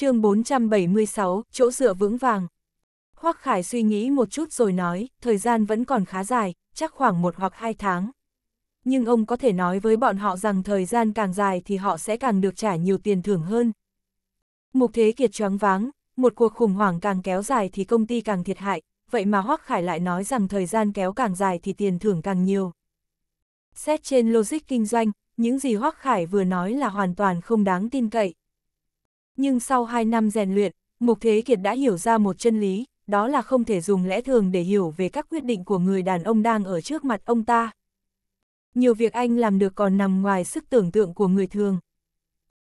chương 476, chỗ dựa vững vàng. Hoắc Khải suy nghĩ một chút rồi nói, thời gian vẫn còn khá dài, chắc khoảng một hoặc hai tháng. Nhưng ông có thể nói với bọn họ rằng thời gian càng dài thì họ sẽ càng được trả nhiều tiền thưởng hơn. Mục Thế Kiệt choáng váng, một cuộc khủng hoảng càng kéo dài thì công ty càng thiệt hại, vậy mà Hoắc Khải lại nói rằng thời gian kéo càng dài thì tiền thưởng càng nhiều. Xét trên logic kinh doanh, những gì Hoắc Khải vừa nói là hoàn toàn không đáng tin cậy. Nhưng sau 2 năm rèn luyện, Mục Thế Kiệt đã hiểu ra một chân lý, đó là không thể dùng lẽ thường để hiểu về các quyết định của người đàn ông đang ở trước mặt ông ta. Nhiều việc anh làm được còn nằm ngoài sức tưởng tượng của người thường.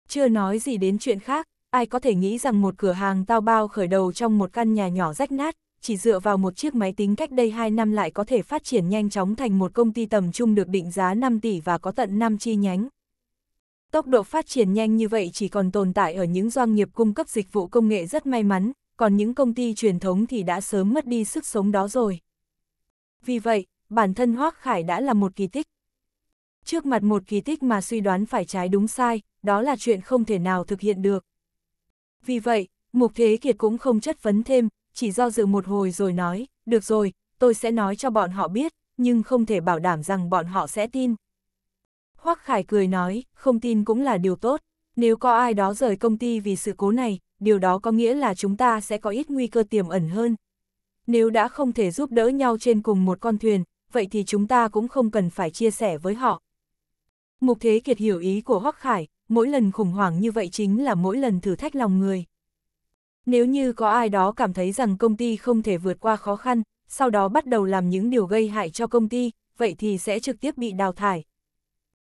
Chưa nói gì đến chuyện khác, ai có thể nghĩ rằng một cửa hàng tao bao khởi đầu trong một căn nhà nhỏ rách nát, chỉ dựa vào một chiếc máy tính cách đây 2 năm lại có thể phát triển nhanh chóng thành một công ty tầm trung được định giá 5 tỷ và có tận 5 chi nhánh. Tốc độ phát triển nhanh như vậy chỉ còn tồn tại ở những doanh nghiệp cung cấp dịch vụ công nghệ rất may mắn, còn những công ty truyền thống thì đã sớm mất đi sức sống đó rồi. Vì vậy, bản thân Hoác Khải đã là một kỳ tích. Trước mặt một kỳ tích mà suy đoán phải trái đúng sai, đó là chuyện không thể nào thực hiện được. Vì vậy, Mục Thế Kiệt cũng không chất vấn thêm, chỉ do dự một hồi rồi nói, được rồi, tôi sẽ nói cho bọn họ biết, nhưng không thể bảo đảm rằng bọn họ sẽ tin. Hoắc Khải cười nói, không tin cũng là điều tốt, nếu có ai đó rời công ty vì sự cố này, điều đó có nghĩa là chúng ta sẽ có ít nguy cơ tiềm ẩn hơn. Nếu đã không thể giúp đỡ nhau trên cùng một con thuyền, vậy thì chúng ta cũng không cần phải chia sẻ với họ. Mục Thế Kiệt hiểu ý của Hoắc Khải, mỗi lần khủng hoảng như vậy chính là mỗi lần thử thách lòng người. Nếu như có ai đó cảm thấy rằng công ty không thể vượt qua khó khăn, sau đó bắt đầu làm những điều gây hại cho công ty, vậy thì sẽ trực tiếp bị đào thải,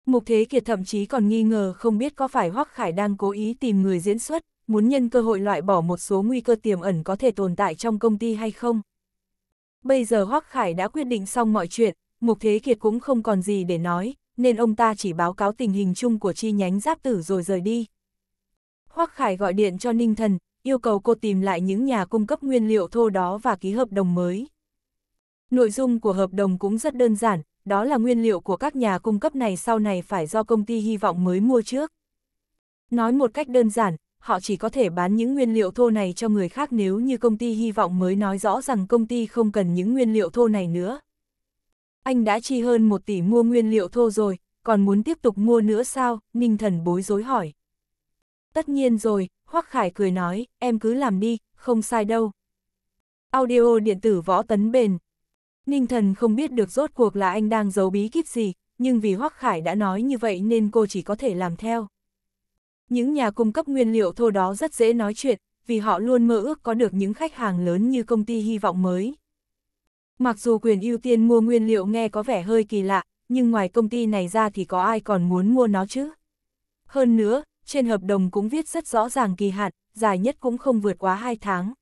Mục Thế Kiệt thậm chí còn nghi ngờ không biết có phải Hoắc Khải đang cố ý tìm người diễn xuất, muốn nhân cơ hội loại bỏ một số nguy cơ tiềm ẩn có thể tồn tại trong công ty hay không. Bây giờ Hoắc Khải đã quyết định xong mọi chuyện, Mục Thế Kiệt cũng không còn gì để nói, nên ông ta chỉ báo cáo tình hình chung của chi nhánh giáp tử rồi rời đi. Hoắc Khải gọi điện cho Ninh Thần, yêu cầu cô tìm lại những nhà cung cấp nguyên liệu thô đó và ký hợp đồng mới. Nội dung của hợp đồng cũng rất đơn giản, đó là nguyên liệu của các nhà cung cấp này sau này phải do công ty hy vọng mới mua trước. Nói một cách đơn giản, họ chỉ có thể bán những nguyên liệu thô này cho người khác nếu như công ty hy vọng mới nói rõ rằng công ty không cần những nguyên liệu thô này nữa. Anh đã chi hơn một tỷ mua nguyên liệu thô rồi, còn muốn tiếp tục mua nữa sao? Ninh thần bối rối hỏi. Tất nhiên rồi, Hoắc Khải cười nói, em cứ làm đi, không sai đâu. Audio điện tử võ tấn bền, Ninh thần không biết được rốt cuộc là anh đang giấu bí kíp gì, nhưng vì Hoắc Khải đã nói như vậy nên cô chỉ có thể làm theo. Những nhà cung cấp nguyên liệu thô đó rất dễ nói chuyện, vì họ luôn mơ ước có được những khách hàng lớn như công ty hy vọng mới. Mặc dù quyền ưu tiên mua nguyên liệu nghe có vẻ hơi kỳ lạ, nhưng ngoài công ty này ra thì có ai còn muốn mua nó chứ? Hơn nữa, trên hợp đồng cũng viết rất rõ ràng kỳ hạn, dài nhất cũng không vượt quá 2 tháng.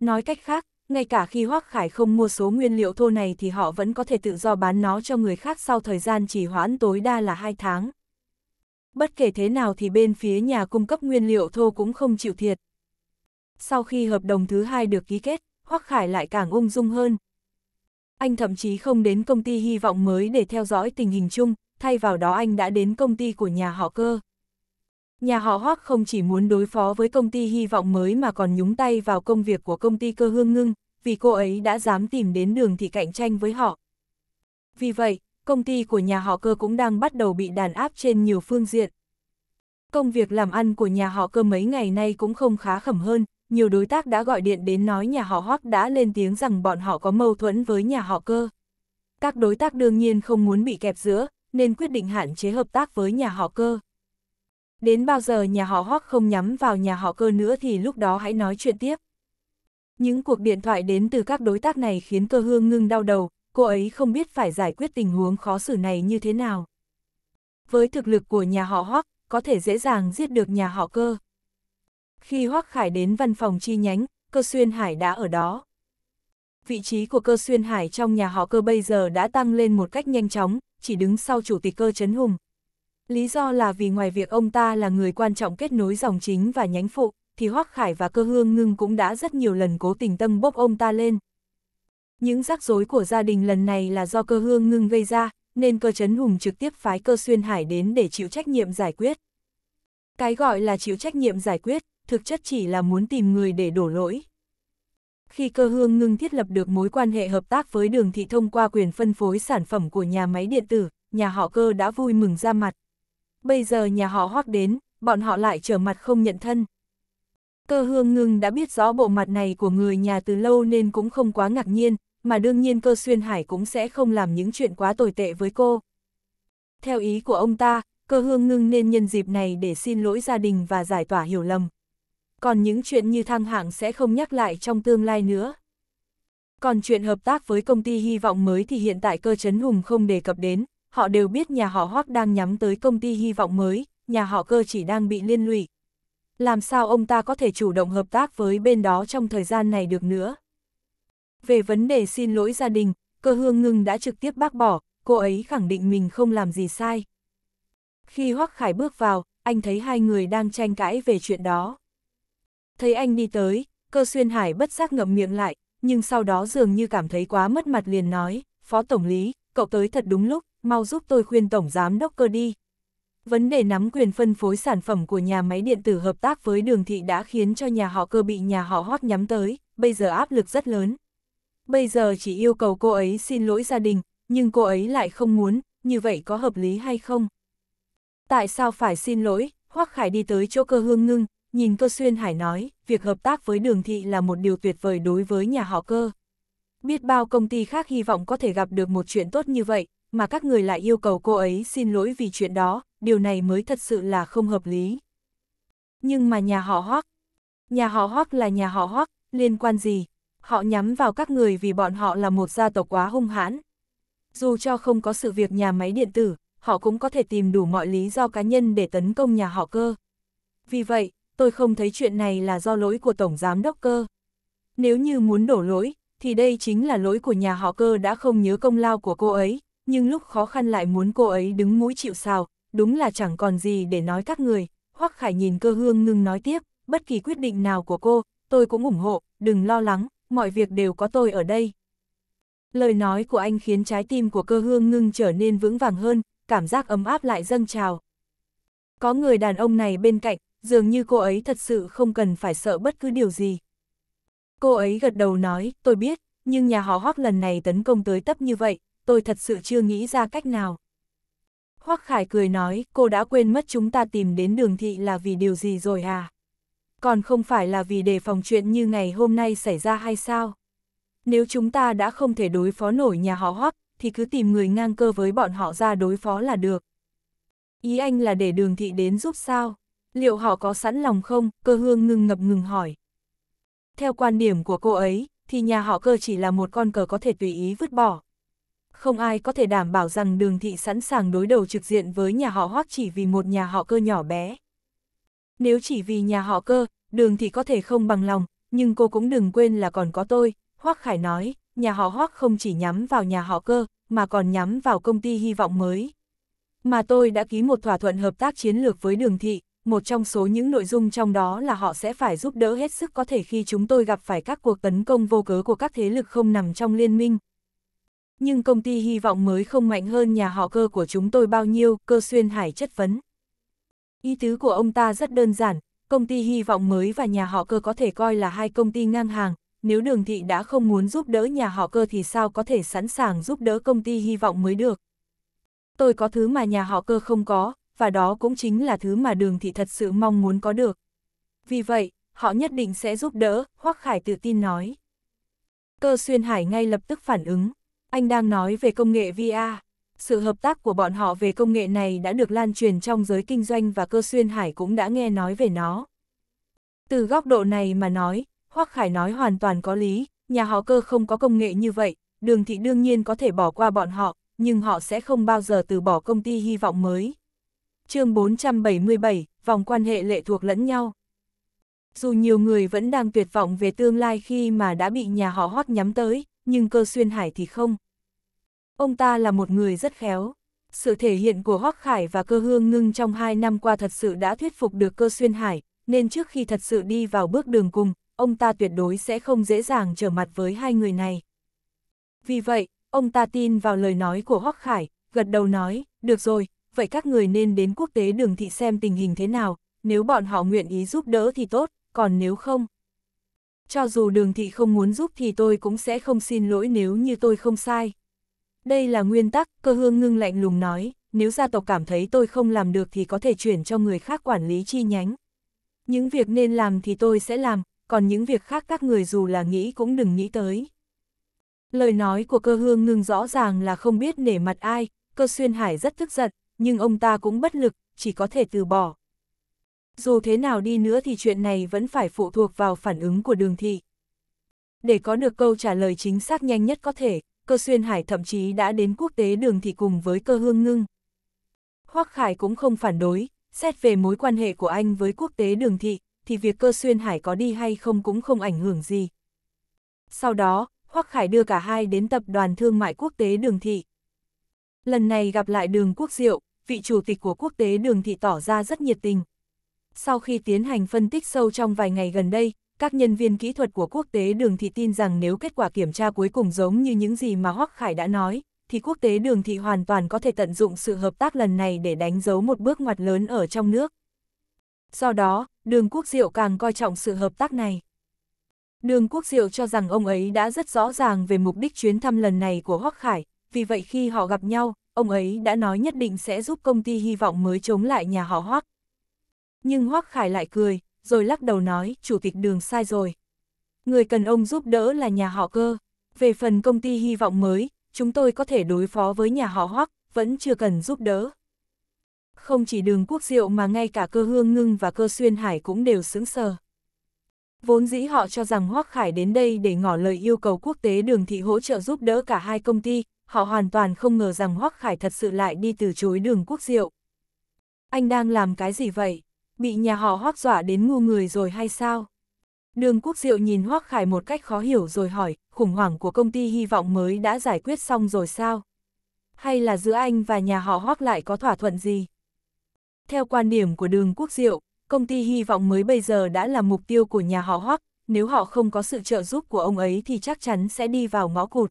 Nói cách khác, ngay cả khi Hoắc Khải không mua số nguyên liệu thô này thì họ vẫn có thể tự do bán nó cho người khác sau thời gian chỉ hoãn tối đa là 2 tháng. Bất kể thế nào thì bên phía nhà cung cấp nguyên liệu thô cũng không chịu thiệt. Sau khi hợp đồng thứ hai được ký kết, Hoắc Khải lại càng ung dung hơn. Anh thậm chí không đến công ty hy vọng mới để theo dõi tình hình chung, thay vào đó anh đã đến công ty của nhà họ cơ. Nhà họ Hoắc không chỉ muốn đối phó với công ty hy vọng mới mà còn nhúng tay vào công việc của công ty cơ hương ngưng vì cô ấy đã dám tìm đến đường thì cạnh tranh với họ. Vì vậy, công ty của nhà họ cơ cũng đang bắt đầu bị đàn áp trên nhiều phương diện. Công việc làm ăn của nhà họ cơ mấy ngày nay cũng không khá khẩm hơn, nhiều đối tác đã gọi điện đến nói nhà họ Hoắc đã lên tiếng rằng bọn họ có mâu thuẫn với nhà họ cơ. Các đối tác đương nhiên không muốn bị kẹp giữa, nên quyết định hạn chế hợp tác với nhà họ cơ. Đến bao giờ nhà họ Hoắc không nhắm vào nhà họ cơ nữa thì lúc đó hãy nói chuyện tiếp. Những cuộc điện thoại đến từ các đối tác này khiến cơ hương ngưng đau đầu, cô ấy không biết phải giải quyết tình huống khó xử này như thế nào. Với thực lực của nhà họ Hoắc, có thể dễ dàng giết được nhà họ cơ. Khi Hoắc Khải đến văn phòng chi nhánh, cơ xuyên hải đã ở đó. Vị trí của cơ xuyên hải trong nhà họ cơ bây giờ đã tăng lên một cách nhanh chóng, chỉ đứng sau chủ tịch cơ Trấn Hùng. Lý do là vì ngoài việc ông ta là người quan trọng kết nối dòng chính và nhánh phụ, thì Hoắc Khải và cơ hương ngưng cũng đã rất nhiều lần cố tình tâm bốc ông ta lên. Những rắc rối của gia đình lần này là do cơ hương ngưng gây ra, nên cơ chấn hùng trực tiếp phái cơ xuyên hải đến để chịu trách nhiệm giải quyết. Cái gọi là chịu trách nhiệm giải quyết, thực chất chỉ là muốn tìm người để đổ lỗi. Khi cơ hương ngưng thiết lập được mối quan hệ hợp tác với đường thị thông qua quyền phân phối sản phẩm của nhà máy điện tử, nhà họ cơ đã vui mừng ra mặt. Bây giờ nhà họ hoác đến, bọn họ lại trở mặt không nhận thân. Cơ hương ngưng đã biết rõ bộ mặt này của người nhà từ lâu nên cũng không quá ngạc nhiên, mà đương nhiên cơ xuyên hải cũng sẽ không làm những chuyện quá tồi tệ với cô. Theo ý của ông ta, cơ hương ngưng nên nhân dịp này để xin lỗi gia đình và giải tỏa hiểu lầm. Còn những chuyện như thăng hạng sẽ không nhắc lại trong tương lai nữa. Còn chuyện hợp tác với công ty hy vọng mới thì hiện tại cơ chấn hùng không đề cập đến, họ đều biết nhà họ hoác đang nhắm tới công ty hy vọng mới, nhà họ cơ chỉ đang bị liên lụy, làm sao ông ta có thể chủ động hợp tác với bên đó trong thời gian này được nữa. Về vấn đề xin lỗi gia đình, cơ hương ngưng đã trực tiếp bác bỏ, cô ấy khẳng định mình không làm gì sai. Khi Hoắc Khải bước vào, anh thấy hai người đang tranh cãi về chuyện đó. Thấy anh đi tới, cơ xuyên hải bất giác ngậm miệng lại, nhưng sau đó dường như cảm thấy quá mất mặt liền nói, Phó Tổng lý, cậu tới thật đúng lúc, mau giúp tôi khuyên Tổng Giám Đốc cơ đi. Vấn đề nắm quyền phân phối sản phẩm của nhà máy điện tử hợp tác với đường thị đã khiến cho nhà họ cơ bị nhà họ hót nhắm tới, bây giờ áp lực rất lớn. Bây giờ chỉ yêu cầu cô ấy xin lỗi gia đình, nhưng cô ấy lại không muốn, như vậy có hợp lý hay không? Tại sao phải xin lỗi? Hoắc Khải đi tới chỗ cơ hương ngưng, nhìn cơ xuyên hải nói, việc hợp tác với đường thị là một điều tuyệt vời đối với nhà họ cơ. Biết bao công ty khác hy vọng có thể gặp được một chuyện tốt như vậy, mà các người lại yêu cầu cô ấy xin lỗi vì chuyện đó, điều này mới thật sự là không hợp lý. Nhưng mà nhà họ Hoắc, nhà họ Hoắc là nhà họ Hoắc, liên quan gì? Họ nhắm vào các người vì bọn họ là một gia tộc quá hung hãn. Dù cho không có sự việc nhà máy điện tử, họ cũng có thể tìm đủ mọi lý do cá nhân để tấn công nhà họ cơ. Vì vậy, tôi không thấy chuyện này là do lỗi của Tổng Giám Đốc cơ. Nếu như muốn đổ lỗi, thì đây chính là lỗi của nhà họ cơ đã không nhớ công lao của cô ấy, nhưng lúc khó khăn lại muốn cô ấy đứng mũi chịu sào, đúng là chẳng còn gì để nói các người. Hoắc Khải nhìn cơ hương ngưng nói tiếp, bất kỳ quyết định nào của cô, tôi cũng ủng hộ, đừng lo lắng, mọi việc đều có tôi ở đây. Lời nói của anh khiến trái tim của cơ hương ngưng trở nên vững vàng hơn, cảm giác ấm áp lại dâng trào. Có người đàn ông này bên cạnh, dường như cô ấy thật sự không cần phải sợ bất cứ điều gì. Cô ấy gật đầu nói, tôi biết, nhưng nhà họ Hoắc lần này tấn công tới tấp như vậy, tôi thật sự chưa nghĩ ra cách nào. Hoắc Khải cười nói, cô đã quên mất chúng ta tìm đến đường thị là vì điều gì rồi à? Còn không phải là vì đề phòng chuyện như ngày hôm nay xảy ra hay sao? Nếu chúng ta đã không thể đối phó nổi nhà họ Hoắc, thì cứ tìm người ngang cơ với bọn họ ra đối phó là được. Ý anh là để đường thị đến giúp sao? Liệu họ có sẵn lòng không? Cơ hương ngưng ngập ngừng hỏi. Theo quan điểm của cô ấy, thì nhà họ cơ chỉ là một con cờ có thể tùy ý vứt bỏ, không ai có thể đảm bảo rằng đường thị sẵn sàng đối đầu trực diện với nhà họ hoác chỉ vì một nhà họ cơ nhỏ bé. Nếu chỉ vì nhà họ cơ, đường thị có thể không bằng lòng, nhưng cô cũng đừng quên là còn có tôi, Hoác Khải nói, nhà họ Hoác không chỉ nhắm vào nhà họ cơ, mà còn nhắm vào công ty hy vọng mới. Mà tôi đã ký một thỏa thuận hợp tác chiến lược với đường thị, một trong số những nội dung trong đó là họ sẽ phải giúp đỡ hết sức có thể khi chúng tôi gặp phải các cuộc tấn công vô cớ của các thế lực không nằm trong liên minh, nhưng công ty hy vọng mới không mạnh hơn nhà họ cơ của chúng tôi bao nhiêu, cơ xuyên hải chất vấn. Ý tứ của ông ta rất đơn giản, công ty hy vọng mới và nhà họ cơ có thể coi là hai công ty ngang hàng, nếu đường thị đã không muốn giúp đỡ nhà họ cơ thì sao có thể sẵn sàng giúp đỡ công ty hy vọng mới được. Tôi có thứ mà nhà họ cơ không có, và đó cũng chính là thứ mà đường thị thật sự mong muốn có được. Vì vậy, họ nhất định sẽ giúp đỡ, Hoắc Khải tự tin nói. Cơ xuyên hải ngay lập tức phản ứng. Anh đang nói về công nghệ VR. Sự hợp tác của bọn họ về công nghệ này đã được lan truyền trong giới kinh doanh và cơ xuyên Hải cũng đã nghe nói về nó. Từ góc độ này mà nói, Hoác Khải nói hoàn toàn có lý, nhà họ cơ không có công nghệ như vậy, đường thị đương nhiên có thể bỏ qua bọn họ, nhưng họ sẽ không bao giờ từ bỏ công ty hy vọng mới. chương 477, vòng quan hệ lệ thuộc lẫn nhau. Dù nhiều người vẫn đang tuyệt vọng về tương lai khi mà đã bị nhà họ hót nhắm tới, nhưng cơ xuyên hải thì không. Ông ta là một người rất khéo. Sự thể hiện của Hoắc Khải và cơ hương ngưng trong hai năm qua thật sự đã thuyết phục được cơ xuyên hải, nên trước khi thật sự đi vào bước đường cùng, ông ta tuyệt đối sẽ không dễ dàng trở mặt với hai người này. Vì vậy, ông ta tin vào lời nói của Hoắc Khải, gật đầu nói, được rồi, vậy các người nên đến quốc tế đường thị xem tình hình thế nào, nếu bọn họ nguyện ý giúp đỡ thì tốt, còn nếu không, cho dù đường thị không muốn giúp thì tôi cũng sẽ không xin lỗi nếu như tôi không sai. Đây là nguyên tắc, cơ hương ngưng lạnh lùng nói, nếu gia tộc cảm thấy tôi không làm được thì có thể chuyển cho người khác quản lý chi nhánh. Những việc nên làm thì tôi sẽ làm, còn những việc khác các người dù là nghĩ cũng đừng nghĩ tới. Lời nói của cơ hương ngưng rõ ràng là không biết nể mặt ai, cơ xuyên hải rất tức giận, nhưng ông ta cũng bất lực, chỉ có thể từ bỏ. Dù thế nào đi nữa thì chuyện này vẫn phải phụ thuộc vào phản ứng của đường thị. Để có được câu trả lời chính xác nhanh nhất có thể, cơ xuyên hải thậm chí đã đến quốc tế đường thị cùng với cơ hương ngưng. Hoắc Khải cũng không phản đối, xét về mối quan hệ của anh với quốc tế đường thị, thì việc cơ xuyên hải có đi hay không cũng không ảnh hưởng gì. Sau đó, Hoắc Khải đưa cả hai đến tập đoàn thương mại quốc tế đường thị. Lần này gặp lại đường quốc diệu, vị chủ tịch của quốc tế đường thị tỏ ra rất nhiệt tình, sau khi tiến hành phân tích sâu trong vài ngày gần đây, các nhân viên kỹ thuật của quốc tế đường thị tin rằng nếu kết quả kiểm tra cuối cùng giống như những gì mà Hoắc Khải đã nói, thì quốc tế đường thị hoàn toàn có thể tận dụng sự hợp tác lần này để đánh dấu một bước ngoặt lớn ở trong nước. Do đó, đường quốc diệu càng coi trọng sự hợp tác này. Đường quốc diệu cho rằng ông ấy đã rất rõ ràng về mục đích chuyến thăm lần này của Hoắc Khải, vì vậy khi họ gặp nhau, ông ấy đã nói nhất định sẽ giúp công ty hy vọng mới chống lại nhà họ Hoắc, nhưng Hoắc Khải lại cười, rồi lắc đầu nói, chủ tịch đường sai rồi. Người cần ông giúp đỡ là nhà họ cơ. Về phần công ty hy vọng mới, chúng tôi có thể đối phó với nhà họ Hoắc, vẫn chưa cần giúp đỡ. Không chỉ đường quốc diệu mà ngay cả cơ hương ngưng và cơ xuyên hải cũng đều sững sờ. Vốn dĩ họ cho rằng Hoắc Khải đến đây để ngỏ lời yêu cầu quốc tế đường thị hỗ trợ giúp đỡ cả hai công ty, họ hoàn toàn không ngờ rằng Hoắc Khải thật sự lại đi từ chối đường quốc diệu. Anh đang làm cái gì vậy? bị nhà họ hoác dọa đến ngu người rồi hay sao? Đường Quốc Diệu nhìn Hoác Khải một cách khó hiểu rồi hỏi, khủng hoảng của công ty hy vọng mới đã giải quyết xong rồi sao? Hay là giữa anh và nhà họ Hoác lại có thỏa thuận gì? Theo quan điểm của đường Quốc Diệu, công ty hy vọng mới bây giờ đã là mục tiêu của nhà họ Hoác, nếu họ không có sự trợ giúp của ông ấy thì chắc chắn sẽ đi vào ngõ cụt.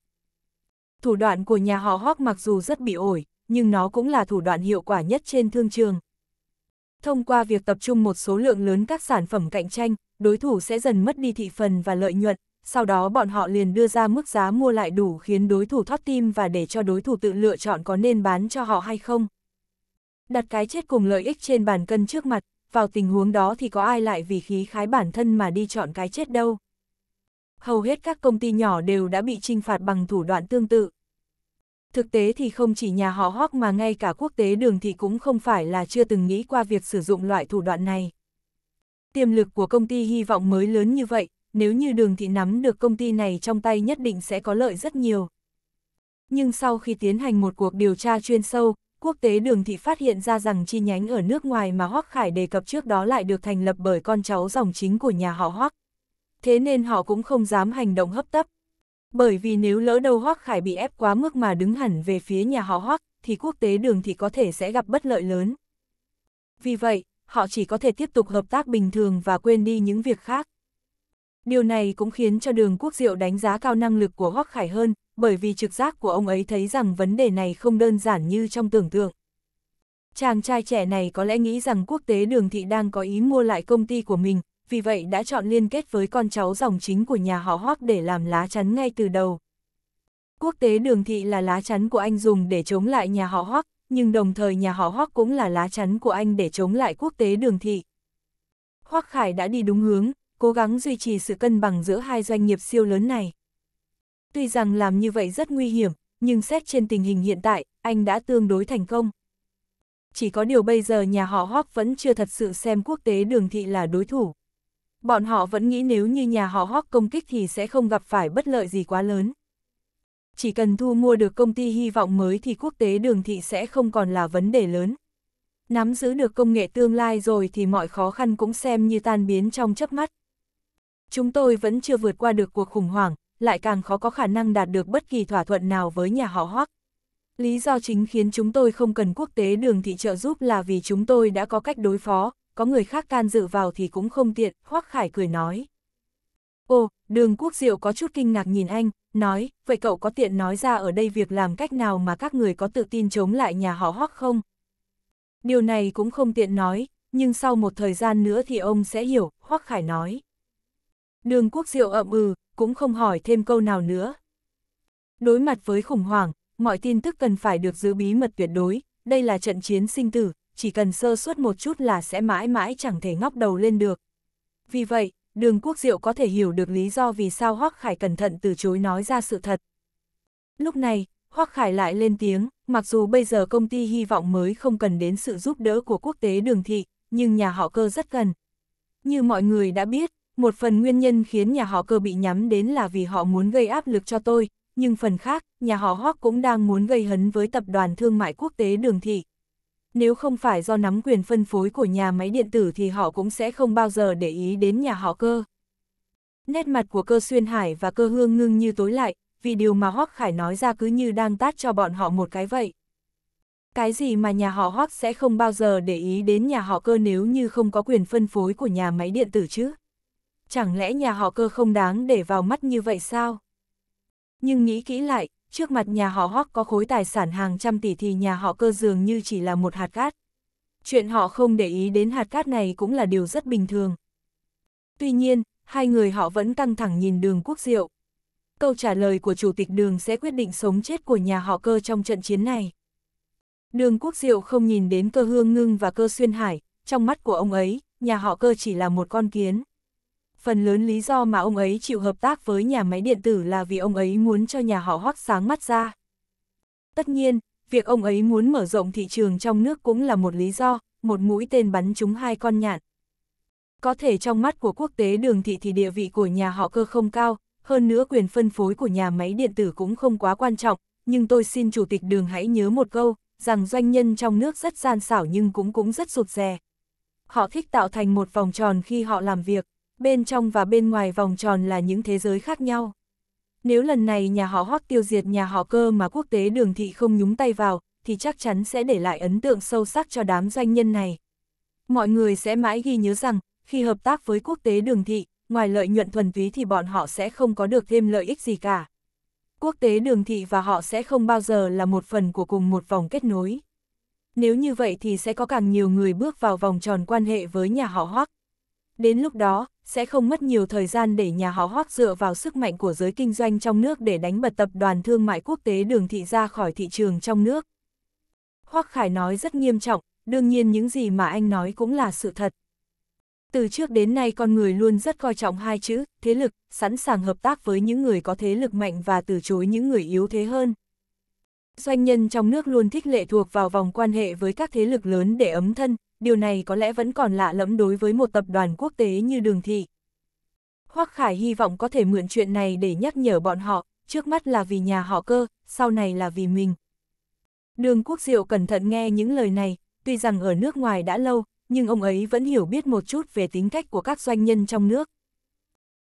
Thủ đoạn của nhà họ Hoác mặc dù rất bị ổi, nhưng nó cũng là thủ đoạn hiệu quả nhất trên thương trường, thông qua việc tập trung một số lượng lớn các sản phẩm cạnh tranh, đối thủ sẽ dần mất đi thị phần và lợi nhuận, sau đó bọn họ liền đưa ra mức giá mua lại đủ khiến đối thủ thoát tim và để cho đối thủ tự lựa chọn có nên bán cho họ hay không. Đặt cái chết cùng lợi ích trên bàn cân trước mặt, vào tình huống đó thì có ai lại vì khí khái bản thân mà đi chọn cái chết đâu. Hầu hết các công ty nhỏ đều đã bị trinh phạt bằng thủ đoạn tương tự. Thực tế thì không chỉ nhà họ Hoắc mà ngay cả quốc tế đường thì cũng không phải là chưa từng nghĩ qua việc sử dụng loại thủ đoạn này. Tiềm lực của công ty hy vọng mới lớn như vậy, nếu như đường thị nắm được công ty này trong tay nhất định sẽ có lợi rất nhiều. Nhưng sau khi tiến hành một cuộc điều tra chuyên sâu, quốc tế đường thị phát hiện ra rằng chi nhánh ở nước ngoài mà Hoắc Khải đề cập trước đó lại được thành lập bởi con cháu dòng chính của nhà họ Hoắc. Thế nên họ cũng không dám hành động hấp tấp, bởi vì nếu lỡ đầu Hoắc Khải bị ép quá mức mà đứng hẳn về phía nhà họ Hoắc, thì quốc tế đường thì có thể sẽ gặp bất lợi lớn. Vì vậy, họ chỉ có thể tiếp tục hợp tác bình thường và quên đi những việc khác. Điều này cũng khiến cho đường quốc diệu đánh giá cao năng lực của Hoắc Khải hơn, bởi vì trực giác của ông ấy thấy rằng vấn đề này không đơn giản như trong tưởng tượng. Chàng trai trẻ này có lẽ nghĩ rằng quốc tế đường thị đang có ý mua lại công ty của mình, vì vậy đã chọn liên kết với con cháu dòng chính của nhà họ Hoác để làm lá chắn ngay từ đầu. Quốc tế đường thị là lá chắn của anh dùng để chống lại nhà họ Hoác, nhưng đồng thời nhà họ Hoác cũng là lá chắn của anh để chống lại quốc tế đường thị. Hoác Khải đã đi đúng hướng, cố gắng duy trì sự cân bằng giữa hai doanh nghiệp siêu lớn này. Tuy rằng làm như vậy rất nguy hiểm, nhưng xét trên tình hình hiện tại, anh đã tương đối thành công. Chỉ có điều bây giờ nhà họ Hoác vẫn chưa thật sự xem quốc tế đường thị là đối thủ bọn họ vẫn nghĩ nếu như nhà họ Hawk công kích thì sẽ không gặp phải bất lợi gì quá lớn. Chỉ cần thu mua được công ty hy vọng mới thì quốc tế đường thị sẽ không còn là vấn đề lớn. Nắm giữ được công nghệ tương lai rồi thì mọi khó khăn cũng xem như tan biến trong chớp mắt. Chúng tôi vẫn chưa vượt qua được cuộc khủng hoảng, lại càng khó có khả năng đạt được bất kỳ thỏa thuận nào với nhà họ Hoắc. Lý do chính khiến chúng tôi không cần quốc tế đường thị trợ giúp là vì chúng tôi đã có cách đối phó, có người khác can dự vào thì cũng không tiện, Hoắc Khải cười nói. Ồ, đường quốc diệu có chút kinh ngạc nhìn anh, nói, vậy cậu có tiện nói ra ở đây việc làm cách nào mà các người có tự tin chống lại nhà họ Hoắc không? Điều này cũng không tiện nói, nhưng sau một thời gian nữa thì ông sẽ hiểu, Hoắc Khải nói. Đường quốc diệu ậm ừ, cũng không hỏi thêm câu nào nữa. Đối mặt với khủng hoảng, mọi tin tức cần phải được giữ bí mật tuyệt đối, đây là trận chiến sinh tử, chỉ cần sơ suất một chút là sẽ mãi mãi chẳng thể ngóc đầu lên được. Vì vậy, đường quốc diệu có thể hiểu được lý do vì sao Hoác Khải cẩn thận từ chối nói ra sự thật. Lúc này, Hoác Khải lại lên tiếng, mặc dù bây giờ công ty hy vọng mới không cần đến sự giúp đỡ của quốc tế đường thị, nhưng nhà họ cơ rất cần. Như mọi người đã biết, một phần nguyên nhân khiến nhà họ cơ bị nhắm đến là vì họ muốn gây áp lực cho tôi, nhưng phần khác, nhà họ Hoác cũng đang muốn gây hấn với tập đoàn thương mại quốc tế đường thị. Nếu không phải do nắm quyền phân phối của nhà máy điện tử thì họ cũng sẽ không bao giờ để ý đến nhà họ cơ. Nét mặt của cơ xuyên hải và cơ hương ngưng như tối lại, vì điều mà Hoác Khải nói ra cứ như đang tát cho bọn họ một cái vậy. Cái gì mà nhà họ Hoác sẽ không bao giờ để ý đến nhà họ cơ nếu như không có quyền phân phối của nhà máy điện tử chứ? Chẳng lẽ nhà họ cơ không đáng để vào mắt như vậy sao? Nhưng nghĩ kỹ lại, trước mặt nhà họ Hoắc có khối tài sản hàng trăm tỷ thì nhà họ cơ dường như chỉ là một hạt cát. Chuyện họ không để ý đến hạt cát này cũng là điều rất bình thường. Tuy nhiên, hai người họ vẫn căng thẳng nhìn đường quốc diệu. Câu trả lời của chủ tịch đường sẽ quyết định sống chết của nhà họ cơ trong trận chiến này. Đường quốc diệu không nhìn đến cơ hương ngưng và cơ xuyên hải, trong mắt của ông ấy, nhà họ cơ chỉ là một con kiến phần lớn lý do mà ông ấy chịu hợp tác với nhà máy điện tử là vì ông ấy muốn cho nhà họ hoác sáng mắt ra. Tất nhiên, việc ông ấy muốn mở rộng thị trường trong nước cũng là một lý do, một mũi tên bắn trúng hai con nhạn. Có thể trong mắt của quốc tế đường thị thì địa vị của nhà họ cơ không cao, hơn nữa quyền phân phối của nhà máy điện tử cũng không quá quan trọng, nhưng tôi xin chủ tịch đường hãy nhớ một câu, rằng doanh nhân trong nước rất gian xảo nhưng cũng cũng rất rụt rè. Họ thích tạo thành một vòng tròn khi họ làm việc, bên trong và bên ngoài vòng tròn là những thế giới khác nhau. Nếu lần này nhà họ Hoắc tiêu diệt nhà họ cơ mà quốc tế đường thị không nhúng tay vào, thì chắc chắn sẽ để lại ấn tượng sâu sắc cho đám doanh nhân này. Mọi người sẽ mãi ghi nhớ rằng, khi hợp tác với quốc tế đường thị, ngoài lợi nhuận thuần túy thì bọn họ sẽ không có được thêm lợi ích gì cả. Quốc tế đường thị và họ sẽ không bao giờ là một phần của cùng một vòng kết nối. Nếu như vậy thì sẽ có càng nhiều người bước vào vòng tròn quan hệ với nhà họ Hoắc. Đến lúc đó, sẽ không mất nhiều thời gian để nhà họ Hoác dựa vào sức mạnh của giới kinh doanh trong nước để đánh bật tập đoàn thương mại quốc tế đường thị ra khỏi thị trường trong nước. Hoác Khải nói rất nghiêm trọng, đương nhiên những gì mà anh nói cũng là sự thật. Từ trước đến nay con người luôn rất coi trọng hai chữ, thế lực, sẵn sàng hợp tác với những người có thế lực mạnh và từ chối những người yếu thế hơn. Doanh nhân trong nước luôn thích lệ thuộc vào vòng quan hệ với các thế lực lớn để ấm thân, điều này có lẽ vẫn còn lạ lẫm đối với một tập đoàn quốc tế như đường thị. Hoắc Khải hy vọng có thể mượn chuyện này để nhắc nhở bọn họ, trước mắt là vì nhà họ cơ, sau này là vì mình. Đường Quốc Diệu cẩn thận nghe những lời này, tuy rằng ở nước ngoài đã lâu, nhưng ông ấy vẫn hiểu biết một chút về tính cách của các doanh nhân trong nước.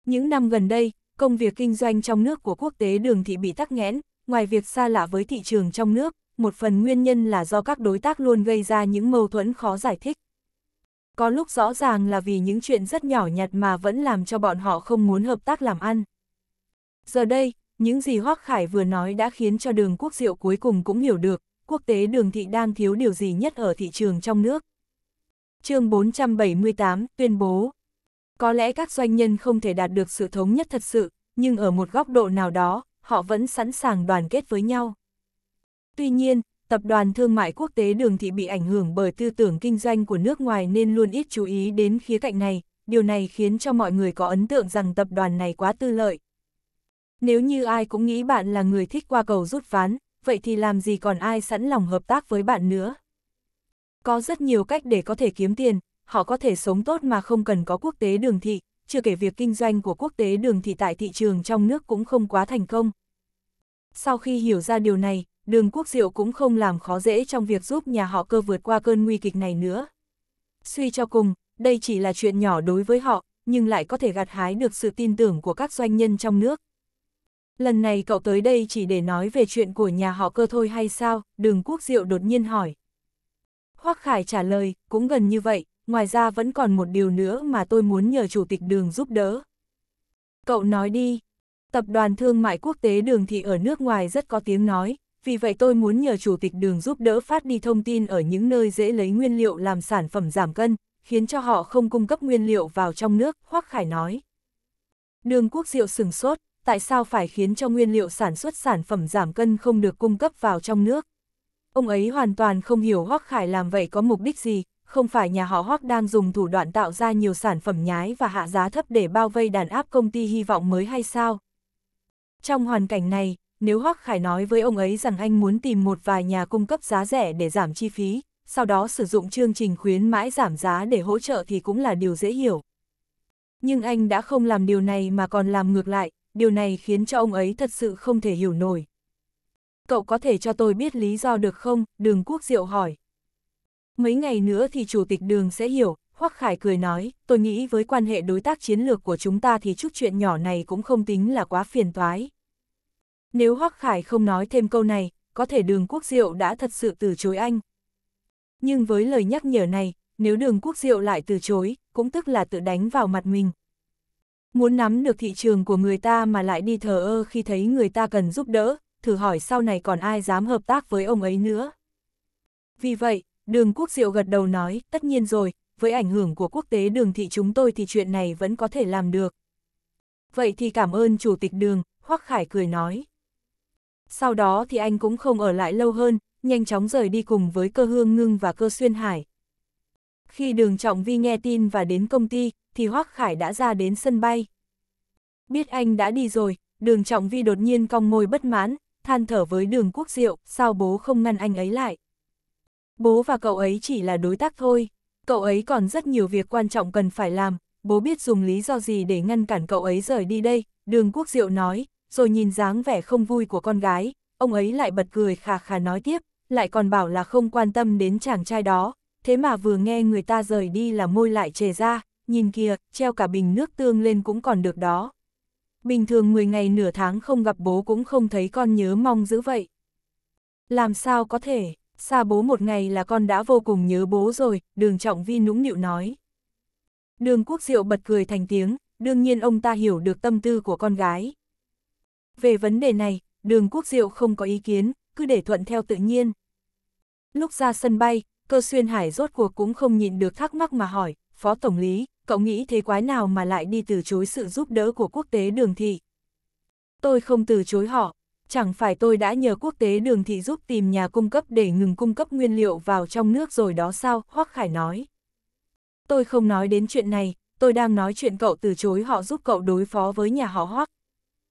Những năm gần đây, công việc kinh doanh trong nước của quốc tế đường thị bị tắc nghẽn, ngoài việc xa lạ với thị trường trong nước, một phần nguyên nhân là do các đối tác luôn gây ra những mâu thuẫn khó giải thích. Có lúc rõ ràng là vì những chuyện rất nhỏ nhặt mà vẫn làm cho bọn họ không muốn hợp tác làm ăn. Giờ đây, những gì Hoác Khải vừa nói đã khiến cho đường quốc diệu cuối cùng cũng hiểu được, quốc tế đường thị đang thiếu điều gì nhất ở thị trường trong nước. chương 478 tuyên bố Có lẽ các doanh nhân không thể đạt được sự thống nhất thật sự, nhưng ở một góc độ nào đó, họ vẫn sẵn sàng đoàn kết với nhau. Tuy nhiên, Tập đoàn Thương mại Quốc tế Đường Thị bị ảnh hưởng bởi tư tưởng kinh doanh của nước ngoài nên luôn ít chú ý đến khía cạnh này, điều này khiến cho mọi người có ấn tượng rằng tập đoàn này quá tư lợi. Nếu như ai cũng nghĩ bạn là người thích qua cầu rút ván, vậy thì làm gì còn ai sẵn lòng hợp tác với bạn nữa? Có rất nhiều cách để có thể kiếm tiền, họ có thể sống tốt mà không cần có quốc tế đường thị, chưa kể việc kinh doanh của quốc tế đường thị tại thị trường trong nước cũng không quá thành công. Sau khi hiểu ra điều này, đường quốc diệu cũng không làm khó dễ trong việc giúp nhà họ cơ vượt qua cơn nguy kịch này nữa. Suy cho cùng, đây chỉ là chuyện nhỏ đối với họ, nhưng lại có thể gặt hái được sự tin tưởng của các doanh nhân trong nước. Lần này cậu tới đây chỉ để nói về chuyện của nhà họ cơ thôi hay sao, đường quốc diệu đột nhiên hỏi. Hoác Khải trả lời, cũng gần như vậy, ngoài ra vẫn còn một điều nữa mà tôi muốn nhờ chủ tịch đường giúp đỡ. Cậu nói đi, tập đoàn thương mại quốc tế đường thị ở nước ngoài rất có tiếng nói, vì vậy tôi muốn nhờ chủ tịch đường giúp đỡ phát đi thông tin ở những nơi dễ lấy nguyên liệu làm sản phẩm giảm cân, khiến cho họ không cung cấp nguyên liệu vào trong nước, Hoắc Khải nói. Đường Quốc Diệu sừng sốt, tại sao phải khiến cho nguyên liệu sản xuất sản phẩm giảm cân không được cung cấp vào trong nước? Ông ấy hoàn toàn không hiểu Hoắc Khải làm vậy có mục đích gì, không phải nhà họ Hoắc đang dùng thủ đoạn tạo ra nhiều sản phẩm nhái và hạ giá thấp để bao vây đàn áp công ty hy vọng mới hay sao? Trong hoàn cảnh này, nếu Hoắc Khải nói với ông ấy rằng anh muốn tìm một vài nhà cung cấp giá rẻ để giảm chi phí, sau đó sử dụng chương trình khuyến mãi giảm giá để hỗ trợ thì cũng là điều dễ hiểu. Nhưng anh đã không làm điều này mà còn làm ngược lại, điều này khiến cho ông ấy thật sự không thể hiểu nổi. Cậu có thể cho tôi biết lý do được không? Đường Quốc Diệu hỏi. Mấy ngày nữa thì Chủ tịch Đường sẽ hiểu, Hoắc Khải cười nói, tôi nghĩ với quan hệ đối tác chiến lược của chúng ta thì chút chuyện nhỏ này cũng không tính là quá phiền toái. Nếu Hoắc Khải không nói thêm câu này, có thể đường quốc diệu đã thật sự từ chối anh. Nhưng với lời nhắc nhở này, nếu đường quốc diệu lại từ chối, cũng tức là tự đánh vào mặt mình. Muốn nắm được thị trường của người ta mà lại đi thờ ơ khi thấy người ta cần giúp đỡ, thử hỏi sau này còn ai dám hợp tác với ông ấy nữa. Vì vậy, đường quốc diệu gật đầu nói, tất nhiên rồi, với ảnh hưởng của quốc tế đường thị chúng tôi thì chuyện này vẫn có thể làm được. Vậy thì cảm ơn chủ tịch đường, Hoắc Khải cười nói sau đó thì anh cũng không ở lại lâu hơn, nhanh chóng rời đi cùng với cơ hương ngưng và cơ xuyên hải. Khi đường trọng vi nghe tin và đến công ty, thì Hoác Khải đã ra đến sân bay. Biết anh đã đi rồi, đường trọng vi đột nhiên cong môi bất mãn, than thở với đường quốc diệu, sao bố không ngăn anh ấy lại. Bố và cậu ấy chỉ là đối tác thôi, cậu ấy còn rất nhiều việc quan trọng cần phải làm, bố biết dùng lý do gì để ngăn cản cậu ấy rời đi đây, đường quốc diệu nói, rồi nhìn dáng vẻ không vui của con gái, ông ấy lại bật cười khà khà nói tiếp, lại còn bảo là không quan tâm đến chàng trai đó, thế mà vừa nghe người ta rời đi là môi lại trề ra, nhìn kìa, treo cả bình nước tương lên cũng còn được đó. Bình thường 10 ngày nửa tháng không gặp bố cũng không thấy con nhớ mong dữ vậy. Làm sao có thể, xa bố một ngày là con đã vô cùng nhớ bố rồi, đường trọng vi nũng nịu nói. Đường quốc diệu bật cười thành tiếng, đương nhiên ông ta hiểu được tâm tư của con gái. Về vấn đề này, đường quốc diệu không có ý kiến, cứ để thuận theo tự nhiên. Lúc ra sân bay, cơ xuyên hải rốt cuộc cũng không nhịn được thắc mắc mà hỏi, Phó Tổng lý, cậu nghĩ thế quái nào mà lại đi từ chối sự giúp đỡ của quốc tế đường thị? Tôi không từ chối họ, chẳng phải tôi đã nhờ quốc tế đường thị giúp tìm nhà cung cấp để ngừng cung cấp nguyên liệu vào trong nước rồi đó sao, Hoắc Khải nói. Tôi không nói đến chuyện này, tôi đang nói chuyện cậu từ chối họ giúp cậu đối phó với nhà họ Hoắc.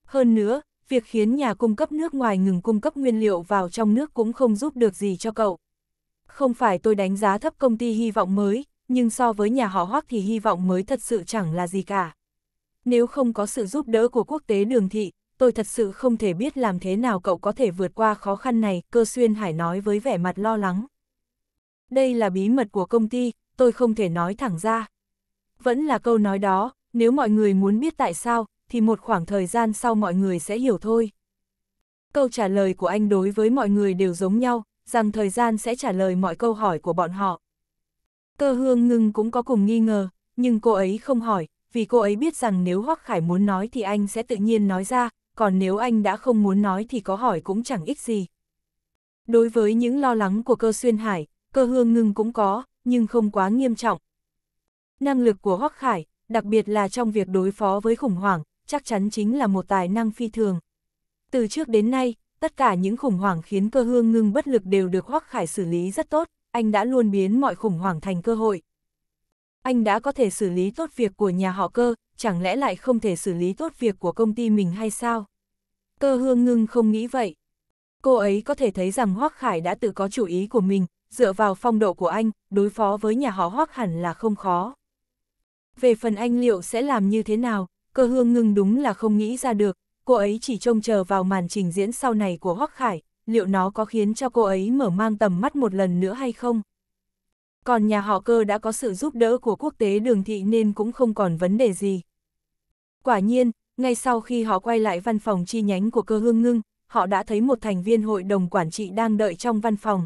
Hơn nữa, việc khiến nhà cung cấp nước ngoài ngừng cung cấp nguyên liệu vào trong nước cũng không giúp được gì cho cậu. Không phải tôi đánh giá thấp công ty hy vọng mới, nhưng so với nhà họ hoắc thì hy vọng mới thật sự chẳng là gì cả. Nếu không có sự giúp đỡ của quốc tế đường thị, tôi thật sự không thể biết làm thế nào cậu có thể vượt qua khó khăn này, cơ xuyên hải nói với vẻ mặt lo lắng. Đây là bí mật của công ty, tôi không thể nói thẳng ra. Vẫn là câu nói đó, nếu mọi người muốn biết tại sao, thì một khoảng thời gian sau mọi người sẽ hiểu thôi. Câu trả lời của anh đối với mọi người đều giống nhau, rằng thời gian sẽ trả lời mọi câu hỏi của bọn họ. Cơ hương ngưng cũng có cùng nghi ngờ, nhưng cô ấy không hỏi, vì cô ấy biết rằng nếu Hoắc Khải muốn nói thì anh sẽ tự nhiên nói ra, còn nếu anh đã không muốn nói thì có hỏi cũng chẳng ích gì. Đối với những lo lắng của cơ xuyên hải, cơ hương ngưng cũng có, nhưng không quá nghiêm trọng. Năng lực của Hoắc Khải, đặc biệt là trong việc đối phó với khủng hoảng, chắc chắn chính là một tài năng phi thường. Từ trước đến nay, tất cả những khủng hoảng khiến cơ hương ngưng bất lực đều được Hoắc Khải xử lý rất tốt, anh đã luôn biến mọi khủng hoảng thành cơ hội. Anh đã có thể xử lý tốt việc của nhà họ cơ, chẳng lẽ lại không thể xử lý tốt việc của công ty mình hay sao? Cơ hương ngưng không nghĩ vậy. Cô ấy có thể thấy rằng Hoắc Khải đã tự có chủ ý của mình, dựa vào phong độ của anh, đối phó với nhà họ Hoắc hẳn là không khó. Về phần anh liệu sẽ làm như thế nào, cơ hương ngưng đúng là không nghĩ ra được, cô ấy chỉ trông chờ vào màn trình diễn sau này của Hoắc Khải, liệu nó có khiến cho cô ấy mở mang tầm mắt một lần nữa hay không? Còn nhà họ cơ đã có sự giúp đỡ của quốc tế đường thị nên cũng không còn vấn đề gì. Quả nhiên, ngay sau khi họ quay lại văn phòng chi nhánh của cơ hương ngưng, họ đã thấy một thành viên hội đồng quản trị đang đợi trong văn phòng.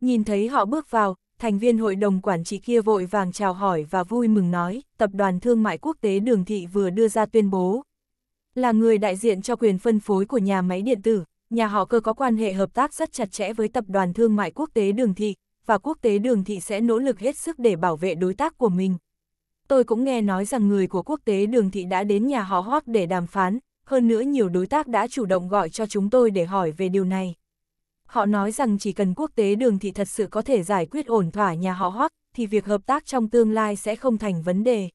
Nhìn thấy họ bước vào, thành viên hội đồng quản trị kia vội vàng chào hỏi và vui mừng nói, Tập đoàn Thương mại Quốc tế Đường Thị vừa đưa ra tuyên bố. Là người đại diện cho quyền phân phối của nhà máy điện tử, nhà họ cơ có quan hệ hợp tác rất chặt chẽ với Tập đoàn Thương mại Quốc tế Đường Thị, và Quốc tế Đường Thị sẽ nỗ lực hết sức để bảo vệ đối tác của mình. Tôi cũng nghe nói rằng người của Quốc tế Đường Thị đã đến nhà họ Hoác để đàm phán, hơn nữa nhiều đối tác đã chủ động gọi cho chúng tôi để hỏi về điều này. Họ nói rằng chỉ cần quốc tế đường thị thật sự có thể giải quyết ổn thỏa nhà họ hoắc, thì việc hợp tác trong tương lai sẽ không thành vấn đề.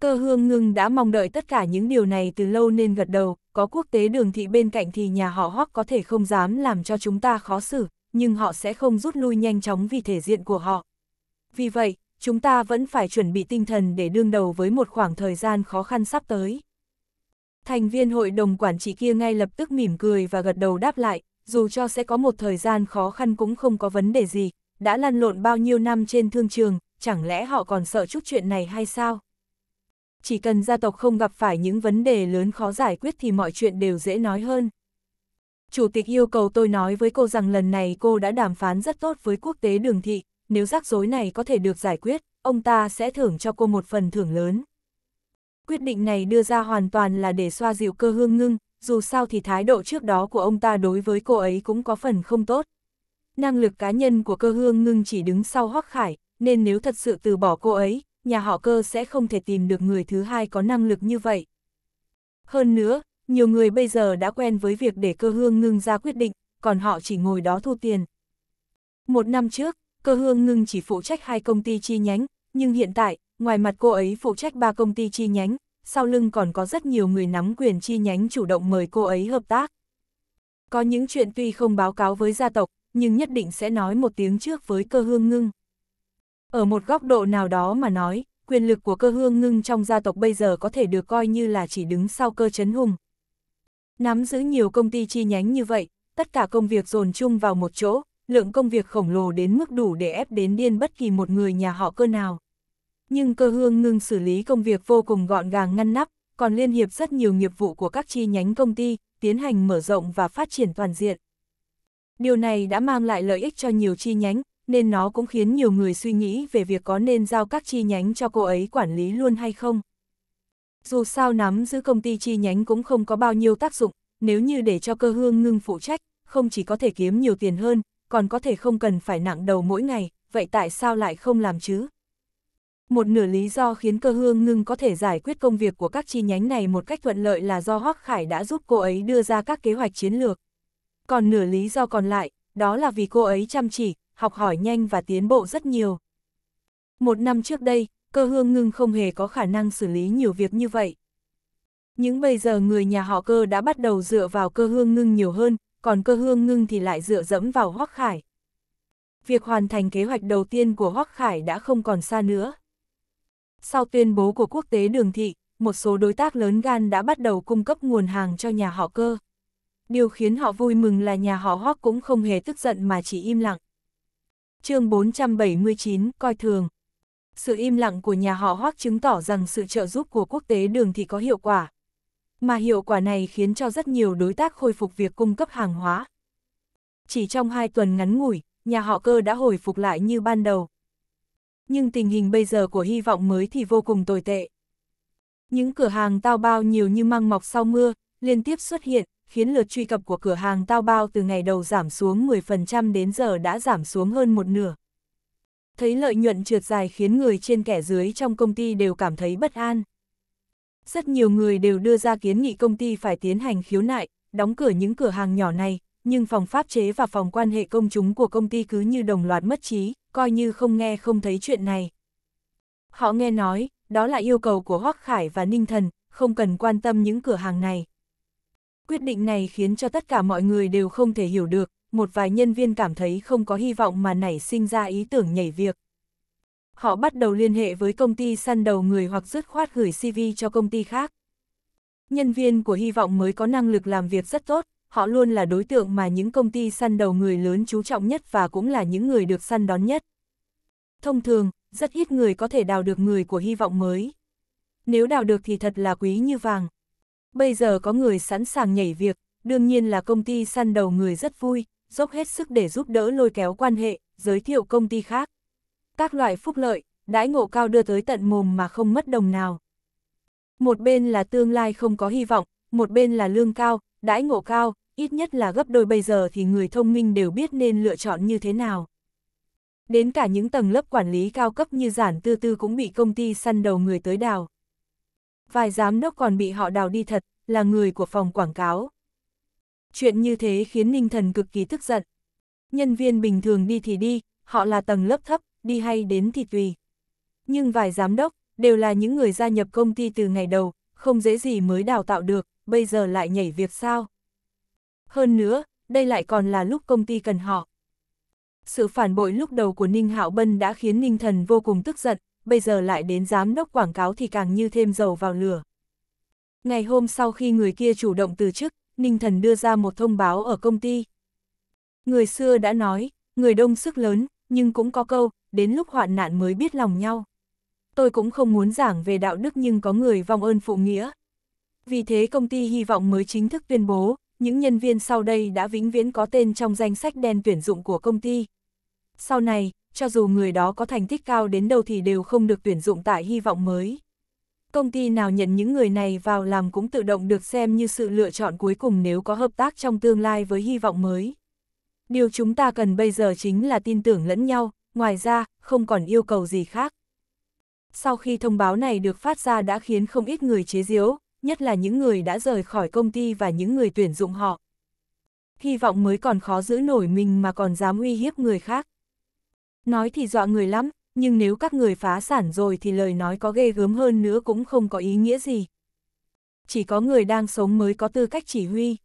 Cơ hương ngưng đã mong đợi tất cả những điều này từ lâu nên gật đầu, có quốc tế đường thị bên cạnh thì nhà họ hoắc có thể không dám làm cho chúng ta khó xử, nhưng họ sẽ không rút lui nhanh chóng vì thể diện của họ. Vì vậy, chúng ta vẫn phải chuẩn bị tinh thần để đương đầu với một khoảng thời gian khó khăn sắp tới. Thành viên hội đồng quản trị kia ngay lập tức mỉm cười và gật đầu đáp lại, dù cho sẽ có một thời gian khó khăn cũng không có vấn đề gì, đã lăn lộn bao nhiêu năm trên thương trường, chẳng lẽ họ còn sợ chút chuyện này hay sao? Chỉ cần gia tộc không gặp phải những vấn đề lớn khó giải quyết thì mọi chuyện đều dễ nói hơn. Chủ tịch yêu cầu tôi nói với cô rằng lần này cô đã đàm phán rất tốt với quốc tế đường thị, nếu rắc rối này có thể được giải quyết, ông ta sẽ thưởng cho cô một phần thưởng lớn. Quyết định này đưa ra hoàn toàn là để xoa dịu cơ hương ngưng, dù sao thì thái độ trước đó của ông ta đối với cô ấy cũng có phần không tốt. Năng lực cá nhân của cơ hương ngưng chỉ đứng sau hoắc khải, nên nếu thật sự từ bỏ cô ấy, nhà họ cơ sẽ không thể tìm được người thứ hai có năng lực như vậy. Hơn nữa, nhiều người bây giờ đã quen với việc để cơ hương ngưng ra quyết định, còn họ chỉ ngồi đó thu tiền. Một năm trước, cơ hương ngưng chỉ phụ trách hai công ty chi nhánh, nhưng hiện tại, ngoài mặt cô ấy phụ trách ba công ty chi nhánh, sau lưng còn có rất nhiều người nắm quyền chi nhánh chủ động mời cô ấy hợp tác. Có những chuyện tuy không báo cáo với gia tộc, nhưng nhất định sẽ nói một tiếng trước với cơ hương ngưng. Ở một góc độ nào đó mà nói, quyền lực của cơ hương ngưng trong gia tộc bây giờ có thể được coi như là chỉ đứng sau cơ chấn hùng. Nắm giữ nhiều công ty chi nhánh như vậy, tất cả công việc dồn chung vào một chỗ, lượng công việc khổng lồ đến mức đủ để ép đến điên bất kỳ một người nhà họ cơ nào nhưng cơ hương ngưng xử lý công việc vô cùng gọn gàng ngăn nắp, còn liên hiệp rất nhiều nghiệp vụ của các chi nhánh công ty, tiến hành mở rộng và phát triển toàn diện. Điều này đã mang lại lợi ích cho nhiều chi nhánh, nên nó cũng khiến nhiều người suy nghĩ về việc có nên giao các chi nhánh cho cô ấy quản lý luôn hay không. Dù sao nắm giữ công ty chi nhánh cũng không có bao nhiêu tác dụng, nếu như để cho cơ hương ngưng phụ trách, không chỉ có thể kiếm nhiều tiền hơn, còn có thể không cần phải nặng đầu mỗi ngày, vậy tại sao lại không làm chứ? một nửa lý do khiến cơ hương ngưng có thể giải quyết công việc của các chi nhánh này một cách thuận lợi là do Hoác Khải đã giúp cô ấy đưa ra các kế hoạch chiến lược. Còn nửa lý do còn lại, đó là vì cô ấy chăm chỉ, học hỏi nhanh và tiến bộ rất nhiều. Một năm trước đây, cơ hương ngưng không hề có khả năng xử lý nhiều việc như vậy. Những bây giờ người nhà họ cơ đã bắt đầu dựa vào cơ hương ngưng nhiều hơn, còn cơ hương ngưng thì lại dựa dẫm vào Hoác Khải. Việc hoàn thành kế hoạch đầu tiên của Hoác Khải đã không còn xa nữa. Sau tuyên bố của quốc tế đường thị, một số đối tác lớn gan đã bắt đầu cung cấp nguồn hàng cho nhà họ cơ. Điều khiến họ vui mừng là nhà họ Hoắc cũng không hề tức giận mà chỉ im lặng. chương 479, coi thường. Sự im lặng của nhà họ Hoắc chứng tỏ rằng sự trợ giúp của quốc tế đường thị có hiệu quả. Mà hiệu quả này khiến cho rất nhiều đối tác khôi phục việc cung cấp hàng hóa. Chỉ trong hai tuần ngắn ngủi, nhà họ cơ đã hồi phục lại như ban đầu, nhưng tình hình bây giờ của hy vọng mới thì vô cùng tồi tệ. Những cửa hàng tao bao nhiều như măng mọc sau mưa, liên tiếp xuất hiện, khiến lượt truy cập của cửa hàng tao bao từ ngày đầu giảm xuống 10% đến giờ đã giảm xuống hơn một nửa. Thấy lợi nhuận trượt dài khiến người trên kẻ dưới trong công ty đều cảm thấy bất an. Rất nhiều người đều đưa ra kiến nghị công ty phải tiến hành khiếu nại, đóng cửa những cửa hàng nhỏ này, nhưng phòng pháp chế và phòng quan hệ công chúng của công ty cứ như đồng loạt mất trí, coi như không nghe không thấy chuyện này. Họ nghe nói, đó là yêu cầu của Hoắc Khải và Ninh Thần, không cần quan tâm những cửa hàng này. Quyết định này khiến cho tất cả mọi người đều không thể hiểu được, một vài nhân viên cảm thấy không có hy vọng mà nảy sinh ra ý tưởng nhảy việc. Họ bắt đầu liên hệ với công ty săn đầu người hoặc dứt khoát gửi CV cho công ty khác. Nhân viên của hy vọng mới có năng lực làm việc rất tốt, họ luôn là đối tượng mà những công ty săn đầu người lớn chú trọng nhất và cũng là những người được săn đón nhất. Thông thường, rất ít người có thể đào được người của hy vọng mới. Nếu đào được thì thật là quý như vàng. Bây giờ có người sẵn sàng nhảy việc, đương nhiên là công ty săn đầu người rất vui, dốc hết sức để giúp đỡ lôi kéo quan hệ, giới thiệu công ty khác. Các loại phúc lợi, đãi ngộ cao đưa tới tận mồm mà không mất đồng nào. Một bên là tương lai không có hy vọng, một bên là lương cao, đãi ngộ cao, ít nhất là gấp đôi bây giờ thì người thông minh đều biết nên lựa chọn như thế nào. Đến cả những tầng lớp quản lý cao cấp như giản tư tư cũng bị công ty săn đầu người tới đào. Vài giám đốc còn bị họ đào đi thật, là người của phòng quảng cáo. Chuyện như thế khiến Ninh Thần cực kỳ tức giận. Nhân viên bình thường đi thì đi, họ là tầng lớp thấp, đi hay đến thì tùy. Nhưng vài giám đốc, đều là những người gia nhập công ty từ ngày đầu, không dễ gì mới đào tạo được, bây giờ lại nhảy việc sao? Hơn nữa, đây lại còn là lúc công ty cần họ. Sự phản bội lúc đầu của Ninh Hạo Bân đã khiến Ninh Thần vô cùng tức giận, bây giờ lại đến giám đốc quảng cáo thì càng như thêm dầu vào lửa. Ngày hôm sau khi người kia chủ động từ chức, Ninh Thần đưa ra một thông báo ở công ty. Người xưa đã nói, người đông sức lớn, nhưng cũng có câu, đến lúc hoạn nạn mới biết lòng nhau. Tôi cũng không muốn giảng về đạo đức nhưng có người vong ơn phụ nghĩa. Vì thế công ty hy vọng mới chính thức tuyên bố, những nhân viên sau đây đã vĩnh viễn có tên trong danh sách đen tuyển dụng của công ty. Sau này, cho dù người đó có thành tích cao đến đâu thì đều không được tuyển dụng tại hy vọng mới. Công ty nào nhận những người này vào làm cũng tự động được xem như sự lựa chọn cuối cùng nếu có hợp tác trong tương lai với hy vọng mới. Điều chúng ta cần bây giờ chính là tin tưởng lẫn nhau, ngoài ra, không còn yêu cầu gì khác. Sau khi thông báo này được phát ra đã khiến không ít người chế giễu, nhất là những người đã rời khỏi công ty và những người tuyển dụng họ. Hy vọng mới còn khó giữ nổi mình mà còn dám uy hiếp người khác. Nói thì dọa người lắm, nhưng nếu các người phá sản rồi thì lời nói có ghê gớm hơn nữa cũng không có ý nghĩa gì. Chỉ có người đang sống mới có tư cách chỉ huy.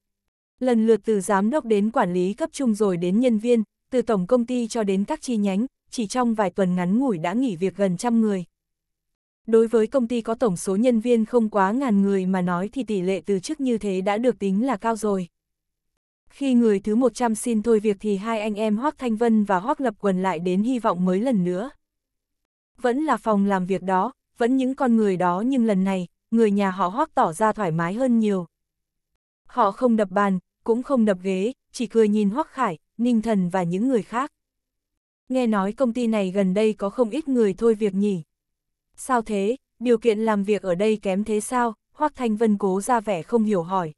Lần lượt từ giám đốc đến quản lý cấp trung rồi đến nhân viên, từ tổng công ty cho đến các chi nhánh, chỉ trong vài tuần ngắn ngủi đã nghỉ việc gần trăm người. Đối với công ty có tổng số nhân viên không quá ngàn người mà nói thì tỷ lệ từ chức như thế đã được tính là cao rồi. Khi người thứ 100 xin thôi việc thì hai anh em Hoác Thanh Vân và Hoác Lập Quần lại đến hy vọng mới lần nữa. Vẫn là phòng làm việc đó, vẫn những con người đó nhưng lần này, người nhà họ Hoác tỏ ra thoải mái hơn nhiều. Họ không đập bàn, cũng không đập ghế, chỉ cười nhìn Hoác Khải, Ninh Thần và những người khác. Nghe nói công ty này gần đây có không ít người thôi việc nhỉ. Sao thế, điều kiện làm việc ở đây kém thế sao? Hoác Thanh Vân cố ra vẻ không hiểu hỏi.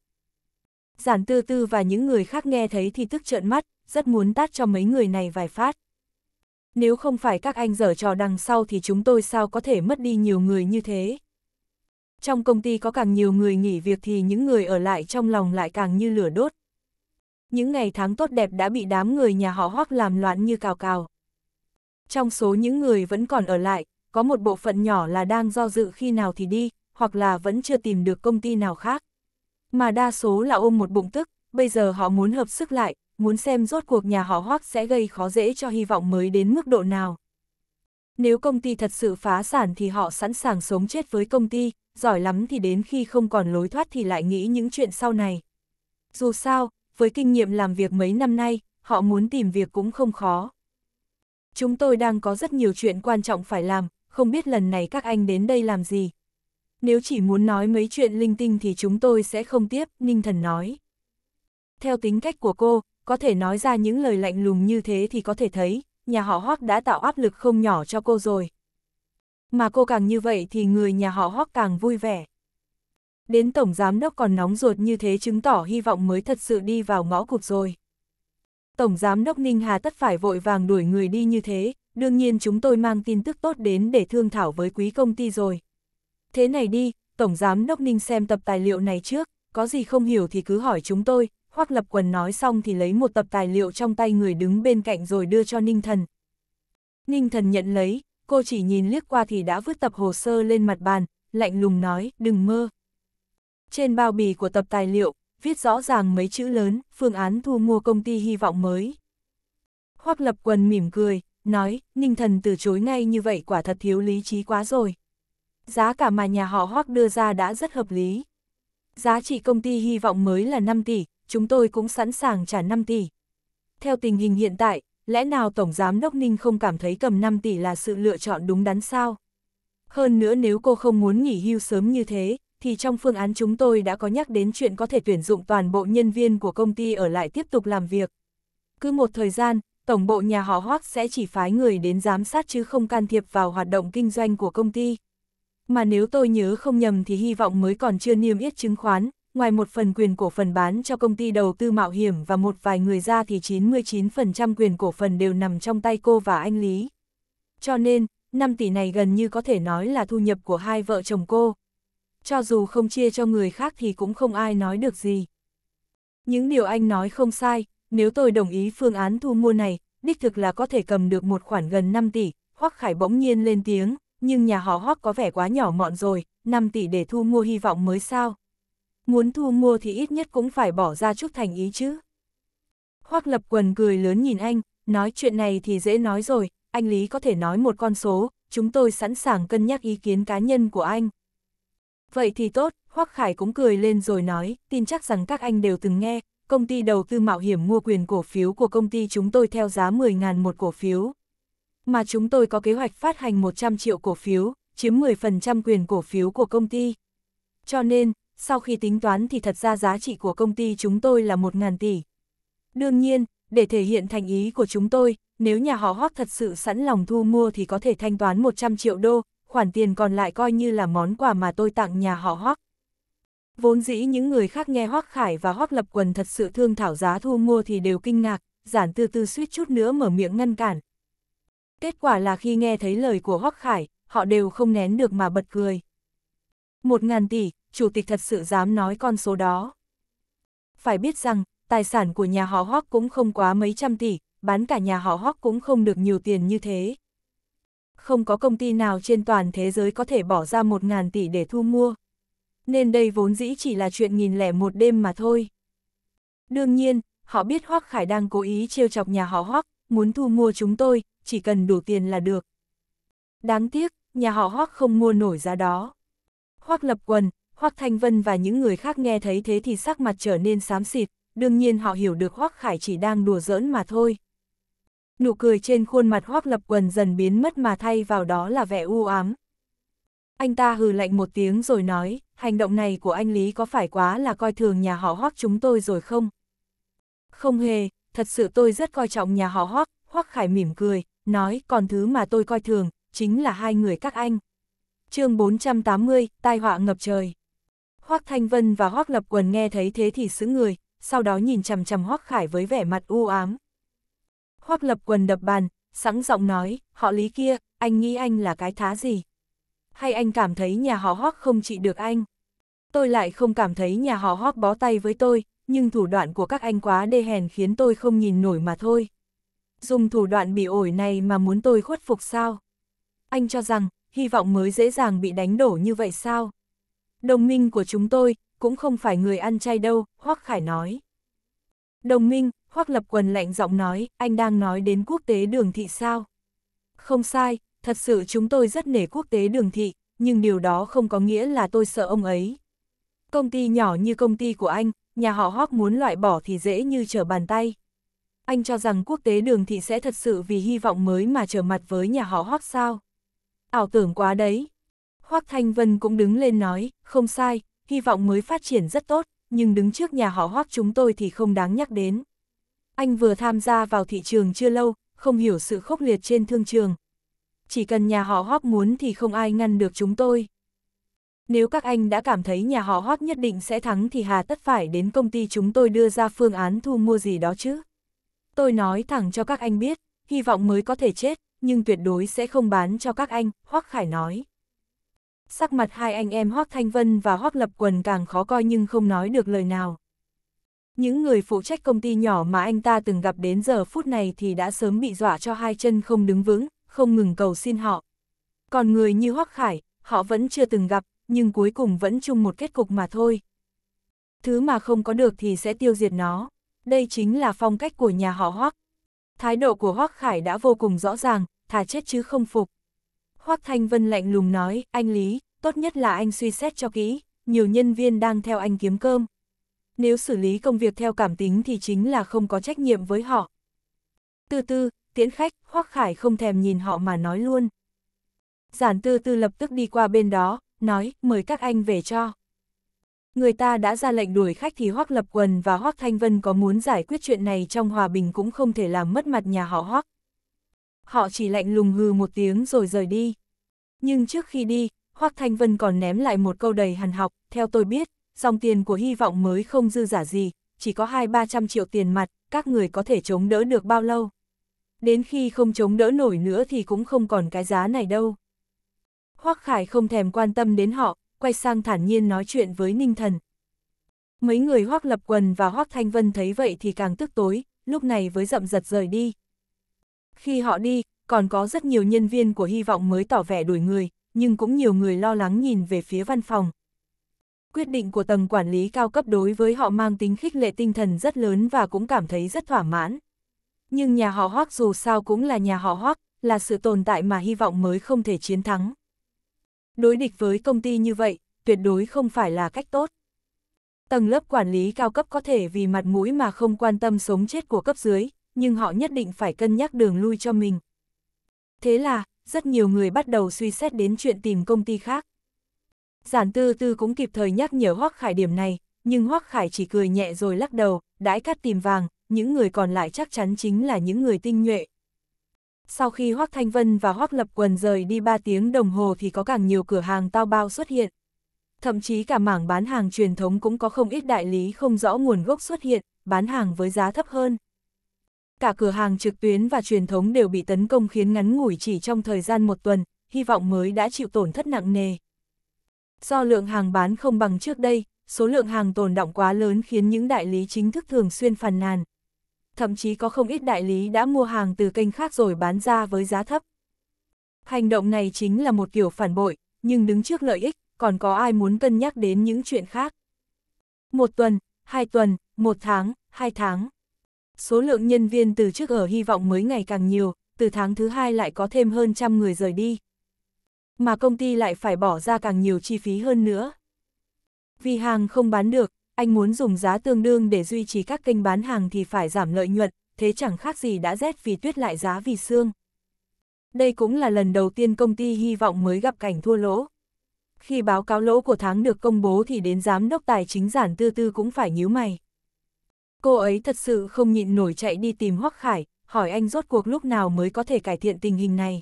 Giản tư tư và những người khác nghe thấy thì tức trợn mắt, rất muốn tát cho mấy người này vài phát. Nếu không phải các anh dở trò đằng sau thì chúng tôi sao có thể mất đi nhiều người như thế. Trong công ty có càng nhiều người nghỉ việc thì những người ở lại trong lòng lại càng như lửa đốt. Những ngày tháng tốt đẹp đã bị đám người nhà họ hoác làm loạn như cào cào. Trong số những người vẫn còn ở lại, có một bộ phận nhỏ là đang do dự khi nào thì đi, hoặc là vẫn chưa tìm được công ty nào khác. Mà đa số là ôm một bụng tức, bây giờ họ muốn hợp sức lại, muốn xem rốt cuộc nhà họ hoác sẽ gây khó dễ cho hy vọng mới đến mức độ nào. Nếu công ty thật sự phá sản thì họ sẵn sàng sống chết với công ty, giỏi lắm thì đến khi không còn lối thoát thì lại nghĩ những chuyện sau này. Dù sao, với kinh nghiệm làm việc mấy năm nay, họ muốn tìm việc cũng không khó. Chúng tôi đang có rất nhiều chuyện quan trọng phải làm, không biết lần này các anh đến đây làm gì. Nếu chỉ muốn nói mấy chuyện linh tinh thì chúng tôi sẽ không tiếp, Ninh Thần nói. Theo tính cách của cô, có thể nói ra những lời lạnh lùng như thế thì có thể thấy, nhà họ Hoác đã tạo áp lực không nhỏ cho cô rồi. Mà cô càng như vậy thì người nhà họ Hoác càng vui vẻ. Đến Tổng Giám Đốc còn nóng ruột như thế chứng tỏ hy vọng mới thật sự đi vào ngõ cụt rồi. Tổng Giám Đốc Ninh Hà tất phải vội vàng đuổi người đi như thế, đương nhiên chúng tôi mang tin tức tốt đến để thương thảo với quý công ty rồi. Thế này đi, Tổng Giám Đốc Ninh xem tập tài liệu này trước, có gì không hiểu thì cứ hỏi chúng tôi, hoặc lập quần nói xong thì lấy một tập tài liệu trong tay người đứng bên cạnh rồi đưa cho Ninh Thần. Ninh Thần nhận lấy, cô chỉ nhìn liếc qua thì đã vứt tập hồ sơ lên mặt bàn, lạnh lùng nói, đừng mơ. Trên bao bì của tập tài liệu, viết rõ ràng mấy chữ lớn, phương án thu mua công ty hy vọng mới. Hoác lập quần mỉm cười, nói, ninh thần từ chối ngay như vậy quả thật thiếu lý trí quá rồi. Giá cả mà nhà họ hoác đưa ra đã rất hợp lý. Giá trị công ty hy vọng mới là 5 tỷ, chúng tôi cũng sẵn sàng trả 5 tỷ. Theo tình hình hiện tại, lẽ nào Tổng Giám Đốc Ninh không cảm thấy cầm 5 tỷ là sự lựa chọn đúng đắn sao? Hơn nữa nếu cô không muốn nghỉ hưu sớm như thế, thì trong phương án chúng tôi đã có nhắc đến chuyện có thể tuyển dụng toàn bộ nhân viên của công ty ở lại tiếp tục làm việc. Cứ một thời gian, tổng bộ nhà họ Hoác sẽ chỉ phái người đến giám sát chứ không can thiệp vào hoạt động kinh doanh của công ty. Mà nếu tôi nhớ không nhầm thì hy vọng mới còn chưa niêm yết chứng khoán, ngoài một phần quyền cổ phần bán cho công ty đầu tư mạo hiểm và một vài người ra thì 99% quyền cổ phần đều nằm trong tay cô và anh Lý. Cho nên, 5 tỷ này gần như có thể nói là thu nhập của hai vợ chồng cô cho dù không chia cho người khác thì cũng không ai nói được gì. Những điều anh nói không sai, nếu tôi đồng ý phương án thu mua này, đích thực là có thể cầm được một khoản gần 5 tỷ, Hoắc Khải bỗng nhiên lên tiếng, nhưng nhà họ Hoắc có vẻ quá nhỏ mọn rồi, 5 tỷ để thu mua hy vọng mới sao. Muốn thu mua thì ít nhất cũng phải bỏ ra chút thành ý chứ. Hoắc lập quần cười lớn nhìn anh, nói chuyện này thì dễ nói rồi, anh Lý có thể nói một con số, chúng tôi sẵn sàng cân nhắc ý kiến cá nhân của anh. Vậy thì tốt, Hoắc Khải cũng cười lên rồi nói, tin chắc rằng các anh đều từng nghe, công ty đầu tư mạo hiểm mua quyền cổ phiếu của công ty chúng tôi theo giá 10.000 một cổ phiếu. Mà chúng tôi có kế hoạch phát hành 100 triệu cổ phiếu, chiếm 10% quyền cổ phiếu của công ty. Cho nên, sau khi tính toán thì thật ra giá trị của công ty chúng tôi là 1.000 tỷ. Đương nhiên, để thể hiện thành ý của chúng tôi, nếu nhà họ Hoắc thật sự sẵn lòng thu mua thì có thể thanh toán 100 triệu đô, khoản tiền còn lại coi như là món quà mà tôi tặng nhà họ Hoắc. Vốn dĩ những người khác nghe Hoắc Khải và Hoắc Lập Quần thật sự thương thảo giá thu mua thì đều kinh ngạc, giản tư tư suýt chút nữa mở miệng ngăn cản. Kết quả là khi nghe thấy lời của Hoắc Khải, họ đều không nén được mà bật cười. Một ngàn tỷ, chủ tịch thật sự dám nói con số đó. Phải biết rằng, tài sản của nhà họ Hoắc cũng không quá mấy trăm tỷ, bán cả nhà họ Hoắc cũng không được nhiều tiền như thế không có công ty nào trên toàn thế giới có thể bỏ ra 1.000 tỷ để thu mua. Nên đây vốn dĩ chỉ là chuyện nghìn lẻ một đêm mà thôi. Đương nhiên, họ biết Hoác Khải đang cố ý trêu chọc nhà họ Hoác, muốn thu mua chúng tôi, chỉ cần đủ tiền là được. Đáng tiếc, nhà họ Hoác không mua nổi giá đó. Hoác Lập Quần, Hoác Thanh Vân và những người khác nghe thấy thế thì sắc mặt trở nên xám xịt, đương nhiên họ hiểu được Hoác Khải chỉ đang đùa giỡn mà thôi nụ cười trên khuôn mặt hoác lập quần dần biến mất mà thay vào đó là vẻ u ám. Anh ta hừ lạnh một tiếng rồi nói, hành động này của anh Lý có phải quá là coi thường nhà họ hoác chúng tôi rồi không? Không hề, thật sự tôi rất coi trọng nhà họ hoác, hoác khải mỉm cười, nói còn thứ mà tôi coi thường, chính là hai người các anh. chương 480, tai họa ngập trời. Hoác Thanh Vân và Hoác Lập Quần nghe thấy thế thì sững người, sau đó nhìn chằm chằm Hoác Khải với vẻ mặt u ám hoác lập quần đập bàn, sẵn giọng nói, họ lý kia, anh nghĩ anh là cái thá gì? Hay anh cảm thấy nhà họ hoác không trị được anh? Tôi lại không cảm thấy nhà họ hoác bó tay với tôi, nhưng thủ đoạn của các anh quá đê hèn khiến tôi không nhìn nổi mà thôi. Dùng thủ đoạn bị ổi này mà muốn tôi khuất phục sao? Anh cho rằng, hy vọng mới dễ dàng bị đánh đổ như vậy sao? Đồng minh của chúng tôi, cũng không phải người ăn chay đâu, Hoác Khải nói. Đồng minh, Hoác Lập Quần lạnh giọng nói, anh đang nói đến quốc tế đường thị sao? Không sai, thật sự chúng tôi rất nể quốc tế đường thị, nhưng điều đó không có nghĩa là tôi sợ ông ấy. Công ty nhỏ như công ty của anh, nhà họ Hoác muốn loại bỏ thì dễ như trở bàn tay. Anh cho rằng quốc tế đường thị sẽ thật sự vì hy vọng mới mà trở mặt với nhà họ Hoác sao? Ảo tưởng quá đấy. Hoác Thanh Vân cũng đứng lên nói, không sai, hy vọng mới phát triển rất tốt, nhưng đứng trước nhà họ Hoác chúng tôi thì không đáng nhắc đến. Anh vừa tham gia vào thị trường chưa lâu, không hiểu sự khốc liệt trên thương trường. Chỉ cần nhà họ Hop muốn thì không ai ngăn được chúng tôi. Nếu các anh đã cảm thấy nhà họ Hop nhất định sẽ thắng thì hà tất phải đến công ty chúng tôi đưa ra phương án thu mua gì đó chứ. Tôi nói thẳng cho các anh biết, hy vọng mới có thể chết, nhưng tuyệt đối sẽ không bán cho các anh, Hoác Khải nói. Sắc mặt hai anh em Hoác Thanh Vân và Hoác Lập Quần càng khó coi nhưng không nói được lời nào. Những người phụ trách công ty nhỏ mà anh ta từng gặp đến giờ phút này thì đã sớm bị dọa cho hai chân không đứng vững, không ngừng cầu xin họ. Còn người như Hoắc Khải, họ vẫn chưa từng gặp, nhưng cuối cùng vẫn chung một kết cục mà thôi. Thứ mà không có được thì sẽ tiêu diệt nó. Đây chính là phong cách của nhà họ Hoắc. Thái độ của Hoắc Khải đã vô cùng rõ ràng, thà chết chứ không phục. Hoắc Thanh Vân lạnh lùng nói, anh Lý, tốt nhất là anh suy xét cho kỹ, nhiều nhân viên đang theo anh kiếm cơm nếu xử lý công việc theo cảm tính thì chính là không có trách nhiệm với họ. Tư Tư, tiễn khách, Hoắc Khải không thèm nhìn họ mà nói luôn. Giản tư tư lập tức đi qua bên đó, nói, mời các anh về cho. Người ta đã ra lệnh đuổi khách thì Hoắc Lập Quần và Hoắc Thanh Vân có muốn giải quyết chuyện này trong hòa bình cũng không thể làm mất mặt nhà họ Hoắc. Họ chỉ lạnh lùng hừ một tiếng rồi rời đi. Nhưng trước khi đi, Hoắc Thanh Vân còn ném lại một câu đầy hằn học, theo tôi biết, dòng tiền của hy vọng mới không dư giả gì, chỉ có hai ba trăm triệu tiền mặt, các người có thể chống đỡ được bao lâu. Đến khi không chống đỡ nổi nữa thì cũng không còn cái giá này đâu. Hoắc Khải không thèm quan tâm đến họ, quay sang thản nhiên nói chuyện với Ninh Thần. Mấy người Hoắc Lập Quần và Hoắc Thanh Vân thấy vậy thì càng tức tối, lúc này với dậm giật rời đi. Khi họ đi, còn có rất nhiều nhân viên của hy vọng mới tỏ vẻ đuổi người, nhưng cũng nhiều người lo lắng nhìn về phía văn phòng. Quyết định của tầng quản lý cao cấp đối với họ mang tính khích lệ tinh thần rất lớn và cũng cảm thấy rất thỏa mãn. Nhưng nhà họ Hoắc dù sao cũng là nhà họ Hoắc, là sự tồn tại mà hy vọng mới không thể chiến thắng. Đối địch với công ty như vậy, tuyệt đối không phải là cách tốt. Tầng lớp quản lý cao cấp có thể vì mặt mũi mà không quan tâm sống chết của cấp dưới, nhưng họ nhất định phải cân nhắc đường lui cho mình. Thế là, rất nhiều người bắt đầu suy xét đến chuyện tìm công ty khác. Giản tư tư cũng kịp thời nhắc nhở Hoắc Khải điểm này, nhưng Hoắc Khải chỉ cười nhẹ rồi lắc đầu, đãi cắt tìm vàng, những người còn lại chắc chắn chính là những người tinh nhuệ. Sau khi Hoắc Thanh Vân và Hoắc Lập Quần rời đi 3 tiếng đồng hồ thì có càng nhiều cửa hàng tao bao xuất hiện. Thậm chí cả mảng bán hàng truyền thống cũng có không ít đại lý không rõ nguồn gốc xuất hiện, bán hàng với giá thấp hơn. Cả cửa hàng trực tuyến và truyền thống đều bị tấn công khiến ngắn ngủi chỉ trong thời gian một tuần, hy vọng mới đã chịu tổn thất nặng nề. Do lượng hàng bán không bằng trước đây, số lượng hàng tồn động quá lớn khiến những đại lý chính thức thường xuyên phàn nàn. Thậm chí có không ít đại lý đã mua hàng từ kênh khác rồi bán ra với giá thấp. Hành động này chính là một kiểu phản bội, nhưng đứng trước lợi ích, còn có ai muốn cân nhắc đến những chuyện khác. Một tuần, hai tuần, một tháng, hai tháng. Số lượng nhân viên từ trước ở hy vọng mới ngày càng nhiều, từ tháng thứ hai lại có thêm hơn trăm người rời đi mà công ty lại phải bỏ ra càng nhiều chi phí hơn nữa. Vì hàng không bán được, anh muốn dùng giá tương đương để duy trì các kênh bán hàng thì phải giảm lợi nhuận, thế chẳng khác gì đã rét vì tuyết lại giá vì xương. Đây cũng là lần đầu tiên công ty hy vọng mới gặp cảnh thua lỗ. Khi báo cáo lỗ của tháng được công bố thì đến giám đốc tài chính giản tư tư cũng phải nhíu mày. Cô ấy thật sự không nhịn nổi chạy đi tìm Hoắc Khải, hỏi anh rốt cuộc lúc nào mới có thể cải thiện tình hình này.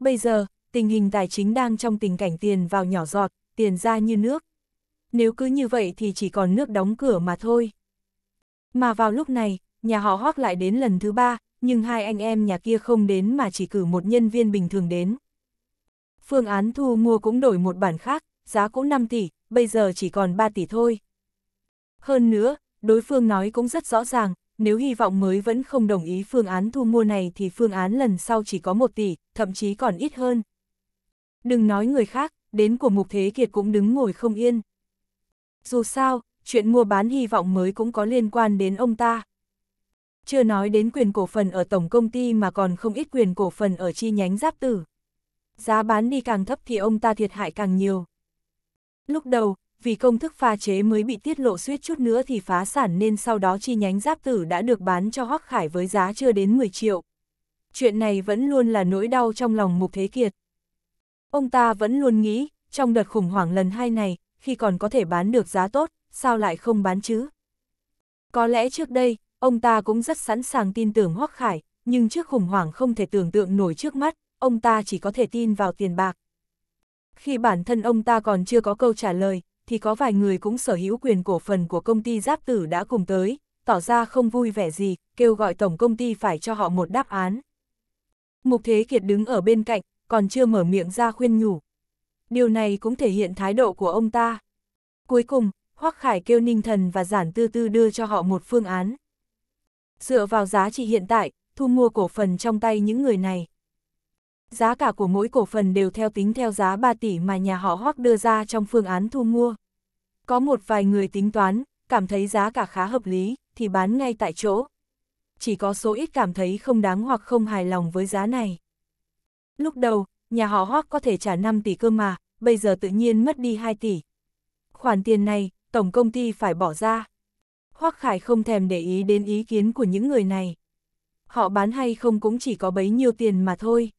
Bây giờ, tình hình tài chính đang trong tình cảnh tiền vào nhỏ giọt, tiền ra như nước. Nếu cứ như vậy thì chỉ còn nước đóng cửa mà thôi. Mà vào lúc này, nhà họ hót lại đến lần thứ ba, nhưng hai anh em nhà kia không đến mà chỉ cử một nhân viên bình thường đến. Phương án thu mua cũng đổi một bản khác, giá cũng 5 tỷ, bây giờ chỉ còn 3 tỷ thôi. Hơn nữa, đối phương nói cũng rất rõ ràng, nếu hy vọng mới vẫn không đồng ý phương án thu mua này thì phương án lần sau chỉ có 1 tỷ, thậm chí còn ít hơn đừng nói người khác, đến của Mục Thế Kiệt cũng đứng ngồi không yên. Dù sao, chuyện mua bán hy vọng mới cũng có liên quan đến ông ta. Chưa nói đến quyền cổ phần ở tổng công ty mà còn không ít quyền cổ phần ở chi nhánh giáp tử. Giá bán đi càng thấp thì ông ta thiệt hại càng nhiều. Lúc đầu, vì công thức pha chế mới bị tiết lộ suýt chút nữa thì phá sản nên sau đó chi nhánh giáp tử đã được bán cho Hoắc Khải với giá chưa đến 10 triệu. Chuyện này vẫn luôn là nỗi đau trong lòng Mục Thế Kiệt. Ông ta vẫn luôn nghĩ, trong đợt khủng hoảng lần hai này, khi còn có thể bán được giá tốt, sao lại không bán chứ? Có lẽ trước đây, ông ta cũng rất sẵn sàng tin tưởng Hoắc Khải, nhưng trước khủng hoảng không thể tưởng tượng nổi trước mắt, ông ta chỉ có thể tin vào tiền bạc. Khi bản thân ông ta còn chưa có câu trả lời, thì có vài người cũng sở hữu quyền cổ phần của công ty giáp tử đã cùng tới, tỏ ra không vui vẻ gì, kêu gọi tổng công ty phải cho họ một đáp án. Mục Thế Kiệt đứng ở bên cạnh, còn chưa mở miệng ra khuyên nhủ. Điều này cũng thể hiện thái độ của ông ta. Cuối cùng, Hoắc Khải kêu Ninh Thần và Giản Tư Tư đưa cho họ một phương án. Dựa vào giá trị hiện tại, thu mua cổ phần trong tay những người này. Giá cả của mỗi cổ phần đều theo tính theo giá 3 tỷ mà nhà họ Hoắc đưa ra trong phương án thu mua. Có một vài người tính toán, cảm thấy giá cả khá hợp lý, thì bán ngay tại chỗ. Chỉ có số ít cảm thấy không đáng hoặc không hài lòng với giá này. Lúc đầu, nhà họ Hoác có thể trả 5 tỷ cơ mà, bây giờ tự nhiên mất đi 2 tỷ. Khoản tiền này, tổng công ty phải bỏ ra. Hoác Khải không thèm để ý đến ý kiến của những người này. Họ bán hay không cũng chỉ có bấy nhiêu tiền mà thôi.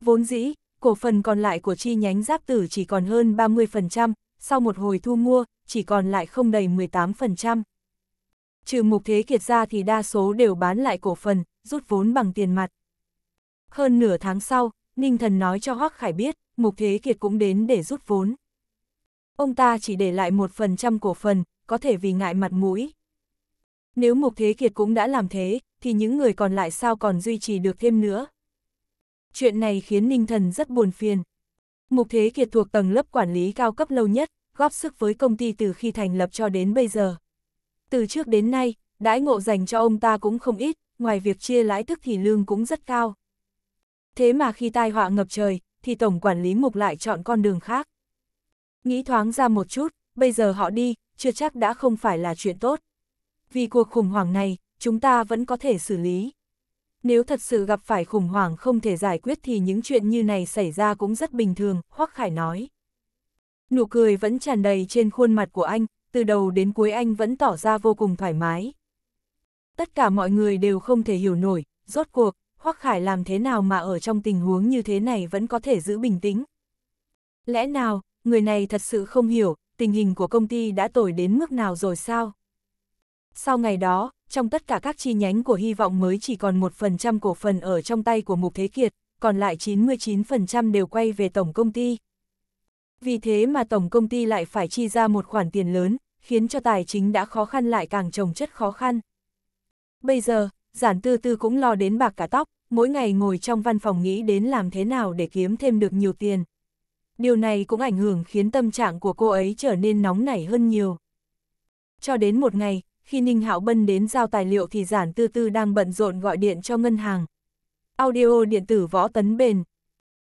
Vốn dĩ, cổ phần còn lại của chi nhánh giáp tử chỉ còn hơn 30%, sau một hồi thu mua, chỉ còn lại không đầy 18%. Trừ mục thế kiệt ra thì đa số đều bán lại cổ phần, rút vốn bằng tiền mặt. Hơn nửa tháng sau, Ninh Thần nói cho Hoắc Khải biết, Mục Thế Kiệt cũng đến để rút vốn. Ông ta chỉ để lại một phần trăm cổ phần, có thể vì ngại mặt mũi. Nếu Mục Thế Kiệt cũng đã làm thế, thì những người còn lại sao còn duy trì được thêm nữa. Chuyện này khiến Ninh Thần rất buồn phiền. Mục Thế Kiệt thuộc tầng lớp quản lý cao cấp lâu nhất, góp sức với công ty từ khi thành lập cho đến bây giờ. Từ trước đến nay, đãi ngộ dành cho ông ta cũng không ít, ngoài việc chia lãi thức thì lương cũng rất cao. Thế mà khi tai họa ngập trời, thì Tổng Quản lý Mục lại chọn con đường khác. Nghĩ thoáng ra một chút, bây giờ họ đi, chưa chắc đã không phải là chuyện tốt. Vì cuộc khủng hoảng này, chúng ta vẫn có thể xử lý. Nếu thật sự gặp phải khủng hoảng không thể giải quyết thì những chuyện như này xảy ra cũng rất bình thường, Hoắc Khải nói. Nụ cười vẫn tràn đầy trên khuôn mặt của anh, từ đầu đến cuối anh vẫn tỏ ra vô cùng thoải mái. Tất cả mọi người đều không thể hiểu nổi, rốt cuộc, Hoắc Khải làm thế nào mà ở trong tình huống như thế này vẫn có thể giữ bình tĩnh. Lẽ nào, người này thật sự không hiểu, tình hình của công ty đã tồi đến mức nào rồi sao? Sau ngày đó, trong tất cả các chi nhánh của hy vọng mới chỉ còn 1% cổ phần ở trong tay của Mục Thế Kiệt, còn lại 99% đều quay về tổng công ty. Vì thế mà tổng công ty lại phải chi ra một khoản tiền lớn, khiến cho tài chính đã khó khăn lại càng trồng chất khó khăn. Bây giờ, giản tư tư cũng lo đến bạc cả tóc, mỗi ngày ngồi trong văn phòng nghĩ đến làm thế nào để kiếm thêm được nhiều tiền. Điều này cũng ảnh hưởng khiến tâm trạng của cô ấy trở nên nóng nảy hơn nhiều. Cho đến một ngày, khi Ninh Hạo Bân đến giao tài liệu thì giản tư tư đang bận rộn gọi điện cho ngân hàng. Audio điện tử võ tấn bền.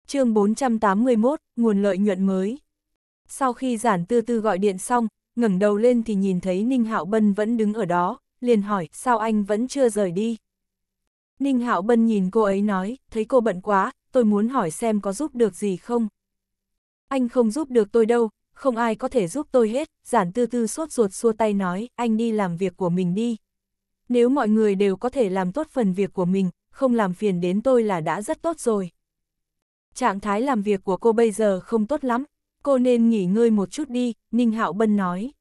chương 481, nguồn lợi nhuận mới. Sau khi giản tư tư gọi điện xong, ngẩng đầu lên thì nhìn thấy Ninh Hạo Bân vẫn đứng ở đó, liền hỏi sao anh vẫn chưa rời đi. Ninh Hạo Bân nhìn cô ấy nói, thấy cô bận quá, tôi muốn hỏi xem có giúp được gì không. Anh không giúp được tôi đâu, không ai có thể giúp tôi hết, giản tư tư sốt ruột xua tay nói, anh đi làm việc của mình đi. Nếu mọi người đều có thể làm tốt phần việc của mình, không làm phiền đến tôi là đã rất tốt rồi. Trạng thái làm việc của cô bây giờ không tốt lắm, cô nên nghỉ ngơi một chút đi, Ninh Hạo Bân nói.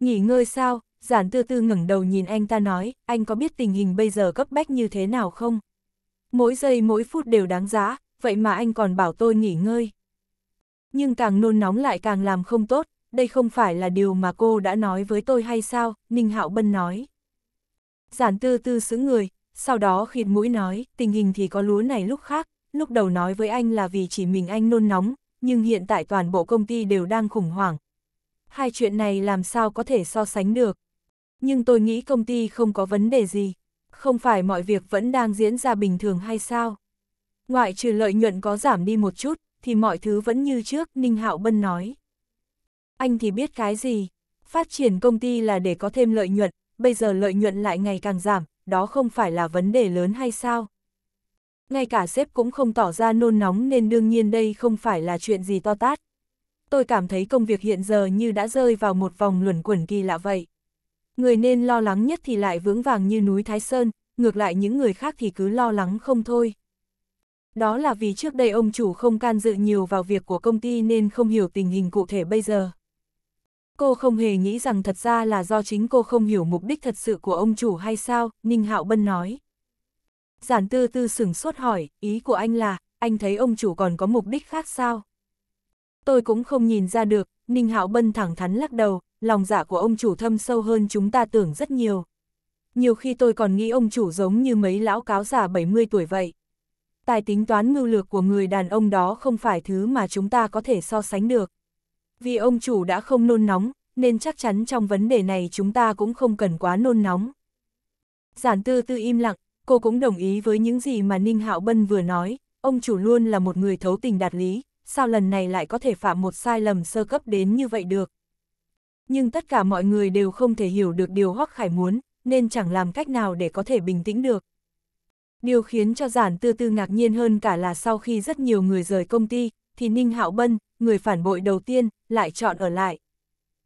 Nghỉ ngơi sao, giản tư tư ngẩng đầu nhìn anh ta nói, anh có biết tình hình bây giờ cấp bách như thế nào không? Mỗi giây mỗi phút đều đáng giá, vậy mà anh còn bảo tôi nghỉ ngơi. Nhưng càng nôn nóng lại càng làm không tốt, đây không phải là điều mà cô đã nói với tôi hay sao, Ninh Hạo Bân nói. Giản tư tư xứng người, sau đó khịt mũi nói, tình hình thì có lúa này lúc khác, lúc đầu nói với anh là vì chỉ mình anh nôn nóng, nhưng hiện tại toàn bộ công ty đều đang khủng hoảng. Hai chuyện này làm sao có thể so sánh được nhưng tôi nghĩ công ty không có vấn đề gì. Không phải mọi việc vẫn đang diễn ra bình thường hay sao? Ngoại trừ lợi nhuận có giảm đi một chút, thì mọi thứ vẫn như trước, Ninh Hạo Bân nói. Anh thì biết cái gì? Phát triển công ty là để có thêm lợi nhuận, bây giờ lợi nhuận lại ngày càng giảm, đó không phải là vấn đề lớn hay sao? Ngay cả sếp cũng không tỏ ra nôn nóng nên đương nhiên đây không phải là chuyện gì to tát. Tôi cảm thấy công việc hiện giờ như đã rơi vào một vòng luẩn quẩn kỳ lạ vậy. Người nên lo lắng nhất thì lại vững vàng như núi Thái Sơn, ngược lại những người khác thì cứ lo lắng không thôi. Đó là vì trước đây ông chủ không can dự nhiều vào việc của công ty nên không hiểu tình hình cụ thể bây giờ. Cô không hề nghĩ rằng thật ra là do chính cô không hiểu mục đích thật sự của ông chủ hay sao, Ninh Hạo Bân nói. Giản tư tư sửng sốt hỏi, ý của anh là, anh thấy ông chủ còn có mục đích khác sao? Tôi cũng không nhìn ra được, Ninh Hạo Bân thẳng thắn lắc đầu, lòng dạ của ông chủ thâm sâu hơn chúng ta tưởng rất nhiều. Nhiều khi tôi còn nghĩ ông chủ giống như mấy lão cáo già 70 tuổi vậy. Tài tính toán mưu lược của người đàn ông đó không phải thứ mà chúng ta có thể so sánh được. Vì ông chủ đã không nôn nóng, nên chắc chắn trong vấn đề này chúng ta cũng không cần quá nôn nóng. Giản tư tư im lặng, cô cũng đồng ý với những gì mà Ninh Hạo Bân vừa nói, ông chủ luôn là một người thấu tình đạt lý, sao lần này lại có thể phạm một sai lầm sơ cấp đến như vậy được. Nhưng tất cả mọi người đều không thể hiểu được điều Hoắc Khải muốn, nên chẳng làm cách nào để có thể bình tĩnh được. Điều khiến cho giản tư tư ngạc nhiên hơn cả là sau khi rất nhiều người rời công ty, thì Ninh Hạo Bân, người phản bội đầu tiên, lại chọn ở lại.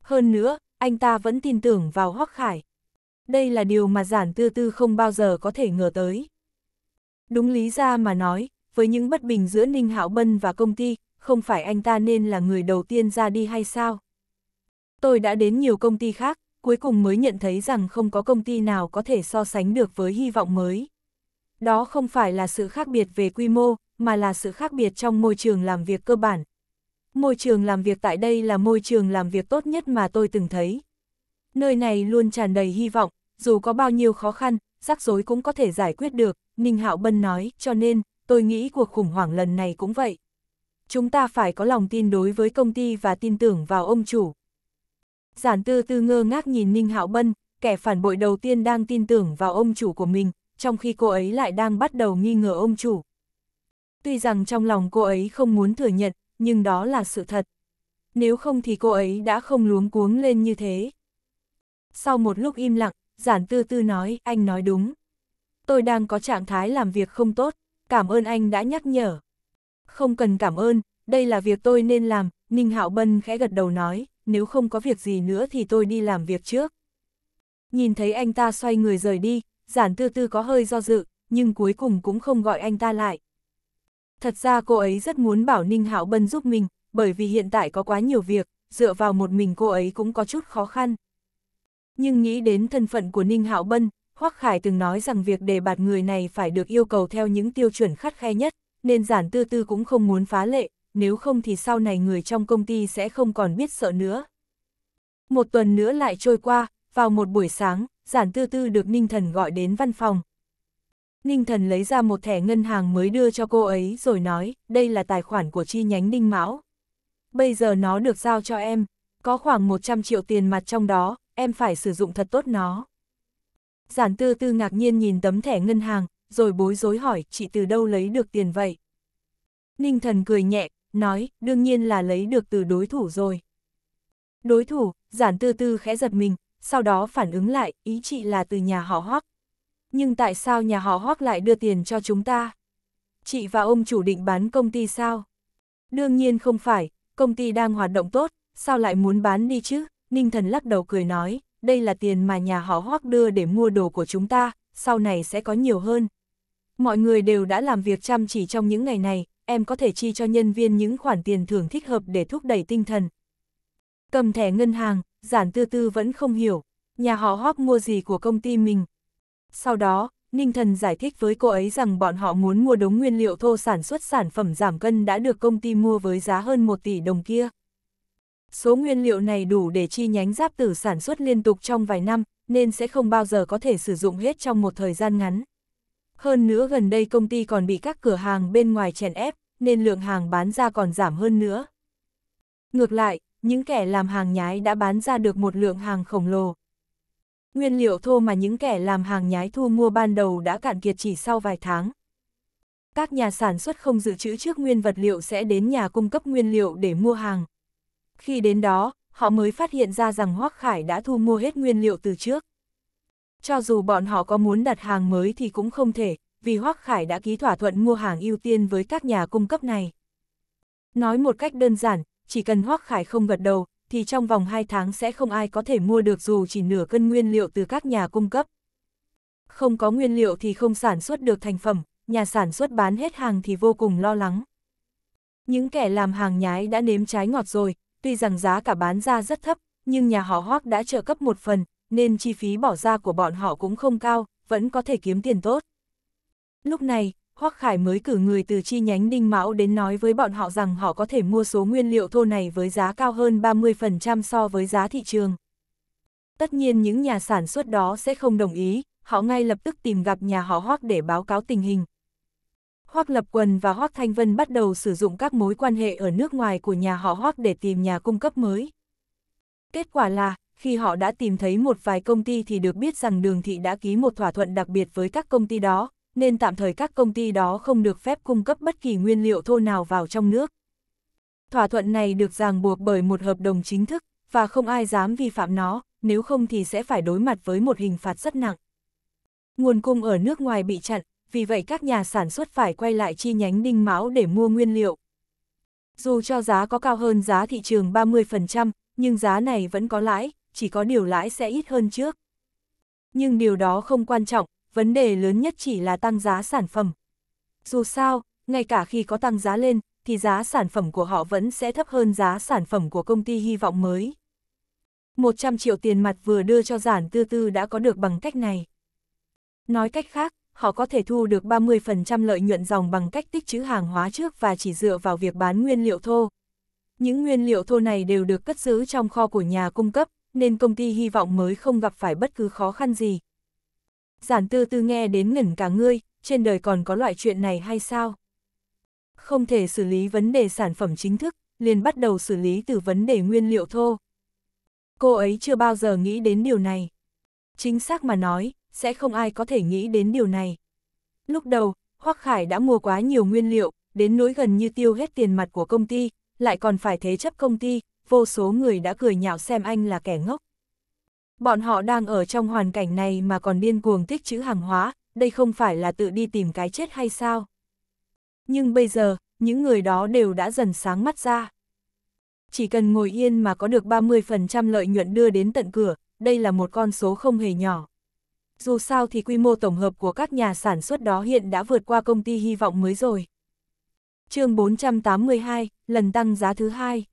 Hơn nữa, anh ta vẫn tin tưởng vào Hoắc Khải. Đây là điều mà giản tư tư không bao giờ có thể ngờ tới. Đúng lý ra mà nói, với những bất bình giữa Ninh Hạo Bân và công ty, không phải anh ta nên là người đầu tiên ra đi hay sao? Tôi đã đến nhiều công ty khác, cuối cùng mới nhận thấy rằng không có công ty nào có thể so sánh được với hy vọng mới. Đó không phải là sự khác biệt về quy mô, mà là sự khác biệt trong môi trường làm việc cơ bản. Môi trường làm việc tại đây là môi trường làm việc tốt nhất mà tôi từng thấy. Nơi này luôn tràn đầy hy vọng, dù có bao nhiêu khó khăn, rắc rối cũng có thể giải quyết được, Ninh Hạo Bân nói, cho nên, tôi nghĩ cuộc khủng hoảng lần này cũng vậy. Chúng ta phải có lòng tin đối với công ty và tin tưởng vào ông chủ. Giản tư tư ngơ ngác nhìn Ninh Hạo Bân, kẻ phản bội đầu tiên đang tin tưởng vào ông chủ của mình, trong khi cô ấy lại đang bắt đầu nghi ngờ ông chủ. Tuy rằng trong lòng cô ấy không muốn thừa nhận, nhưng đó là sự thật. Nếu không thì cô ấy đã không luống cuống lên như thế. Sau một lúc im lặng, giản tư tư nói, anh nói đúng. Tôi đang có trạng thái làm việc không tốt, cảm ơn anh đã nhắc nhở. Không cần cảm ơn, đây là việc tôi nên làm, Ninh Hạo Bân khẽ gật đầu nói nếu không có việc gì nữa thì tôi đi làm việc trước. Nhìn thấy anh ta xoay người rời đi, giản tư tư có hơi do dự, nhưng cuối cùng cũng không gọi anh ta lại. Thật ra cô ấy rất muốn bảo Ninh Hạo Bân giúp mình, bởi vì hiện tại có quá nhiều việc, dựa vào một mình cô ấy cũng có chút khó khăn. Nhưng nghĩ đến thân phận của Ninh Hạo Bân, Hoắc Khải từng nói rằng việc đề bạt người này phải được yêu cầu theo những tiêu chuẩn khắt khe nhất, nên giản tư tư cũng không muốn phá lệ, nếu không thì sau này người trong công ty sẽ không còn biết sợ nữa. Một tuần nữa lại trôi qua, vào một buổi sáng, giản tư tư được Ninh Thần gọi đến văn phòng. Ninh Thần lấy ra một thẻ ngân hàng mới đưa cho cô ấy rồi nói, đây là tài khoản của chi nhánh Ninh Mão. Bây giờ nó được giao cho em, có khoảng 100 triệu tiền mặt trong đó, em phải sử dụng thật tốt nó. Giản tư tư ngạc nhiên nhìn tấm thẻ ngân hàng, rồi bối rối hỏi chị từ đâu lấy được tiền vậy. Ninh thần cười nhẹ, nói, đương nhiên là lấy được từ đối thủ rồi. Đối thủ, giản tư tư khẽ giật mình, sau đó phản ứng lại, ý chị là từ nhà họ hoắc. Nhưng tại sao nhà họ hoắc lại đưa tiền cho chúng ta? Chị và ông chủ định bán công ty sao? Đương nhiên không phải, công ty đang hoạt động tốt, sao lại muốn bán đi chứ? Ninh thần lắc đầu cười nói, đây là tiền mà nhà họ hoắc đưa để mua đồ của chúng ta, sau này sẽ có nhiều hơn, Mọi người đều đã làm việc chăm chỉ trong những ngày này, em có thể chi cho nhân viên những khoản tiền thưởng thích hợp để thúc đẩy tinh thần. Cầm thẻ ngân hàng, giản tư tư vẫn không hiểu, nhà họ hóp mua gì của công ty mình. Sau đó, Ninh Thần giải thích với cô ấy rằng bọn họ muốn mua đống nguyên liệu thô sản xuất sản phẩm giảm cân đã được công ty mua với giá hơn 1 tỷ đồng kia. Số nguyên liệu này đủ để chi nhánh giáp tử sản xuất liên tục trong vài năm, nên sẽ không bao giờ có thể sử dụng hết trong một thời gian ngắn. Hơn nữa gần đây công ty còn bị các cửa hàng bên ngoài chèn ép, nên lượng hàng bán ra còn giảm hơn nữa. Ngược lại, những kẻ làm hàng nhái đã bán ra được một lượng hàng khổng lồ. Nguyên liệu thô mà những kẻ làm hàng nhái thu mua ban đầu đã cạn kiệt chỉ sau vài tháng. Các nhà sản xuất không dự trữ trước nguyên vật liệu sẽ đến nhà cung cấp nguyên liệu để mua hàng. Khi đến đó, họ mới phát hiện ra rằng Hoác Khải đã thu mua hết nguyên liệu từ trước. Cho dù bọn họ có muốn đặt hàng mới thì cũng không thể, vì Hoắc Khải đã ký thỏa thuận mua hàng ưu tiên với các nhà cung cấp này. Nói một cách đơn giản, chỉ cần Hoắc Khải không gật đầu, thì trong vòng 2 tháng sẽ không ai có thể mua được dù chỉ nửa cân nguyên liệu từ các nhà cung cấp. Không có nguyên liệu thì không sản xuất được thành phẩm, nhà sản xuất bán hết hàng thì vô cùng lo lắng. Những kẻ làm hàng nhái đã nếm trái ngọt rồi, tuy rằng giá cả bán ra rất thấp, nhưng nhà họ Hoắc đã trợ cấp một phần, nên chi phí bỏ ra của bọn họ cũng không cao, vẫn có thể kiếm tiền tốt. Lúc này, Hoắc Khải mới cử người từ chi nhánh Đinh Mão đến nói với bọn họ rằng họ có thể mua số nguyên liệu thô này với giá cao hơn 30% so với giá thị trường. Tất nhiên những nhà sản xuất đó sẽ không đồng ý, họ ngay lập tức tìm gặp nhà họ Hoắc để báo cáo tình hình. Hoắc Lập Quần và Hoắc Thanh Vân bắt đầu sử dụng các mối quan hệ ở nước ngoài của nhà họ Hoắc để tìm nhà cung cấp mới. Kết quả là, khi họ đã tìm thấy một vài công ty thì được biết rằng đường thị đã ký một thỏa thuận đặc biệt với các công ty đó, nên tạm thời các công ty đó không được phép cung cấp bất kỳ nguyên liệu thô nào vào trong nước. Thỏa thuận này được ràng buộc bởi một hợp đồng chính thức, và không ai dám vi phạm nó, nếu không thì sẽ phải đối mặt với một hình phạt rất nặng. Nguồn cung ở nước ngoài bị chặn, vì vậy các nhà sản xuất phải quay lại chi nhánh đinh máu để mua nguyên liệu. Dù cho giá có cao hơn giá thị trường 30%, nhưng giá này vẫn có lãi, chỉ có điều lãi sẽ ít hơn trước. Nhưng điều đó không quan trọng, vấn đề lớn nhất chỉ là tăng giá sản phẩm. Dù sao, ngay cả khi có tăng giá lên, thì giá sản phẩm của họ vẫn sẽ thấp hơn giá sản phẩm của công ty hy vọng mới. 100 triệu tiền mặt vừa đưa cho giản tư tư đã có được bằng cách này. Nói cách khác, họ có thể thu được 30% lợi nhuận dòng bằng cách tích trữ hàng hóa trước và chỉ dựa vào việc bán nguyên liệu thô. Những nguyên liệu thô này đều được cất giữ trong kho của nhà cung cấp, nên công ty hy vọng mới không gặp phải bất cứ khó khăn gì. Giản tư tư nghe đến ngẩn cả ngươi, trên đời còn có loại chuyện này hay sao? Không thể xử lý vấn đề sản phẩm chính thức, liền bắt đầu xử lý từ vấn đề nguyên liệu thô. Cô ấy chưa bao giờ nghĩ đến điều này. Chính xác mà nói, sẽ không ai có thể nghĩ đến điều này. Lúc đầu, Hoắc Khải đã mua quá nhiều nguyên liệu, đến nỗi gần như tiêu hết tiền mặt của công ty, lại còn phải thế chấp công ty, vô số người đã cười nhạo xem anh là kẻ ngốc. Bọn họ đang ở trong hoàn cảnh này mà còn điên cuồng tích chữ hàng hóa, đây không phải là tự đi tìm cái chết hay sao? Nhưng bây giờ, những người đó đều đã dần sáng mắt ra. Chỉ cần ngồi yên mà có được 30% lợi nhuận đưa đến tận cửa, đây là một con số không hề nhỏ. Dù sao thì quy mô tổng hợp của các nhà sản xuất đó hiện đã vượt qua công ty hy vọng mới rồi. chương 482, lần tăng giá thứ hai.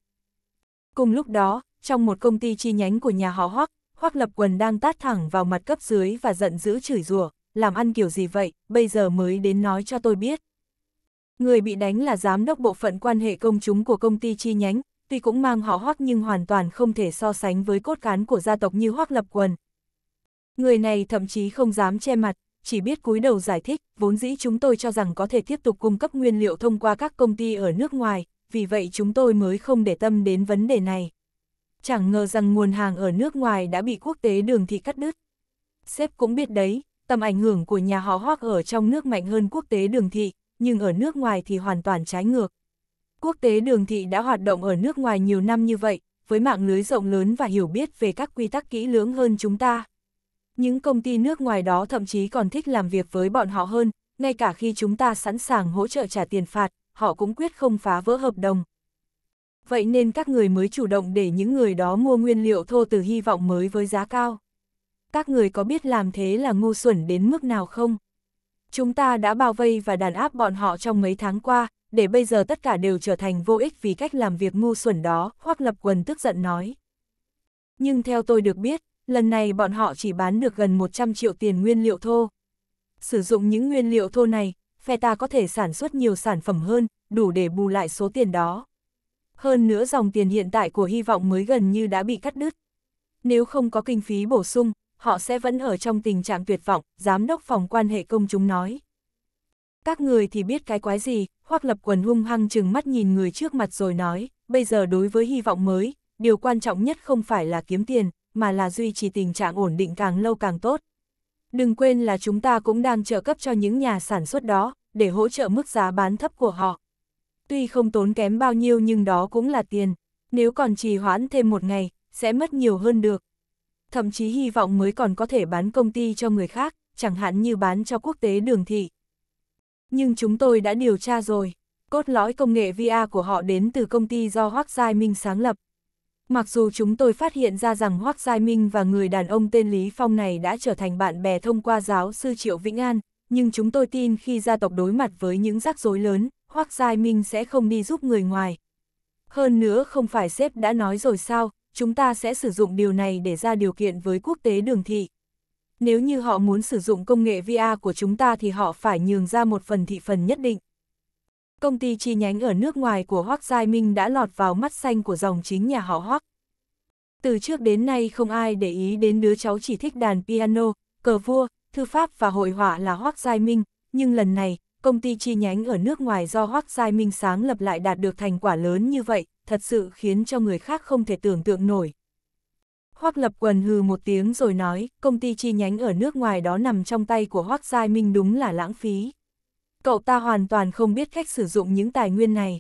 Cùng lúc đó, trong một công ty chi nhánh của nhà họ Hoắc, Hoắc Lập Quần đang tát thẳng vào mặt cấp dưới và giận dữ chửi rủa, làm ăn kiểu gì vậy, bây giờ mới đến nói cho tôi biết. Người bị đánh là giám đốc bộ phận quan hệ công chúng của công ty chi nhánh, tuy cũng mang họ Hoắc nhưng hoàn toàn không thể so sánh với cốt cán của gia tộc như Hoắc Lập Quần. Người này thậm chí không dám che mặt, chỉ biết cúi đầu giải thích, vốn dĩ chúng tôi cho rằng có thể tiếp tục cung cấp nguyên liệu thông qua các công ty ở nước ngoài, vì vậy chúng tôi mới không để tâm đến vấn đề này. Chẳng ngờ rằng nguồn hàng ở nước ngoài đã bị quốc tế đường thị cắt đứt. Sếp cũng biết đấy, tầm ảnh hưởng của nhà họ Hoác ở trong nước mạnh hơn quốc tế đường thị, nhưng ở nước ngoài thì hoàn toàn trái ngược. Quốc tế đường thị đã hoạt động ở nước ngoài nhiều năm như vậy, với mạng lưới rộng lớn và hiểu biết về các quy tắc kỹ lưỡng hơn chúng ta. Những công ty nước ngoài đó thậm chí còn thích làm việc với bọn họ hơn, ngay cả khi chúng ta sẵn sàng hỗ trợ trả tiền phạt, họ cũng quyết không phá vỡ hợp đồng. Vậy nên các người mới chủ động để những người đó mua nguyên liệu thô từ hy vọng mới với giá cao. Các người có biết làm thế là ngu xuẩn đến mức nào không? Chúng ta đã bao vây và đàn áp bọn họ trong mấy tháng qua, để bây giờ tất cả đều trở thành vô ích vì cách làm việc ngu xuẩn đó, hoặc lập quần tức giận nói. Nhưng theo tôi được biết, lần này bọn họ chỉ bán được gần 100 triệu tiền nguyên liệu thô. Sử dụng những nguyên liệu thô này, phe ta có thể sản xuất nhiều sản phẩm hơn, đủ để bù lại số tiền đó. Hơn nữa dòng tiền hiện tại của hy vọng mới gần như đã bị cắt đứt. Nếu không có kinh phí bổ sung, họ sẽ vẫn ở trong tình trạng tuyệt vọng, giám đốc phòng quan hệ công chúng nói. Các người thì biết cái quái gì, hoặc lập quần hung hăng chừng mắt nhìn người trước mặt rồi nói, bây giờ đối với hy vọng mới, điều quan trọng nhất không phải là kiếm tiền, mà là duy trì tình trạng ổn định càng lâu càng tốt. Đừng quên là chúng ta cũng đang trợ cấp cho những nhà sản xuất đó, để hỗ trợ mức giá bán thấp của họ. Tuy không tốn kém bao nhiêu nhưng đó cũng là tiền, nếu còn trì hoãn thêm một ngày, sẽ mất nhiều hơn được. Thậm chí hy vọng mới còn có thể bán công ty cho người khác, chẳng hạn như bán cho quốc tế đường thị. Nhưng chúng tôi đã điều tra rồi, cốt lõi công nghệ VR của họ đến từ công ty do Hoác Giai Minh sáng lập, Mặc dù chúng tôi phát hiện ra rằng Hoác Giai Minh và người đàn ông tên Lý Phong này đã trở thành bạn bè thông qua giáo sư Triệu Vĩnh An, nhưng chúng tôi tin khi gia tộc đối mặt với những rắc rối lớn, Hoác Giai Minh sẽ không đi giúp người ngoài. Hơn nữa không phải sếp đã nói rồi sao, chúng ta sẽ sử dụng điều này để ra điều kiện với quốc tế đường thị. Nếu như họ muốn sử dụng công nghệ VR của chúng ta thì họ phải nhường ra một phần thị phần nhất định công ty chi nhánh ở nước ngoài của Hoác Giai Minh đã lọt vào mắt xanh của dòng chính nhà họ Hoác. Từ trước đến nay không ai để ý đến đứa cháu chỉ thích đàn piano, cờ vua, thư pháp và hội họa là Hoác Giai Minh, nhưng lần này, công ty chi nhánh ở nước ngoài do Hoác Giai Minh sáng lập lại đạt được thành quả lớn như vậy, thật sự khiến cho người khác không thể tưởng tượng nổi. Hoác Lập Quần hừ một tiếng rồi nói, công ty chi nhánh ở nước ngoài đó nằm trong tay của Hoác Giai Minh đúng là lãng phí cậu ta hoàn toàn không biết cách sử dụng những tài nguyên này.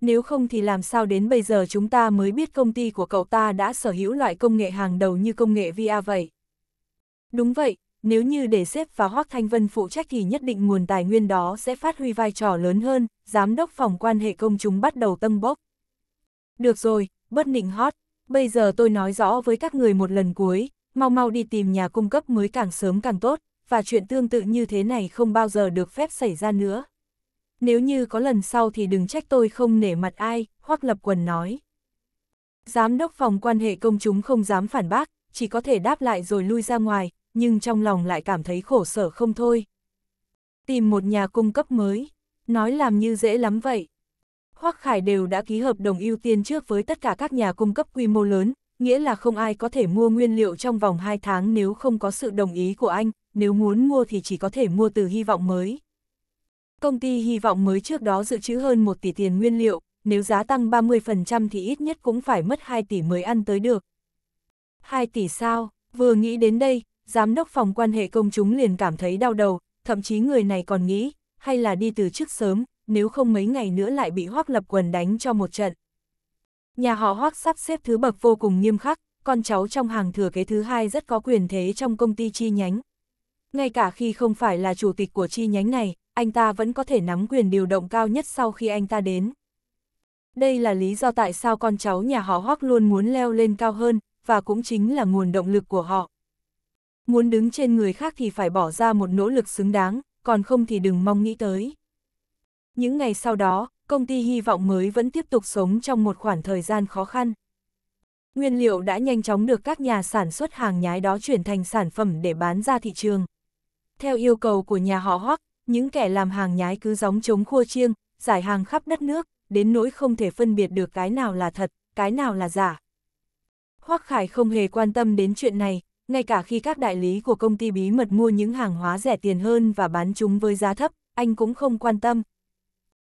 Nếu không thì làm sao đến bây giờ chúng ta mới biết công ty của cậu ta đã sở hữu loại công nghệ hàng đầu như công nghệ VR vậy. Đúng vậy, nếu như để xếp và Hoác Thanh Vân phụ trách thì nhất định nguồn tài nguyên đó sẽ phát huy vai trò lớn hơn, giám đốc phòng quan hệ công chúng bắt đầu tân bốc. Được rồi, bất nịnh hot. bây giờ tôi nói rõ với các người một lần cuối, mau mau đi tìm nhà cung cấp mới càng sớm càng tốt, và chuyện tương tự như thế này không bao giờ được phép xảy ra nữa. Nếu như có lần sau thì đừng trách tôi không nể mặt ai, Hoắc Lập Quần nói. Giám đốc phòng quan hệ công chúng không dám phản bác, chỉ có thể đáp lại rồi lui ra ngoài, nhưng trong lòng lại cảm thấy khổ sở không thôi. Tìm một nhà cung cấp mới, nói làm như dễ lắm vậy. Hoắc Khải đều đã ký hợp đồng ưu tiên trước với tất cả các nhà cung cấp quy mô lớn, nghĩa là không ai có thể mua nguyên liệu trong vòng 2 tháng nếu không có sự đồng ý của anh, nếu muốn mua thì chỉ có thể mua từ hy vọng mới. Công ty hy vọng mới trước đó dự trữ hơn 1 tỷ tiền nguyên liệu, nếu giá tăng 30% thì ít nhất cũng phải mất 2 tỷ mới ăn tới được. 2 tỷ sao, vừa nghĩ đến đây, giám đốc phòng quan hệ công chúng liền cảm thấy đau đầu, thậm chí người này còn nghĩ, hay là đi từ trước sớm, nếu không mấy ngày nữa lại bị hoác lập quần đánh cho một trận. Nhà họ hoác sắp xếp thứ bậc vô cùng nghiêm khắc, con cháu trong hàng thừa kế thứ hai rất có quyền thế trong công ty chi nhánh, ngay cả khi không phải là chủ tịch của chi nhánh này, anh ta vẫn có thể nắm quyền điều động cao nhất sau khi anh ta đến. Đây là lý do tại sao con cháu nhà họ Hoắc luôn muốn leo lên cao hơn, và cũng chính là nguồn động lực của họ. Muốn đứng trên người khác thì phải bỏ ra một nỗ lực xứng đáng, còn không thì đừng mong nghĩ tới. Những ngày sau đó, công ty hy vọng mới vẫn tiếp tục sống trong một khoảng thời gian khó khăn. Nguyên liệu đã nhanh chóng được các nhà sản xuất hàng nhái đó chuyển thành sản phẩm để bán ra thị trường. Theo yêu cầu của nhà họ Hoắc, những kẻ làm hàng nhái cứ gióng chống khua chiêng, giải hàng khắp đất nước, đến nỗi không thể phân biệt được cái nào là thật, cái nào là giả. Hoắc Khải không hề quan tâm đến chuyện này, ngay cả khi các đại lý của công ty bí mật mua những hàng hóa rẻ tiền hơn và bán chúng với giá thấp, anh cũng không quan tâm.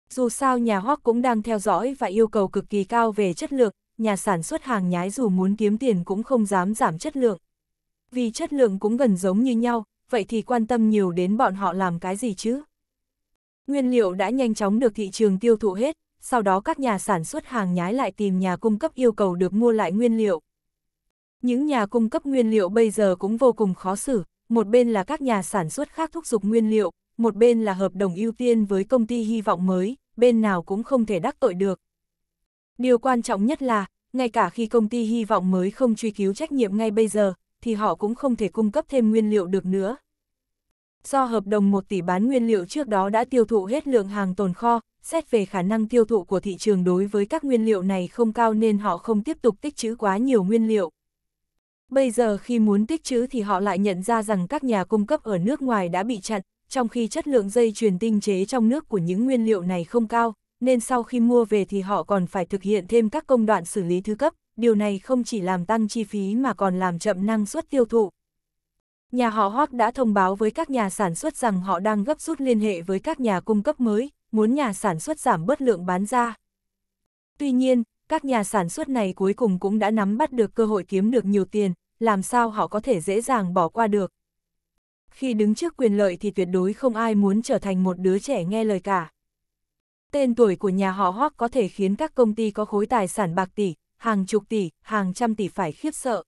Dù sao nhà Hoắc cũng đang theo dõi và yêu cầu cực kỳ cao về chất lượng, nhà sản xuất hàng nhái dù muốn kiếm tiền cũng không dám giảm chất lượng. Vì chất lượng cũng gần giống như nhau, vậy thì quan tâm nhiều đến bọn họ làm cái gì chứ? Nguyên liệu đã nhanh chóng được thị trường tiêu thụ hết, sau đó các nhà sản xuất hàng nhái lại tìm nhà cung cấp yêu cầu được mua lại nguyên liệu. Những nhà cung cấp nguyên liệu bây giờ cũng vô cùng khó xử, một bên là các nhà sản xuất khác thúc giục nguyên liệu, một bên là hợp đồng ưu tiên với công ty hy vọng mới, bên nào cũng không thể đắc tội được. Điều quan trọng nhất là, ngay cả khi công ty hy vọng mới không truy cứu trách nhiệm ngay bây giờ, thì họ cũng không thể cung cấp thêm nguyên liệu được nữa. Do hợp đồng 1 tỷ bán nguyên liệu trước đó đã tiêu thụ hết lượng hàng tồn kho, xét về khả năng tiêu thụ của thị trường đối với các nguyên liệu này không cao nên họ không tiếp tục tích trữ quá nhiều nguyên liệu. Bây giờ khi muốn tích trữ thì họ lại nhận ra rằng các nhà cung cấp ở nước ngoài đã bị chặn, trong khi chất lượng dây chuyền tinh chế trong nước của những nguyên liệu này không cao, nên sau khi mua về thì họ còn phải thực hiện thêm các công đoạn xử lý thứ cấp, điều này không chỉ làm tăng chi phí mà còn làm chậm năng suất tiêu thụ. Nhà họ Hoác đã thông báo với các nhà sản xuất rằng họ đang gấp rút liên hệ với các nhà cung cấp mới, muốn nhà sản xuất giảm bớt lượng bán ra. Tuy nhiên, các nhà sản xuất này cuối cùng cũng đã nắm bắt được cơ hội kiếm được nhiều tiền, làm sao họ có thể dễ dàng bỏ qua được. Khi đứng trước quyền lợi thì tuyệt đối không ai muốn trở thành một đứa trẻ nghe lời cả. Tên tuổi của nhà họ Hoác có thể khiến các công ty có khối tài sản bạc tỷ, hàng chục tỷ, hàng trăm tỷ phải khiếp sợ.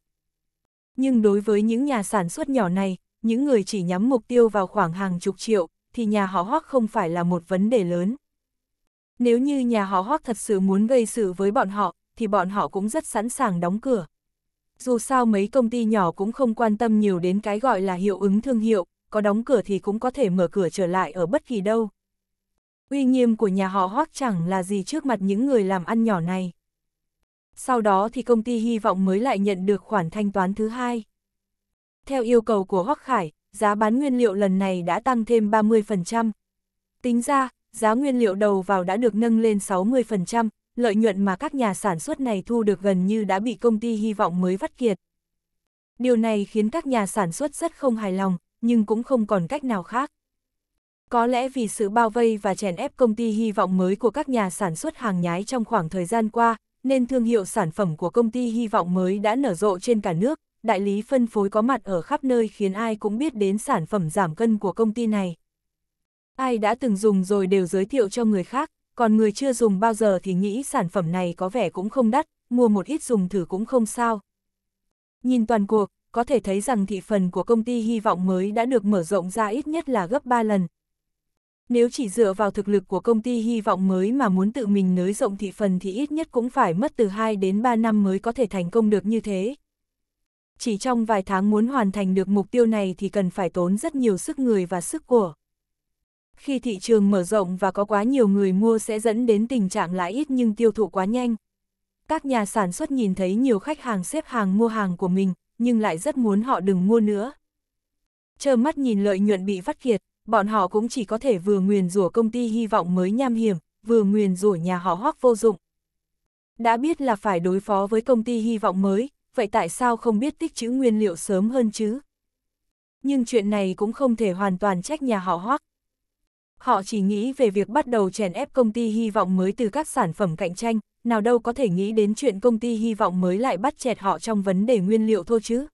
Nhưng đối với những nhà sản xuất nhỏ này, những người chỉ nhắm mục tiêu vào khoảng hàng chục triệu, thì nhà họ Hoắc không phải là một vấn đề lớn. Nếu như nhà họ Hoắc thật sự muốn gây sự với bọn họ, thì bọn họ cũng rất sẵn sàng đóng cửa. Dù sao mấy công ty nhỏ cũng không quan tâm nhiều đến cái gọi là hiệu ứng thương hiệu, có đóng cửa thì cũng có thể mở cửa trở lại ở bất kỳ đâu. Uy nghiêm của nhà họ Hoắc chẳng là gì trước mặt những người làm ăn nhỏ này sau đó thì công ty hy vọng mới lại nhận được khoản thanh toán thứ hai. Theo yêu cầu của Hoắc Khải, giá bán nguyên liệu lần này đã tăng thêm 30%. Tính ra, giá nguyên liệu đầu vào đã được nâng lên 60%, lợi nhuận mà các nhà sản xuất này thu được gần như đã bị công ty hy vọng mới vắt kiệt. Điều này khiến các nhà sản xuất rất không hài lòng, nhưng cũng không còn cách nào khác. Có lẽ vì sự bao vây và chèn ép công ty hy vọng mới của các nhà sản xuất hàng nhái trong khoảng thời gian qua, nên thương hiệu sản phẩm của công ty hy vọng mới đã nở rộ trên cả nước, đại lý phân phối có mặt ở khắp nơi khiến ai cũng biết đến sản phẩm giảm cân của công ty này. Ai đã từng dùng rồi đều giới thiệu cho người khác, còn người chưa dùng bao giờ thì nghĩ sản phẩm này có vẻ cũng không đắt, mua một ít dùng thử cũng không sao. Nhìn toàn cuộc, có thể thấy rằng thị phần của công ty hy vọng mới đã được mở rộng ra ít nhất là gấp 3 lần, nếu chỉ dựa vào thực lực của công ty hy vọng mới mà muốn tự mình nới rộng thị phần thì ít nhất cũng phải mất từ 2 đến 3 năm mới có thể thành công được như thế. Chỉ trong vài tháng muốn hoàn thành được mục tiêu này thì cần phải tốn rất nhiều sức người và sức của. Khi thị trường mở rộng và có quá nhiều người mua sẽ dẫn đến tình trạng lãi ít nhưng tiêu thụ quá nhanh. Các nhà sản xuất nhìn thấy nhiều khách hàng xếp hàng mua hàng của mình, nhưng lại rất muốn họ đừng mua nữa. Chờ mắt nhìn lợi nhuận bị vắt kiệt, bọn họ cũng chỉ có thể vừa nguyền rủa công ty hy vọng mới nham hiểm, vừa nguyền rủa nhà họ hoác vô dụng. Đã biết là phải đối phó với công ty hy vọng mới, vậy tại sao không biết tích trữ nguyên liệu sớm hơn chứ? Nhưng chuyện này cũng không thể hoàn toàn trách nhà họ hoác. Họ chỉ nghĩ về việc bắt đầu chèn ép công ty hy vọng mới từ các sản phẩm cạnh tranh, nào đâu có thể nghĩ đến chuyện công ty hy vọng mới lại bắt chẹt họ trong vấn đề nguyên liệu thô chứ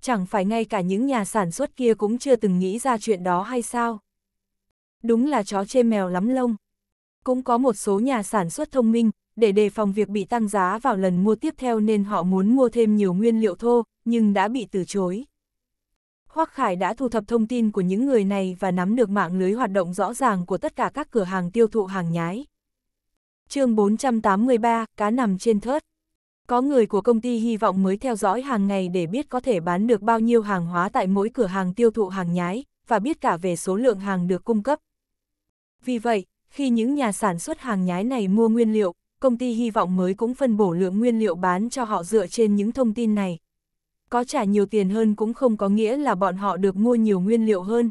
chẳng phải ngay cả những nhà sản xuất kia cũng chưa từng nghĩ ra chuyện đó hay sao? Đúng là chó chê mèo lắm lông. Cũng có một số nhà sản xuất thông minh, để đề phòng việc bị tăng giá vào lần mua tiếp theo nên họ muốn mua thêm nhiều nguyên liệu thô, nhưng đã bị từ chối. Hoắc Khải đã thu thập thông tin của những người này và nắm được mạng lưới hoạt động rõ ràng của tất cả các cửa hàng tiêu thụ hàng nhái. chương 483, cá nằm trên thớt. Có người của công ty hy vọng mới theo dõi hàng ngày để biết có thể bán được bao nhiêu hàng hóa tại mỗi cửa hàng tiêu thụ hàng nhái, và biết cả về số lượng hàng được cung cấp. Vì vậy, khi những nhà sản xuất hàng nhái này mua nguyên liệu, công ty hy vọng mới cũng phân bổ lượng nguyên liệu bán cho họ dựa trên những thông tin này. Có trả nhiều tiền hơn cũng không có nghĩa là bọn họ được mua nhiều nguyên liệu hơn.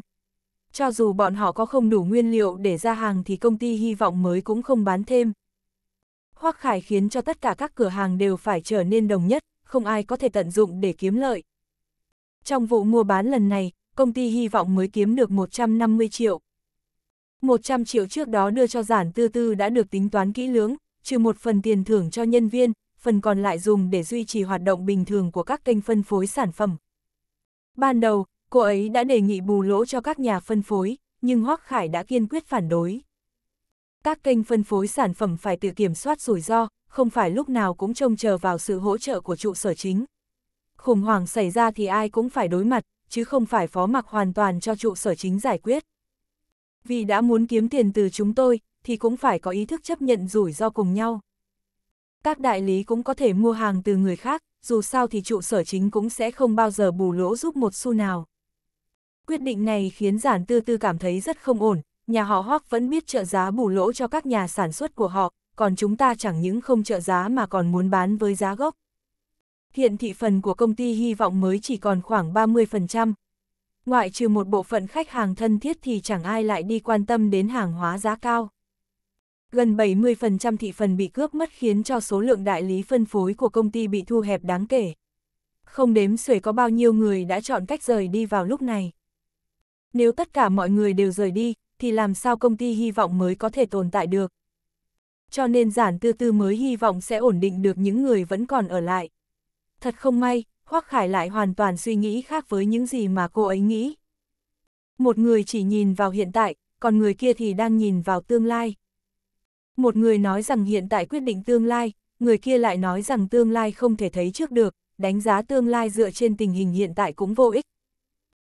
Cho dù bọn họ có không đủ nguyên liệu để ra hàng thì công ty hy vọng mới cũng không bán thêm. Hoắc Khải khiến cho tất cả các cửa hàng đều phải trở nên đồng nhất, không ai có thể tận dụng để kiếm lợi. Trong vụ mua bán lần này, công ty hy vọng mới kiếm được 150 triệu. 100 triệu trước đó đưa cho giản tư tư đã được tính toán kỹ lưỡng, trừ một phần tiền thưởng cho nhân viên, phần còn lại dùng để duy trì hoạt động bình thường của các kênh phân phối sản phẩm. Ban đầu, cô ấy đã đề nghị bù lỗ cho các nhà phân phối, nhưng Hoắc Khải đã kiên quyết phản đối. Các kênh phân phối sản phẩm phải tự kiểm soát rủi ro, không phải lúc nào cũng trông chờ vào sự hỗ trợ của trụ sở chính. Khủng hoảng xảy ra thì ai cũng phải đối mặt, chứ không phải phó mặc hoàn toàn cho trụ sở chính giải quyết. Vì đã muốn kiếm tiền từ chúng tôi, thì cũng phải có ý thức chấp nhận rủi ro cùng nhau. Các đại lý cũng có thể mua hàng từ người khác, dù sao thì trụ sở chính cũng sẽ không bao giờ bù lỗ giúp một xu nào. Quyết định này khiến giản tư tư cảm thấy rất không ổn, nhà họ Hoắc vẫn biết trợ giá bù lỗ cho các nhà sản xuất của họ, còn chúng ta chẳng những không trợ giá mà còn muốn bán với giá gốc. Hiện thị phần của công ty hy vọng mới chỉ còn khoảng 30%. Ngoại trừ một bộ phận khách hàng thân thiết thì chẳng ai lại đi quan tâm đến hàng hóa giá cao. Gần 70% thị phần bị cướp mất khiến cho số lượng đại lý phân phối của công ty bị thu hẹp đáng kể. Không đếm xuể có bao nhiêu người đã chọn cách rời đi vào lúc này. Nếu tất cả mọi người đều rời đi, thì làm sao công ty hy vọng mới có thể tồn tại được. Cho nên giản tư tư mới hy vọng sẽ ổn định được những người vẫn còn ở lại. Thật không may, Hoác Khải lại hoàn toàn suy nghĩ khác với những gì mà cô ấy nghĩ. Một người chỉ nhìn vào hiện tại, còn người kia thì đang nhìn vào tương lai. Một người nói rằng hiện tại quyết định tương lai, người kia lại nói rằng tương lai không thể thấy trước được, đánh giá tương lai dựa trên tình hình hiện tại cũng vô ích.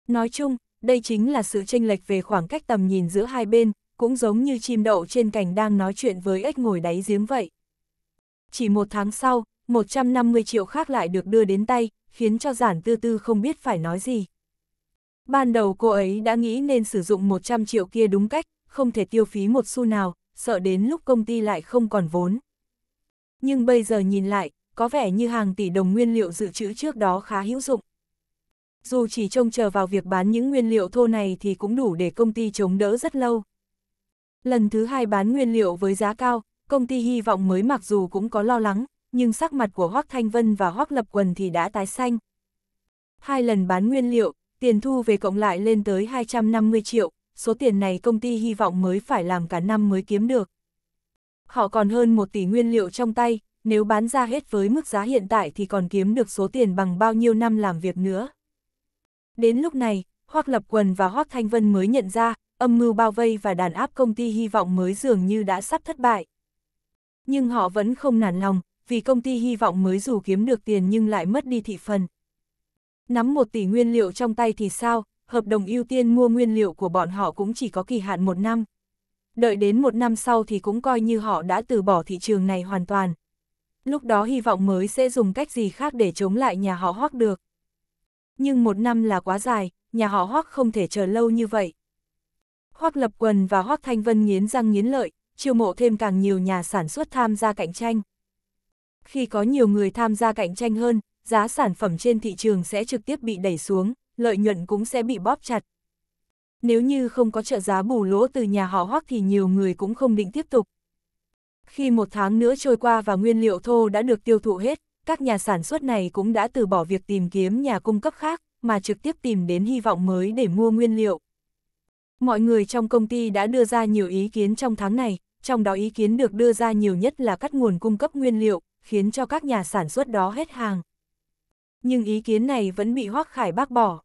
Nói chung, đây chính là sự chênh lệch về khoảng cách tầm nhìn giữa hai bên, cũng giống như chim đậu trên cành đang nói chuyện với ếch ngồi đáy giếng vậy. Chỉ một tháng sau, 150 triệu khác lại được đưa đến tay, khiến cho giản tư tư không biết phải nói gì. Ban đầu cô ấy đã nghĩ nên sử dụng 100 triệu kia đúng cách, không thể tiêu phí một xu nào, sợ đến lúc công ty lại không còn vốn. Nhưng bây giờ nhìn lại, có vẻ như hàng tỷ đồng nguyên liệu dự trữ trước đó khá hữu dụng dù chỉ trông chờ vào việc bán những nguyên liệu thô này thì cũng đủ để công ty chống đỡ rất lâu. Lần thứ hai bán nguyên liệu với giá cao, công ty hy vọng mới mặc dù cũng có lo lắng, nhưng sắc mặt của Hoác Thanh Vân và Hoác Lập Quần thì đã tái xanh. Hai lần bán nguyên liệu, tiền thu về cộng lại lên tới 250 triệu, số tiền này công ty hy vọng mới phải làm cả năm mới kiếm được. Họ còn hơn 1 tỷ nguyên liệu trong tay, nếu bán ra hết với mức giá hiện tại thì còn kiếm được số tiền bằng bao nhiêu năm làm việc nữa. Đến lúc này, Hoác Lập Quần và Hoác Thanh Vân mới nhận ra, âm mưu bao vây và đàn áp công ty hy vọng mới dường như đã sắp thất bại. Nhưng họ vẫn không nản lòng, vì công ty hy vọng mới dù kiếm được tiền nhưng lại mất đi thị phần. Nắm một tỷ nguyên liệu trong tay thì sao, hợp đồng ưu tiên mua nguyên liệu của bọn họ cũng chỉ có kỳ hạn một năm. Đợi đến một năm sau thì cũng coi như họ đã từ bỏ thị trường này hoàn toàn. Lúc đó hy vọng mới sẽ dùng cách gì khác để chống lại nhà họ hoác được. Nhưng một năm là quá dài, nhà họ Hoác không thể chờ lâu như vậy. Hoác Lập Quần và Hoác Thanh Vân nghiến răng nghiến lợi, chiêu mộ thêm càng nhiều nhà sản xuất tham gia cạnh tranh. Khi có nhiều người tham gia cạnh tranh hơn, giá sản phẩm trên thị trường sẽ trực tiếp bị đẩy xuống, lợi nhuận cũng sẽ bị bóp chặt. Nếu như không có trợ giá bù lỗ từ nhà họ Hoác thì nhiều người cũng không định tiếp tục. Khi một tháng nữa trôi qua và nguyên liệu thô đã được tiêu thụ hết, các nhà sản xuất này cũng đã từ bỏ việc tìm kiếm nhà cung cấp khác, mà trực tiếp tìm đến hy vọng mới để mua nguyên liệu. Mọi người trong công ty đã đưa ra nhiều ý kiến trong tháng này, trong đó ý kiến được đưa ra nhiều nhất là cắt nguồn cung cấp nguyên liệu, khiến cho các nhà sản xuất đó hết hàng. Nhưng ý kiến này vẫn bị Hoác Khải bác bỏ.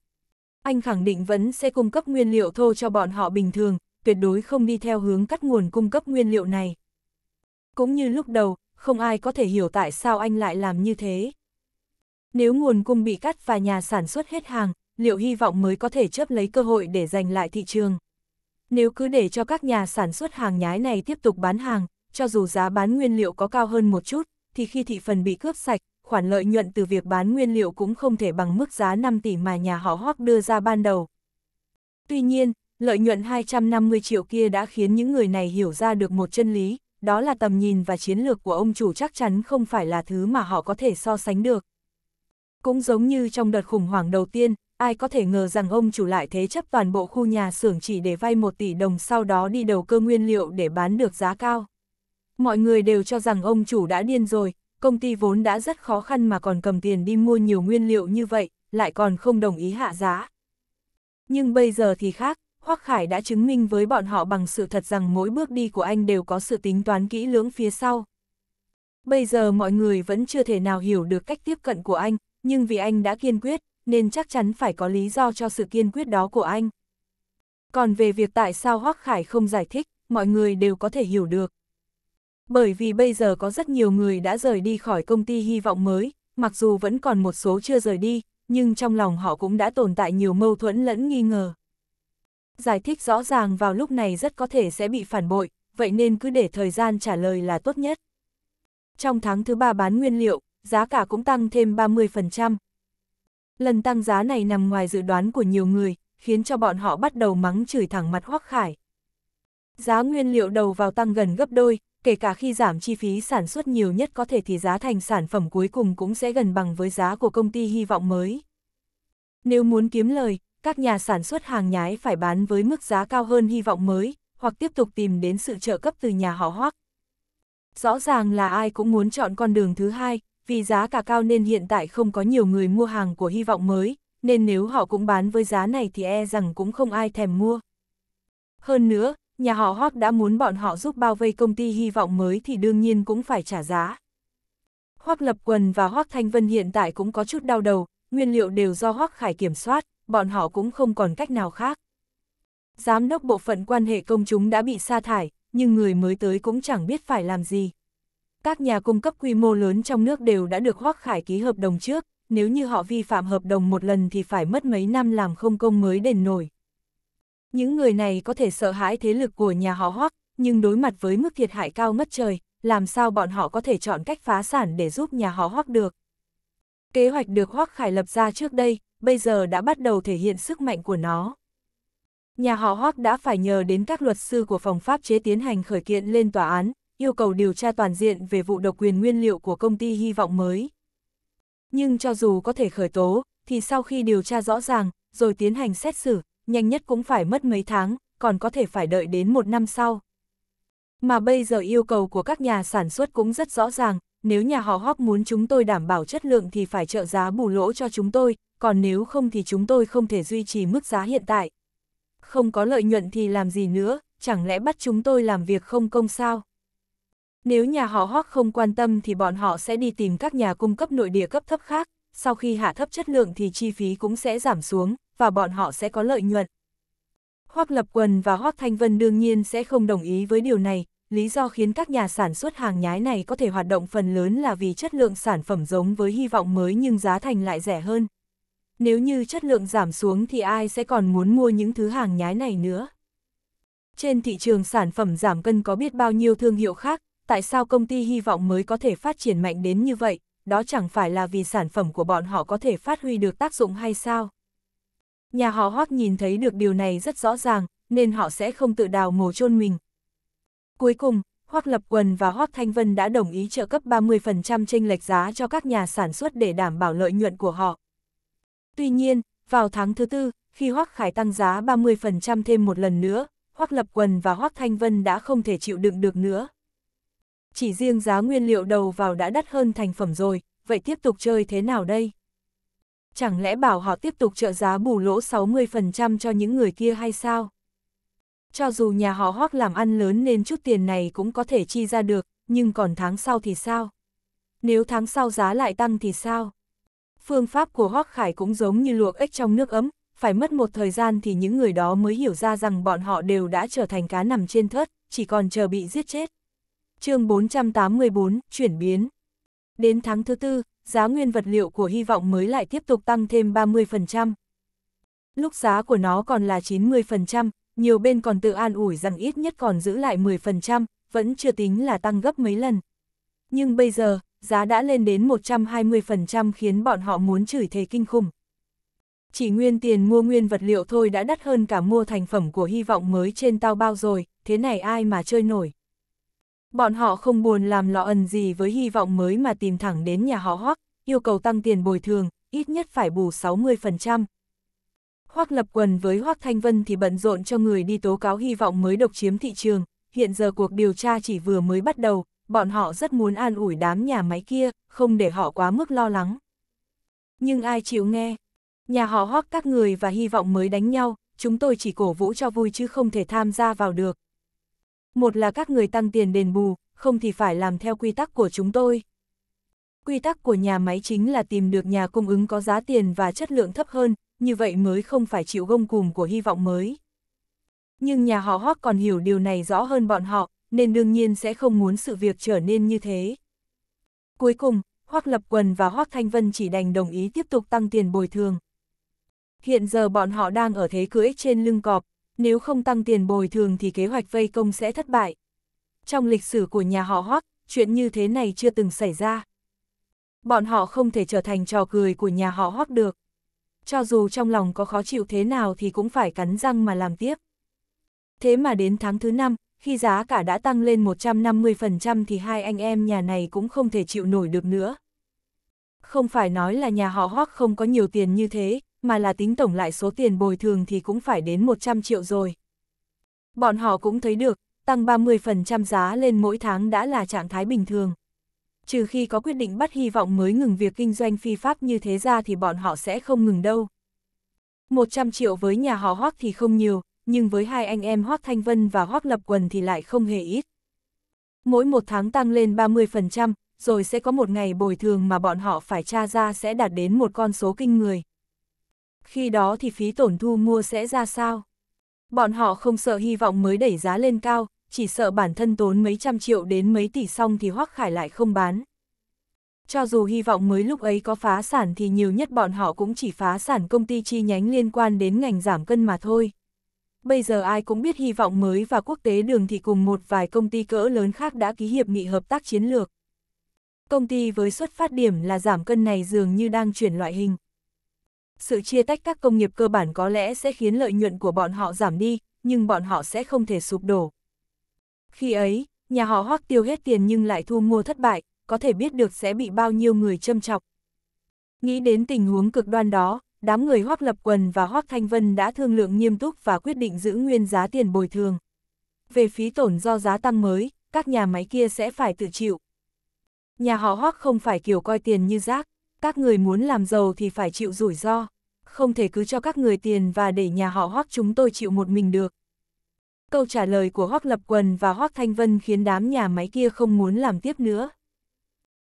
Anh khẳng định vẫn sẽ cung cấp nguyên liệu thô cho bọn họ bình thường, tuyệt đối không đi theo hướng cắt nguồn cung cấp nguyên liệu này. Cũng như lúc đầu, không ai có thể hiểu tại sao anh lại làm như thế. Nếu nguồn cung bị cắt và nhà sản xuất hết hàng, liệu hy vọng mới có thể chấp lấy cơ hội để giành lại thị trường. Nếu cứ để cho các nhà sản xuất hàng nhái này tiếp tục bán hàng, cho dù giá bán nguyên liệu có cao hơn một chút, thì khi thị phần bị cướp sạch, khoản lợi nhuận từ việc bán nguyên liệu cũng không thể bằng mức giá 5 tỷ mà nhà họ Hoắc đưa ra ban đầu. Tuy nhiên, lợi nhuận 250 triệu kia đã khiến những người này hiểu ra được một chân lý, đó là tầm nhìn và chiến lược của ông chủ chắc chắn không phải là thứ mà họ có thể so sánh được. Cũng giống như trong đợt khủng hoảng đầu tiên, ai có thể ngờ rằng ông chủ lại thế chấp toàn bộ khu nhà xưởng chỉ để vay 1 tỷ đồng sau đó đi đầu cơ nguyên liệu để bán được giá cao. Mọi người đều cho rằng ông chủ đã điên rồi, công ty vốn đã rất khó khăn mà còn cầm tiền đi mua nhiều nguyên liệu như vậy, lại còn không đồng ý hạ giá. Nhưng bây giờ thì khác, Hoắc Khải đã chứng minh với bọn họ bằng sự thật rằng mỗi bước đi của anh đều có sự tính toán kỹ lưỡng phía sau. Bây giờ mọi người vẫn chưa thể nào hiểu được cách tiếp cận của anh, nhưng vì anh đã kiên quyết, nên chắc chắn phải có lý do cho sự kiên quyết đó của anh. Còn về việc tại sao Hoắc Khải không giải thích, mọi người đều có thể hiểu được. Bởi vì bây giờ có rất nhiều người đã rời đi khỏi công ty hy vọng mới, mặc dù vẫn còn một số chưa rời đi, nhưng trong lòng họ cũng đã tồn tại nhiều mâu thuẫn lẫn nghi ngờ giải thích rõ ràng vào lúc này rất có thể sẽ bị phản bội, vậy nên cứ để thời gian trả lời là tốt nhất. Trong tháng thứ ba bán nguyên liệu, giá cả cũng tăng thêm 30%. Lần tăng giá này nằm ngoài dự đoán của nhiều người, khiến cho bọn họ bắt đầu mắng chửi thẳng mặt Hoắc Khải. Giá nguyên liệu đầu vào tăng gần gấp đôi, kể cả khi giảm chi phí sản xuất nhiều nhất có thể thì giá thành sản phẩm cuối cùng cũng sẽ gần bằng với giá của công ty hy vọng mới. Nếu muốn kiếm lời, các nhà sản xuất hàng nhái phải bán với mức giá cao hơn hy vọng mới, hoặc tiếp tục tìm đến sự trợ cấp từ nhà họ Hoắc. Rõ ràng là ai cũng muốn chọn con đường thứ hai, vì giá cả cao nên hiện tại không có nhiều người mua hàng của hy vọng mới, nên nếu họ cũng bán với giá này thì e rằng cũng không ai thèm mua. Hơn nữa, nhà họ Hoắc đã muốn bọn họ giúp bao vây công ty hy vọng mới thì đương nhiên cũng phải trả giá. Hoắc Lập Quần và Hoắc Thanh Vân hiện tại cũng có chút đau đầu, nguyên liệu đều do Hoắc Khải kiểm soát, bọn họ cũng không còn cách nào khác. Giám đốc bộ phận quan hệ công chúng đã bị sa thải, nhưng người mới tới cũng chẳng biết phải làm gì. Các nhà cung cấp quy mô lớn trong nước đều đã được Hoác Khải ký hợp đồng trước, nếu như họ vi phạm hợp đồng một lần thì phải mất mấy năm làm không công mới đền nổi. Những người này có thể sợ hãi thế lực của nhà họ Hoác, nhưng đối mặt với mức thiệt hại cao ngất trời, làm sao bọn họ có thể chọn cách phá sản để giúp nhà họ Hoác được. Kế hoạch được Hoác Khải lập ra trước đây, bây giờ đã bắt đầu thể hiện sức mạnh của nó. Nhà họ Hoác đã phải nhờ đến các luật sư của phòng pháp chế tiến hành khởi kiện lên tòa án, yêu cầu điều tra toàn diện về vụ độc quyền nguyên liệu của công ty hy vọng mới. Nhưng cho dù có thể khởi tố, thì sau khi điều tra rõ ràng, rồi tiến hành xét xử, nhanh nhất cũng phải mất mấy tháng, còn có thể phải đợi đến một năm sau. Mà bây giờ yêu cầu của các nhà sản xuất cũng rất rõ ràng, nếu nhà họ Hóc muốn chúng tôi đảm bảo chất lượng thì phải trợ giá bù lỗ cho chúng tôi, còn nếu không thì chúng tôi không thể duy trì mức giá hiện tại. Không có lợi nhuận thì làm gì nữa, chẳng lẽ bắt chúng tôi làm việc không công sao? Nếu nhà họ Hóc không quan tâm thì bọn họ sẽ đi tìm các nhà cung cấp nội địa cấp thấp khác, sau khi hạ thấp chất lượng thì chi phí cũng sẽ giảm xuống, và bọn họ sẽ có lợi nhuận. Hoác Lập Quần và Hoác Thanh Vân đương nhiên sẽ không đồng ý với điều này, lý do khiến các nhà sản xuất hàng nhái này có thể hoạt động phần lớn là vì chất lượng sản phẩm giống với hy vọng mới nhưng giá thành lại rẻ hơn. Nếu như chất lượng giảm xuống thì ai sẽ còn muốn mua những thứ hàng nhái này nữa? Trên thị trường sản phẩm giảm cân có biết bao nhiêu thương hiệu khác, tại sao công ty hy vọng mới có thể phát triển mạnh đến như vậy, đó chẳng phải là vì sản phẩm của bọn họ có thể phát huy được tác dụng hay sao? Nhà họ Hoác nhìn thấy được điều này rất rõ ràng, nên họ sẽ không tự đào mồ chôn mình, Cuối cùng, Hoắc Lập Quần và Hoắc Thanh Vân đã đồng ý trợ cấp 30% tranh lệch giá cho các nhà sản xuất để đảm bảo lợi nhuận của họ. Tuy nhiên, vào tháng thứ tư, khi Hoắc Khải tăng giá 30% thêm một lần nữa, Hoắc Lập Quần và Hoắc Thanh Vân đã không thể chịu đựng được nữa. Chỉ riêng giá nguyên liệu đầu vào đã đắt hơn thành phẩm rồi, vậy tiếp tục chơi thế nào đây? Chẳng lẽ bảo họ tiếp tục trợ giá bù lỗ 60% cho những người kia hay sao? Cho dù nhà họ hoác làm ăn lớn nên chút tiền này cũng có thể chi ra được, nhưng còn tháng sau thì sao? Nếu tháng sau giá lại tăng thì sao? Phương pháp của hoác khải cũng giống như luộc ếch trong nước ấm, phải mất một thời gian thì những người đó mới hiểu ra rằng bọn họ đều đã trở thành cá nằm trên thớt, chỉ còn chờ bị giết chết. chương 484, chuyển biến. Đến tháng thứ tư, giá nguyên vật liệu của hy vọng mới lại tiếp tục tăng thêm 30%. Lúc giá của nó còn là 90%, nhiều bên còn tự an ủi rằng ít nhất còn giữ lại 10%, vẫn chưa tính là tăng gấp mấy lần. Nhưng bây giờ, giá đã lên đến 120% khiến bọn họ muốn chửi thề kinh khủng. Chỉ nguyên tiền mua nguyên vật liệu thôi đã đắt hơn cả mua thành phẩm của hy vọng mới trên tao bao rồi, thế này ai mà chơi nổi. Bọn họ không buồn làm lọ ẩn gì với hy vọng mới mà tìm thẳng đến nhà họ hoắc, yêu cầu tăng tiền bồi thường, ít nhất phải bù 60%. Hoác Lập Quần với Hoác Thanh Vân thì bận rộn cho người đi tố cáo hy vọng mới độc chiếm thị trường, hiện giờ cuộc điều tra chỉ vừa mới bắt đầu, bọn họ rất muốn an ủi đám nhà máy kia, không để họ quá mức lo lắng. Nhưng ai chịu nghe? Nhà họ Hoác các người và hy vọng mới đánh nhau, chúng tôi chỉ cổ vũ cho vui chứ không thể tham gia vào được. Một là các người tăng tiền đền bù, không thì phải làm theo quy tắc của chúng tôi. Quy tắc của nhà máy chính là tìm được nhà cung ứng có giá tiền và chất lượng thấp hơn, như vậy mới không phải chịu gông cùm của hy vọng mới. Nhưng nhà họ Hoắc còn hiểu điều này rõ hơn bọn họ, nên đương nhiên sẽ không muốn sự việc trở nên như thế. Cuối cùng, Hoắc Lập Quần và Hoắc Thanh Vân chỉ đành đồng ý tiếp tục tăng tiền bồi thường. Hiện giờ bọn họ đang ở thế cưỡi trên lưng cọp, nếu không tăng tiền bồi thường thì kế hoạch vây công sẽ thất bại. Trong lịch sử của nhà họ Hoắc, chuyện như thế này chưa từng xảy ra. Bọn họ không thể trở thành trò cười của nhà họ Hoắc được cho dù trong lòng có khó chịu thế nào thì cũng phải cắn răng mà làm tiếp. Thế mà đến tháng thứ năm, khi giá cả đã tăng lên 150% thì hai anh em nhà này cũng không thể chịu nổi được nữa. Không phải nói là nhà họ hoắc không có nhiều tiền như thế, mà là tính tổng lại số tiền bồi thường thì cũng phải đến 100 triệu rồi. Bọn họ cũng thấy được, tăng 30% giá lên mỗi tháng đã là trạng thái bình thường trừ khi có quyết định bắt hy vọng mới ngừng việc kinh doanh phi pháp như thế ra thì bọn họ sẽ không ngừng đâu. 100 triệu với nhà họ Hoác thì không nhiều, nhưng với hai anh em Hoác Thanh Vân và Hoác Lập Quần thì lại không hề ít. Mỗi một tháng tăng lên 30%, rồi sẽ có một ngày bồi thường mà bọn họ phải tra ra sẽ đạt đến một con số kinh người. Khi đó thì phí tổn thu mua sẽ ra sao? Bọn họ không sợ hy vọng mới đẩy giá lên cao, chỉ sợ bản thân tốn mấy trăm triệu đến mấy tỷ xong thì Hoắc Khải lại không bán. Cho dù hy vọng mới lúc ấy có phá sản thì nhiều nhất bọn họ cũng chỉ phá sản công ty chi nhánh liên quan đến ngành giảm cân mà thôi. Bây giờ ai cũng biết hy vọng mới và quốc tế đường thì cùng một vài công ty cỡ lớn khác đã ký hiệp nghị hợp tác chiến lược. Công ty với xuất phát điểm là giảm cân này dường như đang chuyển loại hình. Sự chia tách các công nghiệp cơ bản có lẽ sẽ khiến lợi nhuận của bọn họ giảm đi, nhưng bọn họ sẽ không thể sụp đổ. Khi ấy, nhà họ hoắc tiêu hết tiền nhưng lại thu mua thất bại, có thể biết được sẽ bị bao nhiêu người châm chọc. Nghĩ đến tình huống cực đoan đó, đám người hoắc lập quần và hoắc thanh vân đã thương lượng nghiêm túc và quyết định giữ nguyên giá tiền bồi thường. Về phí tổn do giá tăng mới, các nhà máy kia sẽ phải tự chịu. Nhà họ hoắc không phải kiểu coi tiền như rác, các người muốn làm giàu thì phải chịu rủi ro, không thể cứ cho các người tiền và để nhà họ hoắc chúng tôi chịu một mình được. Câu trả lời của Hoác Lập Quần và Hoác Thanh Vân khiến đám nhà máy kia không muốn làm tiếp nữa.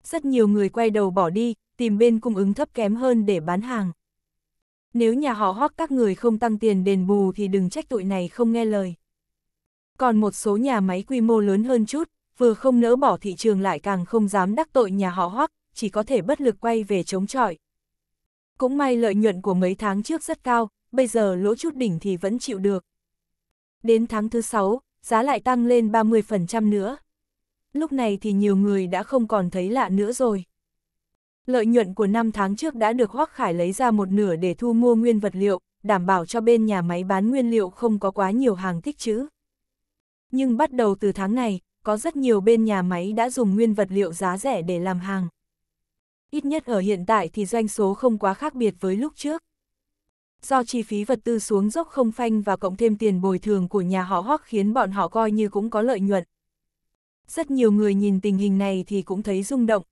Rất nhiều người quay đầu bỏ đi, tìm bên cung ứng thấp kém hơn để bán hàng. Nếu nhà họ Hoác các người không tăng tiền đền bù thì đừng trách tụi này không nghe lời. Còn một số nhà máy quy mô lớn hơn chút, vừa không nỡ bỏ thị trường lại càng không dám đắc tội nhà họ Hoác, chỉ có thể bất lực quay về chống chọi. Cũng may lợi nhuận của mấy tháng trước rất cao, bây giờ lỗ chút đỉnh thì vẫn chịu được đến tháng thứ 6, giá lại tăng lên 30% nữa. Lúc này thì nhiều người đã không còn thấy lạ nữa rồi. Lợi nhuận của năm tháng trước đã được Hoắc Khải lấy ra một nửa để thu mua nguyên vật liệu, đảm bảo cho bên nhà máy bán nguyên liệu không có quá nhiều hàng tích trữ. Nhưng bắt đầu từ tháng này, có rất nhiều bên nhà máy đã dùng nguyên vật liệu giá rẻ để làm hàng. Ít nhất ở hiện tại thì doanh số không quá khác biệt với lúc trước do chi phí vật tư xuống dốc không phanh và cộng thêm tiền bồi thường của nhà họ Hoắc khiến bọn họ coi như cũng có lợi nhuận. Rất nhiều người nhìn tình hình này thì cũng thấy rung động.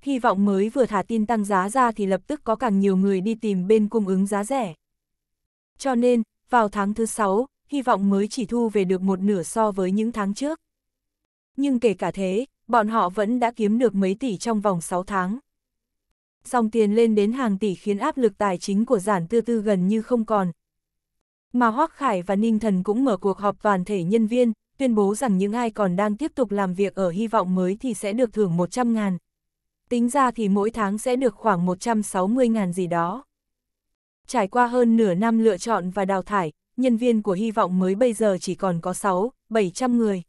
Hy vọng mới vừa thả tin tăng giá ra thì lập tức có càng nhiều người đi tìm bên cung ứng giá rẻ. Cho nên, vào tháng thứ 6, hy vọng mới chỉ thu về được một nửa so với những tháng trước. Nhưng kể cả thế, bọn họ vẫn đã kiếm được mấy tỷ trong vòng 6 tháng dòng tiền lên đến hàng tỷ khiến áp lực tài chính của giản tư tư gần như không còn. Mà Hoác Khải và Ninh Thần cũng mở cuộc họp toàn thể nhân viên, tuyên bố rằng những ai còn đang tiếp tục làm việc ở hy vọng mới thì sẽ được thưởng 100 ngàn. Tính ra thì mỗi tháng sẽ được khoảng 160 ngàn gì đó. Trải qua hơn nửa năm lựa chọn và đào thải, nhân viên của hy vọng mới bây giờ chỉ còn có 6, 700 người.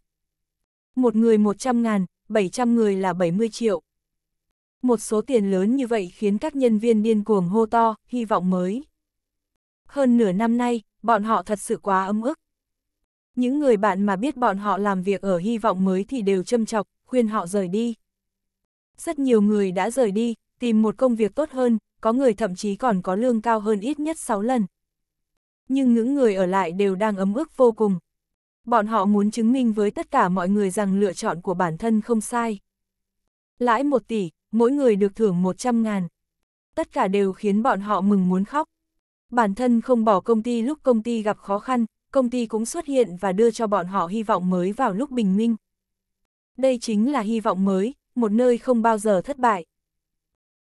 Một người 100 ngàn, 700 người là 70 triệu một số tiền lớn như vậy khiến các nhân viên điên cuồng hô to, hy vọng mới. Hơn nửa năm nay, bọn họ thật sự quá ấm ức. Những người bạn mà biết bọn họ làm việc ở hy vọng mới thì đều châm chọc, khuyên họ rời đi. Rất nhiều người đã rời đi, tìm một công việc tốt hơn, có người thậm chí còn có lương cao hơn ít nhất 6 lần. Nhưng những người ở lại đều đang ấm ức vô cùng. Bọn họ muốn chứng minh với tất cả mọi người rằng lựa chọn của bản thân không sai. Lãi 1 tỷ, mỗi người được thưởng 100 ngàn. Tất cả đều khiến bọn họ mừng muốn khóc. Bản thân không bỏ công ty lúc công ty gặp khó khăn, công ty cũng xuất hiện và đưa cho bọn họ hy vọng mới vào lúc bình minh. Đây chính là hy vọng mới, một nơi không bao giờ thất bại.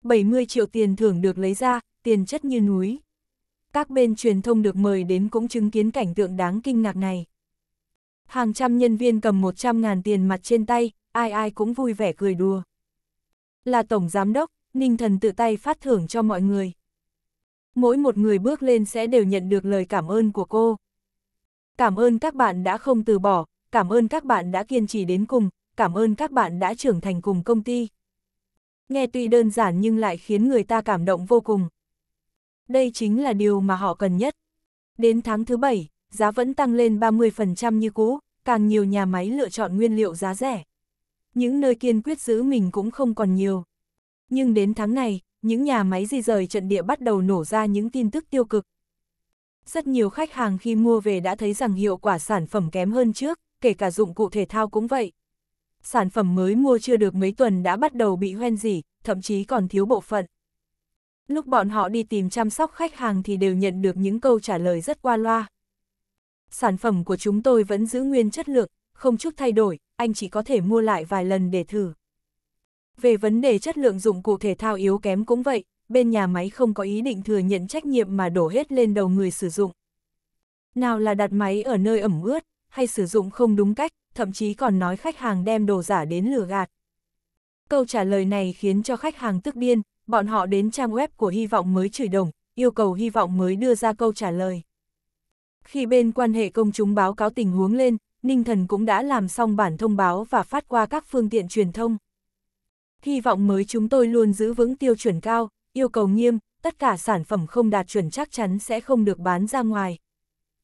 70 triệu tiền thưởng được lấy ra, tiền chất như núi. Các bên truyền thông được mời đến cũng chứng kiến cảnh tượng đáng kinh ngạc này. Hàng trăm nhân viên cầm 100 ngàn tiền mặt trên tay, ai ai cũng vui vẻ cười đùa là Tổng Giám Đốc, Ninh Thần tự tay phát thưởng cho mọi người. Mỗi một người bước lên sẽ đều nhận được lời cảm ơn của cô. Cảm ơn các bạn đã không từ bỏ, cảm ơn các bạn đã kiên trì đến cùng, cảm ơn các bạn đã trưởng thành cùng công ty. Nghe tuy đơn giản nhưng lại khiến người ta cảm động vô cùng. Đây chính là điều mà họ cần nhất. Đến tháng thứ bảy, giá vẫn tăng lên 30% như cũ, càng nhiều nhà máy lựa chọn nguyên liệu giá rẻ những nơi kiên quyết giữ mình cũng không còn nhiều. Nhưng đến tháng này, những nhà máy di rời trận địa bắt đầu nổ ra những tin tức tiêu cực. Rất nhiều khách hàng khi mua về đã thấy rằng hiệu quả sản phẩm kém hơn trước, kể cả dụng cụ thể thao cũng vậy. Sản phẩm mới mua chưa được mấy tuần đã bắt đầu bị hoen dỉ, thậm chí còn thiếu bộ phận. Lúc bọn họ đi tìm chăm sóc khách hàng thì đều nhận được những câu trả lời rất qua loa. Sản phẩm của chúng tôi vẫn giữ nguyên chất lượng, không chút thay đổi, anh chỉ có thể mua lại vài lần để thử. Về vấn đề chất lượng dụng cụ thể thao yếu kém cũng vậy, bên nhà máy không có ý định thừa nhận trách nhiệm mà đổ hết lên đầu người sử dụng. Nào là đặt máy ở nơi ẩm ướt, hay sử dụng không đúng cách, thậm chí còn nói khách hàng đem đồ giả đến lừa gạt. Câu trả lời này khiến cho khách hàng tức điên, bọn họ đến trang web của Hy vọng mới chửi đồng, yêu cầu Hy vọng mới đưa ra câu trả lời. Khi bên quan hệ công chúng báo cáo tình huống lên, Ninh Thần cũng đã làm xong bản thông báo và phát qua các phương tiện truyền thông. Hy vọng mới chúng tôi luôn giữ vững tiêu chuẩn cao, yêu cầu nghiêm, tất cả sản phẩm không đạt chuẩn chắc chắn sẽ không được bán ra ngoài.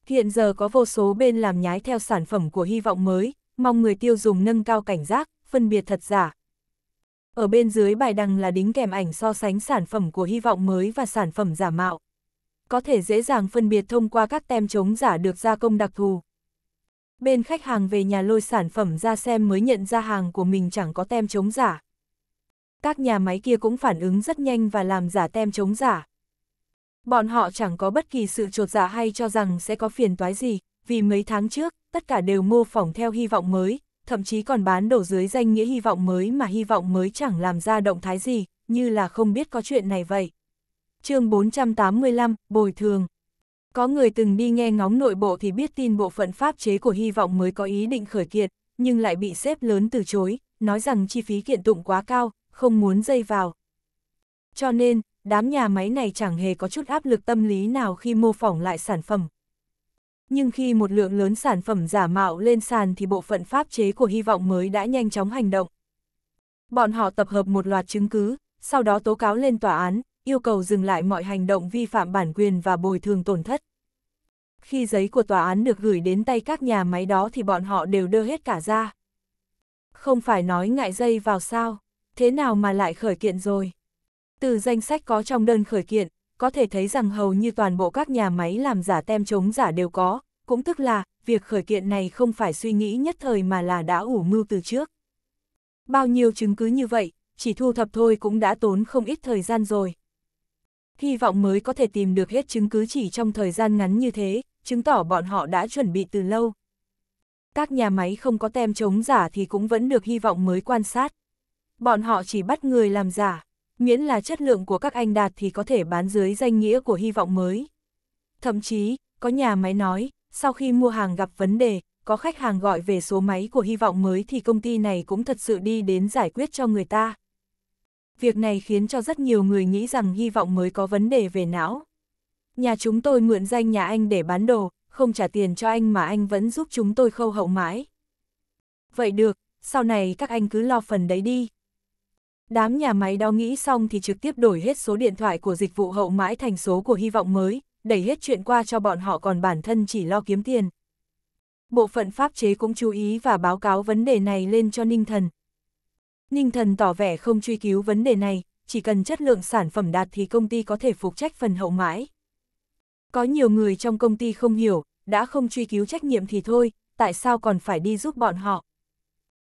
Hiện giờ có vô số bên làm nhái theo sản phẩm của hy vọng mới, mong người tiêu dùng nâng cao cảnh giác, phân biệt thật giả. Ở bên dưới bài đăng là đính kèm ảnh so sánh sản phẩm của hy vọng mới và sản phẩm giả mạo. Có thể dễ dàng phân biệt thông qua các tem chống giả được gia công đặc thù. Bên khách hàng về nhà lôi sản phẩm ra xem mới nhận ra hàng của mình chẳng có tem chống giả. Các nhà máy kia cũng phản ứng rất nhanh và làm giả tem chống giả. Bọn họ chẳng có bất kỳ sự trột giả dạ hay cho rằng sẽ có phiền toái gì, vì mấy tháng trước, tất cả đều mô phỏng theo hy vọng mới, thậm chí còn bán đổ dưới danh nghĩa hy vọng mới mà hy vọng mới chẳng làm ra động thái gì, như là không biết có chuyện này vậy. chương 485, Bồi thường có người từng đi nghe ngóng nội bộ thì biết tin bộ phận pháp chế của hy vọng mới có ý định khởi kiện, nhưng lại bị xếp lớn từ chối, nói rằng chi phí kiện tụng quá cao, không muốn dây vào. Cho nên, đám nhà máy này chẳng hề có chút áp lực tâm lý nào khi mô phỏng lại sản phẩm. Nhưng khi một lượng lớn sản phẩm giả mạo lên sàn thì bộ phận pháp chế của hy vọng mới đã nhanh chóng hành động. Bọn họ tập hợp một loạt chứng cứ, sau đó tố cáo lên tòa án, yêu cầu dừng lại mọi hành động vi phạm bản quyền và bồi thường tổn thất. Khi giấy của tòa án được gửi đến tay các nhà máy đó thì bọn họ đều đưa hết cả ra. Không phải nói ngại dây vào sao, thế nào mà lại khởi kiện rồi. Từ danh sách có trong đơn khởi kiện, có thể thấy rằng hầu như toàn bộ các nhà máy làm giả tem chống giả đều có, cũng tức là, việc khởi kiện này không phải suy nghĩ nhất thời mà là đã ủ mưu từ trước. Bao nhiêu chứng cứ như vậy, chỉ thu thập thôi cũng đã tốn không ít thời gian rồi hy vọng mới có thể tìm được hết chứng cứ chỉ trong thời gian ngắn như thế, chứng tỏ bọn họ đã chuẩn bị từ lâu. Các nhà máy không có tem chống giả thì cũng vẫn được hy vọng mới quan sát. Bọn họ chỉ bắt người làm giả, miễn là chất lượng của các anh đạt thì có thể bán dưới danh nghĩa của hy vọng mới. Thậm chí, có nhà máy nói, sau khi mua hàng gặp vấn đề, có khách hàng gọi về số máy của hy vọng mới thì công ty này cũng thật sự đi đến giải quyết cho người ta việc này khiến cho rất nhiều người nghĩ rằng hy vọng mới có vấn đề về não. Nhà chúng tôi mượn danh nhà anh để bán đồ, không trả tiền cho anh mà anh vẫn giúp chúng tôi khâu hậu mãi. Vậy được, sau này các anh cứ lo phần đấy đi. Đám nhà máy đó nghĩ xong thì trực tiếp đổi hết số điện thoại của dịch vụ hậu mãi thành số của hy vọng mới, đẩy hết chuyện qua cho bọn họ còn bản thân chỉ lo kiếm tiền. Bộ phận pháp chế cũng chú ý và báo cáo vấn đề này lên cho Ninh Thần, Ninh Thần tỏ vẻ không truy cứu vấn đề này, chỉ cần chất lượng sản phẩm đạt thì công ty có thể phục trách phần hậu mãi. Có nhiều người trong công ty không hiểu, đã không truy cứu trách nhiệm thì thôi, tại sao còn phải đi giúp bọn họ.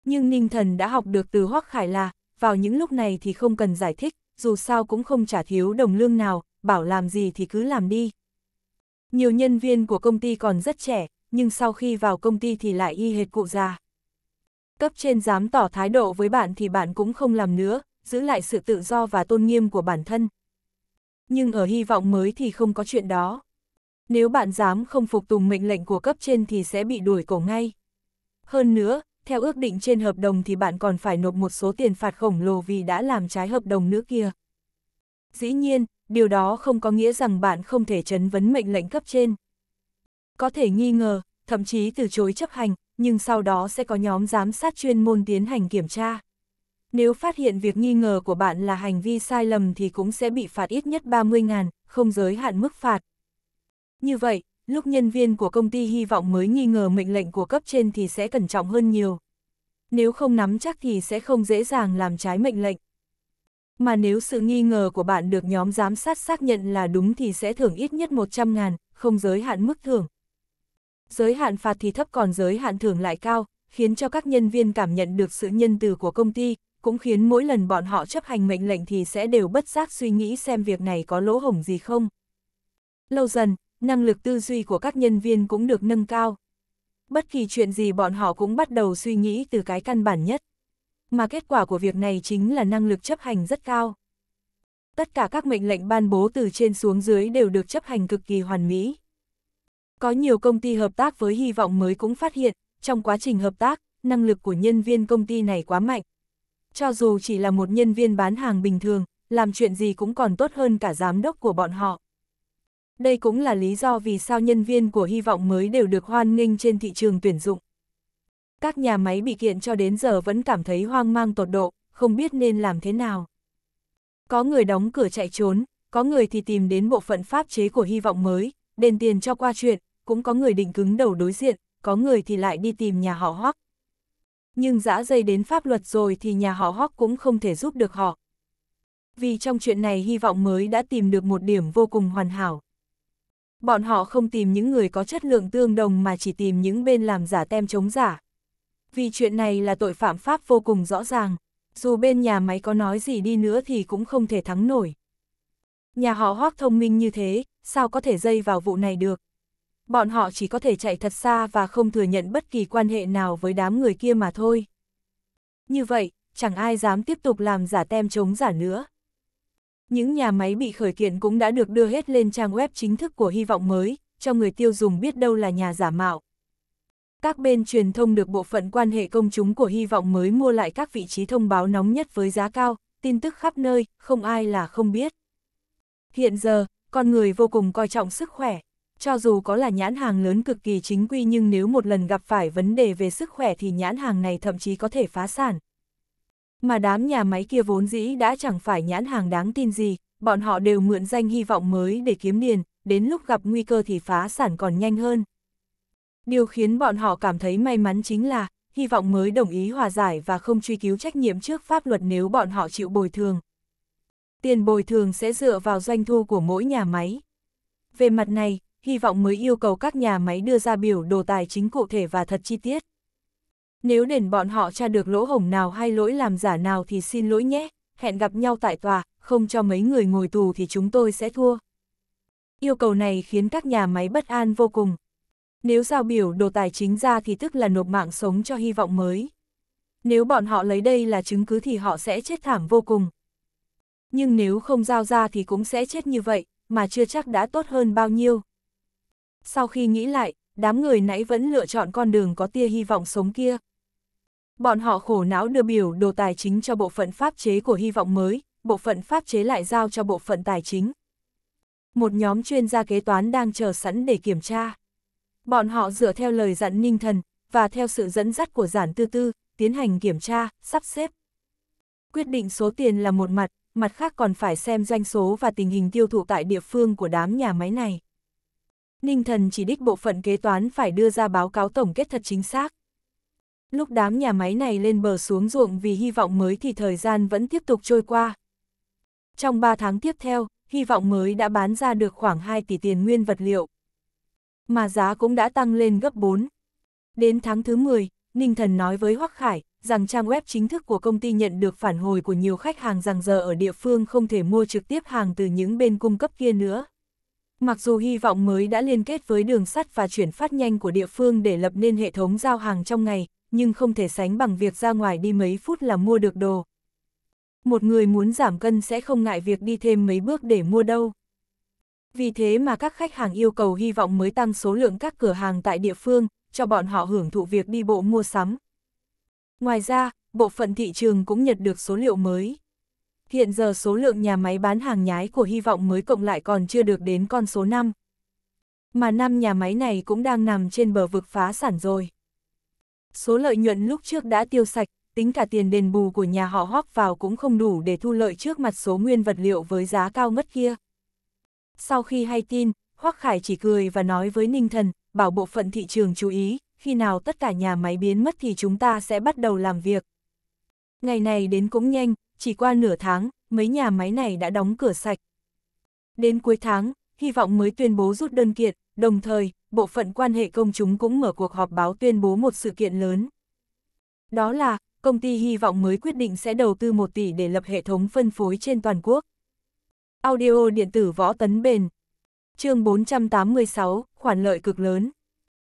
Nhưng Ninh Thần đã học được từ Hoắc Khải là, vào những lúc này thì không cần giải thích, dù sao cũng không trả thiếu đồng lương nào, bảo làm gì thì cứ làm đi. Nhiều nhân viên của công ty còn rất trẻ, nhưng sau khi vào công ty thì lại y hệt cụ già cấp trên dám tỏ thái độ với bạn thì bạn cũng không làm nữa, giữ lại sự tự do và tôn nghiêm của bản thân. Nhưng ở hy vọng mới thì không có chuyện đó. Nếu bạn dám không phục tùng mệnh lệnh của cấp trên thì sẽ bị đuổi cổ ngay. Hơn nữa, theo ước định trên hợp đồng thì bạn còn phải nộp một số tiền phạt khổng lồ vì đã làm trái hợp đồng nữa kia. Dĩ nhiên, điều đó không có nghĩa rằng bạn không thể chấn vấn mệnh lệnh cấp trên. Có thể nghi ngờ, thậm chí từ chối chấp hành, nhưng sau đó sẽ có nhóm giám sát chuyên môn tiến hành kiểm tra. Nếu phát hiện việc nghi ngờ của bạn là hành vi sai lầm thì cũng sẽ bị phạt ít nhất 30 ngàn, không giới hạn mức phạt. Như vậy, lúc nhân viên của công ty hy vọng mới nghi ngờ mệnh lệnh của cấp trên thì sẽ cẩn trọng hơn nhiều. Nếu không nắm chắc thì sẽ không dễ dàng làm trái mệnh lệnh. Mà nếu sự nghi ngờ của bạn được nhóm giám sát xác nhận là đúng thì sẽ thưởng ít nhất 100 ngàn, không giới hạn mức thưởng. Giới hạn phạt thì thấp còn giới hạn thưởng lại cao, khiến cho các nhân viên cảm nhận được sự nhân từ của công ty, cũng khiến mỗi lần bọn họ chấp hành mệnh lệnh thì sẽ đều bất giác suy nghĩ xem việc này có lỗ hổng gì không. Lâu dần, năng lực tư duy của các nhân viên cũng được nâng cao. Bất kỳ chuyện gì bọn họ cũng bắt đầu suy nghĩ từ cái căn bản nhất. Mà kết quả của việc này chính là năng lực chấp hành rất cao. Tất cả các mệnh lệnh ban bố từ trên xuống dưới đều được chấp hành cực kỳ hoàn mỹ. Có nhiều công ty hợp tác với hy vọng mới cũng phát hiện, trong quá trình hợp tác, năng lực của nhân viên công ty này quá mạnh. Cho dù chỉ là một nhân viên bán hàng bình thường, làm chuyện gì cũng còn tốt hơn cả giám đốc của bọn họ. Đây cũng là lý do vì sao nhân viên của hy vọng mới đều được hoan nghênh trên thị trường tuyển dụng. Các nhà máy bị kiện cho đến giờ vẫn cảm thấy hoang mang tột độ, không biết nên làm thế nào. Có người đóng cửa chạy trốn, có người thì tìm đến bộ phận pháp chế của hy vọng mới, đền tiền cho qua chuyện, cũng có người định cứng đầu đối diện, có người thì lại đi tìm nhà họ hoắc. Nhưng dã dây đến pháp luật rồi thì nhà họ hoắc cũng không thể giúp được họ. Vì trong chuyện này hy vọng mới đã tìm được một điểm vô cùng hoàn hảo. Bọn họ không tìm những người có chất lượng tương đồng mà chỉ tìm những bên làm giả tem chống giả. Vì chuyện này là tội phạm pháp vô cùng rõ ràng, dù bên nhà máy có nói gì đi nữa thì cũng không thể thắng nổi. Nhà họ hoác thông minh như thế, sao có thể dây vào vụ này được. Bọn họ chỉ có thể chạy thật xa và không thừa nhận bất kỳ quan hệ nào với đám người kia mà thôi. Như vậy, chẳng ai dám tiếp tục làm giả tem chống giả nữa. Những nhà máy bị khởi kiện cũng đã được đưa hết lên trang web chính thức của Hy vọng mới, cho người tiêu dùng biết đâu là nhà giả mạo. Các bên truyền thông được bộ phận quan hệ công chúng của Hy vọng mới mua lại các vị trí thông báo nóng nhất với giá cao, tin tức khắp nơi, không ai là không biết. Hiện giờ, con người vô cùng coi trọng sức khỏe. Cho dù có là nhãn hàng lớn cực kỳ chính quy nhưng nếu một lần gặp phải vấn đề về sức khỏe thì nhãn hàng này thậm chí có thể phá sản. Mà đám nhà máy kia vốn dĩ đã chẳng phải nhãn hàng đáng tin gì, bọn họ đều mượn danh hy vọng mới để kiếm tiền, đến lúc gặp nguy cơ thì phá sản còn nhanh hơn. Điều khiến bọn họ cảm thấy may mắn chính là, hy vọng mới đồng ý hòa giải và không truy cứu trách nhiệm trước pháp luật nếu bọn họ chịu bồi thường. Tiền bồi thường sẽ dựa vào doanh thu của mỗi nhà máy. Về mặt này, hy vọng mới yêu cầu các nhà máy đưa ra biểu đồ tài chính cụ thể và thật chi tiết. Nếu đền bọn họ tra được lỗ hổng nào hay lỗi làm giả nào thì xin lỗi nhé, hẹn gặp nhau tại tòa, không cho mấy người ngồi tù thì chúng tôi sẽ thua. Yêu cầu này khiến các nhà máy bất an vô cùng. Nếu giao biểu đồ tài chính ra thì tức là nộp mạng sống cho hy vọng mới. Nếu bọn họ lấy đây là chứng cứ thì họ sẽ chết thảm vô cùng. Nhưng nếu không giao ra thì cũng sẽ chết như vậy, mà chưa chắc đã tốt hơn bao nhiêu. Sau khi nghĩ lại, đám người nãy vẫn lựa chọn con đường có tia hy vọng sống kia. Bọn họ khổ não đưa biểu đồ tài chính cho bộ phận pháp chế của hy vọng mới, bộ phận pháp chế lại giao cho bộ phận tài chính. Một nhóm chuyên gia kế toán đang chờ sẵn để kiểm tra. Bọn họ dựa theo lời dặn ninh thần, và theo sự dẫn dắt của giản tư tư, tiến hành kiểm tra, sắp xếp. Quyết định số tiền là một mặt, mặt khác còn phải xem doanh số và tình hình tiêu thụ tại địa phương của đám nhà máy này. Ninh Thần chỉ đích bộ phận kế toán phải đưa ra báo cáo tổng kết thật chính xác. Lúc đám nhà máy này lên bờ xuống ruộng vì hy vọng mới thì thời gian vẫn tiếp tục trôi qua. Trong 3 tháng tiếp theo, hy vọng mới đã bán ra được khoảng 2 tỷ tiền nguyên vật liệu. Mà giá cũng đã tăng lên gấp 4. Đến tháng thứ 10, Ninh Thần nói với Hoắc Khải rằng trang web chính thức của công ty nhận được phản hồi của nhiều khách hàng rằng giờ ở địa phương không thể mua trực tiếp hàng từ những bên cung cấp kia nữa. Mặc dù hy vọng mới đã liên kết với đường sắt và chuyển phát nhanh của địa phương để lập nên hệ thống giao hàng trong ngày, nhưng không thể sánh bằng việc ra ngoài đi mấy phút là mua được đồ. Một người muốn giảm cân sẽ không ngại việc đi thêm mấy bước để mua đâu. Vì thế mà các khách hàng yêu cầu hy vọng mới tăng số lượng các cửa hàng tại địa phương, cho bọn họ hưởng thụ việc đi bộ mua sắm. Ngoài ra, bộ phận thị trường cũng nhận được số liệu mới. Hiện giờ số lượng nhà máy bán hàng nhái của hy vọng mới cộng lại còn chưa được đến con số 5. Mà năm nhà máy này cũng đang nằm trên bờ vực phá sản rồi. Số lợi nhuận lúc trước đã tiêu sạch, tính cả tiền đền bù của nhà họ hóp vào cũng không đủ để thu lợi trước mặt số nguyên vật liệu với giá cao ngất kia. Sau khi hay tin, Hoắc Khải chỉ cười và nói với Ninh Thần, bảo bộ phận thị trường chú ý, khi nào tất cả nhà máy biến mất thì chúng ta sẽ bắt đầu làm việc. Ngày này đến cũng nhanh, chỉ qua nửa tháng, mấy nhà máy này đã đóng cửa sạch. Đến cuối tháng, hy vọng mới tuyên bố rút đơn kiện, đồng thời, bộ phận quan hệ công chúng cũng mở cuộc họp báo tuyên bố một sự kiện lớn. Đó là, công ty hy vọng mới quyết định sẽ đầu tư 1 tỷ để lập hệ thống phân phối trên toàn quốc. Audio điện tử Võ Tấn Bền chương 486, khoản lợi cực lớn.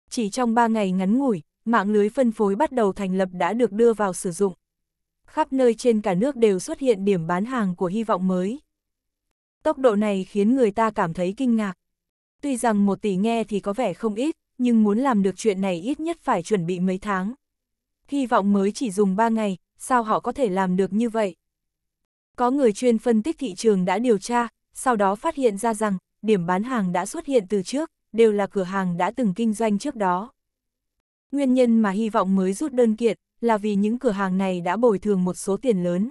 Chỉ trong 3 ngày ngắn ngủi, mạng lưới phân phối bắt đầu thành lập đã được đưa vào sử dụng. Khắp nơi trên cả nước đều xuất hiện điểm bán hàng của hy vọng mới. Tốc độ này khiến người ta cảm thấy kinh ngạc. Tuy rằng một tỷ nghe thì có vẻ không ít, nhưng muốn làm được chuyện này ít nhất phải chuẩn bị mấy tháng. Hy vọng mới chỉ dùng 3 ngày, sao họ có thể làm được như vậy? Có người chuyên phân tích thị trường đã điều tra, sau đó phát hiện ra rằng điểm bán hàng đã xuất hiện từ trước, đều là cửa hàng đã từng kinh doanh trước đó. Nguyên nhân mà hy vọng mới rút đơn kiện là vì những cửa hàng này đã bồi thường một số tiền lớn.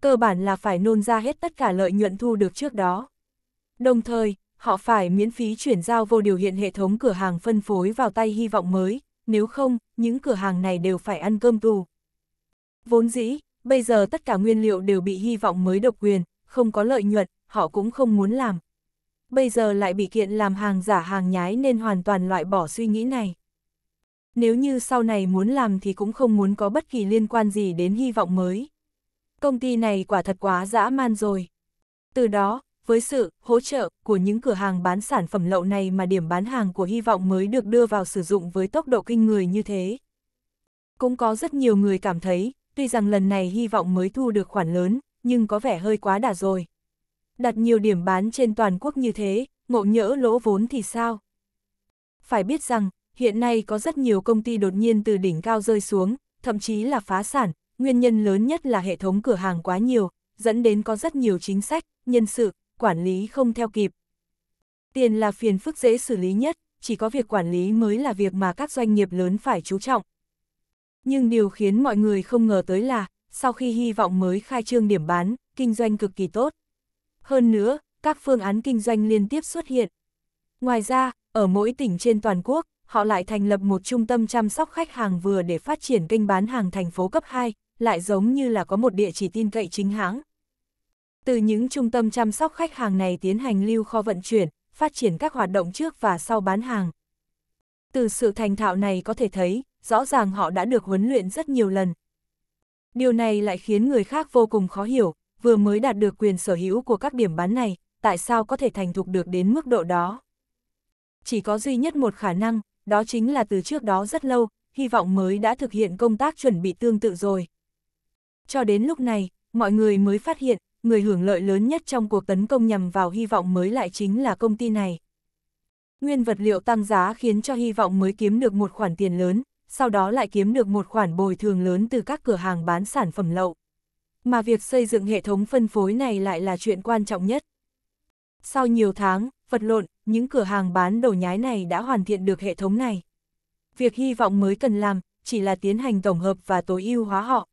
Cơ bản là phải nôn ra hết tất cả lợi nhuận thu được trước đó. Đồng thời, họ phải miễn phí chuyển giao vô điều hiện hệ thống cửa hàng phân phối vào tay hy vọng mới, nếu không, những cửa hàng này đều phải ăn cơm tù. Vốn dĩ, bây giờ tất cả nguyên liệu đều bị hy vọng mới độc quyền, không có lợi nhuận, họ cũng không muốn làm bây giờ lại bị kiện làm hàng giả hàng nhái nên hoàn toàn loại bỏ suy nghĩ này. Nếu như sau này muốn làm thì cũng không muốn có bất kỳ liên quan gì đến hy vọng mới. Công ty này quả thật quá dã man rồi. Từ đó, với sự hỗ trợ của những cửa hàng bán sản phẩm lậu này mà điểm bán hàng của hy vọng mới được đưa vào sử dụng với tốc độ kinh người như thế. Cũng có rất nhiều người cảm thấy, tuy rằng lần này hy vọng mới thu được khoản lớn, nhưng có vẻ hơi quá đà rồi đặt nhiều điểm bán trên toàn quốc như thế, ngộ nhỡ lỗ vốn thì sao? Phải biết rằng, hiện nay có rất nhiều công ty đột nhiên từ đỉnh cao rơi xuống, thậm chí là phá sản, nguyên nhân lớn nhất là hệ thống cửa hàng quá nhiều, dẫn đến có rất nhiều chính sách, nhân sự, quản lý không theo kịp. Tiền là phiền phức dễ xử lý nhất, chỉ có việc quản lý mới là việc mà các doanh nghiệp lớn phải chú trọng. Nhưng điều khiến mọi người không ngờ tới là, sau khi hy vọng mới khai trương điểm bán, kinh doanh cực kỳ tốt. Hơn nữa, các phương án kinh doanh liên tiếp xuất hiện. Ngoài ra, ở mỗi tỉnh trên toàn quốc, họ lại thành lập một trung tâm chăm sóc khách hàng vừa để phát triển kênh bán hàng thành phố cấp 2, lại giống như là có một địa chỉ tin cậy chính hãng. Từ những trung tâm chăm sóc khách hàng này tiến hành lưu kho vận chuyển, phát triển các hoạt động trước và sau bán hàng. Từ sự thành thạo này có thể thấy, rõ ràng họ đã được huấn luyện rất nhiều lần. Điều này lại khiến người khác vô cùng khó hiểu, vừa mới đạt được quyền sở hữu của các điểm bán này, tại sao có thể thành thục được đến mức độ đó? Chỉ có duy nhất một khả năng, đó chính là từ trước đó rất lâu, hy vọng mới đã thực hiện công tác chuẩn bị tương tự rồi. Cho đến lúc này, mọi người mới phát hiện, người hưởng lợi lớn nhất trong cuộc tấn công nhằm vào hy vọng mới lại chính là công ty này. Nguyên vật liệu tăng giá khiến cho hy vọng mới kiếm được một khoản tiền lớn, sau đó lại kiếm được một khoản bồi thường lớn từ các cửa hàng bán sản phẩm lậu mà việc xây dựng hệ thống phân phối này lại là chuyện quan trọng nhất. Sau nhiều tháng, vật lộn, những cửa hàng bán đồ nhái này đã hoàn thiện được hệ thống này. Việc hy vọng mới cần làm, chỉ là tiến hành tổng hợp và tối ưu hóa họ.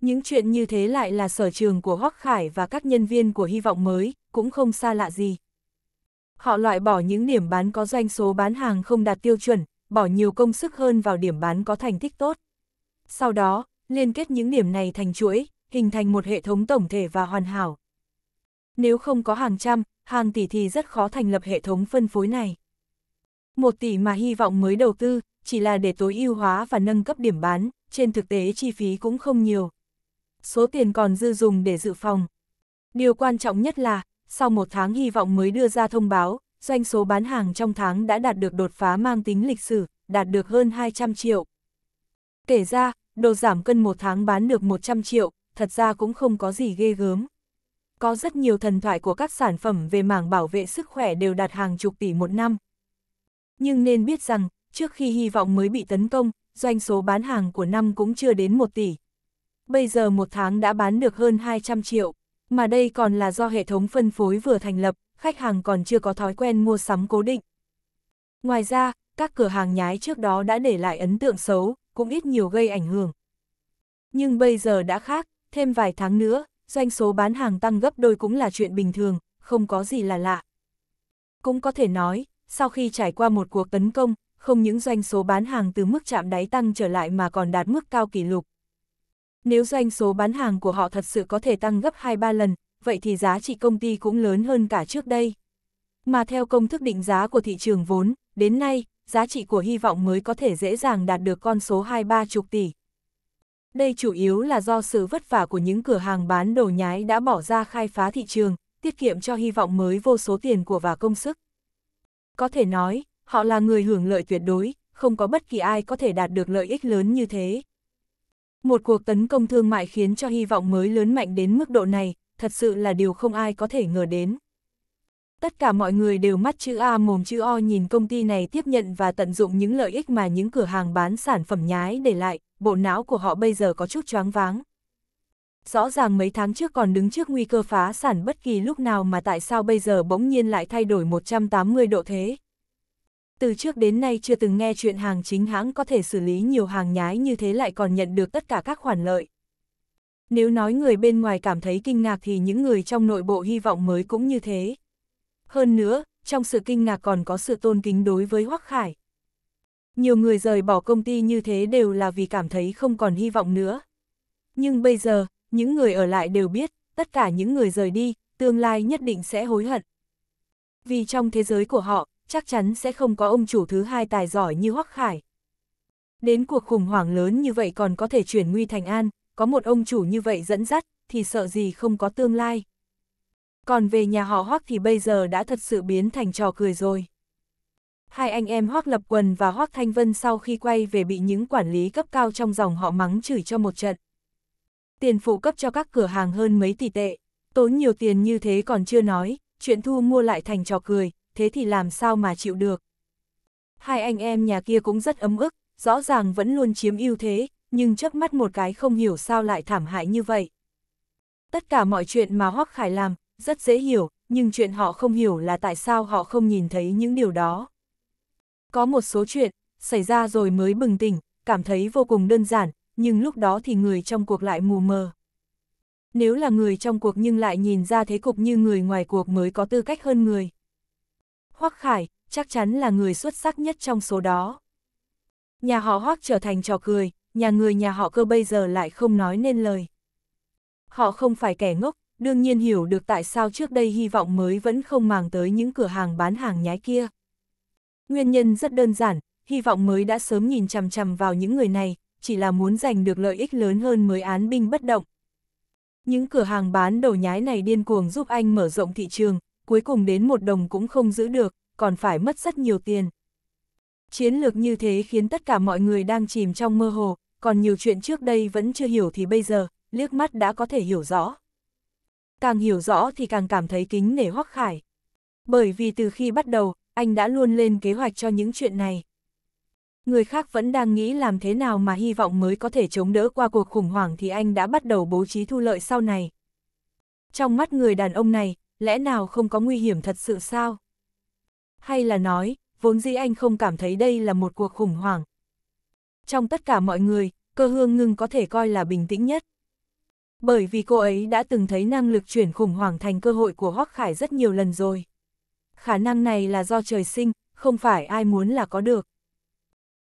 Những chuyện như thế lại là sở trường của Hoắc Khải và các nhân viên của hy vọng mới, cũng không xa lạ gì. Họ loại bỏ những điểm bán có doanh số bán hàng không đạt tiêu chuẩn, bỏ nhiều công sức hơn vào điểm bán có thành tích tốt. Sau đó, liên kết những điểm này thành chuỗi, hình thành một hệ thống tổng thể và hoàn hảo. Nếu không có hàng trăm, hàng tỷ thì rất khó thành lập hệ thống phân phối này. Một tỷ mà hy vọng mới đầu tư, chỉ là để tối ưu hóa và nâng cấp điểm bán, trên thực tế chi phí cũng không nhiều. Số tiền còn dư dùng để dự phòng. Điều quan trọng nhất là, sau một tháng hy vọng mới đưa ra thông báo, doanh số bán hàng trong tháng đã đạt được đột phá mang tính lịch sử, đạt được hơn 200 triệu. Kể ra, đồ giảm cân một tháng bán được 100 triệu, thật ra cũng không có gì ghê gớm. Có rất nhiều thần thoại của các sản phẩm về mảng bảo vệ sức khỏe đều đạt hàng chục tỷ một năm. Nhưng nên biết rằng, trước khi hy vọng mới bị tấn công, doanh số bán hàng của năm cũng chưa đến 1 tỷ. Bây giờ một tháng đã bán được hơn 200 triệu, mà đây còn là do hệ thống phân phối vừa thành lập, khách hàng còn chưa có thói quen mua sắm cố định. Ngoài ra, các cửa hàng nhái trước đó đã để lại ấn tượng xấu, cũng ít nhiều gây ảnh hưởng. Nhưng bây giờ đã khác, thêm vài tháng nữa, doanh số bán hàng tăng gấp đôi cũng là chuyện bình thường, không có gì là lạ. Cũng có thể nói, sau khi trải qua một cuộc tấn công, không những doanh số bán hàng từ mức chạm đáy tăng trở lại mà còn đạt mức cao kỷ lục. Nếu doanh số bán hàng của họ thật sự có thể tăng gấp 2-3 lần, vậy thì giá trị công ty cũng lớn hơn cả trước đây. Mà theo công thức định giá của thị trường vốn, đến nay, giá trị của hy vọng mới có thể dễ dàng đạt được con số 23 chục tỷ. Đây chủ yếu là do sự vất vả của những cửa hàng bán đồ nhái đã bỏ ra khai phá thị trường, tiết kiệm cho hy vọng mới vô số tiền của và công sức. Có thể nói, họ là người hưởng lợi tuyệt đối, không có bất kỳ ai có thể đạt được lợi ích lớn như thế. Một cuộc tấn công thương mại khiến cho hy vọng mới lớn mạnh đến mức độ này, thật sự là điều không ai có thể ngờ đến tất cả mọi người đều mắt chữ A mồm chữ O nhìn công ty này tiếp nhận và tận dụng những lợi ích mà những cửa hàng bán sản phẩm nhái để lại, bộ não của họ bây giờ có chút choáng váng. Rõ ràng mấy tháng trước còn đứng trước nguy cơ phá sản bất kỳ lúc nào mà tại sao bây giờ bỗng nhiên lại thay đổi 180 độ thế. Từ trước đến nay chưa từng nghe chuyện hàng chính hãng có thể xử lý nhiều hàng nhái như thế lại còn nhận được tất cả các khoản lợi. Nếu nói người bên ngoài cảm thấy kinh ngạc thì những người trong nội bộ hy vọng mới cũng như thế hơn nữa, trong sự kinh ngạc còn có sự tôn kính đối với Hoắc Khải. Nhiều người rời bỏ công ty như thế đều là vì cảm thấy không còn hy vọng nữa. Nhưng bây giờ, những người ở lại đều biết, tất cả những người rời đi, tương lai nhất định sẽ hối hận. Vì trong thế giới của họ, chắc chắn sẽ không có ông chủ thứ hai tài giỏi như Hoắc Khải. Đến cuộc khủng hoảng lớn như vậy còn có thể chuyển nguy thành an, có một ông chủ như vậy dẫn dắt, thì sợ gì không có tương lai. Còn về nhà họ Hoắc thì bây giờ đã thật sự biến thành trò cười rồi. Hai anh em Hoắc Lập Quần và Hoắc Thanh Vân sau khi quay về bị những quản lý cấp cao trong dòng họ mắng chửi cho một trận. Tiền phụ cấp cho các cửa hàng hơn mấy tỷ tệ, tốn nhiều tiền như thế còn chưa nói, chuyện thu mua lại thành trò cười, thế thì làm sao mà chịu được. Hai anh em nhà kia cũng rất ấm ức, rõ ràng vẫn luôn chiếm ưu thế, nhưng chớp mắt một cái không hiểu sao lại thảm hại như vậy. Tất cả mọi chuyện mà Hoắc Khải làm, rất dễ hiểu, nhưng chuyện họ không hiểu là tại sao họ không nhìn thấy những điều đó. Có một số chuyện, xảy ra rồi mới bừng tỉnh, cảm thấy vô cùng đơn giản, nhưng lúc đó thì người trong cuộc lại mù mờ. Nếu là người trong cuộc nhưng lại nhìn ra thế cục như người ngoài cuộc mới có tư cách hơn người. Hoắc Khải, chắc chắn là người xuất sắc nhất trong số đó. Nhà họ Hoắc trở thành trò cười, nhà người nhà họ cơ bây giờ lại không nói nên lời. Họ không phải kẻ ngốc, đương nhiên hiểu được tại sao trước đây hy vọng mới vẫn không màng tới những cửa hàng bán hàng nhái kia. Nguyên nhân rất đơn giản, hy vọng mới đã sớm nhìn chằm chằm vào những người này, chỉ là muốn giành được lợi ích lớn hơn mới án binh bất động. Những cửa hàng bán đồ nhái này điên cuồng giúp anh mở rộng thị trường, cuối cùng đến một đồng cũng không giữ được, còn phải mất rất nhiều tiền. Chiến lược như thế khiến tất cả mọi người đang chìm trong mơ hồ, còn nhiều chuyện trước đây vẫn chưa hiểu thì bây giờ, liếc mắt đã có thể hiểu rõ càng hiểu rõ thì càng cảm thấy kính nể Hoắc Khải. Bởi vì từ khi bắt đầu, anh đã luôn lên kế hoạch cho những chuyện này. Người khác vẫn đang nghĩ làm thế nào mà hy vọng mới có thể chống đỡ qua cuộc khủng hoảng thì anh đã bắt đầu bố trí thu lợi sau này. Trong mắt người đàn ông này, lẽ nào không có nguy hiểm thật sự sao? Hay là nói, vốn dĩ anh không cảm thấy đây là một cuộc khủng hoảng? Trong tất cả mọi người, cơ hương ngưng có thể coi là bình tĩnh nhất bởi vì cô ấy đã từng thấy năng lực chuyển khủng hoảng thành cơ hội của Hoắc Khải rất nhiều lần rồi. Khả năng này là do trời sinh, không phải ai muốn là có được.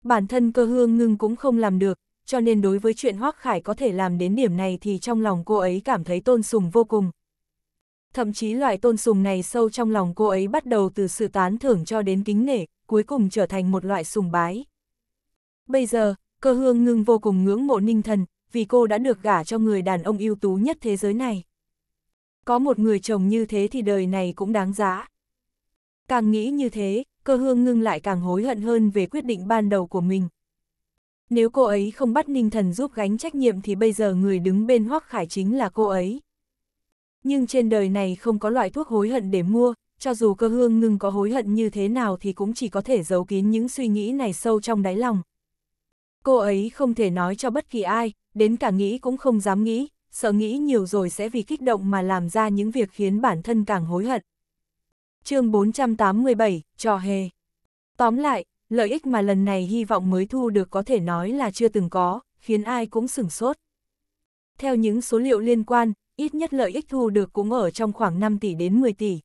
Bản thân cơ hương ngưng cũng không làm được, cho nên đối với chuyện Hoắc Khải có thể làm đến điểm này thì trong lòng cô ấy cảm thấy tôn sùng vô cùng. Thậm chí loại tôn sùng này sâu trong lòng cô ấy bắt đầu từ sự tán thưởng cho đến kính nể, cuối cùng trở thành một loại sùng bái. Bây giờ, cơ hương ngưng vô cùng ngưỡng mộ ninh thần, vì cô đã được gả cho người đàn ông ưu tú nhất thế giới này. Có một người chồng như thế thì đời này cũng đáng giá. Càng nghĩ như thế, cơ hương ngưng lại càng hối hận hơn về quyết định ban đầu của mình. Nếu cô ấy không bắt Ninh Thần giúp gánh trách nhiệm thì bây giờ người đứng bên Hoắc Khải chính là cô ấy. Nhưng trên đời này không có loại thuốc hối hận để mua, cho dù cơ hương ngưng có hối hận như thế nào thì cũng chỉ có thể giấu kín những suy nghĩ này sâu trong đáy lòng. Cô ấy không thể nói cho bất kỳ ai, đến cả nghĩ cũng không dám nghĩ, sợ nghĩ nhiều rồi sẽ vì kích động mà làm ra những việc khiến bản thân càng hối hận. chương 487, trò hề. Tóm lại, lợi ích mà lần này hy vọng mới thu được có thể nói là chưa từng có, khiến ai cũng sửng sốt. Theo những số liệu liên quan, ít nhất lợi ích thu được cũng ở trong khoảng 5 tỷ đến 10 tỷ.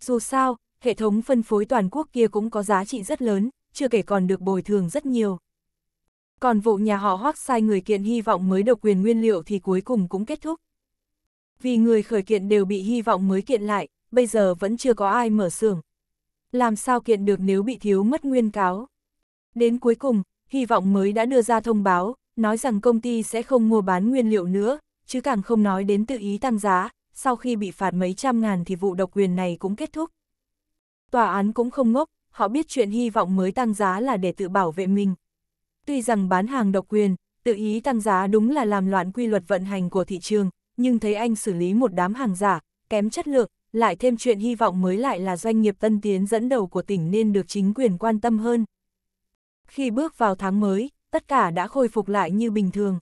Dù sao, hệ thống phân phối toàn quốc kia cũng có giá trị rất lớn, chưa kể còn được bồi thường rất nhiều. Còn vụ nhà họ hoác sai người kiện hy vọng mới độc quyền nguyên liệu thì cuối cùng cũng kết thúc. Vì người khởi kiện đều bị hy vọng mới kiện lại, bây giờ vẫn chưa có ai mở xưởng. Làm sao kiện được nếu bị thiếu mất nguyên cáo? Đến cuối cùng, hy vọng mới đã đưa ra thông báo, nói rằng công ty sẽ không mua bán nguyên liệu nữa, chứ càng không nói đến tự ý tăng giá, sau khi bị phạt mấy trăm ngàn thì vụ độc quyền này cũng kết thúc. Tòa án cũng không ngốc, họ biết chuyện hy vọng mới tăng giá là để tự bảo vệ mình, Tuy rằng bán hàng độc quyền, tự ý tăng giá đúng là làm loạn quy luật vận hành của thị trường, nhưng thấy anh xử lý một đám hàng giả, kém chất lượng, lại thêm chuyện hy vọng mới lại là doanh nghiệp tân tiến dẫn đầu của tỉnh nên được chính quyền quan tâm hơn. Khi bước vào tháng mới, tất cả đã khôi phục lại như bình thường.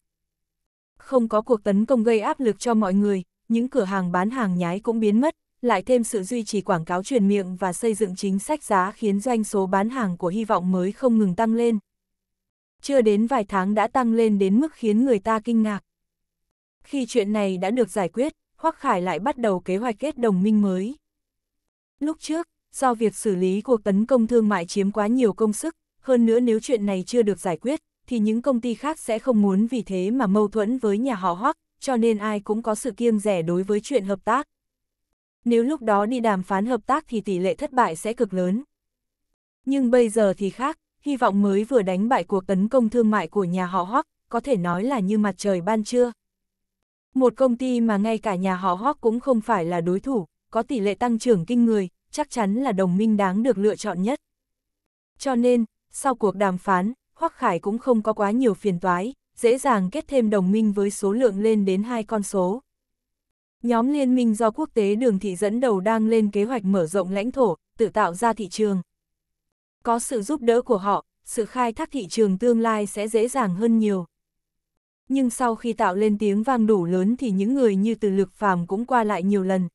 Không có cuộc tấn công gây áp lực cho mọi người, những cửa hàng bán hàng nhái cũng biến mất, lại thêm sự duy trì quảng cáo truyền miệng và xây dựng chính sách giá khiến doanh số bán hàng của hy vọng mới không ngừng tăng lên chưa đến vài tháng đã tăng lên đến mức khiến người ta kinh ngạc. Khi chuyện này đã được giải quyết, Hoắc Khải lại bắt đầu kế hoạch kết đồng minh mới. Lúc trước, do việc xử lý cuộc tấn công thương mại chiếm quá nhiều công sức, hơn nữa nếu chuyện này chưa được giải quyết, thì những công ty khác sẽ không muốn vì thế mà mâu thuẫn với nhà họ Hoắc, cho nên ai cũng có sự kiêng rẻ đối với chuyện hợp tác. Nếu lúc đó đi đàm phán hợp tác thì tỷ lệ thất bại sẽ cực lớn. Nhưng bây giờ thì khác, hy vọng mới vừa đánh bại cuộc tấn công thương mại của nhà họ Hoắc, có thể nói là như mặt trời ban trưa. Một công ty mà ngay cả nhà họ Hoắc cũng không phải là đối thủ, có tỷ lệ tăng trưởng kinh người, chắc chắn là đồng minh đáng được lựa chọn nhất. Cho nên, sau cuộc đàm phán, Hoắc Khải cũng không có quá nhiều phiền toái, dễ dàng kết thêm đồng minh với số lượng lên đến hai con số. Nhóm liên minh do quốc tế đường thị dẫn đầu đang lên kế hoạch mở rộng lãnh thổ, tự tạo ra thị trường. Có sự giúp đỡ của họ, sự khai thác thị trường tương lai sẽ dễ dàng hơn nhiều. Nhưng sau khi tạo lên tiếng vang đủ lớn thì những người như từ lực phàm cũng qua lại nhiều lần.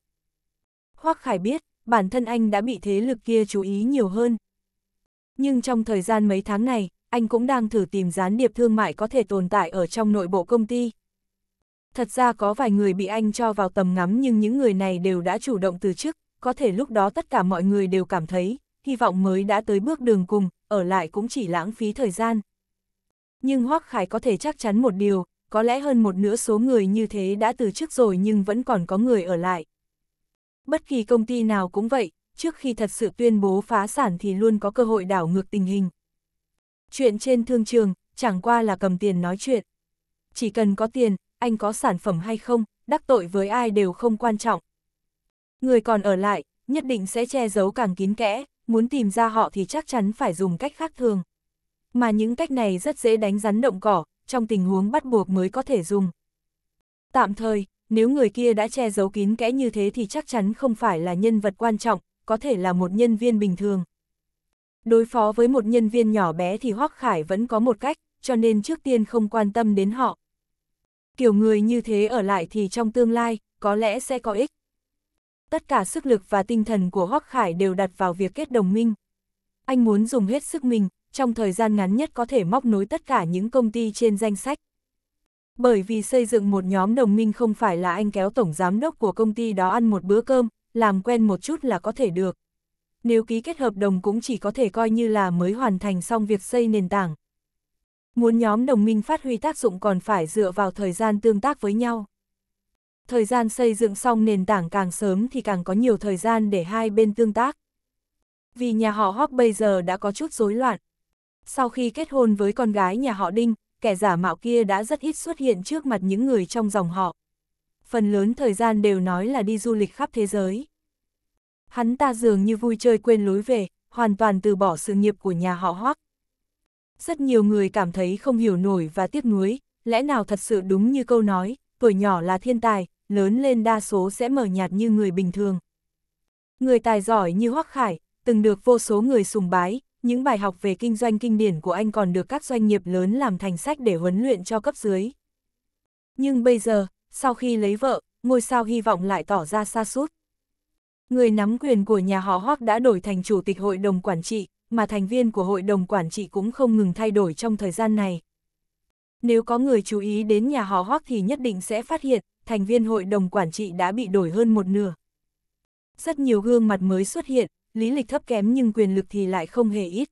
Hoác Khải biết, bản thân anh đã bị thế lực kia chú ý nhiều hơn. Nhưng trong thời gian mấy tháng này, anh cũng đang thử tìm gián điệp thương mại có thể tồn tại ở trong nội bộ công ty. Thật ra có vài người bị anh cho vào tầm ngắm nhưng những người này đều đã chủ động từ chức, có thể lúc đó tất cả mọi người đều cảm thấy hy vọng mới đã tới bước đường cùng, ở lại cũng chỉ lãng phí thời gian. Nhưng Hoắc Khải có thể chắc chắn một điều, có lẽ hơn một nửa số người như thế đã từ chức rồi nhưng vẫn còn có người ở lại. Bất kỳ công ty nào cũng vậy, trước khi thật sự tuyên bố phá sản thì luôn có cơ hội đảo ngược tình hình. Chuyện trên thương trường, chẳng qua là cầm tiền nói chuyện. Chỉ cần có tiền, anh có sản phẩm hay không, đắc tội với ai đều không quan trọng. Người còn ở lại, nhất định sẽ che giấu càng kín kẽ, muốn tìm ra họ thì chắc chắn phải dùng cách khác thường. Mà những cách này rất dễ đánh rắn động cỏ, trong tình huống bắt buộc mới có thể dùng. Tạm thời, nếu người kia đã che giấu kín kẽ như thế thì chắc chắn không phải là nhân vật quan trọng, có thể là một nhân viên bình thường. Đối phó với một nhân viên nhỏ bé thì Hoắc Khải vẫn có một cách, cho nên trước tiên không quan tâm đến họ. Kiểu người như thế ở lại thì trong tương lai, có lẽ sẽ có ích tất cả sức lực và tinh thần của Hoắc Khải đều đặt vào việc kết đồng minh. Anh muốn dùng hết sức mình, trong thời gian ngắn nhất có thể móc nối tất cả những công ty trên danh sách. Bởi vì xây dựng một nhóm đồng minh không phải là anh kéo tổng giám đốc của công ty đó ăn một bữa cơm, làm quen một chút là có thể được. Nếu ký kết hợp đồng cũng chỉ có thể coi như là mới hoàn thành xong việc xây nền tảng. Muốn nhóm đồng minh phát huy tác dụng còn phải dựa vào thời gian tương tác với nhau thời gian xây dựng xong nền tảng càng sớm thì càng có nhiều thời gian để hai bên tương tác. Vì nhà họ Hoắc bây giờ đã có chút rối loạn. Sau khi kết hôn với con gái nhà họ Đinh, kẻ giả mạo kia đã rất ít xuất hiện trước mặt những người trong dòng họ. Phần lớn thời gian đều nói là đi du lịch khắp thế giới. Hắn ta dường như vui chơi quên lối về, hoàn toàn từ bỏ sự nghiệp của nhà họ Hoắc. Rất nhiều người cảm thấy không hiểu nổi và tiếc nuối, lẽ nào thật sự đúng như câu nói, tuổi nhỏ là thiên tài, lớn lên đa số sẽ mở nhạt như người bình thường. Người tài giỏi như Hoắc Khải, từng được vô số người sùng bái, những bài học về kinh doanh kinh điển của anh còn được các doanh nghiệp lớn làm thành sách để huấn luyện cho cấp dưới. Nhưng bây giờ, sau khi lấy vợ, ngôi sao hy vọng lại tỏ ra xa sút Người nắm quyền của nhà họ Hoắc đã đổi thành chủ tịch hội đồng quản trị, mà thành viên của hội đồng quản trị cũng không ngừng thay đổi trong thời gian này nếu có người chú ý đến nhà họ Hoắc thì nhất định sẽ phát hiện, thành viên hội đồng quản trị đã bị đổi hơn một nửa. Rất nhiều gương mặt mới xuất hiện, lý lịch thấp kém nhưng quyền lực thì lại không hề ít.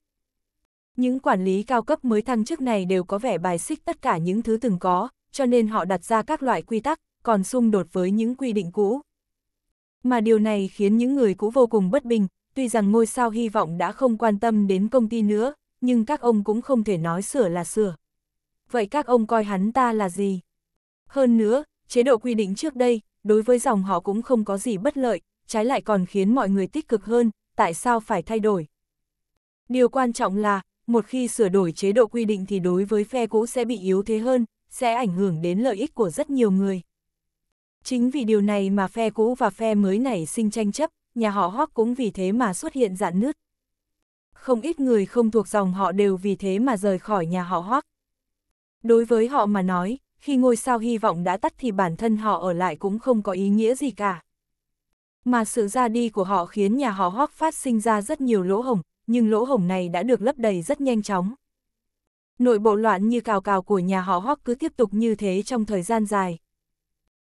Những quản lý cao cấp mới thăng chức này đều có vẻ bài xích tất cả những thứ từng có, cho nên họ đặt ra các loại quy tắc, còn xung đột với những quy định cũ. Mà điều này khiến những người cũ vô cùng bất bình, tuy rằng ngôi sao hy vọng đã không quan tâm đến công ty nữa, nhưng các ông cũng không thể nói sửa là sửa vậy các ông coi hắn ta là gì? Hơn nữa, chế độ quy định trước đây, đối với dòng họ cũng không có gì bất lợi, trái lại còn khiến mọi người tích cực hơn, tại sao phải thay đổi? Điều quan trọng là, một khi sửa đổi chế độ quy định thì đối với phe cũ sẽ bị yếu thế hơn, sẽ ảnh hưởng đến lợi ích của rất nhiều người. Chính vì điều này mà phe cũ và phe mới nảy sinh tranh chấp, nhà họ Hoắc cũng vì thế mà xuất hiện dạn nứt. Không ít người không thuộc dòng họ đều vì thế mà rời khỏi nhà họ Hoắc. Đối với họ mà nói, khi ngôi sao hy vọng đã tắt thì bản thân họ ở lại cũng không có ý nghĩa gì cả. Mà sự ra đi của họ khiến nhà họ Hoác phát sinh ra rất nhiều lỗ hổng, nhưng lỗ hổng này đã được lấp đầy rất nhanh chóng. Nội bộ loạn như cào cào của nhà họ Hoác cứ tiếp tục như thế trong thời gian dài.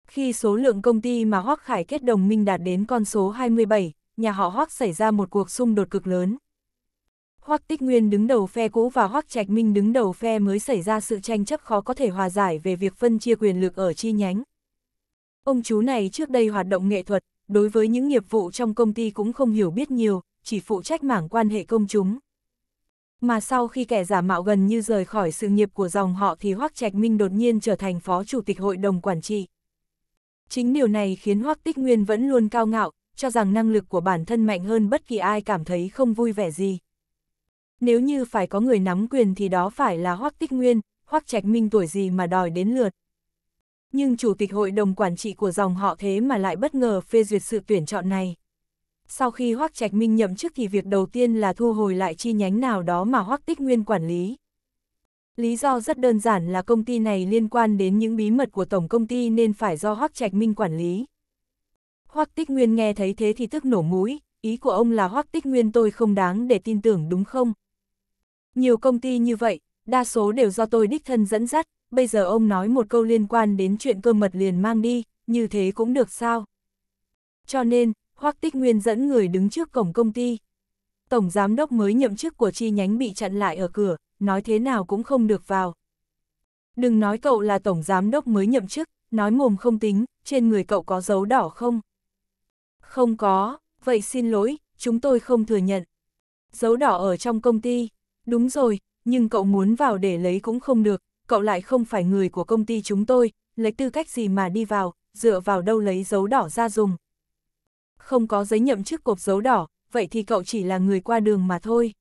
Khi số lượng công ty mà Hoác Khải kết đồng minh đạt đến con số 27, nhà họ Hoác xảy ra một cuộc xung đột cực lớn. Hoắc Tích Nguyên đứng đầu phe cũ và Hoắc Trạch Minh đứng đầu phe mới xảy ra sự tranh chấp khó có thể hòa giải về việc phân chia quyền lực ở chi nhánh. Ông chú này trước đây hoạt động nghệ thuật, đối với những nghiệp vụ trong công ty cũng không hiểu biết nhiều, chỉ phụ trách mảng quan hệ công chúng. Mà sau khi kẻ giả mạo gần như rời khỏi sự nghiệp của dòng họ thì Hoắc Trạch Minh đột nhiên trở thành phó chủ tịch hội đồng quản trị. Chính điều này khiến Hoắc Tích Nguyên vẫn luôn cao ngạo, cho rằng năng lực của bản thân mạnh hơn bất kỳ ai cảm thấy không vui vẻ gì. Nếu như phải có người nắm quyền thì đó phải là Hoắc Tích Nguyên, Hoắc Trạch Minh tuổi gì mà đòi đến lượt. Nhưng Chủ tịch Hội đồng Quản trị của dòng họ thế mà lại bất ngờ phê duyệt sự tuyển chọn này. Sau khi Hoắc Trạch Minh nhậm chức thì việc đầu tiên là thu hồi lại chi nhánh nào đó mà Hoắc Tích Nguyên quản lý. Lý do rất đơn giản là công ty này liên quan đến những bí mật của tổng công ty nên phải do Hoắc Trạch Minh quản lý. Hoắc Tích Nguyên nghe thấy thế thì tức nổ mũi, ý của ông là Hoắc Tích Nguyên tôi không đáng để tin tưởng đúng không? Nhiều công ty như vậy, đa số đều do tôi đích thân dẫn dắt, bây giờ ông nói một câu liên quan đến chuyện cơ mật liền mang đi, như thế cũng được sao? Cho nên, Hoắc Tích Nguyên dẫn người đứng trước cổng công ty. Tổng giám đốc mới nhậm chức của chi nhánh bị chặn lại ở cửa, nói thế nào cũng không được vào. Đừng nói cậu là tổng giám đốc mới nhậm chức, nói mồm không tính, trên người cậu có dấu đỏ không? Không có, vậy xin lỗi, chúng tôi không thừa nhận. Dấu đỏ ở trong công ty. Đúng rồi, nhưng cậu muốn vào để lấy cũng không được, cậu lại không phải người của công ty chúng tôi, lấy tư cách gì mà đi vào, dựa vào đâu lấy dấu đỏ ra dùng. Không có giấy nhậm chức cột dấu đỏ, vậy thì cậu chỉ là người qua đường mà thôi.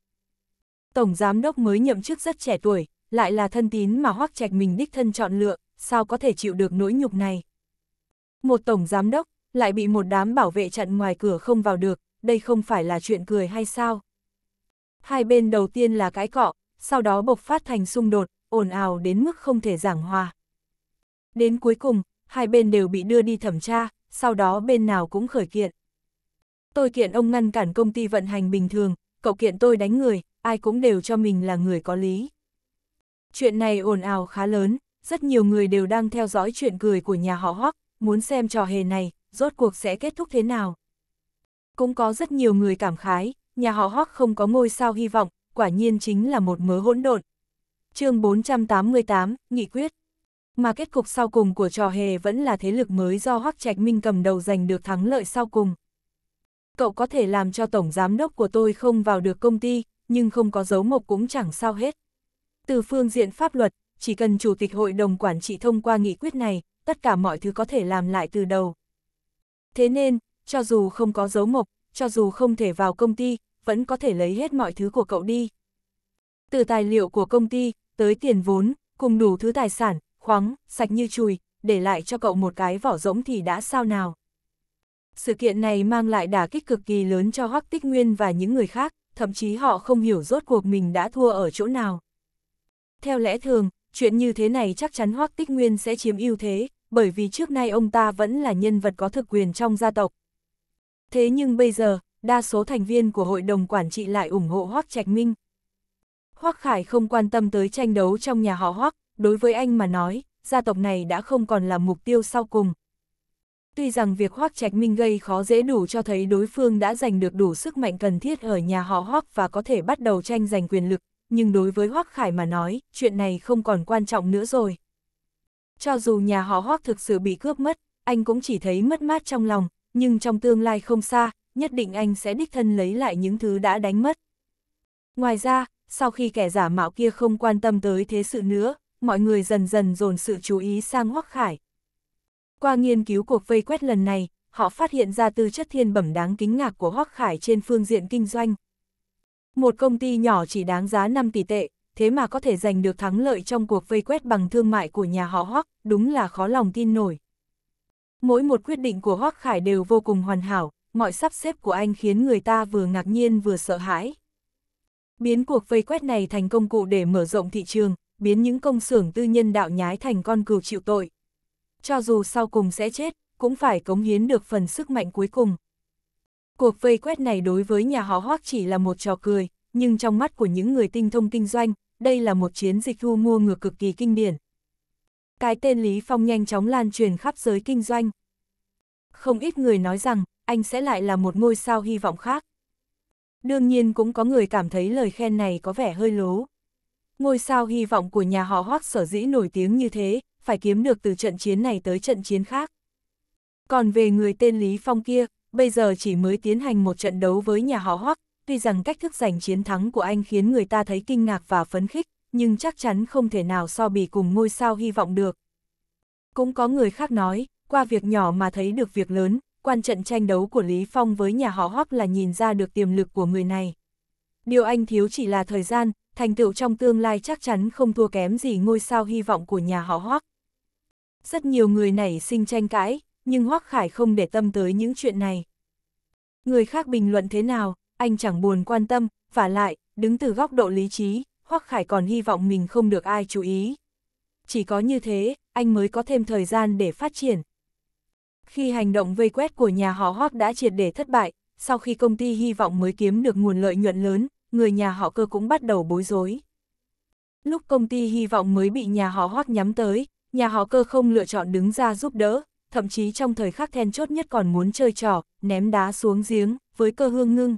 Tổng giám đốc mới nhậm chức rất trẻ tuổi, lại là thân tín mà hoắc trạch mình đích thân chọn lựa, sao có thể chịu được nỗi nhục này. Một tổng giám đốc, lại bị một đám bảo vệ chặn ngoài cửa không vào được, đây không phải là chuyện cười hay sao? hai bên đầu tiên là cái cọ, sau đó bộc phát thành xung đột, ồn ào đến mức không thể giảng hòa. Đến cuối cùng, hai bên đều bị đưa đi thẩm tra, sau đó bên nào cũng khởi kiện. Tôi kiện ông ngăn cản công ty vận hành bình thường, cậu kiện tôi đánh người, ai cũng đều cho mình là người có lý. Chuyện này ồn ào khá lớn, rất nhiều người đều đang theo dõi chuyện cười của nhà họ Hoắc, muốn xem trò hề này, rốt cuộc sẽ kết thúc thế nào. Cũng có rất nhiều người cảm khái, nhà họ Hoắc không có ngôi sao hy vọng, quả nhiên chính là một mớ hỗn độn. chương 488, Nghị quyết Mà kết cục sau cùng của trò hề vẫn là thế lực mới do Hoắc Trạch Minh cầm đầu giành được thắng lợi sau cùng. Cậu có thể làm cho tổng giám đốc của tôi không vào được công ty, nhưng không có dấu mộc cũng chẳng sao hết. Từ phương diện pháp luật, chỉ cần Chủ tịch Hội đồng Quản trị thông qua nghị quyết này, tất cả mọi thứ có thể làm lại từ đầu. Thế nên, cho dù không có dấu mộc, cho dù không thể vào công ty, vẫn có thể lấy hết mọi thứ của cậu đi. Từ tài liệu của công ty, tới tiền vốn, cùng đủ thứ tài sản, khoáng, sạch như chùi, để lại cho cậu một cái vỏ rỗng thì đã sao nào. Sự kiện này mang lại đả kích cực kỳ lớn cho Hoắc Tích Nguyên và những người khác, thậm chí họ không hiểu rốt cuộc mình đã thua ở chỗ nào. Theo lẽ thường, chuyện như thế này chắc chắn Hoắc Tích Nguyên sẽ chiếm ưu thế, bởi vì trước nay ông ta vẫn là nhân vật có thực quyền trong gia tộc. Thế nhưng bây giờ, đa số thành viên của hội đồng quản trị lại ủng hộ Hoắc Trạch Minh. Hoắc Khải không quan tâm tới tranh đấu trong nhà họ Hoắc, đối với anh mà nói, gia tộc này đã không còn là mục tiêu sau cùng. Tuy rằng việc Hoắc Trạch Minh gây khó dễ đủ cho thấy đối phương đã giành được đủ sức mạnh cần thiết ở nhà họ Hoắc và có thể bắt đầu tranh giành quyền lực, nhưng đối với Hoắc Khải mà nói, chuyện này không còn quan trọng nữa rồi. Cho dù nhà họ Hoắc thực sự bị cướp mất, anh cũng chỉ thấy mất mát trong lòng, nhưng trong tương lai không xa, nhất định anh sẽ đích thân lấy lại những thứ đã đánh mất. Ngoài ra, sau khi kẻ giả mạo kia không quan tâm tới thế sự nữa, mọi người dần dần dồn sự chú ý sang Hoắc Khải. Qua nghiên cứu cuộc vây quét lần này, họ phát hiện ra tư chất thiên bẩm đáng kính ngạc của Hoắc Khải trên phương diện kinh doanh. Một công ty nhỏ chỉ đáng giá 5 tỷ tệ, thế mà có thể giành được thắng lợi trong cuộc vây quét bằng thương mại của nhà họ Hoắc, đúng là khó lòng tin nổi. Mỗi một quyết định của Hoắc Khải đều vô cùng hoàn hảo, mọi sắp xếp của anh khiến người ta vừa ngạc nhiên vừa sợ hãi. Biến cuộc vây quét này thành công cụ để mở rộng thị trường, biến những công xưởng tư nhân đạo nhái thành con cừu chịu tội. Cho dù sau cùng sẽ chết, cũng phải cống hiến được phần sức mạnh cuối cùng. Cuộc vây quét này đối với nhà họ Hoác chỉ là một trò cười, nhưng trong mắt của những người tinh thông kinh doanh, đây là một chiến dịch thu mua ngược cực kỳ kinh điển. Cái tên Lý Phong nhanh chóng lan truyền khắp giới kinh doanh. Không ít người nói rằng, anh sẽ lại là một ngôi sao hy vọng khác. Đương nhiên cũng có người cảm thấy lời khen này có vẻ hơi lố. Ngôi sao hy vọng của nhà họ Hoắc sở dĩ nổi tiếng như thế, phải kiếm được từ trận chiến này tới trận chiến khác. Còn về người tên Lý Phong kia, bây giờ chỉ mới tiến hành một trận đấu với nhà họ Hoắc, tuy rằng cách thức giành chiến thắng của anh khiến người ta thấy kinh ngạc và phấn khích, nhưng chắc chắn không thể nào so bì cùng ngôi sao hy vọng được. Cũng có người khác nói, qua việc nhỏ mà thấy được việc lớn, quan trận tranh đấu của Lý Phong với nhà họ Hoắc là nhìn ra được tiềm lực của người này. Điều anh thiếu chỉ là thời gian, thành tựu trong tương lai chắc chắn không thua kém gì ngôi sao hy vọng của nhà họ Hoắc. Rất nhiều người nảy sinh tranh cãi, nhưng Hoắc Khải không để tâm tới những chuyện này. Người khác bình luận thế nào, anh chẳng buồn quan tâm, và lại, đứng từ góc độ lý trí, Hoắc Khải còn hy vọng mình không được ai chú ý. Chỉ có như thế, anh mới có thêm thời gian để phát triển, khi hành động vây quét của nhà họ Hop đã triệt để thất bại, sau khi công ty hy vọng mới kiếm được nguồn lợi nhuận lớn, người nhà họ cơ cũng bắt đầu bối rối. Lúc công ty hy vọng mới bị nhà họ Hop nhắm tới, nhà họ cơ không lựa chọn đứng ra giúp đỡ, thậm chí trong thời khắc then chốt nhất còn muốn chơi trò, ném đá xuống giếng, với cơ hương ngưng.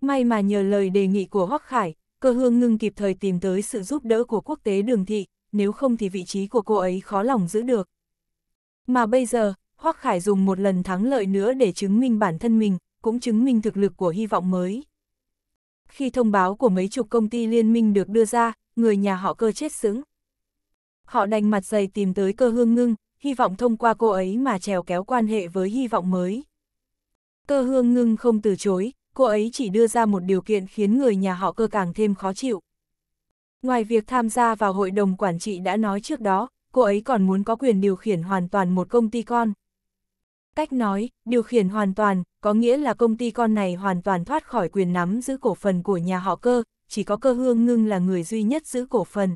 May mà nhờ lời đề nghị của Hoắc Khải, cơ hương ngưng kịp thời tìm tới sự giúp đỡ của quốc tế đường thị, nếu không thì vị trí của cô ấy khó lòng giữ được. Mà bây giờ, Hoắc Khải dùng một lần thắng lợi nữa để chứng minh bản thân mình, cũng chứng minh thực lực của hy vọng mới. Khi thông báo của mấy chục công ty liên minh được đưa ra, người nhà họ cơ chết sững. Họ đành mặt dày tìm tới cơ hương ngưng, hy vọng thông qua cô ấy mà trèo kéo quan hệ với hy vọng mới. Cơ hương ngưng không từ chối, cô ấy chỉ đưa ra một điều kiện khiến người nhà họ cơ càng thêm khó chịu. Ngoài việc tham gia vào hội đồng quản trị đã nói trước đó, cô ấy còn muốn có quyền điều khiển hoàn toàn một công ty con. Cách nói, điều khiển hoàn toàn, có nghĩa là công ty con này hoàn toàn thoát khỏi quyền nắm giữ cổ phần của nhà họ cơ, chỉ có cơ hương ngưng là người duy nhất giữ cổ phần.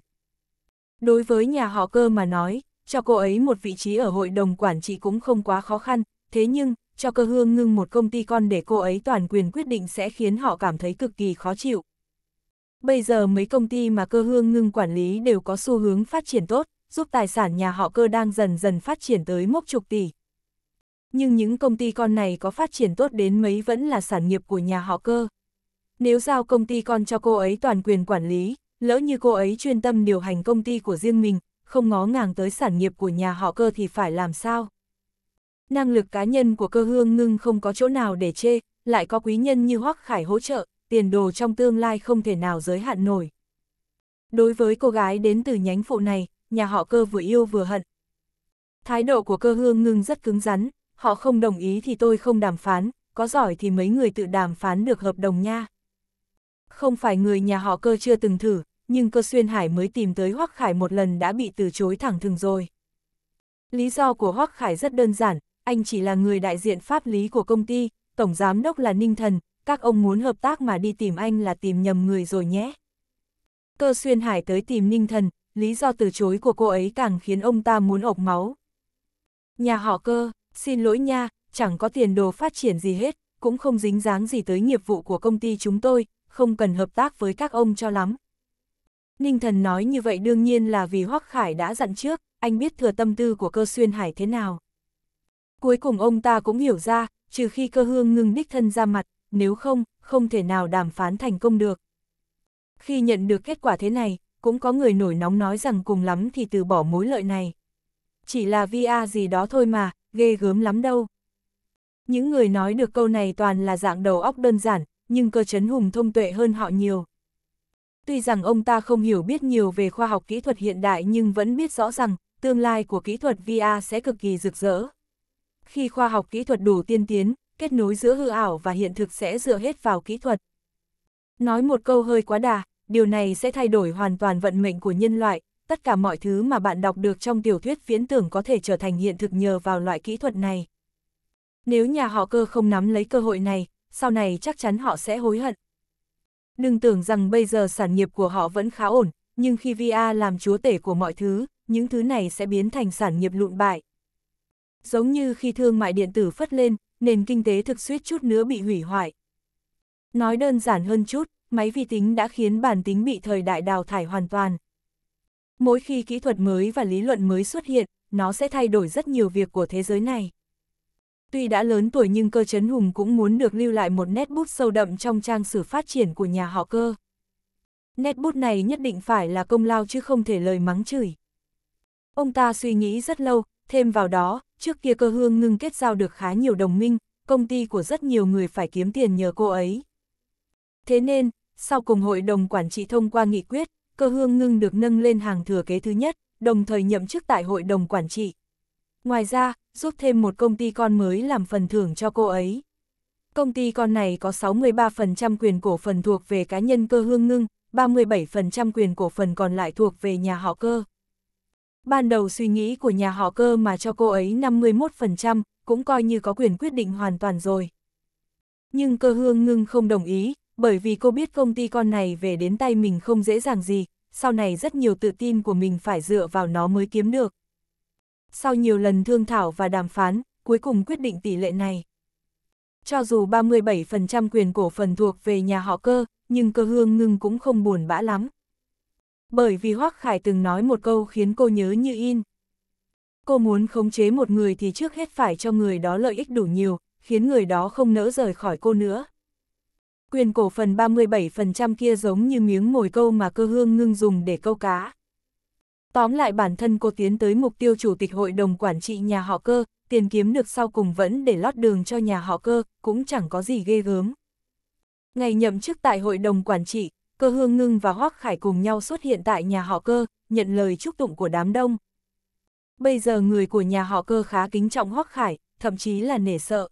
Đối với nhà họ cơ mà nói, cho cô ấy một vị trí ở hội đồng quản trị cũng không quá khó khăn, thế nhưng, cho cơ hương ngưng một công ty con để cô ấy toàn quyền quyết định sẽ khiến họ cảm thấy cực kỳ khó chịu. Bây giờ mấy công ty mà cơ hương ngưng quản lý đều có xu hướng phát triển tốt, giúp tài sản nhà họ cơ đang dần dần phát triển tới mốc chục tỷ nhưng những công ty con này có phát triển tốt đến mấy vẫn là sản nghiệp của nhà họ cơ. Nếu giao công ty con cho cô ấy toàn quyền quản lý, lỡ như cô ấy chuyên tâm điều hành công ty của riêng mình, không ngó ngàng tới sản nghiệp của nhà họ cơ thì phải làm sao? Năng lực cá nhân của cơ hương ngưng không có chỗ nào để chê, lại có quý nhân như Hoắc Khải hỗ trợ, tiền đồ trong tương lai không thể nào giới hạn nổi. Đối với cô gái đến từ nhánh phụ này, nhà họ cơ vừa yêu vừa hận. Thái độ của cơ hương ngưng rất cứng rắn, họ không đồng ý thì tôi không đàm phán, có giỏi thì mấy người tự đàm phán được hợp đồng nha. Không phải người nhà họ cơ chưa từng thử, nhưng cơ xuyên hải mới tìm tới Hoắc Khải một lần đã bị từ chối thẳng thừng rồi. Lý do của Hoắc Khải rất đơn giản, anh chỉ là người đại diện pháp lý của công ty, tổng giám đốc là Ninh Thần, các ông muốn hợp tác mà đi tìm anh là tìm nhầm người rồi nhé. Cơ xuyên hải tới tìm Ninh Thần, lý do từ chối của cô ấy càng khiến ông ta muốn ộc máu. Nhà họ cơ, Xin lỗi nha, chẳng có tiền đồ phát triển gì hết, cũng không dính dáng gì tới nghiệp vụ của công ty chúng tôi, không cần hợp tác với các ông cho lắm. Ninh thần nói như vậy đương nhiên là vì Hoắc Khải đã dặn trước, anh biết thừa tâm tư của cơ xuyên hải thế nào. Cuối cùng ông ta cũng hiểu ra, trừ khi cơ hương ngừng đích thân ra mặt, nếu không, không thể nào đàm phán thành công được. Khi nhận được kết quả thế này, cũng có người nổi nóng nói rằng cùng lắm thì từ bỏ mối lợi này. Chỉ là VIA gì đó thôi mà, ghê gớm lắm đâu. Những người nói được câu này toàn là dạng đầu óc đơn giản, nhưng cơ chấn hùng thông tuệ hơn họ nhiều. Tuy rằng ông ta không hiểu biết nhiều về khoa học kỹ thuật hiện đại nhưng vẫn biết rõ rằng, tương lai của kỹ thuật VR sẽ cực kỳ rực rỡ. Khi khoa học kỹ thuật đủ tiên tiến, kết nối giữa hư ảo và hiện thực sẽ dựa hết vào kỹ thuật. Nói một câu hơi quá đà, điều này sẽ thay đổi hoàn toàn vận mệnh của nhân loại, tất cả mọi thứ mà bạn đọc được trong tiểu thuyết viễn tưởng có thể trở thành hiện thực nhờ vào loại kỹ thuật này. Nếu nhà họ cơ không nắm lấy cơ hội này, sau này chắc chắn họ sẽ hối hận. Đừng tưởng rằng bây giờ sản nghiệp của họ vẫn khá ổn, nhưng khi VR làm chúa tể của mọi thứ, những thứ này sẽ biến thành sản nghiệp lụn bại. Giống như khi thương mại điện tử phất lên, nền kinh tế thực suýt chút nữa bị hủy hoại. Nói đơn giản hơn chút, máy vi tính đã khiến bản tính bị thời đại đào thải hoàn toàn. Mỗi khi kỹ thuật mới và lý luận mới xuất hiện, nó sẽ thay đổi rất nhiều việc của thế giới này. Tuy đã lớn tuổi nhưng cơ chấn hùng cũng muốn được lưu lại một nét bút sâu đậm trong trang sử phát triển của nhà họ cơ. Nét bút này nhất định phải là công lao chứ không thể lời mắng chửi. Ông ta suy nghĩ rất lâu, thêm vào đó, trước kia cơ hương ngưng kết giao được khá nhiều đồng minh, công ty của rất nhiều người phải kiếm tiền nhờ cô ấy. Thế nên, sau cùng hội đồng quản trị thông qua nghị quyết, cơ hương ngưng được nâng lên hàng thừa kế thứ nhất, đồng thời nhậm chức tại hội đồng quản trị. Ngoài ra, giúp thêm một công ty con mới làm phần thưởng cho cô ấy. Công ty con này có 63% quyền cổ phần thuộc về cá nhân cơ hương ngưng, 37% quyền cổ phần còn lại thuộc về nhà họ cơ. Ban đầu suy nghĩ của nhà họ cơ mà cho cô ấy 51%, cũng coi như có quyền quyết định hoàn toàn rồi. Nhưng cơ hương ngưng không đồng ý, bởi vì cô biết công ty con này về đến tay mình không dễ dàng gì, sau này rất nhiều tự tin của mình phải dựa vào nó mới kiếm được. Sau nhiều lần thương thảo và đàm phán, cuối cùng quyết định tỷ lệ này. Cho dù 37% quyền cổ phần thuộc về nhà họ cơ, nhưng cơ hương ngưng cũng không buồn bã lắm. Bởi vì Hoác Khải từng nói một câu khiến cô nhớ như in. Cô muốn khống chế một người thì trước hết phải cho người đó lợi ích đủ nhiều, khiến người đó không nỡ rời khỏi cô nữa quyền cổ phần 37% kia giống như miếng mồi câu mà cơ hương ngưng dùng để câu cá. Tóm lại bản thân cô tiến tới mục tiêu chủ tịch hội đồng quản trị nhà họ cơ, tiền kiếm được sau cùng vẫn để lót đường cho nhà họ cơ, cũng chẳng có gì ghê gớm. Ngày nhậm chức tại hội đồng quản trị, cơ hương ngưng và Hoắc Khải cùng nhau xuất hiện tại nhà họ cơ, nhận lời chúc tụng của đám đông. Bây giờ người của nhà họ cơ khá kính trọng Hoắc Khải, thậm chí là nể sợ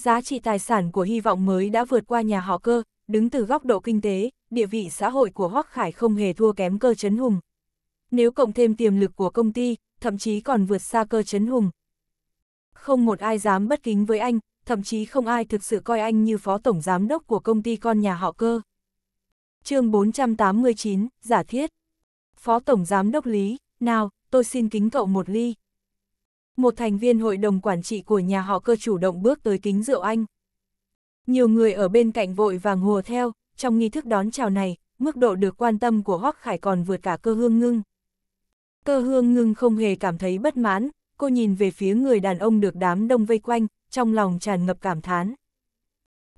giá trị tài sản của hy vọng mới đã vượt qua nhà họ cơ, đứng từ góc độ kinh tế, địa vị xã hội của Hoắc Khải không hề thua kém cơ chấn hùng. Nếu cộng thêm tiềm lực của công ty, thậm chí còn vượt xa cơ chấn hùng. Không một ai dám bất kính với anh, thậm chí không ai thực sự coi anh như phó tổng giám đốc của công ty con nhà họ cơ. chương 489, giả thiết. Phó tổng giám đốc Lý, nào, tôi xin kính cậu một ly. Một thành viên hội đồng quản trị của nhà họ cơ chủ động bước tới kính rượu anh. Nhiều người ở bên cạnh vội vàng hùa theo, trong nghi thức đón chào này, mức độ được quan tâm của Hoắc Khải còn vượt cả cơ hương ngưng. Cơ hương ngưng không hề cảm thấy bất mãn, cô nhìn về phía người đàn ông được đám đông vây quanh, trong lòng tràn ngập cảm thán.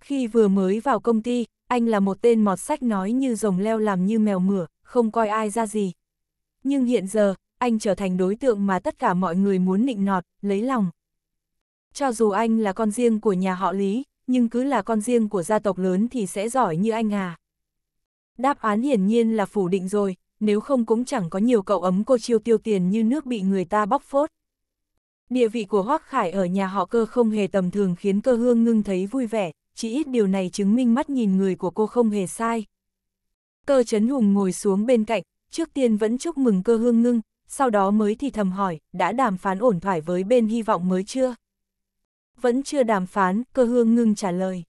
Khi vừa mới vào công ty, anh là một tên mọt sách nói như rồng leo làm như mèo mửa, không coi ai ra gì. Nhưng hiện giờ, anh trở thành đối tượng mà tất cả mọi người muốn nịnh nọt, lấy lòng. Cho dù anh là con riêng của nhà họ Lý, nhưng cứ là con riêng của gia tộc lớn thì sẽ giỏi như anh à. Đáp án hiển nhiên là phủ định rồi, nếu không cũng chẳng có nhiều cậu ấm cô chiêu tiêu tiền như nước bị người ta bóc phốt. Địa vị của Hoác Khải ở nhà họ cơ không hề tầm thường khiến cơ hương ngưng thấy vui vẻ, chỉ ít điều này chứng minh mắt nhìn người của cô không hề sai. Cơ Chấn Hùng ngồi xuống bên cạnh, trước tiên vẫn chúc mừng cơ hương ngưng, sau đó mới thì thầm hỏi, đã đàm phán ổn thoải với bên hy vọng mới chưa? Vẫn chưa đàm phán, cơ hương ngưng trả lời.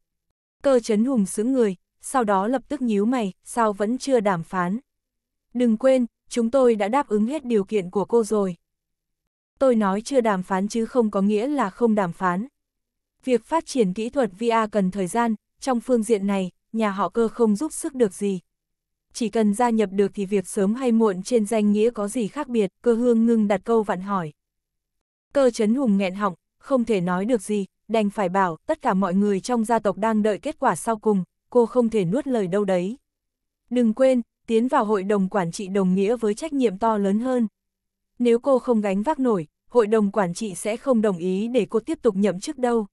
Cơ chấn hùng sững người, sau đó lập tức nhíu mày, sao vẫn chưa đàm phán? Đừng quên, chúng tôi đã đáp ứng hết điều kiện của cô rồi. Tôi nói chưa đàm phán chứ không có nghĩa là không đàm phán. Việc phát triển kỹ thuật VR cần thời gian, trong phương diện này, nhà họ cơ không giúp sức được gì, chỉ cần gia nhập được thì việc sớm hay muộn trên danh nghĩa có gì khác biệt, cơ hương ngưng đặt câu vặn hỏi. Cơ chấn hùng nghẹn họng, không thể nói được gì, đành phải bảo tất cả mọi người trong gia tộc đang đợi kết quả sau cùng, cô không thể nuốt lời đâu đấy. Đừng quên, tiến vào hội đồng quản trị đồng nghĩa với trách nhiệm to lớn hơn. Nếu cô không gánh vác nổi, hội đồng quản trị sẽ không đồng ý để cô tiếp tục nhậm chức đâu.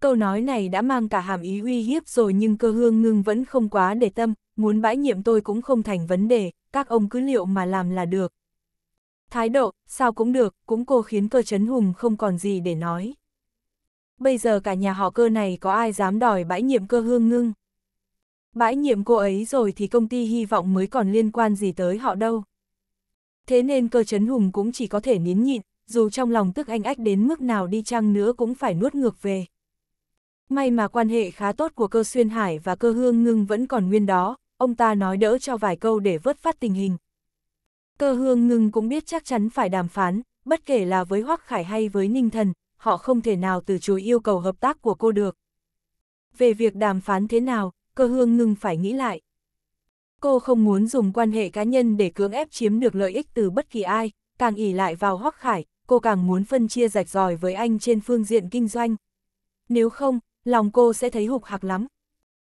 Câu nói này đã mang cả hàm ý uy hiếp rồi nhưng cơ hương ngưng vẫn không quá để tâm, muốn bãi nhiệm tôi cũng không thành vấn đề, các ông cứ liệu mà làm là được. Thái độ, sao cũng được, cũng cô khiến cơ chấn hùng không còn gì để nói. Bây giờ cả nhà họ cơ này có ai dám đòi bãi nhiệm cơ hương ngưng. Bãi nhiệm cô ấy rồi thì công ty hy vọng mới còn liên quan gì tới họ đâu. Thế nên cơ chấn hùng cũng chỉ có thể nín nhịn, dù trong lòng tức anh ách đến mức nào đi chăng nữa cũng phải nuốt ngược về. May mà quan hệ khá tốt của cơ xuyên hải và cơ hương ngưng vẫn còn nguyên đó, ông ta nói đỡ cho vài câu để vớt phát tình hình. Cơ hương ngưng cũng biết chắc chắn phải đàm phán, bất kể là với Hoắc Khải hay với Ninh Thần, họ không thể nào từ chối yêu cầu hợp tác của cô được. Về việc đàm phán thế nào, cơ hương ngưng phải nghĩ lại. Cô không muốn dùng quan hệ cá nhân để cưỡng ép chiếm được lợi ích từ bất kỳ ai, càng ỉ lại vào Hoắc Khải, cô càng muốn phân chia rạch ròi với anh trên phương diện kinh doanh. Nếu không, lòng cô sẽ thấy hụt hạc lắm.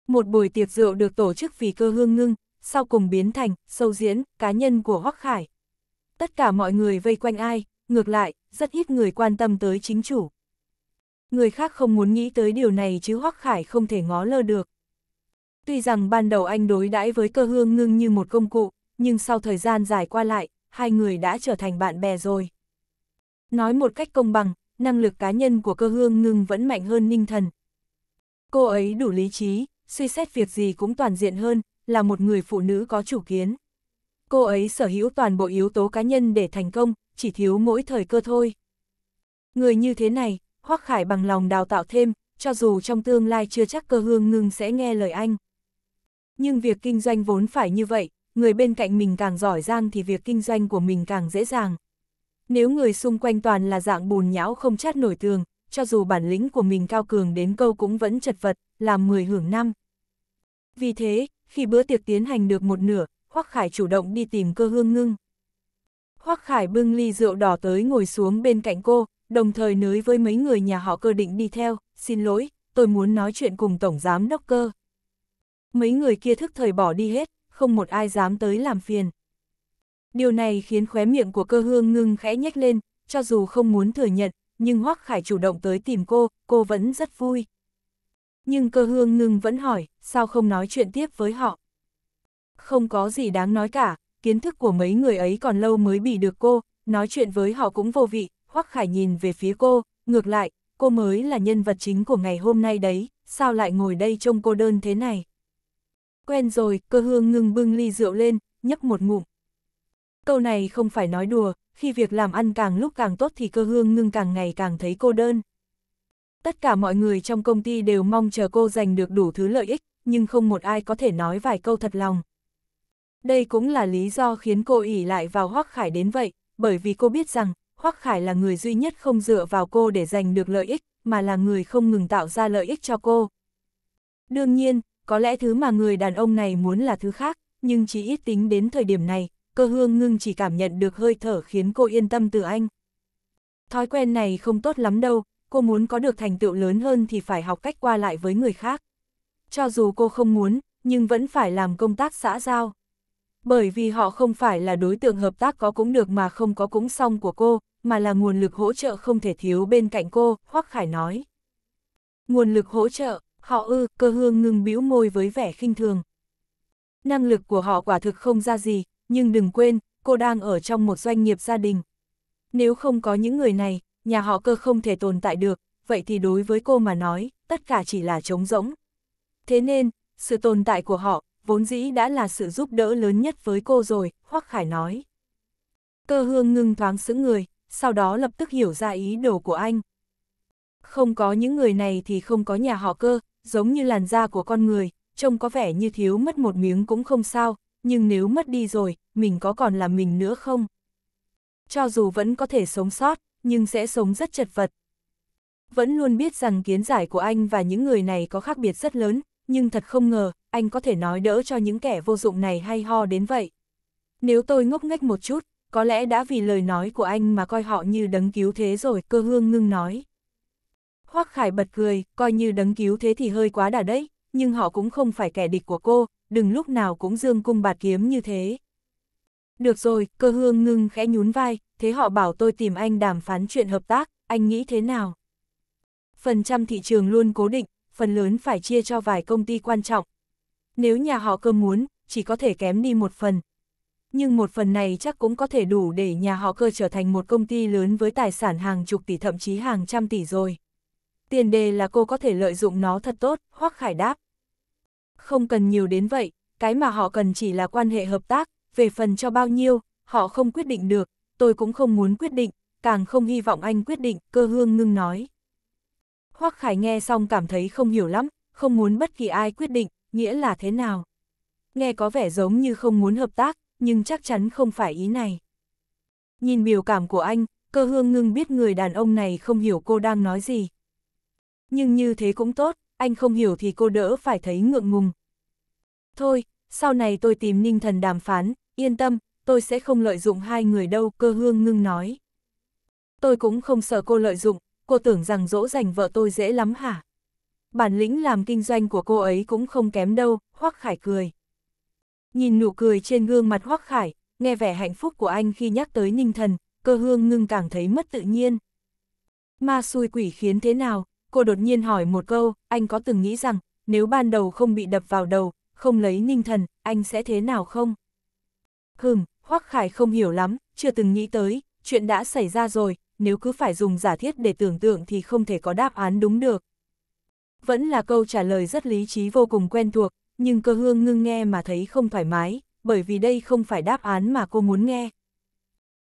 Một buổi tiệc rượu được tổ chức vì cơ hương ngưng, sau cùng biến thành, sâu diễn, cá nhân của Hoắc Khải. Tất cả mọi người vây quanh ai, ngược lại, rất ít người quan tâm tới chính chủ. Người khác không muốn nghĩ tới điều này chứ Hoắc Khải không thể ngó lơ được. Tuy rằng ban đầu anh đối đãi với cơ hương ngưng như một công cụ, nhưng sau thời gian dài qua lại, hai người đã trở thành bạn bè rồi. Nói một cách công bằng, năng lực cá nhân của cơ hương ngưng vẫn mạnh hơn ninh thần. Cô ấy đủ lý trí, suy xét việc gì cũng toàn diện hơn, là một người phụ nữ có chủ kiến. Cô ấy sở hữu toàn bộ yếu tố cá nhân để thành công, chỉ thiếu mỗi thời cơ thôi. Người như thế này, Hoắc Khải bằng lòng đào tạo thêm, cho dù trong tương lai chưa chắc cơ hương ngưng sẽ nghe lời anh. Nhưng việc kinh doanh vốn phải như vậy, người bên cạnh mình càng giỏi giang thì việc kinh doanh của mình càng dễ dàng. Nếu người xung quanh toàn là dạng bùn nhão không chát nổi tường, cho dù bản lĩnh của mình cao cường đến câu cũng vẫn chật vật, làm 10 hưởng năm. Vì thế, khi bữa tiệc tiến hành được một nửa, Hoắc Khải chủ động đi tìm cơ hương ngưng. Hoắc Khải bưng ly rượu đỏ tới ngồi xuống bên cạnh cô, đồng thời nới với mấy người nhà họ cơ định đi theo, xin lỗi, tôi muốn nói chuyện cùng Tổng Giám Đốc cơ. Mấy người kia thức thời bỏ đi hết, không một ai dám tới làm phiền. Điều này khiến khóe miệng của cơ hương ngưng khẽ nhếch lên, cho dù không muốn thừa nhận, nhưng Hoắc Khải chủ động tới tìm cô, cô vẫn rất vui. Nhưng cơ hương ngưng vẫn hỏi, sao không nói chuyện tiếp với họ? Không có gì đáng nói cả, kiến thức của mấy người ấy còn lâu mới bị được cô, nói chuyện với họ cũng vô vị, Hoắc Khải nhìn về phía cô, ngược lại, cô mới là nhân vật chính của ngày hôm nay đấy, sao lại ngồi đây trông cô đơn thế này? Quen rồi, cơ hương ngưng bưng ly rượu lên, nhấp một ngụm. Câu này không phải nói đùa, khi việc làm ăn càng lúc càng tốt thì cơ hương ngưng càng ngày càng thấy cô đơn. Tất cả mọi người trong công ty đều mong chờ cô giành được đủ thứ lợi ích, nhưng không một ai có thể nói vài câu thật lòng. Đây cũng là lý do khiến cô ỉ lại vào Hoắc Khải đến vậy, bởi vì cô biết rằng, Hoắc Khải là người duy nhất không dựa vào cô để giành được lợi ích, mà là người không ngừng tạo ra lợi ích cho cô. Đương nhiên, có lẽ thứ mà người đàn ông này muốn là thứ khác, nhưng chỉ ít tính đến thời điểm này, cơ hương ngưng chỉ cảm nhận được hơi thở khiến cô yên tâm từ anh. Thói quen này không tốt lắm đâu, cô muốn có được thành tựu lớn hơn thì phải học cách qua lại với người khác. Cho dù cô không muốn, nhưng vẫn phải làm công tác xã giao. Bởi vì họ không phải là đối tượng hợp tác có cũng được mà không có cũng xong của cô, mà là nguồn lực hỗ trợ không thể thiếu bên cạnh cô, Hoắc Khải nói. Nguồn lực hỗ trợ, họ ư, cơ hương ngưng bĩu môi với vẻ khinh thường. Năng lực của họ quả thực không ra gì, nhưng đừng quên, cô đang ở trong một doanh nghiệp gia đình. Nếu không có những người này, nhà họ cơ không thể tồn tại được, vậy thì đối với cô mà nói, tất cả chỉ là trống rỗng. Thế nên, sự tồn tại của họ, vốn dĩ đã là sự giúp đỡ lớn nhất với cô rồi, Hoắc Khải nói. Cơ hương ngưng thoáng sững người, sau đó lập tức hiểu ra ý đồ của anh. Không có những người này thì không có nhà họ cơ, giống như làn da của con người, trông có vẻ như thiếu mất một miếng cũng không sao, nhưng nếu mất đi rồi, mình có còn là mình nữa không? Cho dù vẫn có thể sống sót, nhưng sẽ sống rất chật vật. Vẫn luôn biết rằng kiến giải của anh và những người này có khác biệt rất lớn, nhưng thật không ngờ, anh có thể nói đỡ cho những kẻ vô dụng này hay ho đến vậy. Nếu tôi ngốc nghếch một chút, có lẽ đã vì lời nói của anh mà coi họ như đấng cứu thế rồi, cơ hương ngưng nói. Hoắc Khải bật cười, coi như đấng cứu thế thì hơi quá đà đấy, nhưng họ cũng không phải kẻ địch của cô, đừng lúc nào cũng dương cung bạt kiếm như thế. Được rồi, cơ hương ngưng khẽ nhún vai, thế họ bảo tôi tìm anh đàm phán chuyện hợp tác, anh nghĩ thế nào? Phần trăm thị trường luôn cố định, phần lớn phải chia cho vài công ty quan trọng. Nếu nhà họ cơm muốn, chỉ có thể kém đi một phần. Nhưng một phần này chắc cũng có thể đủ để nhà họ cơ trở thành một công ty lớn với tài sản hàng chục tỷ thậm chí hàng trăm tỷ rồi. Tiền đề là cô có thể lợi dụng nó thật tốt, Hoắc Khải đáp. Không cần nhiều đến vậy, cái mà họ cần chỉ là quan hệ hợp tác, về phần cho bao nhiêu, họ không quyết định được, tôi cũng không muốn quyết định, càng không hy vọng anh quyết định, cơ hương ngưng nói. Hoắc Khải nghe xong cảm thấy không hiểu lắm, không muốn bất kỳ ai quyết định, nghĩa là thế nào. Nghe có vẻ giống như không muốn hợp tác, nhưng chắc chắn không phải ý này. Nhìn biểu cảm của anh, cơ hương ngưng biết người đàn ông này không hiểu cô đang nói gì. Nhưng như thế cũng tốt, anh không hiểu thì cô đỡ phải thấy ngượng ngùng. Thôi, sau này tôi tìm ninh thần đàm phán, yên tâm, tôi sẽ không lợi dụng hai người đâu, cơ hương ngưng nói. Tôi cũng không sợ cô lợi dụng, cô tưởng rằng dỗ dành vợ tôi dễ lắm hả? Bản lĩnh làm kinh doanh của cô ấy cũng không kém đâu, Hoắc Khải cười. Nhìn nụ cười trên gương mặt Hoắc Khải, nghe vẻ hạnh phúc của anh khi nhắc tới Ninh Thần, cơ hương ngưng càng thấy mất tự nhiên. Ma xui quỷ khiến thế nào, cô đột nhiên hỏi một câu, anh có từng nghĩ rằng, nếu ban đầu không bị đập vào đầu, không lấy Ninh Thần, anh sẽ thế nào không? Hừm, Hoắc Khải không hiểu lắm, chưa từng nghĩ tới, chuyện đã xảy ra rồi, nếu cứ phải dùng giả thiết để tưởng tượng thì không thể có đáp án đúng được. Vẫn là câu trả lời rất lý trí vô cùng quen thuộc, nhưng cơ hương ngưng nghe mà thấy không thoải mái, bởi vì đây không phải đáp án mà cô muốn nghe.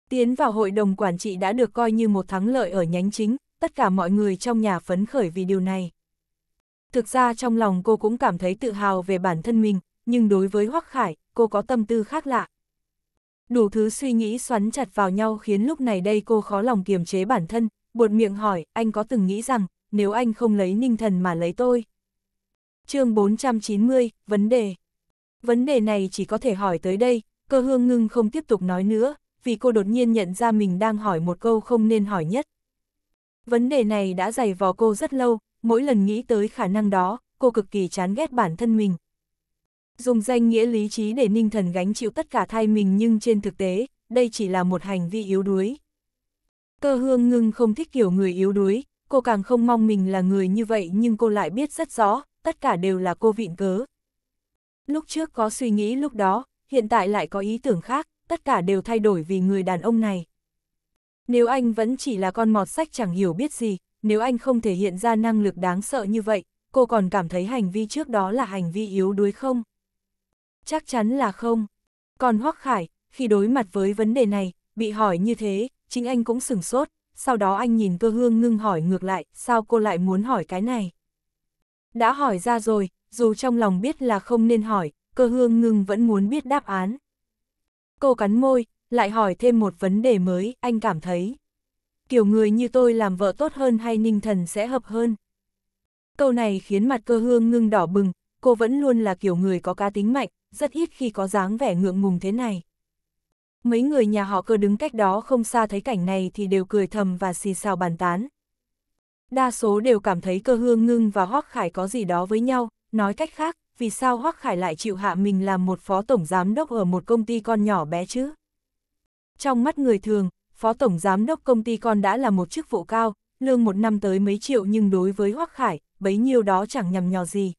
Tiến vào hội đồng quản trị đã được coi như một thắng lợi ở nhánh chính, tất cả mọi người trong nhà phấn khởi vì điều này. Thực ra trong lòng cô cũng cảm thấy tự hào về bản thân mình, nhưng đối với Hoắc Khải, cô có tâm tư khác lạ, đủ thứ suy nghĩ xoắn chặt vào nhau khiến lúc này đây cô khó lòng kiềm chế bản thân, buột miệng hỏi, anh có từng nghĩ rằng, nếu anh không lấy ninh thần mà lấy tôi. chương 490, vấn đề. Vấn đề này chỉ có thể hỏi tới đây, cơ hương ngưng không tiếp tục nói nữa, vì cô đột nhiên nhận ra mình đang hỏi một câu không nên hỏi nhất. Vấn đề này đã dày vò cô rất lâu, mỗi lần nghĩ tới khả năng đó, cô cực kỳ chán ghét bản thân mình, Dùng danh nghĩa lý trí để ninh thần gánh chịu tất cả thay mình nhưng trên thực tế, đây chỉ là một hành vi yếu đuối. Cơ hương ngưng không thích kiểu người yếu đuối, cô càng không mong mình là người như vậy nhưng cô lại biết rất rõ, tất cả đều là cô vịn cớ. Lúc trước có suy nghĩ lúc đó, hiện tại lại có ý tưởng khác, tất cả đều thay đổi vì người đàn ông này. Nếu anh vẫn chỉ là con mọt sách chẳng hiểu biết gì, nếu anh không thể hiện ra năng lực đáng sợ như vậy, cô còn cảm thấy hành vi trước đó là hành vi yếu đuối không? chắc chắn là không. Còn Hoắc Khải, khi đối mặt với vấn đề này, bị hỏi như thế, chính anh cũng sửng sốt, sau đó anh nhìn cơ hương ngưng hỏi ngược lại, sao cô lại muốn hỏi cái này? Đã hỏi ra rồi, dù trong lòng biết là không nên hỏi, cơ hương ngưng vẫn muốn biết đáp án. Cô cắn môi, lại hỏi thêm một vấn đề mới, anh cảm thấy. Kiểu người như tôi làm vợ tốt hơn hay ninh thần sẽ hợp hơn? Câu này khiến mặt cơ hương ngưng đỏ bừng, cô vẫn luôn là kiểu người có cá tính mạnh, rất ít khi có dáng vẻ ngượng ngùng thế này. Mấy người nhà họ cơ đứng cách đó không xa thấy cảnh này thì đều cười thầm và xì xào bàn tán. Đa số đều cảm thấy cơ hương ngưng và Hoác Khải có gì đó với nhau, nói cách khác, vì sao Hoác Khải lại chịu hạ mình làm một phó tổng giám đốc ở một công ty con nhỏ bé chứ? Trong mắt người thường, phó tổng giám đốc công ty con đã là một chức vụ cao, lương một năm tới mấy triệu nhưng đối với Hoác Khải, bấy nhiêu đó chẳng nhầm nhò gì.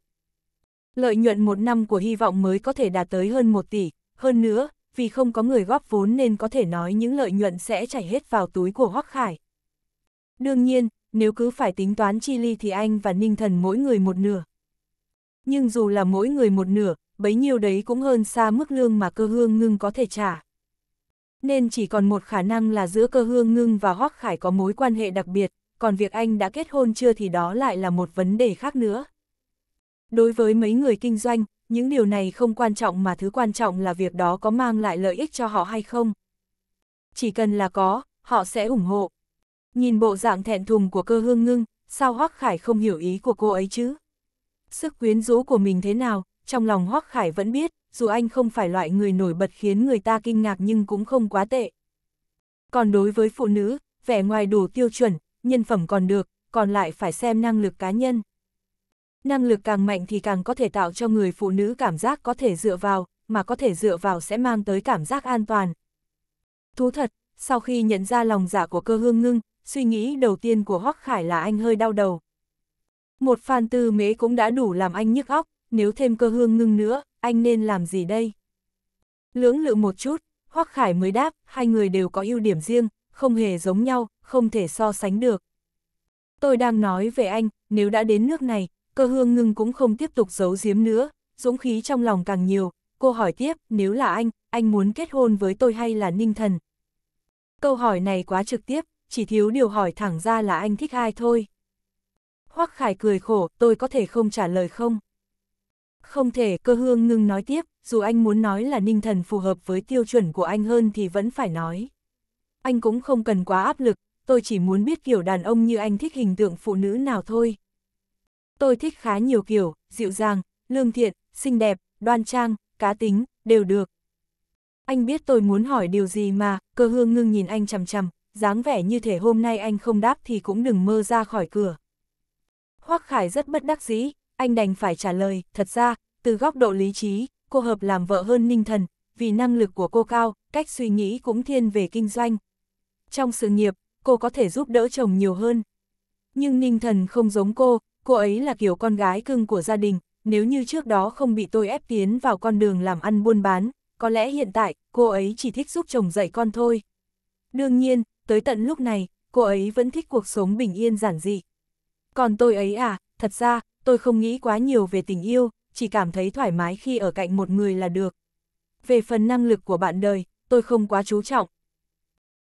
Lợi nhuận một năm của hy vọng mới có thể đạt tới hơn 1 tỷ, hơn nữa, vì không có người góp vốn nên có thể nói những lợi nhuận sẽ chảy hết vào túi của Hoắc Khải. Đương nhiên, nếu cứ phải tính toán chi ly thì anh và Ninh Thần mỗi người một nửa. Nhưng dù là mỗi người một nửa, bấy nhiêu đấy cũng hơn xa mức lương mà cơ hương ngưng có thể trả. Nên chỉ còn một khả năng là giữa cơ hương ngưng và Hoắc Khải có mối quan hệ đặc biệt, còn việc anh đã kết hôn chưa thì đó lại là một vấn đề khác nữa. Đối với mấy người kinh doanh, những điều này không quan trọng mà thứ quan trọng là việc đó có mang lại lợi ích cho họ hay không. Chỉ cần là có, họ sẽ ủng hộ. Nhìn bộ dạng thẹn thùng của cơ hương ngưng, sao Hoắc Khải không hiểu ý của cô ấy chứ? Sức quyến rũ của mình thế nào, trong lòng Hoắc Khải vẫn biết, dù anh không phải loại người nổi bật khiến người ta kinh ngạc nhưng cũng không quá tệ. Còn đối với phụ nữ, vẻ ngoài đủ tiêu chuẩn, nhân phẩm còn được, còn lại phải xem năng lực cá nhân. Năng lực càng mạnh thì càng có thể tạo cho người phụ nữ cảm giác có thể dựa vào, mà có thể dựa vào sẽ mang tới cảm giác an toàn. Thú thật, sau khi nhận ra lòng giả dạ của cơ hương ngưng, suy nghĩ đầu tiên của Hoắc Khải là anh hơi đau đầu. Một phan tư mế cũng đã đủ làm anh nhức óc, nếu thêm cơ hương ngưng nữa, anh nên làm gì đây? Lưỡng lự một chút, Hoắc Khải mới đáp, hai người đều có ưu điểm riêng, không hề giống nhau, không thể so sánh được. Tôi đang nói về anh, nếu đã đến nước này, cơ hương ngưng cũng không tiếp tục giấu giếm nữa, dũng khí trong lòng càng nhiều, cô hỏi tiếp, nếu là anh, anh muốn kết hôn với tôi hay là ninh thần? Câu hỏi này quá trực tiếp, chỉ thiếu điều hỏi thẳng ra là anh thích ai thôi. Hoắc Khải cười khổ, tôi có thể không trả lời không? Không thể, cơ hương ngưng nói tiếp, dù anh muốn nói là ninh thần phù hợp với tiêu chuẩn của anh hơn thì vẫn phải nói. Anh cũng không cần quá áp lực, tôi chỉ muốn biết kiểu đàn ông như anh thích hình tượng phụ nữ nào thôi. Tôi thích khá nhiều kiểu, dịu dàng, lương thiện, xinh đẹp, đoan trang, cá tính, đều được. Anh biết tôi muốn hỏi điều gì mà, cơ hương ngưng nhìn anh chằm chằm, dáng vẻ như thể hôm nay anh không đáp thì cũng đừng mơ ra khỏi cửa. Hoắc Khải rất bất đắc dĩ, anh đành phải trả lời, thật ra, từ góc độ lý trí, cô hợp làm vợ hơn ninh thần, vì năng lực của cô cao, cách suy nghĩ cũng thiên về kinh doanh. Trong sự nghiệp, cô có thể giúp đỡ chồng nhiều hơn. Nhưng ninh thần không giống cô, cô ấy là kiểu con gái cưng của gia đình, nếu như trước đó không bị tôi ép tiến vào con đường làm ăn buôn bán, có lẽ hiện tại cô ấy chỉ thích giúp chồng dạy con thôi. Đương nhiên, tới tận lúc này, cô ấy vẫn thích cuộc sống bình yên giản dị. Còn tôi ấy à, thật ra, tôi không nghĩ quá nhiều về tình yêu, chỉ cảm thấy thoải mái khi ở cạnh một người là được. Về phần năng lực của bạn đời, tôi không quá chú trọng.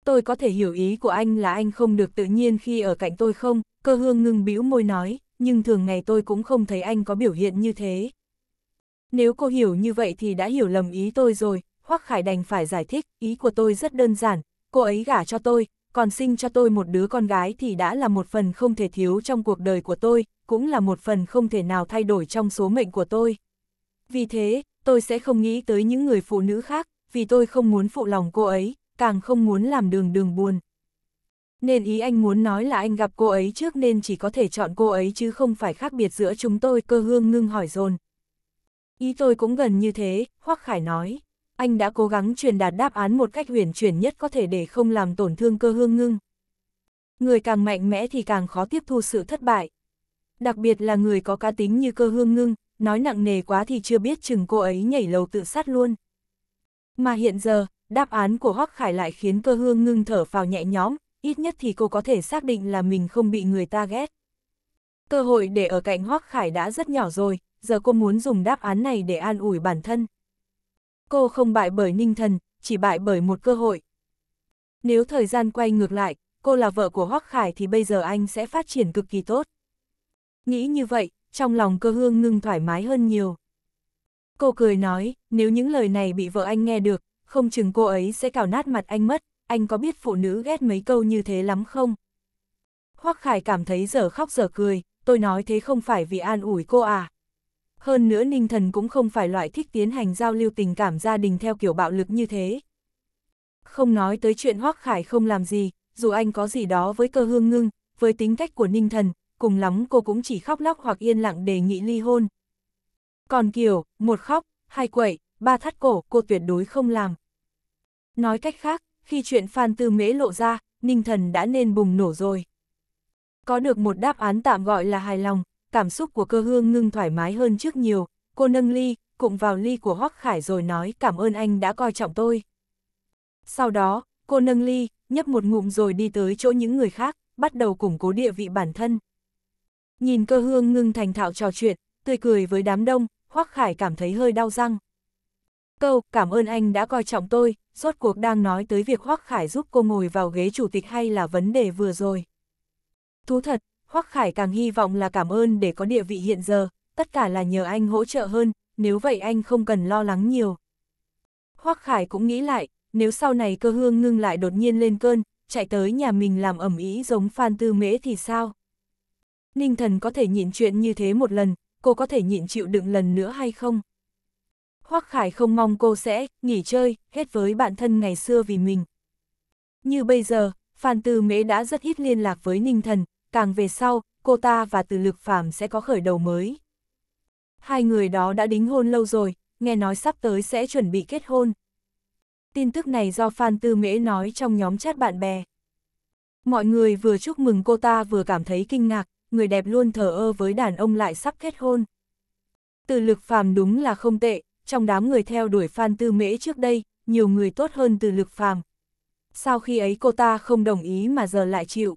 Tôi có thể hiểu ý của anh là anh không được tự nhiên khi ở cạnh tôi không, cơ hương ngưng bĩu môi nói nhưng thường ngày tôi cũng không thấy anh có biểu hiện như thế. Nếu cô hiểu như vậy thì đã hiểu lầm ý tôi rồi, Hoắc Khải đành phải giải thích, ý của tôi rất đơn giản, cô ấy gả cho tôi, còn sinh cho tôi một đứa con gái thì đã là một phần không thể thiếu trong cuộc đời của tôi, cũng là một phần không thể nào thay đổi trong số mệnh của tôi. Vì thế, tôi sẽ không nghĩ tới những người phụ nữ khác, vì tôi không muốn phụ lòng cô ấy, càng không muốn làm đường đường buồn. Nên ý anh muốn nói là anh gặp cô ấy trước nên chỉ có thể chọn cô ấy chứ không phải khác biệt giữa chúng tôi, cơ hương ngưng hỏi dồn. Ý tôi cũng gần như thế, Hoắc Khải nói. Anh đã cố gắng truyền đạt đáp án một cách huyền chuyển nhất có thể để không làm tổn thương cơ hương ngưng. Người càng mạnh mẽ thì càng khó tiếp thu sự thất bại. Đặc biệt là người có cá tính như cơ hương ngưng, nói nặng nề quá thì chưa biết chừng cô ấy nhảy lầu tự sát luôn. Mà hiện giờ, đáp án của Hoắc Khải lại khiến cơ hương ngưng thở phào nhẹ nhõm, ít nhất thì cô có thể xác định là mình không bị người ta ghét. Cơ hội để ở cạnh Hoác Khải đã rất nhỏ rồi, giờ cô muốn dùng đáp án này để an ủi bản thân. Cô không bại bởi ninh thần, chỉ bại bởi một cơ hội. Nếu thời gian quay ngược lại, cô là vợ của Hoác Khải thì bây giờ anh sẽ phát triển cực kỳ tốt. Nghĩ như vậy, trong lòng cơ hương ngưng thoải mái hơn nhiều. Cô cười nói, nếu những lời này bị vợ anh nghe được, không chừng cô ấy sẽ cào nát mặt anh mất anh có biết phụ nữ ghét mấy câu như thế lắm không? Hoắc Khải cảm thấy giờ khóc giờ cười, tôi nói thế không phải vì an ủi cô à. Hơn nữa Ninh Thần cũng không phải loại thích tiến hành giao lưu tình cảm gia đình theo kiểu bạo lực như thế. Không nói tới chuyện Hoắc Khải không làm gì, dù anh có gì đó với cơ hương ngưng, với tính cách của Ninh Thần, cùng lắm cô cũng chỉ khóc lóc hoặc yên lặng đề nghị ly hôn. Còn kiểu, một khóc, hai quậy, ba thắt cổ, cô tuyệt đối không làm. Nói cách khác, khi chuyện Phan Tư Mễ lộ ra, Ninh Thần đã nên bùng nổ rồi. Có được một đáp án tạm gọi là hài lòng, cảm xúc của cơ hương ngưng thoải mái hơn trước nhiều, cô nâng ly, cụng vào ly của Hoắc Khải rồi nói cảm ơn anh đã coi trọng tôi. Sau đó, cô nâng ly, nhấp một ngụm rồi đi tới chỗ những người khác, bắt đầu củng cố địa vị bản thân. Nhìn cơ hương ngưng thành thạo trò chuyện, tươi cười với đám đông, Hoắc Khải cảm thấy hơi đau răng câu, cảm ơn anh đã coi trọng tôi, Suốt cuộc đang nói tới việc Hoắc Khải giúp cô ngồi vào ghế chủ tịch hay là vấn đề vừa rồi. Thú thật, Hoắc Khải càng hy vọng là cảm ơn để có địa vị hiện giờ, tất cả là nhờ anh hỗ trợ hơn, nếu vậy anh không cần lo lắng nhiều. Hoắc Khải cũng nghĩ lại, nếu sau này cơ hương ngưng lại đột nhiên lên cơn, chạy tới nhà mình làm ẩm ý giống Phan Tư Mễ thì sao? Ninh thần có thể nhịn chuyện như thế một lần, cô có thể nhịn chịu đựng lần nữa hay không? Hoắc Khải không mong cô sẽ nghỉ chơi, hết với bạn thân ngày xưa vì mình. Như bây giờ, Phan Tư Mễ đã rất ít liên lạc với Ninh Thần, càng về sau, cô ta và Từ Lực Phạm sẽ có khởi đầu mới. Hai người đó đã đính hôn lâu rồi, nghe nói sắp tới sẽ chuẩn bị kết hôn. Tin tức này do Phan Tư Mễ nói trong nhóm chat bạn bè. Mọi người vừa chúc mừng cô ta vừa cảm thấy kinh ngạc, người đẹp luôn thờ ơ với đàn ông lại sắp kết hôn. Từ lực phàm đúng là không tệ, trong đám người theo đuổi Phan Tư Mễ trước đây, nhiều người tốt hơn từ lực phàm. Sau khi ấy cô ta không đồng ý mà giờ lại chịu.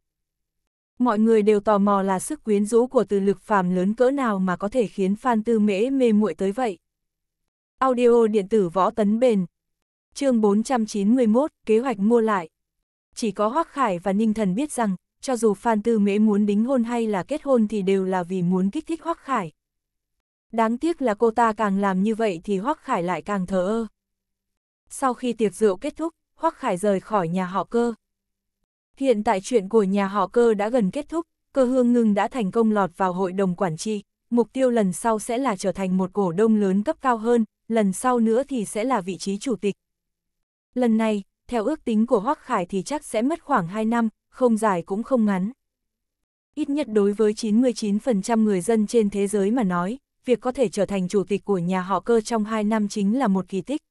Mọi người đều tò mò là sức quyến rũ của từ lực phàm lớn cỡ nào mà có thể khiến Phan Tư Mễ mê muội tới vậy. Audio điện tử võ tấn bền. Chương 491, kế hoạch mua lại. Chỉ có Hoắc Khải và Ninh Thần biết rằng, cho dù Phan Tư Mễ muốn đính hôn hay là kết hôn thì đều là vì muốn kích thích Hoắc Khải. Đáng tiếc là cô ta càng làm như vậy thì Hoắc Khải lại càng thờ ơ. Sau khi tiệc rượu kết thúc, Hoắc Khải rời khỏi nhà họ cơ. Hiện tại chuyện của nhà họ cơ đã gần kết thúc, cơ hương ngưng đã thành công lọt vào hội đồng quản trị, mục tiêu lần sau sẽ là trở thành một cổ đông lớn cấp cao hơn, lần sau nữa thì sẽ là vị trí chủ tịch. Lần này, theo ước tính của Hoắc Khải thì chắc sẽ mất khoảng 2 năm, không dài cũng không ngắn. Ít nhất đối với 99% người dân trên thế giới mà nói, việc có thể trở thành chủ tịch của nhà họ cơ trong hai năm chính là một kỳ tích.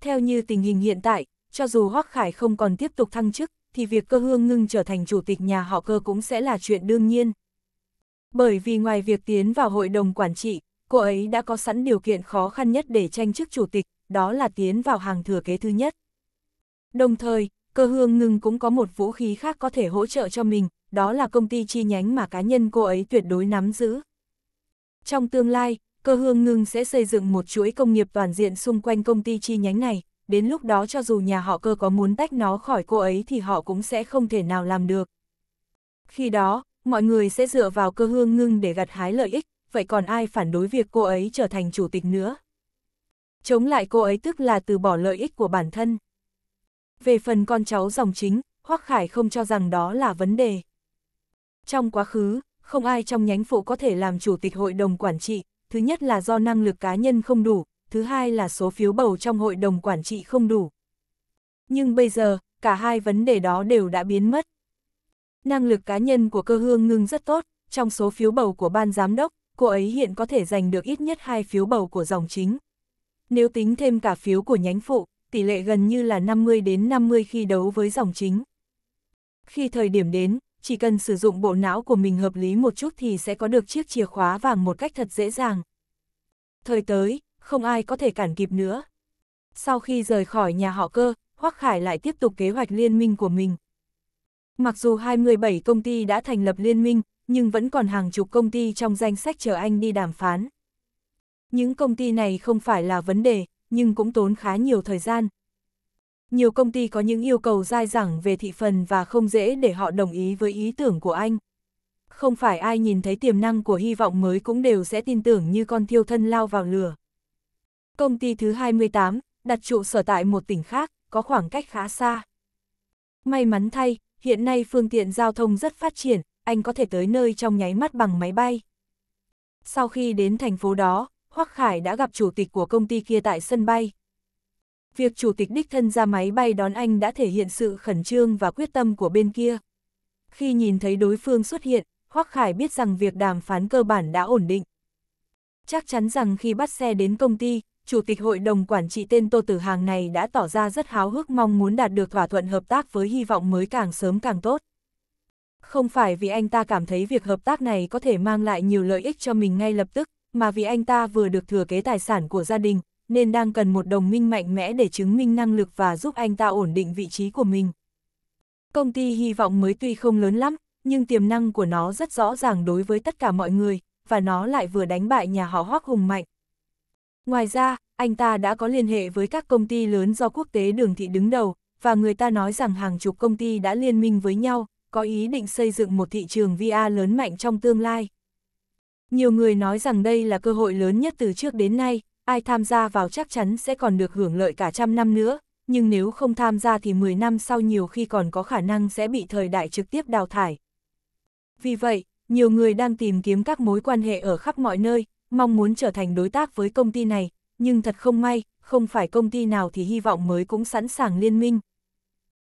Theo như tình hình hiện tại, cho dù Hoắc Khải không còn tiếp tục thăng chức, thì việc cơ hương ngưng trở thành chủ tịch nhà họ cơ cũng sẽ là chuyện đương nhiên. Bởi vì ngoài việc tiến vào hội đồng quản trị, cô ấy đã có sẵn điều kiện khó khăn nhất để tranh chức chủ tịch, đó là tiến vào hàng thừa kế thứ nhất. Đồng thời, cơ hương ngưng cũng có một vũ khí khác có thể hỗ trợ cho mình, đó là công ty chi nhánh mà cá nhân cô ấy tuyệt đối nắm giữ. Trong tương lai, cơ hương ngưng sẽ xây dựng một chuỗi công nghiệp toàn diện xung quanh công ty chi nhánh này, đến lúc đó cho dù nhà họ cơ có muốn tách nó khỏi cô ấy thì họ cũng sẽ không thể nào làm được. Khi đó, mọi người sẽ dựa vào cơ hương ngưng để gặt hái lợi ích, vậy còn ai phản đối việc cô ấy trở thành chủ tịch nữa? Chống lại cô ấy tức là từ bỏ lợi ích của bản thân. Về phần con cháu dòng chính, Hoắc Khải không cho rằng đó là vấn đề. Trong quá khứ, không ai trong nhánh phụ có thể làm chủ tịch hội đồng quản trị, thứ nhất là do năng lực cá nhân không đủ, thứ hai là số phiếu bầu trong hội đồng quản trị không đủ. Nhưng bây giờ, cả hai vấn đề đó đều đã biến mất. Năng lực cá nhân của cơ hương ngưng rất tốt, trong số phiếu bầu của ban giám đốc, cô ấy hiện có thể giành được ít nhất hai phiếu bầu của dòng chính. Nếu tính thêm cả phiếu của nhánh phụ, tỷ lệ gần như là 50 đến 50 khi đấu với dòng chính. Khi thời điểm đến, chỉ cần sử dụng bộ não của mình hợp lý một chút thì sẽ có được chiếc chìa khóa vàng một cách thật dễ dàng. Thời tới, không ai có thể cản kịp nữa. Sau khi rời khỏi nhà họ cơ, Hoắc Khải lại tiếp tục kế hoạch liên minh của mình. Mặc dù 27 công ty đã thành lập liên minh, nhưng vẫn còn hàng chục công ty trong danh sách chờ anh đi đàm phán. Những công ty này không phải là vấn đề, nhưng cũng tốn khá nhiều thời gian, nhiều công ty có những yêu cầu dai dẳng về thị phần và không dễ để họ đồng ý với ý tưởng của anh. Không phải ai nhìn thấy tiềm năng của hy vọng mới cũng đều sẽ tin tưởng như con thiêu thân lao vào lửa. Công ty thứ 28, đặt trụ sở tại một tỉnh khác, có khoảng cách khá xa. May mắn thay, hiện nay phương tiện giao thông rất phát triển, anh có thể tới nơi trong nháy mắt bằng máy bay. Sau khi đến thành phố đó, Hoắc Khải đã gặp chủ tịch của công ty kia tại sân bay việc Chủ tịch đích thân ra máy bay đón anh đã thể hiện sự khẩn trương và quyết tâm của bên kia. Khi nhìn thấy đối phương xuất hiện, Hoắc Khải biết rằng việc đàm phán cơ bản đã ổn định. Chắc chắn rằng khi bắt xe đến công ty, Chủ tịch Hội đồng Quản trị tên Tô Tử Hàng này đã tỏ ra rất háo hức mong muốn đạt được thỏa thuận hợp tác với hy vọng mới càng sớm càng tốt. Không phải vì anh ta cảm thấy việc hợp tác này có thể mang lại nhiều lợi ích cho mình ngay lập tức, mà vì anh ta vừa được thừa kế tài sản của gia đình, nên đang cần một đồng minh mạnh mẽ để chứng minh năng lực và giúp anh ta ổn định vị trí của mình. Công ty hy vọng mới tuy không lớn lắm, nhưng tiềm năng của nó rất rõ ràng đối với tất cả mọi người, và nó lại vừa đánh bại nhà họ Hoác hùng mạnh. Ngoài ra, anh ta đã có liên hệ với các công ty lớn do quốc tế đường thị đứng đầu, và người ta nói rằng hàng chục công ty đã liên minh với nhau, có ý định xây dựng một thị trường VR lớn mạnh trong tương lai. Nhiều người nói rằng đây là cơ hội lớn nhất từ trước đến nay, ai tham gia vào chắc chắn sẽ còn được hưởng lợi cả trăm năm nữa, nhưng nếu không tham gia thì 10 năm sau nhiều khi còn có khả năng sẽ bị thời đại trực tiếp đào thải. Vì vậy, nhiều người đang tìm kiếm các mối quan hệ ở khắp mọi nơi, mong muốn trở thành đối tác với công ty này, nhưng thật không may, không phải công ty nào thì hy vọng mới cũng sẵn sàng liên minh.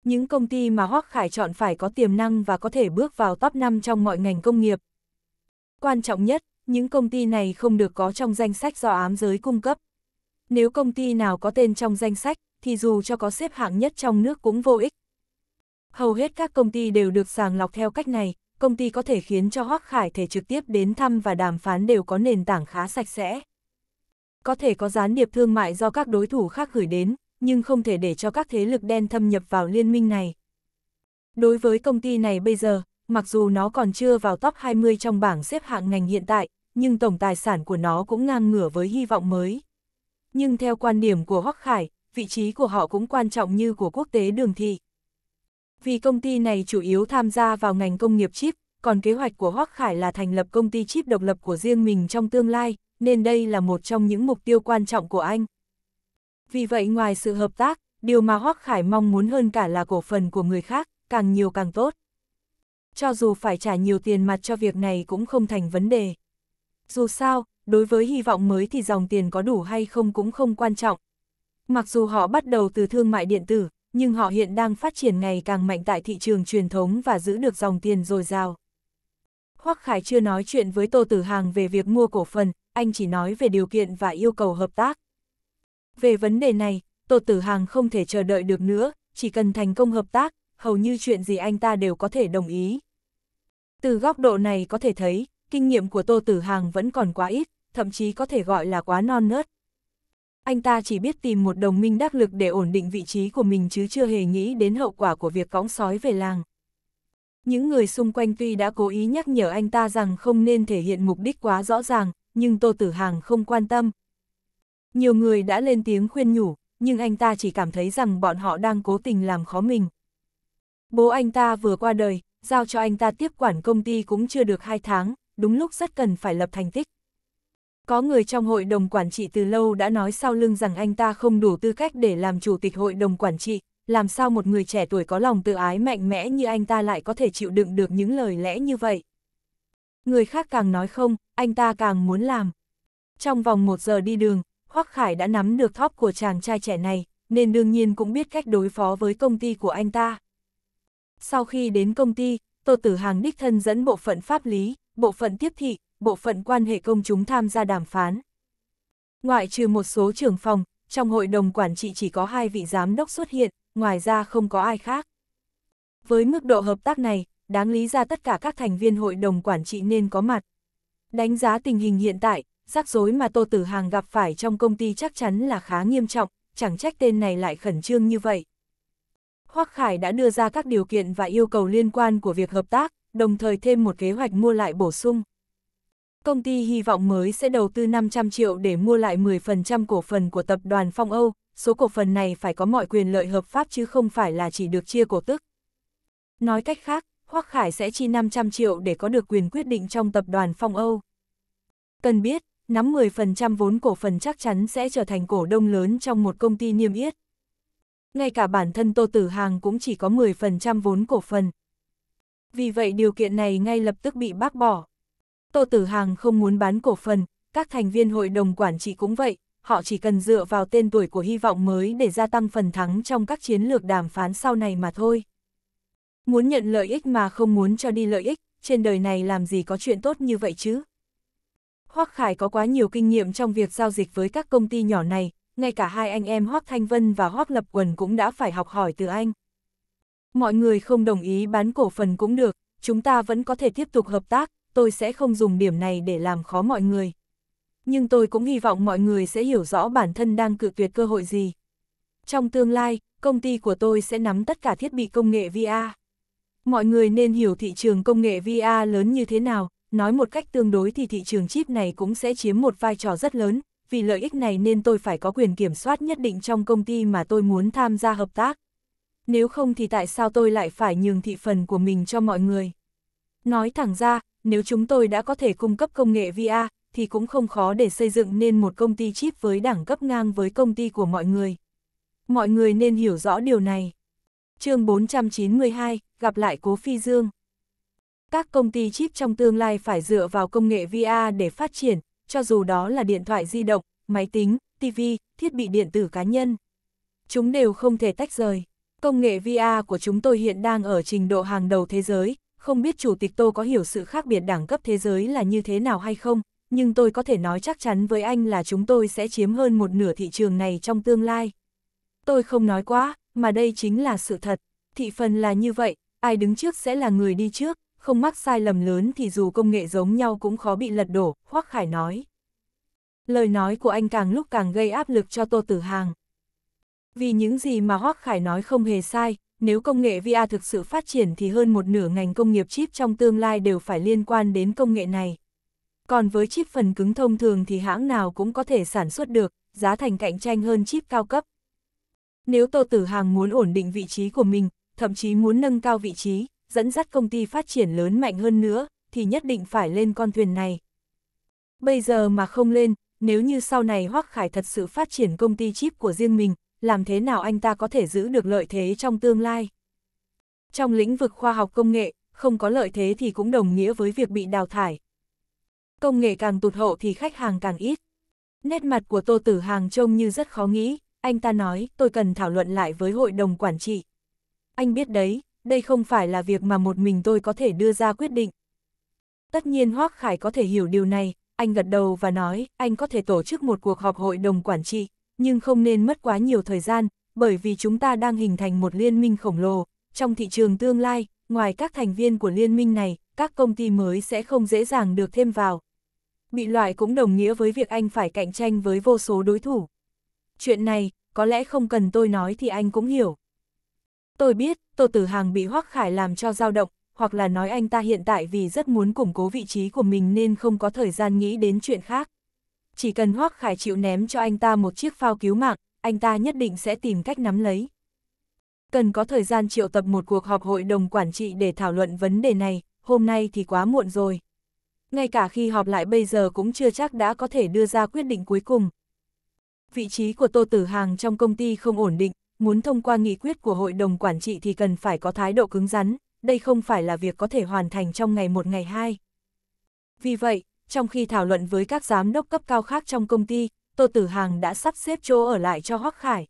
Những công ty mà Hoác Khải chọn phải có tiềm năng và có thể bước vào top 5 trong mọi ngành công nghiệp. Quan trọng nhất, những công ty này không được có trong danh sách do ám giới cung cấp. Nếu công ty nào có tên trong danh sách, thì dù cho có xếp hạng nhất trong nước cũng vô ích. Hầu hết các công ty đều được sàng lọc theo cách này, công ty có thể khiến cho Hoác Khải thể trực tiếp đến thăm và đàm phán đều có nền tảng khá sạch sẽ. Có thể có gián điệp thương mại do các đối thủ khác gửi đến, nhưng không thể để cho các thế lực đen thâm nhập vào liên minh này. Đối với công ty này bây giờ, mặc dù nó còn chưa vào top 20 trong bảng xếp hạng ngành hiện tại, nhưng tổng tài sản của nó cũng ngang ngửa với hy vọng mới. Nhưng theo quan điểm của Hoắc Khải, vị trí của họ cũng quan trọng như của quốc tế đường thị. Vì công ty này chủ yếu tham gia vào ngành công nghiệp chip, còn kế hoạch của Hoắc Khải là thành lập công ty chip độc lập của riêng mình trong tương lai, nên đây là một trong những mục tiêu quan trọng của anh. Vì vậy ngoài sự hợp tác, điều mà Hoắc Khải mong muốn hơn cả là cổ phần của người khác, càng nhiều càng tốt. Cho dù phải trả nhiều tiền mặt cho việc này cũng không thành vấn đề. Dù sao, đối với hy vọng mới thì dòng tiền có đủ hay không cũng không quan trọng. Mặc dù họ bắt đầu từ thương mại điện tử, nhưng họ hiện đang phát triển ngày càng mạnh tại thị trường truyền thống và giữ được dòng tiền dồi dào. Hoắc Khải chưa nói chuyện với Tô Tử Hàng về việc mua cổ phần, anh chỉ nói về điều kiện và yêu cầu hợp tác. Về vấn đề này, Tô Tử Hàng không thể chờ đợi được nữa, chỉ cần thành công hợp tác, hầu như chuyện gì anh ta đều có thể đồng ý. Từ góc độ này có thể thấy, kinh nghiệm của Tô Tử Hàng vẫn còn quá ít, thậm chí có thể gọi là quá non nớt. Anh ta chỉ biết tìm một đồng minh đắc lực để ổn định vị trí của mình chứ chưa hề nghĩ đến hậu quả của việc cõng sói về làng. Những người xung quanh tuy đã cố ý nhắc nhở anh ta rằng không nên thể hiện mục đích quá rõ ràng, nhưng Tô Tử Hàng không quan tâm. Nhiều người đã lên tiếng khuyên nhủ, nhưng anh ta chỉ cảm thấy rằng bọn họ đang cố tình làm khó mình. Bố anh ta vừa qua đời, giao cho anh ta tiếp quản công ty cũng chưa được hai tháng, đúng lúc rất cần phải lập thành tích. Có người trong hội đồng quản trị từ lâu đã nói sau lưng rằng anh ta không đủ tư cách để làm chủ tịch hội đồng quản trị, làm sao một người trẻ tuổi có lòng tự ái mạnh mẽ như anh ta lại có thể chịu đựng được những lời lẽ như vậy. Người khác càng nói không, anh ta càng muốn làm. Trong vòng một giờ đi đường, Hoắc Khải đã nắm được thóp của chàng trai trẻ này, nên đương nhiên cũng biết cách đối phó với công ty của anh ta. Sau khi đến công ty, Tô Tử Hàng đích thân dẫn bộ phận pháp lý, bộ phận tiếp thị, bộ phận quan hệ công chúng tham gia đàm phán. Ngoại trừ một số trưởng phòng, trong hội đồng quản trị chỉ có hai vị giám đốc xuất hiện, ngoài ra không có ai khác. Với mức độ hợp tác này, đáng lý ra tất cả các thành viên hội đồng quản trị nên có mặt. Đánh giá tình hình hiện tại, rắc rối mà Tô Tử Hàng gặp phải trong công ty chắc chắn là khá nghiêm trọng, chẳng trách tên này lại khẩn trương như vậy. Hoắc Khải đã đưa ra các điều kiện và yêu cầu liên quan của việc hợp tác, đồng thời thêm một kế hoạch mua lại bổ sung. Công ty hy vọng mới sẽ đầu tư 500 triệu để mua lại 10% cổ phần của tập đoàn Phong Âu, số cổ phần này phải có mọi quyền lợi hợp pháp chứ không phải là chỉ được chia cổ tức. Nói cách khác, Hoắc Khải sẽ chi 500 triệu để có được quyền quyết định trong tập đoàn Phong Âu. Cần biết, nắm 10% vốn cổ phần chắc chắn sẽ trở thành cổ đông lớn trong một công ty niêm yết. Ngay cả bản thân Tô Tử Hàng cũng chỉ có 10% vốn cổ phần, vì vậy điều kiện này ngay lập tức bị bác bỏ. Tô Tử Hàng không muốn bán cổ phần, các thành viên hội đồng quản trị cũng vậy, họ chỉ cần dựa vào tên tuổi của hy vọng mới để gia tăng phần thắng trong các chiến lược đàm phán sau này mà thôi. Muốn nhận lợi ích mà không muốn cho đi lợi ích, trên đời này làm gì có chuyện tốt như vậy chứ? Hoắc Khải có quá nhiều kinh nghiệm trong việc giao dịch với các công ty nhỏ này, ngay cả hai anh em Hoắc Thanh Vân và Hoắc Lập Quần cũng đã phải học hỏi từ anh. Mọi người không đồng ý bán cổ phần cũng được, chúng ta vẫn có thể tiếp tục hợp tác, tôi sẽ không dùng điểm này để làm khó mọi người. Nhưng tôi cũng hy vọng mọi người sẽ hiểu rõ bản thân đang cự tuyệt cơ hội gì. Trong tương lai, công ty của tôi sẽ nắm tất cả thiết bị công nghệ VR. Mọi người nên hiểu thị trường công nghệ VR lớn như thế nào, nói một cách tương đối thì thị trường chip này cũng sẽ chiếm một vai trò rất lớn, vì lợi ích này nên tôi phải có quyền kiểm soát nhất định trong công ty mà tôi muốn tham gia hợp tác nếu không thì tại sao tôi lại phải nhường thị phần của mình cho mọi người? Nói thẳng ra, nếu chúng tôi đã có thể cung cấp công nghệ VR, thì cũng không khó để xây dựng nên một công ty chip với đẳng cấp ngang với công ty của mọi người. Mọi người nên hiểu rõ điều này. chương 492, gặp lại Cố Phi Dương. Các công ty chip trong tương lai phải dựa vào công nghệ VR để phát triển, cho dù đó là điện thoại di động, máy tính, TV, thiết bị điện tử cá nhân. Chúng đều không thể tách rời. Công nghệ VR của chúng tôi hiện đang ở trình độ hàng đầu thế giới, không biết Chủ tịch Tô có hiểu sự khác biệt đẳng cấp thế giới là như thế nào hay không, nhưng tôi có thể nói chắc chắn với anh là chúng tôi sẽ chiếm hơn một nửa thị trường này trong tương lai. Tôi không nói quá, mà đây chính là sự thật. Thị phần là như vậy, ai đứng trước sẽ là người đi trước, không mắc sai lầm lớn thì dù công nghệ giống nhau cũng khó bị lật đổ, Hoắc Khải nói. Lời nói của anh càng lúc càng gây áp lực cho Tô Tử Hàng. Vì những gì mà Hoác Khải nói không hề sai, nếu công nghệ VR thực sự phát triển thì hơn một nửa ngành công nghiệp chip trong tương lai đều phải liên quan đến công nghệ này. Còn với chip phần cứng thông thường thì hãng nào cũng có thể sản xuất được, giá thành cạnh tranh hơn chip cao cấp. Nếu Tô Tử Hàng muốn ổn định vị trí của mình, thậm chí muốn nâng cao vị trí, dẫn dắt công ty phát triển lớn mạnh hơn nữa, thì nhất định phải lên con thuyền này. Bây giờ mà không lên, nếu như sau này Hoắc Khải thật sự phát triển công ty chip của riêng mình, làm thế nào anh ta có thể giữ được lợi thế trong tương lai. Trong lĩnh vực khoa học công nghệ, không có lợi thế thì cũng đồng nghĩa với việc bị đào thải. Công nghệ càng tụt hậu thì khách hàng càng ít. Nét mặt của Tô Tử Hàng trông như rất khó nghĩ, anh ta nói tôi cần thảo luận lại với hội đồng quản trị. Anh biết đấy, đây không phải là việc mà một mình tôi có thể đưa ra quyết định. Tất nhiên Hoác Khải có thể hiểu điều này, anh gật đầu và nói anh có thể tổ chức một cuộc họp hội đồng quản trị nhưng không nên mất quá nhiều thời gian, bởi vì chúng ta đang hình thành một liên minh khổng lồ. Trong thị trường tương lai, ngoài các thành viên của liên minh này, các công ty mới sẽ không dễ dàng được thêm vào. Bị loại cũng đồng nghĩa với việc anh phải cạnh tranh với vô số đối thủ. Chuyện này, có lẽ không cần tôi nói thì anh cũng hiểu. Tôi biết, Tô Tử Hàng bị Hoắc Khải làm cho dao động, hoặc là nói anh ta hiện tại vì rất muốn củng cố vị trí của mình nên không có thời gian nghĩ đến chuyện khác chỉ cần Hoắc Khải chịu ném cho anh ta một chiếc phao cứu mạng, anh ta nhất định sẽ tìm cách nắm lấy. Cần có thời gian triệu tập một cuộc họp hội đồng quản trị để thảo luận vấn đề này, hôm nay thì quá muộn rồi. Ngay cả khi họp lại bây giờ cũng chưa chắc đã có thể đưa ra quyết định cuối cùng. Vị trí của Tô Tử Hàng trong công ty không ổn định, muốn thông qua nghị quyết của hội đồng quản trị thì cần phải có thái độ cứng rắn, đây không phải là việc có thể hoàn thành trong ngày một ngày hai. Vì vậy, trong khi thảo luận với các giám đốc cấp cao khác trong công ty, Tô Tử Hàng đã sắp xếp chỗ ở lại cho Hoắc Khải.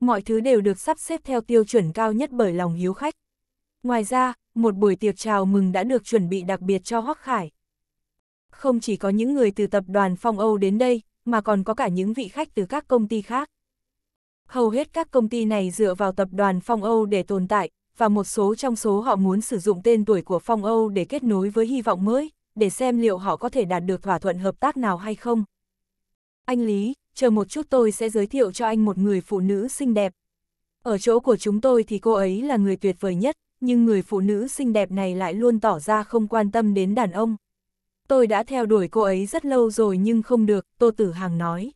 Mọi thứ đều được sắp xếp theo tiêu chuẩn cao nhất bởi lòng hiếu khách. Ngoài ra, một buổi tiệc chào mừng đã được chuẩn bị đặc biệt cho Hoắc Khải. Không chỉ có những người từ tập đoàn Phong Âu đến đây, mà còn có cả những vị khách từ các công ty khác. Hầu hết các công ty này dựa vào tập đoàn Phong Âu để tồn tại, và một số trong số họ muốn sử dụng tên tuổi của Phong Âu để kết nối với hy vọng mới để xem liệu họ có thể đạt được thỏa thuận hợp tác nào hay không. Anh Lý, chờ một chút tôi sẽ giới thiệu cho anh một người phụ nữ xinh đẹp. Ở chỗ của chúng tôi thì cô ấy là người tuyệt vời nhất, nhưng người phụ nữ xinh đẹp này lại luôn tỏ ra không quan tâm đến đàn ông. Tôi đã theo đuổi cô ấy rất lâu rồi nhưng không được, Tô Tử Hằng nói.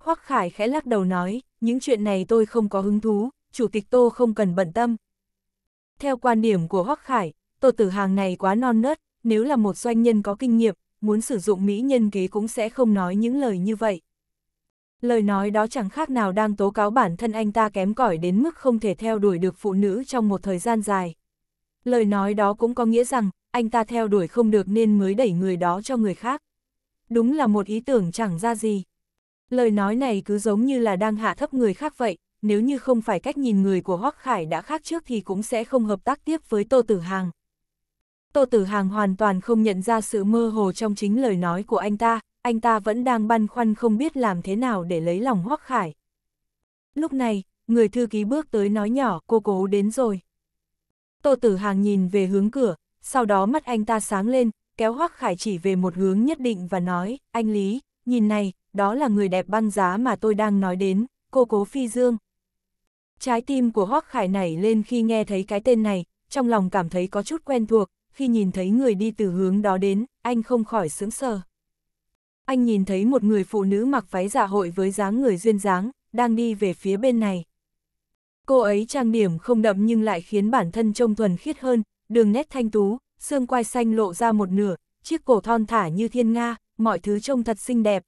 Hoắc Khải khẽ lắc đầu nói, những chuyện này tôi không có hứng thú, Chủ tịch Tô không cần bận tâm. Theo quan điểm của Hoắc Khải, Tô Tử Hằng này quá non nớt, nếu là một doanh nhân có kinh nghiệm, muốn sử dụng mỹ nhân kế cũng sẽ không nói những lời như vậy. Lời nói đó chẳng khác nào đang tố cáo bản thân anh ta kém cỏi đến mức không thể theo đuổi được phụ nữ trong một thời gian dài. Lời nói đó cũng có nghĩa rằng, anh ta theo đuổi không được nên mới đẩy người đó cho người khác. Đúng là một ý tưởng chẳng ra gì. Lời nói này cứ giống như là đang hạ thấp người khác vậy, nếu như không phải cách nhìn người của Hoắc Khải đã khác trước thì cũng sẽ không hợp tác tiếp với Tô Tử Hàng. Tô Tử Hàng hoàn toàn không nhận ra sự mơ hồ trong chính lời nói của anh ta, anh ta vẫn đang băn khoăn không biết làm thế nào để lấy lòng Hoắc Khải. Lúc này, người thư ký bước tới nói nhỏ, cô cố đến rồi. Tô Tử Hàng nhìn về hướng cửa, sau đó mắt anh ta sáng lên, kéo Hoắc Khải chỉ về một hướng nhất định và nói, anh Lý, nhìn này, đó là người đẹp băng giá mà tôi đang nói đến, cô cố phi dương. Trái tim của Hoắc Khải nảy lên khi nghe thấy cái tên này, trong lòng cảm thấy có chút quen thuộc, khi nhìn thấy người đi từ hướng đó đến, anh không khỏi sững sờ. Anh nhìn thấy một người phụ nữ mặc váy dạ hội với dáng người duyên dáng, đang đi về phía bên này. Cô ấy trang điểm không đậm nhưng lại khiến bản thân trông thuần khiết hơn, đường nét thanh tú, xương quai xanh lộ ra một nửa, chiếc cổ thon thả như thiên nga, mọi thứ trông thật xinh đẹp.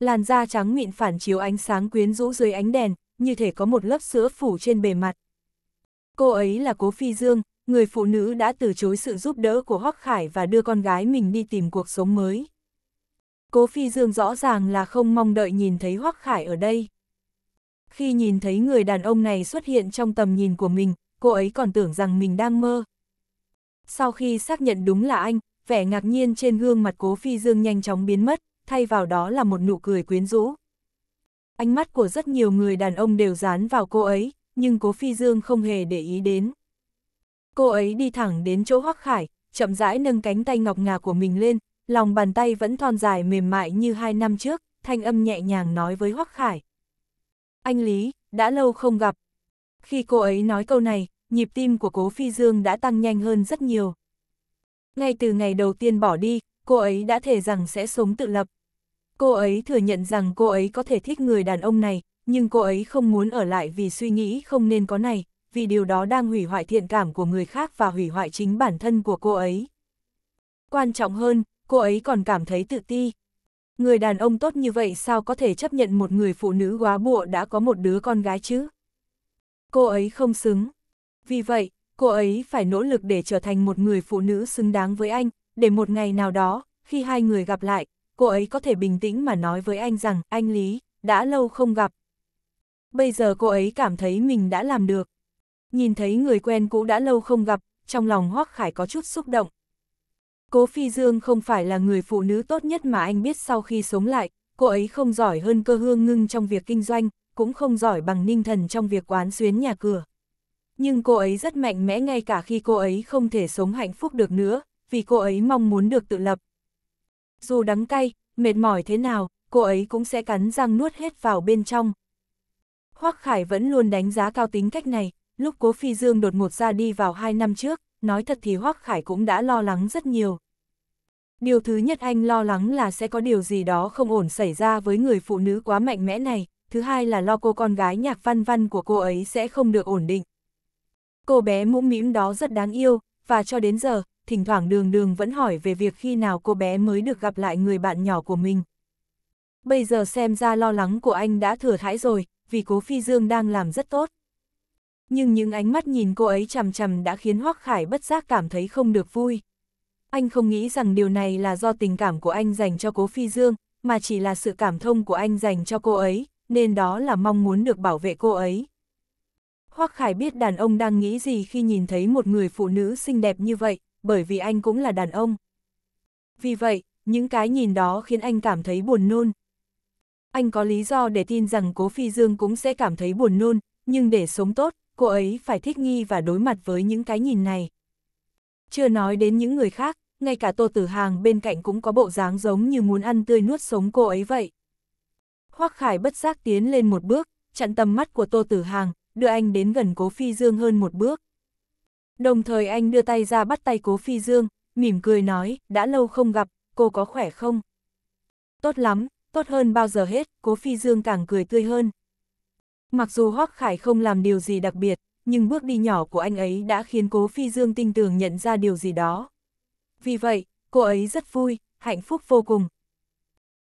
Làn da trắng mịn phản chiếu ánh sáng quyến rũ dưới ánh đèn, như thể có một lớp sữa phủ trên bề mặt. Cô ấy là Cố Phi Dương, người phụ nữ đã từ chối sự giúp đỡ của Hoắc Khải và đưa con gái mình đi tìm cuộc sống mới. Cố Phi Dương rõ ràng là không mong đợi nhìn thấy Hoắc Khải ở đây. Khi nhìn thấy người đàn ông này xuất hiện trong tầm nhìn của mình, cô ấy còn tưởng rằng mình đang mơ. Sau khi xác nhận đúng là anh, vẻ ngạc nhiên trên gương mặt Cố Phi Dương nhanh chóng biến mất, thay vào đó là một nụ cười quyến rũ. Ánh mắt của rất nhiều người đàn ông đều dán vào cô ấy, nhưng Cố Phi Dương không hề để ý đến. Cô ấy đi thẳng đến chỗ Hoắc Khải, chậm rãi nâng cánh tay ngọc ngà của mình lên, lòng bàn tay vẫn thon dài mềm mại như hai năm trước, thanh âm nhẹ nhàng nói với Hoắc Khải. Anh Lý, đã lâu không gặp. Khi cô ấy nói câu này, nhịp tim của Cố Phi Dương đã tăng nhanh hơn rất nhiều. Ngay từ ngày đầu tiên bỏ đi, cô ấy đã thể rằng sẽ sống tự lập. Cô ấy thừa nhận rằng cô ấy có thể thích người đàn ông này, nhưng cô ấy không muốn ở lại vì suy nghĩ không nên có này, vì điều đó đang hủy hoại thiện cảm của người khác và hủy hoại chính bản thân của cô ấy. Quan trọng hơn, cô ấy còn cảm thấy tự ti. Người đàn ông tốt như vậy sao có thể chấp nhận một người phụ nữ quá bụa đã có một đứa con gái chứ? Cô ấy không xứng. Vì vậy, cô ấy phải nỗ lực để trở thành một người phụ nữ xứng đáng với anh, để một ngày nào đó, khi hai người gặp lại, cô ấy có thể bình tĩnh mà nói với anh rằng, anh Lý, đã lâu không gặp. Bây giờ cô ấy cảm thấy mình đã làm được nhìn thấy người quen cũ đã lâu không gặp, trong lòng Hoắc Khải có chút xúc động. Cố Phi Dương không phải là người phụ nữ tốt nhất mà anh biết sau khi sống lại, cô ấy không giỏi hơn cơ hương ngưng trong việc kinh doanh, cũng không giỏi bằng ninh thần trong việc quán xuyến nhà cửa. Nhưng cô ấy rất mạnh mẽ ngay cả khi cô ấy không thể sống hạnh phúc được nữa, vì cô ấy mong muốn được tự lập. Dù đắng cay, mệt mỏi thế nào, cô ấy cũng sẽ cắn răng nuốt hết vào bên trong. Hoắc Khải vẫn luôn đánh giá cao tính cách này, Lúc Cố Phi Dương đột ngột ra đi vào hai năm trước, nói thật thì Hoắc Khải cũng đã lo lắng rất nhiều. Điều thứ nhất anh lo lắng là sẽ có điều gì đó không ổn xảy ra với người phụ nữ quá mạnh mẽ này, thứ hai là lo cô con gái nhạc văn văn của cô ấy sẽ không được ổn định. Cô bé mũm mĩm đó rất đáng yêu, và cho đến giờ, thỉnh thoảng đường đường vẫn hỏi về việc khi nào cô bé mới được gặp lại người bạn nhỏ của mình. Bây giờ xem ra lo lắng của anh đã thừa thãi rồi, vì cố phi dương đang làm rất tốt nhưng những ánh mắt nhìn cô ấy chằm chằm đã khiến Hoắc Khải bất giác cảm thấy không được vui. Anh không nghĩ rằng điều này là do tình cảm của anh dành cho Cố Phi Dương, mà chỉ là sự cảm thông của anh dành cho cô ấy, nên đó là mong muốn được bảo vệ cô ấy. Hoắc Khải biết đàn ông đang nghĩ gì khi nhìn thấy một người phụ nữ xinh đẹp như vậy, bởi vì anh cũng là đàn ông. Vì vậy, những cái nhìn đó khiến anh cảm thấy buồn nôn. Anh có lý do để tin rằng Cố Phi Dương cũng sẽ cảm thấy buồn nôn, nhưng để sống tốt, cô ấy phải thích nghi và đối mặt với những cái nhìn này. Chưa nói đến những người khác, ngay cả Tô Tử Hàng bên cạnh cũng có bộ dáng giống như muốn ăn tươi nuốt sống cô ấy vậy. Hoắc Khải bất giác tiến lên một bước, chặn tầm mắt của Tô Tử Hàng, đưa anh đến gần Cố Phi Dương hơn một bước. Đồng thời anh đưa tay ra bắt tay Cố Phi Dương, mỉm cười nói, đã lâu không gặp, cô có khỏe không? Tốt lắm, tốt hơn bao giờ hết, Cố Phi Dương càng cười tươi hơn. Mặc dù Hoắc Khải không làm điều gì đặc biệt, nhưng bước đi nhỏ của anh ấy đã khiến Cố Phi Dương tinh tường nhận ra điều gì đó. Vì vậy, cô ấy rất vui, hạnh phúc vô cùng.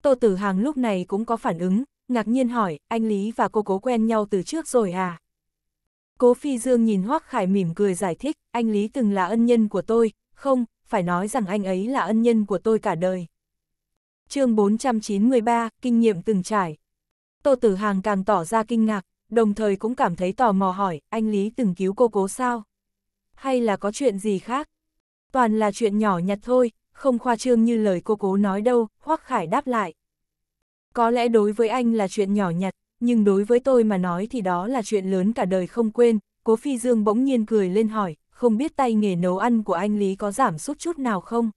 Tô Tử Hàng lúc này cũng có phản ứng, ngạc nhiên hỏi, anh Lý và cô cố quen nhau từ trước rồi à? Cố Phi Dương nhìn Hoắc Khải mỉm cười giải thích, anh Lý từng là ân nhân của tôi, không, phải nói rằng anh ấy là ân nhân của tôi cả đời. chương 493, kinh nghiệm từng trải. Tô Tử Hàng càng tỏ ra kinh ngạc, đồng thời cũng cảm thấy tò mò hỏi, anh Lý từng cứu cô cố sao? Hay là có chuyện gì khác? Toàn là chuyện nhỏ nhặt thôi, không khoa trương như lời cô cố nói đâu, Hoắc Khải đáp lại. Có lẽ đối với anh là chuyện nhỏ nhặt, nhưng đối với tôi mà nói thì đó là chuyện lớn cả đời không quên, cố Phi Dương bỗng nhiên cười lên hỏi, không biết tay nghề nấu ăn của anh Lý có giảm sút chút nào không?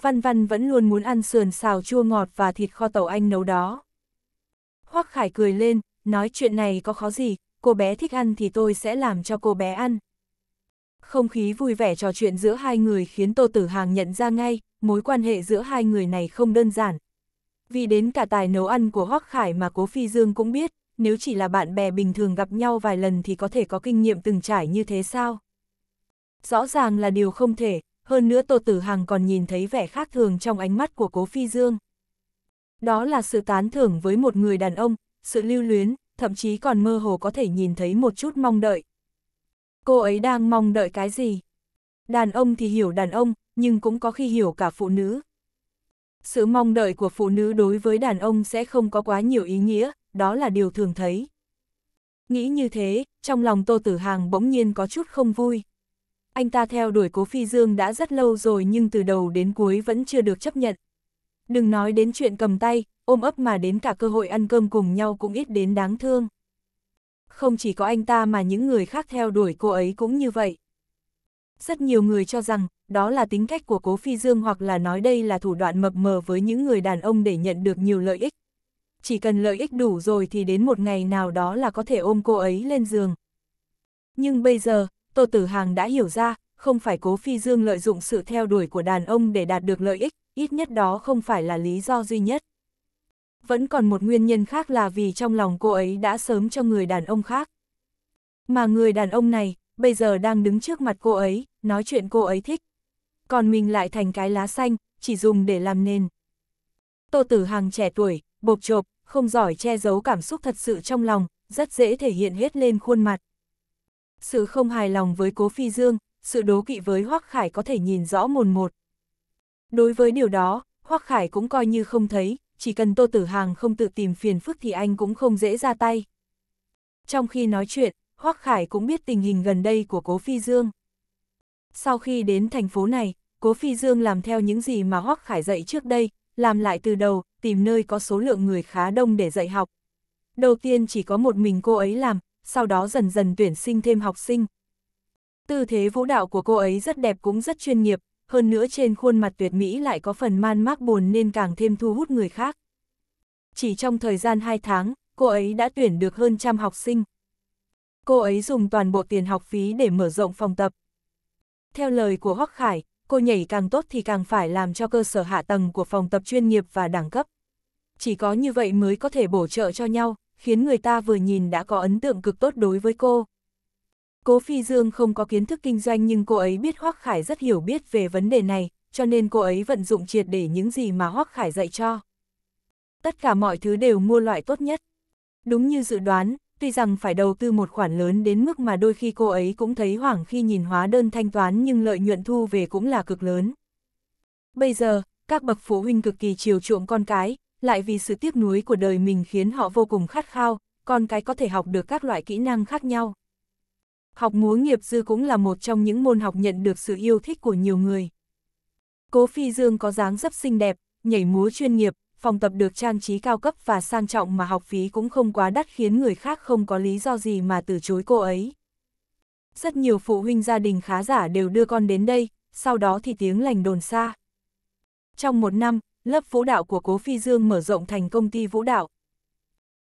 Văn Văn vẫn luôn muốn ăn sườn xào chua ngọt và thịt kho tàu anh nấu đó. Hoắc Khải cười lên, nói chuyện này có khó gì, cô bé thích ăn thì tôi sẽ làm cho cô bé ăn. Không khí vui vẻ trò chuyện giữa hai người khiến Tô Tử Hàng nhận ra ngay, mối quan hệ giữa hai người này không đơn giản. Vì đến cả tài nấu ăn của Hoắc Khải mà Cố Phi Dương cũng biết, nếu chỉ là bạn bè bình thường gặp nhau vài lần thì có thể có kinh nghiệm từng trải như thế sao? Rõ ràng là điều không thể, hơn nữa Tô Tử hàng còn nhìn thấy vẻ khác thường trong ánh mắt của Cố Phi Dương. Đó là sự tán thưởng với một người đàn ông, sự lưu luyến, thậm chí còn mơ hồ có thể nhìn thấy một chút mong đợi. Cô ấy đang mong đợi cái gì? Đàn ông thì hiểu đàn ông, nhưng cũng có khi hiểu cả phụ nữ. Sự mong đợi của phụ nữ đối với đàn ông sẽ không có quá nhiều ý nghĩa, đó là điều thường thấy. Nghĩ như thế, trong lòng Tô Tử Hàng bỗng nhiên có chút không vui. Anh ta theo đuổi Cố Phi Dương đã rất lâu rồi nhưng từ đầu đến cuối vẫn chưa được chấp nhận. Đừng nói đến chuyện cầm tay, ôm ấp mà đến cả cơ hội ăn cơm cùng nhau cũng ít đến đáng thương. Không chỉ có anh ta mà những người khác theo đuổi cô ấy cũng như vậy. Rất nhiều người cho rằng, đó là tính cách của Cố Phi Dương hoặc là nói đây là thủ đoạn mập mờ với những người đàn ông để nhận được nhiều lợi ích. Chỉ cần lợi ích đủ rồi thì đến một ngày nào đó là có thể ôm cô ấy lên giường. Nhưng bây giờ, Tô Tử Hàng đã hiểu ra, không phải Cố Phi Dương lợi dụng sự theo đuổi của đàn ông để đạt được lợi ích, ít nhất đó không phải là lý do duy nhất. Vẫn còn một nguyên nhân khác là vì trong lòng cô ấy đã sớm cho người đàn ông khác. Mà người đàn ông này, bây giờ đang đứng trước mặt cô ấy, nói chuyện cô ấy thích. Còn mình lại thành cái lá xanh, chỉ dùng để làm nền. Tô Tử Hằng trẻ tuổi, bộp chộp, không giỏi che giấu cảm xúc thật sự trong lòng, rất dễ thể hiện hết lên khuôn mặt. Sự không hài lòng với Cố Phi Dương, sự đố kỵ với Hoắc Khải có thể nhìn rõ mồn một, Đối với điều đó, Hoắc Khải cũng coi như không thấy, chỉ cần Tô Tử Hàng không tự tìm phiền phức thì anh cũng không dễ ra tay. Trong khi nói chuyện, Hoắc Khải cũng biết tình hình gần đây của Cố Phi Dương. Sau khi đến thành phố này, Cố Phi Dương làm theo những gì mà Hoắc Khải dạy trước đây, làm lại từ đầu, tìm nơi có số lượng người khá đông để dạy học. Đầu tiên chỉ có một mình cô ấy làm, sau đó dần dần tuyển sinh thêm học sinh. Tư thế vũ đạo của cô ấy rất đẹp cũng rất chuyên nghiệp, hơn nữa trên khuôn mặt tuyệt mỹ lại có phần man mác buồn nên càng thêm thu hút người khác. Chỉ trong thời gian 2 tháng, cô ấy đã tuyển được hơn trăm học sinh. Cô ấy dùng toàn bộ tiền học phí để mở rộng phòng tập. Theo lời của Hoắc Khải, cô nhảy càng tốt thì càng phải làm cho cơ sở hạ tầng của phòng tập chuyên nghiệp và đẳng cấp. Chỉ có như vậy mới có thể bổ trợ cho nhau, khiến người ta vừa nhìn đã có ấn tượng cực tốt đối với cô. Cố Phi Dương không có kiến thức kinh doanh nhưng cô ấy biết Hoắc Khải rất hiểu biết về vấn đề này, cho nên cô ấy vận dụng triệt để những gì mà Hoắc Khải dạy cho. Tất cả mọi thứ đều mua loại tốt nhất. Đúng như dự đoán, tuy rằng phải đầu tư một khoản lớn đến mức mà đôi khi cô ấy cũng thấy hoảng khi nhìn hóa đơn thanh toán nhưng lợi nhuận thu về cũng là cực lớn. Bây giờ, các bậc phụ huynh cực kỳ chiều chuộng con cái, lại vì sự tiếc nuối của đời mình khiến họ vô cùng khát khao, con cái có thể học được các loại kỹ năng khác nhau. Học múa nghiệp dư cũng là một trong những môn học nhận được sự yêu thích của nhiều người. Cố Phi Dương có dáng dấp xinh đẹp, nhảy múa chuyên nghiệp, phòng tập được trang trí cao cấp và sang trọng mà học phí cũng không quá đắt khiến người khác không có lý do gì mà từ chối cô ấy. Rất nhiều phụ huynh gia đình khá giả đều đưa con đến đây, sau đó thì tiếng lành đồn xa. Trong một năm, lớp vũ đạo của Cố Phi Dương mở rộng thành công ty vũ đạo.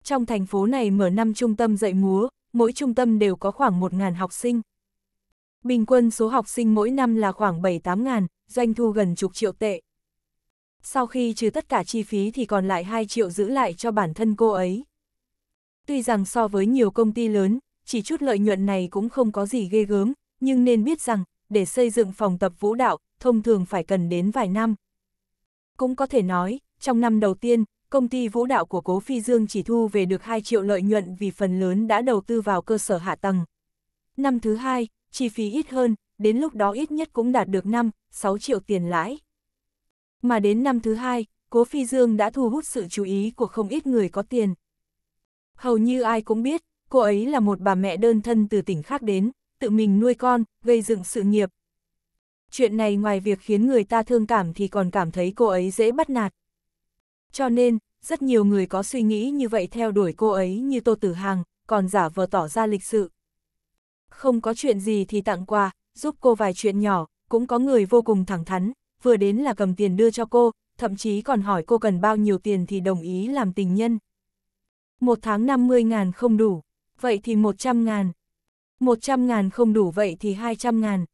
Trong thành phố này mở năm trung tâm dạy múa, mỗi trung tâm đều có khoảng 1.000 học sinh. Bình quân số học sinh mỗi năm là khoảng 7-8 ngàn, doanh thu gần chục triệu tệ. Sau khi trừ tất cả chi phí thì còn lại 2 triệu giữ lại cho bản thân cô ấy. Tuy rằng so với nhiều công ty lớn, chỉ chút lợi nhuận này cũng không có gì ghê gớm, nhưng nên biết rằng, để xây dựng phòng tập vũ đạo, thông thường phải cần đến vài năm. Cũng có thể nói, trong năm đầu tiên, công ty vũ đạo của Cố Phi Dương chỉ thu về được 2 triệu lợi nhuận vì phần lớn đã đầu tư vào cơ sở hạ tầng. Năm thứ hai, chi phí ít hơn, đến lúc đó ít nhất cũng đạt được 5, 6 triệu tiền lãi. Mà đến năm thứ hai, Cố Phi Dương đã thu hút sự chú ý của không ít người có tiền. Hầu như ai cũng biết, cô ấy là một bà mẹ đơn thân từ tỉnh khác đến, tự mình nuôi con, gây dựng sự nghiệp. Chuyện này ngoài việc khiến người ta thương cảm thì còn cảm thấy cô ấy dễ bắt nạt. Cho nên, rất nhiều người có suy nghĩ như vậy theo đuổi cô ấy như Tô Tử hằng còn giả vờ tỏ ra lịch sự. Không có chuyện gì thì tặng quà, giúp cô vài chuyện nhỏ, cũng có người vô cùng thẳng thắn, vừa đến là cầm tiền đưa cho cô, thậm chí còn hỏi cô cần bao nhiêu tiền thì đồng ý làm tình nhân. Một tháng 50 ngàn không đủ, vậy thì 100 ngàn. 100 ngàn không đủ vậy thì 200 ngàn.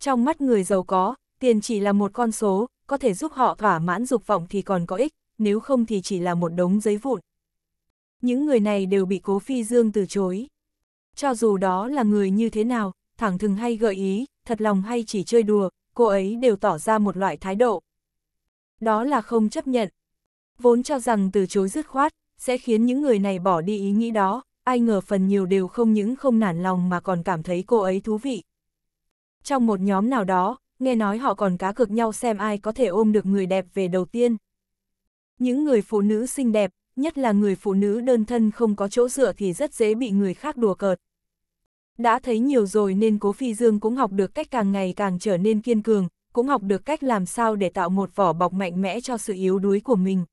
Trong mắt người giàu có, tiền chỉ là một con số, có thể giúp họ thỏa mãn dục vọng thì còn có ích, nếu không thì chỉ là một đống giấy vụn. Những người này đều bị Cố Phi Dương từ chối. Cho dù đó là người như thế nào, thẳng thừng hay gợi ý, thật lòng hay chỉ chơi đùa, cô ấy đều tỏ ra một loại thái độ. Đó là không chấp nhận. Vốn cho rằng từ chối dứt khoát, sẽ khiến những người này bỏ đi ý nghĩ đó, ai ngờ phần nhiều đều không những không nản lòng mà còn cảm thấy cô ấy thú vị. Trong một nhóm nào đó, nghe nói họ còn cá cược nhau xem ai có thể ôm được người đẹp về đầu tiên. Những người phụ nữ xinh đẹp, nhất là người phụ nữ đơn thân không có chỗ dựa thì rất dễ bị người khác đùa cợt. Đã thấy nhiều rồi nên Cố Phi Dương cũng học được cách càng ngày càng trở nên kiên cường, cũng học được cách làm sao để tạo một vỏ bọc mạnh mẽ cho sự yếu đuối của mình.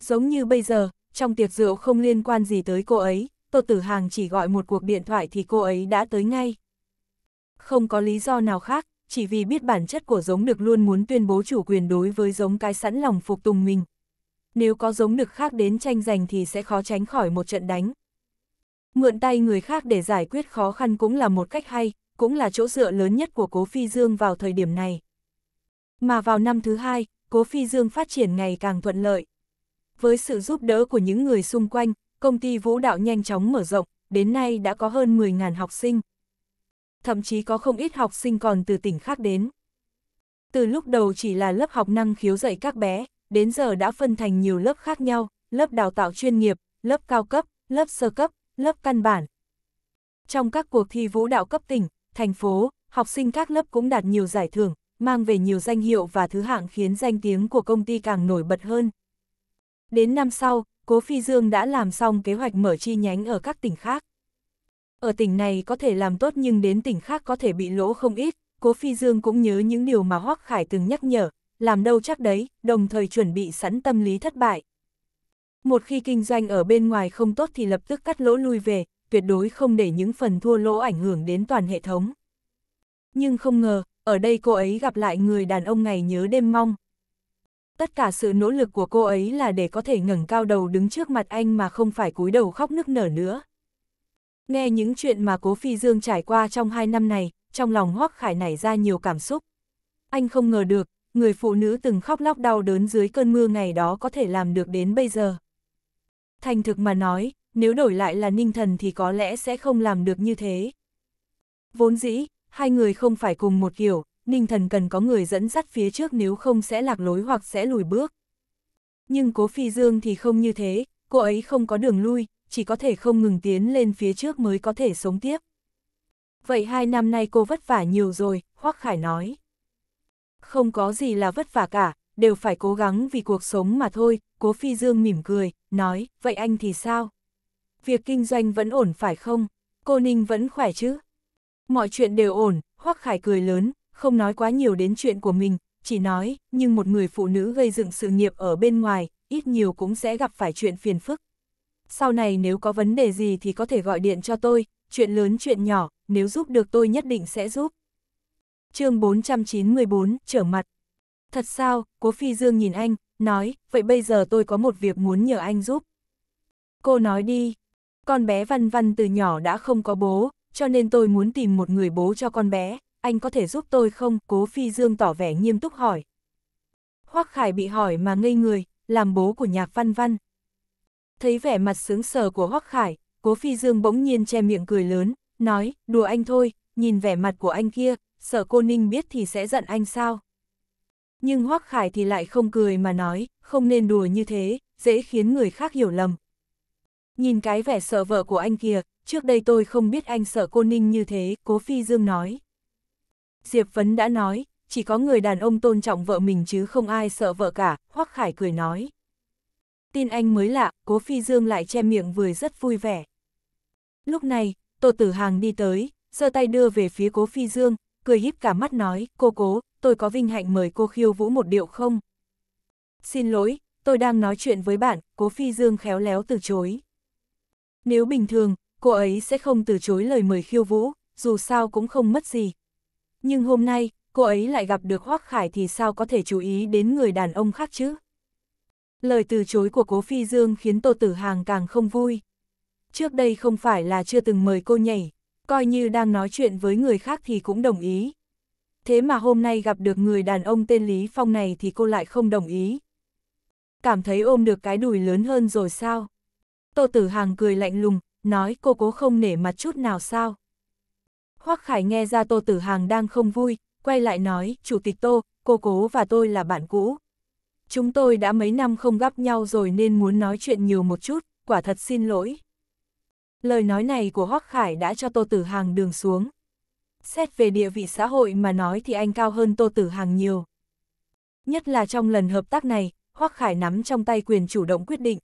Giống như bây giờ, trong tiệc rượu không liên quan gì tới cô ấy, Tô Tử Hàng chỉ gọi một cuộc điện thoại thì cô ấy đã tới ngay. Không có lý do nào khác, chỉ vì biết bản chất của giống được luôn muốn tuyên bố chủ quyền đối với giống cái sẵn lòng phục tùng mình, nếu có giống nực khác đến tranh giành thì sẽ khó tránh khỏi một trận đánh. Mượn tay người khác để giải quyết khó khăn cũng là một cách hay, cũng là chỗ dựa lớn nhất của Cố Phi Dương vào thời điểm này. Mà vào năm thứ hai, Cố Phi Dương phát triển ngày càng thuận lợi. Với sự giúp đỡ của những người xung quanh, công ty vũ đạo nhanh chóng mở rộng, đến nay đã có hơn 10.000 học sinh. Thậm chí có không ít học sinh còn từ tỉnh khác đến. Từ lúc đầu chỉ là lớp học năng khiếu dạy các bé, đến giờ đã phân thành nhiều lớp khác nhau, lớp đào tạo chuyên nghiệp, lớp cao cấp, lớp sơ cấp, lớp căn bản. Trong các cuộc thi vũ đạo cấp tỉnh, thành phố, học sinh các lớp cũng đạt nhiều giải thưởng, mang về nhiều danh hiệu và thứ hạng khiến danh tiếng của công ty càng nổi bật hơn. Đến năm sau, Cố Phi Dương đã làm xong kế hoạch mở chi nhánh ở các tỉnh khác. Ở tỉnh này có thể làm tốt nhưng đến tỉnh khác có thể bị lỗ không ít, Cố Phi Dương cũng nhớ những điều mà Hoắc Khải từng nhắc nhở, làm đâu chắc đấy, đồng thời chuẩn bị sẵn tâm lý thất bại. Một khi kinh doanh ở bên ngoài không tốt thì lập tức cắt lỗ lui về, tuyệt đối không để những phần thua lỗ ảnh hưởng đến toàn hệ thống. Nhưng không ngờ, ở đây cô ấy gặp lại người đàn ông ngày nhớ đêm mong. Tất cả sự nỗ lực của cô ấy là để có thể ngẩng cao đầu đứng trước mặt anh mà không phải cúi đầu khóc nức nở nữa. Nghe những chuyện mà Cố Phi Dương trải qua trong hai năm này, trong lòng Hoắc Khải nảy ra nhiều cảm xúc. Anh không ngờ được, người phụ nữ từng khóc lóc đau đớn dưới cơn mưa ngày đó có thể làm được đến bây giờ. Thành thực mà nói, nếu đổi lại là ninh thần thì có lẽ sẽ không làm được như thế. Vốn dĩ, hai người không phải cùng một kiểu, ninh thần cần có người dẫn dắt phía trước nếu không sẽ lạc lối hoặc sẽ lùi bước. Nhưng cố phi dương thì không như thế, cô ấy không có đường lui, chỉ có thể không ngừng tiến lên phía trước mới có thể sống tiếp. Vậy hai năm nay cô vất vả nhiều rồi, Hoắc Khải nói. Không có gì là vất vả cả, đều phải cố gắng vì cuộc sống mà thôi, Cố Phi Dương mỉm cười, nói, vậy anh thì sao? Việc kinh doanh vẫn ổn phải không? Cô Ninh vẫn khỏe chứ? Mọi chuyện đều ổn, Hoắc Khải cười lớn, không nói quá nhiều đến chuyện của mình, chỉ nói, nhưng một người phụ nữ gây dựng sự nghiệp ở bên ngoài, ít nhiều cũng sẽ gặp phải chuyện phiền phức. Sau này nếu có vấn đề gì thì có thể gọi điện cho tôi, chuyện lớn chuyện nhỏ, nếu giúp được tôi nhất định sẽ giúp chương 494, trở mặt. Thật sao, cố phi dương nhìn anh, nói, vậy bây giờ tôi có một việc muốn nhờ anh giúp. Cô nói đi, con bé văn văn từ nhỏ đã không có bố, cho nên tôi muốn tìm một người bố cho con bé, anh có thể giúp tôi không? Cố phi dương tỏ vẻ nghiêm túc hỏi. Hoắc Khải bị hỏi mà ngây người, làm bố của nhạc văn văn. Thấy vẻ mặt sướng sờ của Hoắc Khải, cố phi dương bỗng nhiên che miệng cười lớn, nói, đùa anh thôi, nhìn vẻ mặt của anh kia, sở cô ninh biết thì sẽ giận anh sao? Nhưng Hoác Khải thì lại không cười mà nói, không nên đùa như thế, dễ khiến người khác hiểu lầm. Nhìn cái vẻ sợ vợ của anh kìa, trước đây tôi không biết anh sợ cô Ninh như thế, cố phi dương nói. Diệp Vấn đã nói, chỉ có người đàn ông tôn trọng vợ mình chứ không ai sợ vợ cả, Hoắc Khải cười nói. Tin anh mới lạ, cố phi dương lại che miệng vừa rất vui vẻ. Lúc này, Tô Tử Hàng đi tới, giơ tay đưa về phía cố phi dương, cười híp cả mắt nói, cô cố, tôi có vinh hạnh mời cô khiêu vũ một điệu không? Xin lỗi, tôi đang nói chuyện với bạn, cố phi dương khéo léo từ chối. Nếu bình thường, cô ấy sẽ không từ chối lời mời khiêu vũ, dù sao cũng không mất gì. Nhưng hôm nay, cô ấy lại gặp được Hoác Khải thì sao có thể chú ý đến người đàn ông khác chứ? Lời từ chối của cố phi dương khiến Tô Tử Hàng càng không vui. Trước đây không phải là chưa từng mời cô nhảy, coi như đang nói chuyện với người khác thì cũng đồng ý. Thế mà hôm nay gặp được người đàn ông tên Lý Phong này thì cô lại không đồng ý. Cảm thấy ôm được cái đùi lớn hơn rồi sao? Tô Tử Hàng cười lạnh lùng, nói cô cố không nể mặt chút nào sao? Hoắc Khải nghe ra Tô Tử Hàng đang không vui, quay lại nói, Chủ tịch Tô, cô cố và tôi là bạn cũ. Chúng tôi đã mấy năm không gặp nhau rồi nên muốn nói chuyện nhiều một chút, quả thật xin lỗi. Lời nói này của Hoắc Khải đã cho Tô Tử Hàng đường xuống. Xét về địa vị xã hội mà nói thì anh cao hơn Tô Tử Hàng nhiều. Nhất là trong lần hợp tác này, Hoắc Khải nắm trong tay quyền chủ động quyết định.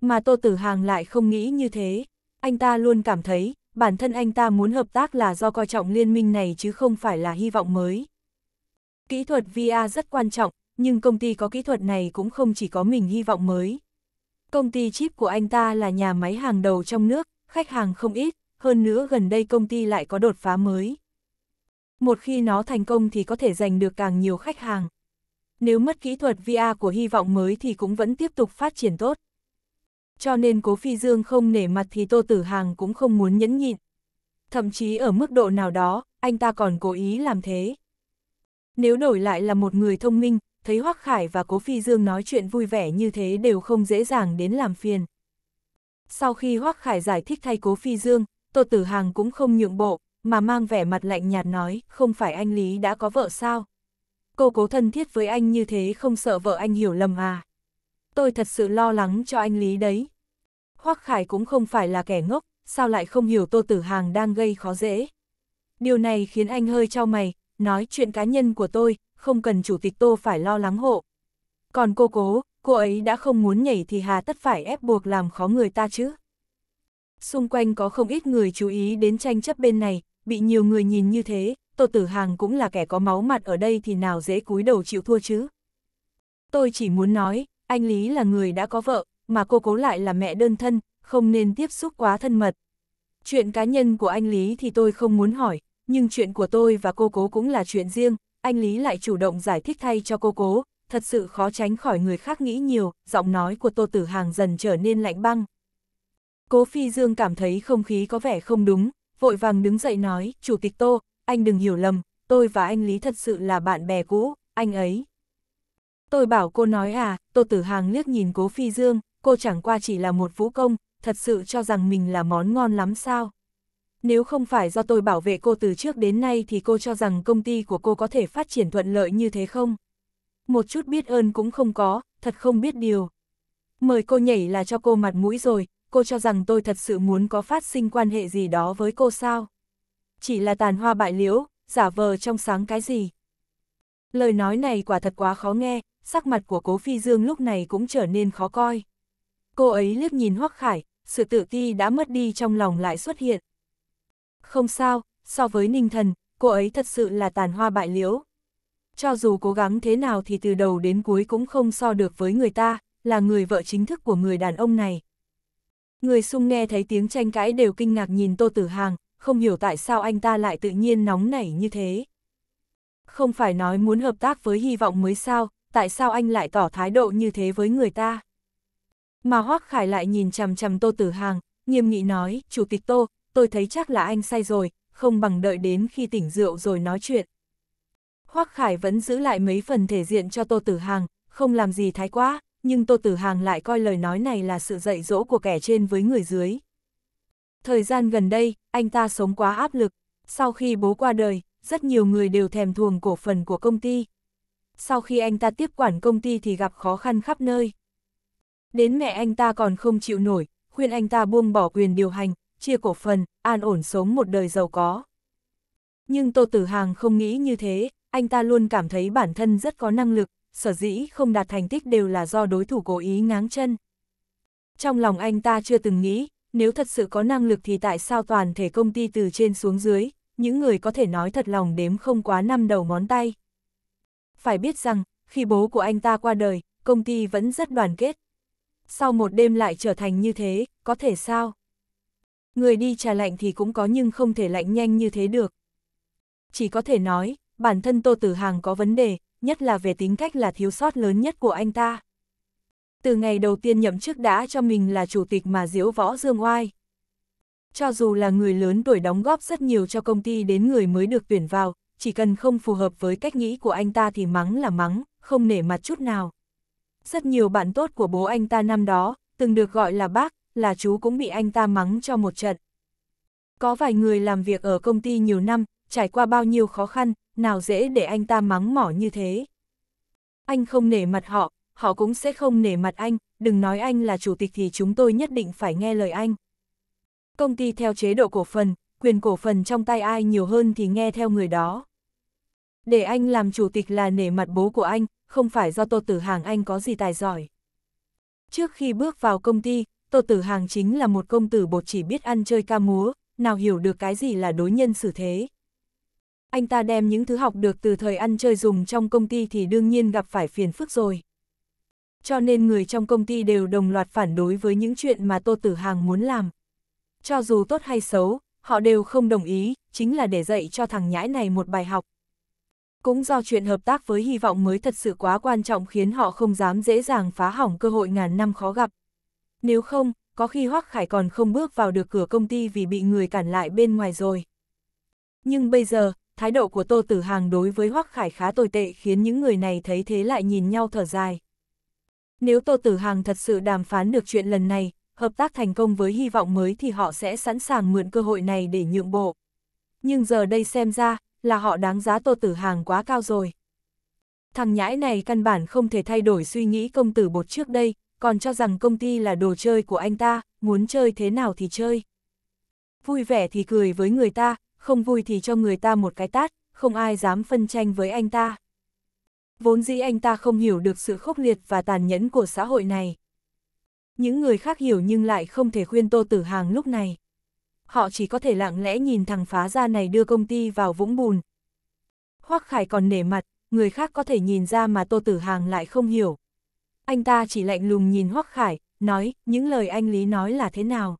Mà Tô Tử Hàng lại không nghĩ như thế. Anh ta luôn cảm thấy, bản thân anh ta muốn hợp tác là do coi trọng liên minh này chứ không phải là hy vọng mới. Kỹ thuật VR rất quan trọng, nhưng công ty có kỹ thuật này cũng không chỉ có mình hy vọng mới. Công ty chip của anh ta là nhà máy hàng đầu trong nước, khách hàng không ít, hơn nữa gần đây công ty lại có đột phá mới. Một khi nó thành công thì có thể giành được càng nhiều khách hàng. Nếu mất kỹ thuật VR của hy vọng mới thì cũng vẫn tiếp tục phát triển tốt. Cho nên Cố Phi Dương không nể mặt thì Tô Tử Hàng cũng không muốn nhẫn nhịn. Thậm chí ở mức độ nào đó, anh ta còn cố ý làm thế. Nếu đổi lại là một người thông minh, thấy Hoắc Khải và Cố Phi Dương nói chuyện vui vẻ như thế đều không dễ dàng đến làm phiền. Sau khi Hoắc Khải giải thích thay Cố Phi Dương, Tô Tử Hàng cũng không nhượng bộ, mà mang vẻ mặt lạnh nhạt nói, không phải anh Lý đã có vợ sao? Cô cố thân thiết với anh như thế không sợ vợ anh hiểu lầm à? Tôi thật sự lo lắng cho anh Lý đấy. Hoắc Khải cũng không phải là kẻ ngốc, sao lại không hiểu Tô Tử Hàng đang gây khó dễ. Điều này khiến anh hơi trao mày, nói chuyện cá nhân của tôi, không cần Chủ tịch Tô phải lo lắng hộ. Còn cô cố, cô ấy đã không muốn nhảy thì hà tất phải ép buộc làm khó người ta chứ. Xung quanh có không ít người chú ý đến tranh chấp bên này, bị nhiều người nhìn như thế, Tô Tử Hàng cũng là kẻ có máu mặt ở đây thì nào dễ cúi đầu chịu thua chứ. Tôi chỉ muốn nói, anh Lý là người đã có vợ, mà cô cố lại là mẹ đơn thân, không nên tiếp xúc quá thân mật. Chuyện cá nhân của anh Lý thì tôi không muốn hỏi, nhưng chuyện của tôi và cô cố cũng là chuyện riêng, anh Lý lại chủ động giải thích thay cho cô cố, thật sự khó tránh khỏi người khác nghĩ nhiều, giọng nói của Tô Tử Hàng dần trở nên lạnh băng. Cố Phi Dương cảm thấy không khí có vẻ không đúng, vội vàng đứng dậy nói, Chủ tịch Tô, anh đừng hiểu lầm, tôi và anh Lý thật sự là bạn bè cũ, anh ấy. Tôi bảo cô nói à, Tô Tử Hàng liếc nhìn Cố Phi Dương, cô chẳng qua chỉ là một vũ công, thật sự cho rằng mình là món ngon lắm sao nếu không phải do tôi bảo vệ cô từ trước đến nay thì cô cho rằng công ty của cô có thể phát triển thuận lợi như thế không? Một chút biết ơn cũng không có, thật không biết điều. Mời cô nhảy là cho cô mặt mũi rồi, cô cho rằng tôi thật sự muốn có phát sinh quan hệ gì đó với cô sao? Chỉ là tàn hoa bại liễu, giả vờ trong sáng cái gì? Lời nói này quả thật quá khó nghe, sắc mặt của cố phi dương lúc này cũng trở nên khó coi. Cô ấy liếc nhìn Hoắc Khải, sự tự ti đã mất đi trong lòng lại xuất hiện. Không sao, so với ninh thần, cô ấy thật sự là tàn hoa bại liễu. Cho dù cố gắng thế nào thì từ đầu đến cuối cũng không so được với người ta, là người vợ chính thức của người đàn ông này. Người sung nghe thấy tiếng tranh cãi đều kinh ngạc nhìn Tô Tử Hàng, không hiểu tại sao anh ta lại tự nhiên nóng nảy như thế. Không phải nói muốn hợp tác với hy vọng mới sao, tại sao anh lại tỏ thái độ như thế với người ta? Mà Hoác Khải lại nhìn chằm chằm Tô Tử Hàng, nghiêm nghị nói, Chủ tịch Tô, tôi thấy chắc là anh say rồi, không bằng đợi đến khi tỉnh rượu rồi nói chuyện. Hoắc Khải vẫn giữ lại mấy phần thể diện cho Tô Tử Hàng, không làm gì thái quá, nhưng Tô Tử Hàng lại coi lời nói này là sự dạy dỗ của kẻ trên với người dưới. Thời gian gần đây, anh ta sống quá áp lực. Sau khi bố qua đời, rất nhiều người đều thèm thuồng cổ phần của công ty. Sau khi anh ta tiếp quản công ty thì gặp khó khăn khắp nơi. Đến mẹ anh ta còn không chịu nổi, khuyên anh ta buông bỏ quyền điều hành, chia cổ phần, an ổn sống một đời giàu có. Nhưng Tô Tử Hàng không nghĩ như thế, anh ta luôn cảm thấy bản thân rất có năng lực, sở dĩ không đạt thành tích đều là do đối thủ cố ý ngáng chân. Trong lòng anh ta chưa từng nghĩ, nếu thật sự có năng lực thì tại sao toàn thể công ty từ trên xuống dưới, những người có thể nói thật lòng đếm không quá năm đầu ngón tay. Phải biết rằng, khi bố của anh ta qua đời, công ty vẫn rất đoàn kết. Sau một đêm lại trở thành như thế, có thể sao? người đi trà lạnh thì cũng có nhưng không thể lạnh nhanh như thế được. Chỉ có thể nói, bản thân Tô Tử Hàng có vấn đề, nhất là về tính cách là thiếu sót lớn nhất của anh ta. Từ ngày đầu tiên nhậm chức đã cho mình là chủ tịch mà diễu võ dương oai. Cho dù là người lớn tuổi đóng góp rất nhiều cho công ty đến người mới được tuyển vào, chỉ cần không phù hợp với cách nghĩ của anh ta thì mắng là mắng, không nể mặt chút nào. Rất nhiều bạn tốt của bố anh ta năm đó, từng được gọi là bác, là chú cũng bị anh ta mắng cho một trận. Có vài người làm việc ở công ty nhiều năm, trải qua bao nhiêu khó khăn, nào dễ để anh ta mắng mỏ như thế. Anh không nể mặt họ, họ cũng sẽ không nể mặt anh, đừng nói anh là chủ tịch thì chúng tôi nhất định phải nghe lời anh. Công ty theo chế độ cổ phần, quyền cổ phần trong tay ai nhiều hơn thì nghe theo người đó. Để anh làm chủ tịch là nể mặt bố của anh, không phải do Tô Tử Hàng anh có gì tài giỏi. Trước khi bước vào công ty, Tô Tử Hàng chính là một công tử bột chỉ biết ăn chơi ca múa, nào hiểu được cái gì là đối nhân xử thế. Anh ta đem những thứ học được từ thời ăn chơi dùng trong công ty thì đương nhiên gặp phải phiền phức rồi. Cho nên người trong công ty đều đồng loạt phản đối với những chuyện mà Tô Tử Hàng muốn làm. Cho dù tốt hay xấu, họ đều không đồng ý, chính là để dạy cho thằng nhãi này một bài học. Cũng do chuyện hợp tác với hy vọng mới thật sự quá quan trọng khiến họ không dám dễ dàng phá hỏng cơ hội ngàn năm khó gặp nếu không, có khi Hoắc Khải còn không bước vào được cửa công ty vì bị người cản lại bên ngoài rồi. Nhưng bây giờ, thái độ của Tô Tử Hàng đối với Hoắc Khải khá tồi tệ khiến những người này thấy thế lại nhìn nhau thở dài. Nếu Tô Tử Hàng thật sự đàm phán được chuyện lần này, hợp tác thành công với hy vọng mới thì họ sẽ sẵn sàng mượn cơ hội này để nhượng bộ. Nhưng giờ đây xem ra, là họ đáng giá Tô Tử Hàng quá cao rồi. Thằng nhãi này căn bản không thể thay đổi suy nghĩ công tử bột trước đây, còn cho rằng công ty là đồ chơi của anh ta, muốn chơi thế nào thì chơi. Vui vẻ thì cười với người ta, không vui thì cho người ta một cái tát, không ai dám phân tranh với anh ta. Vốn dĩ anh ta không hiểu được sự khốc liệt và tàn nhẫn của xã hội này. Những người khác hiểu nhưng lại không thể khuyên Tô Tử Hàng lúc này. Họ chỉ có thể lặng lẽ nhìn thằng phá gia này đưa công ty vào vũng bùn. Hoắc Khải còn nể mặt, người khác có thể nhìn ra mà Tô Tử Hàng lại không hiểu anh ta chỉ lạnh lùng nhìn Hoắc Khải, nói, những lời anh Lý nói là thế nào?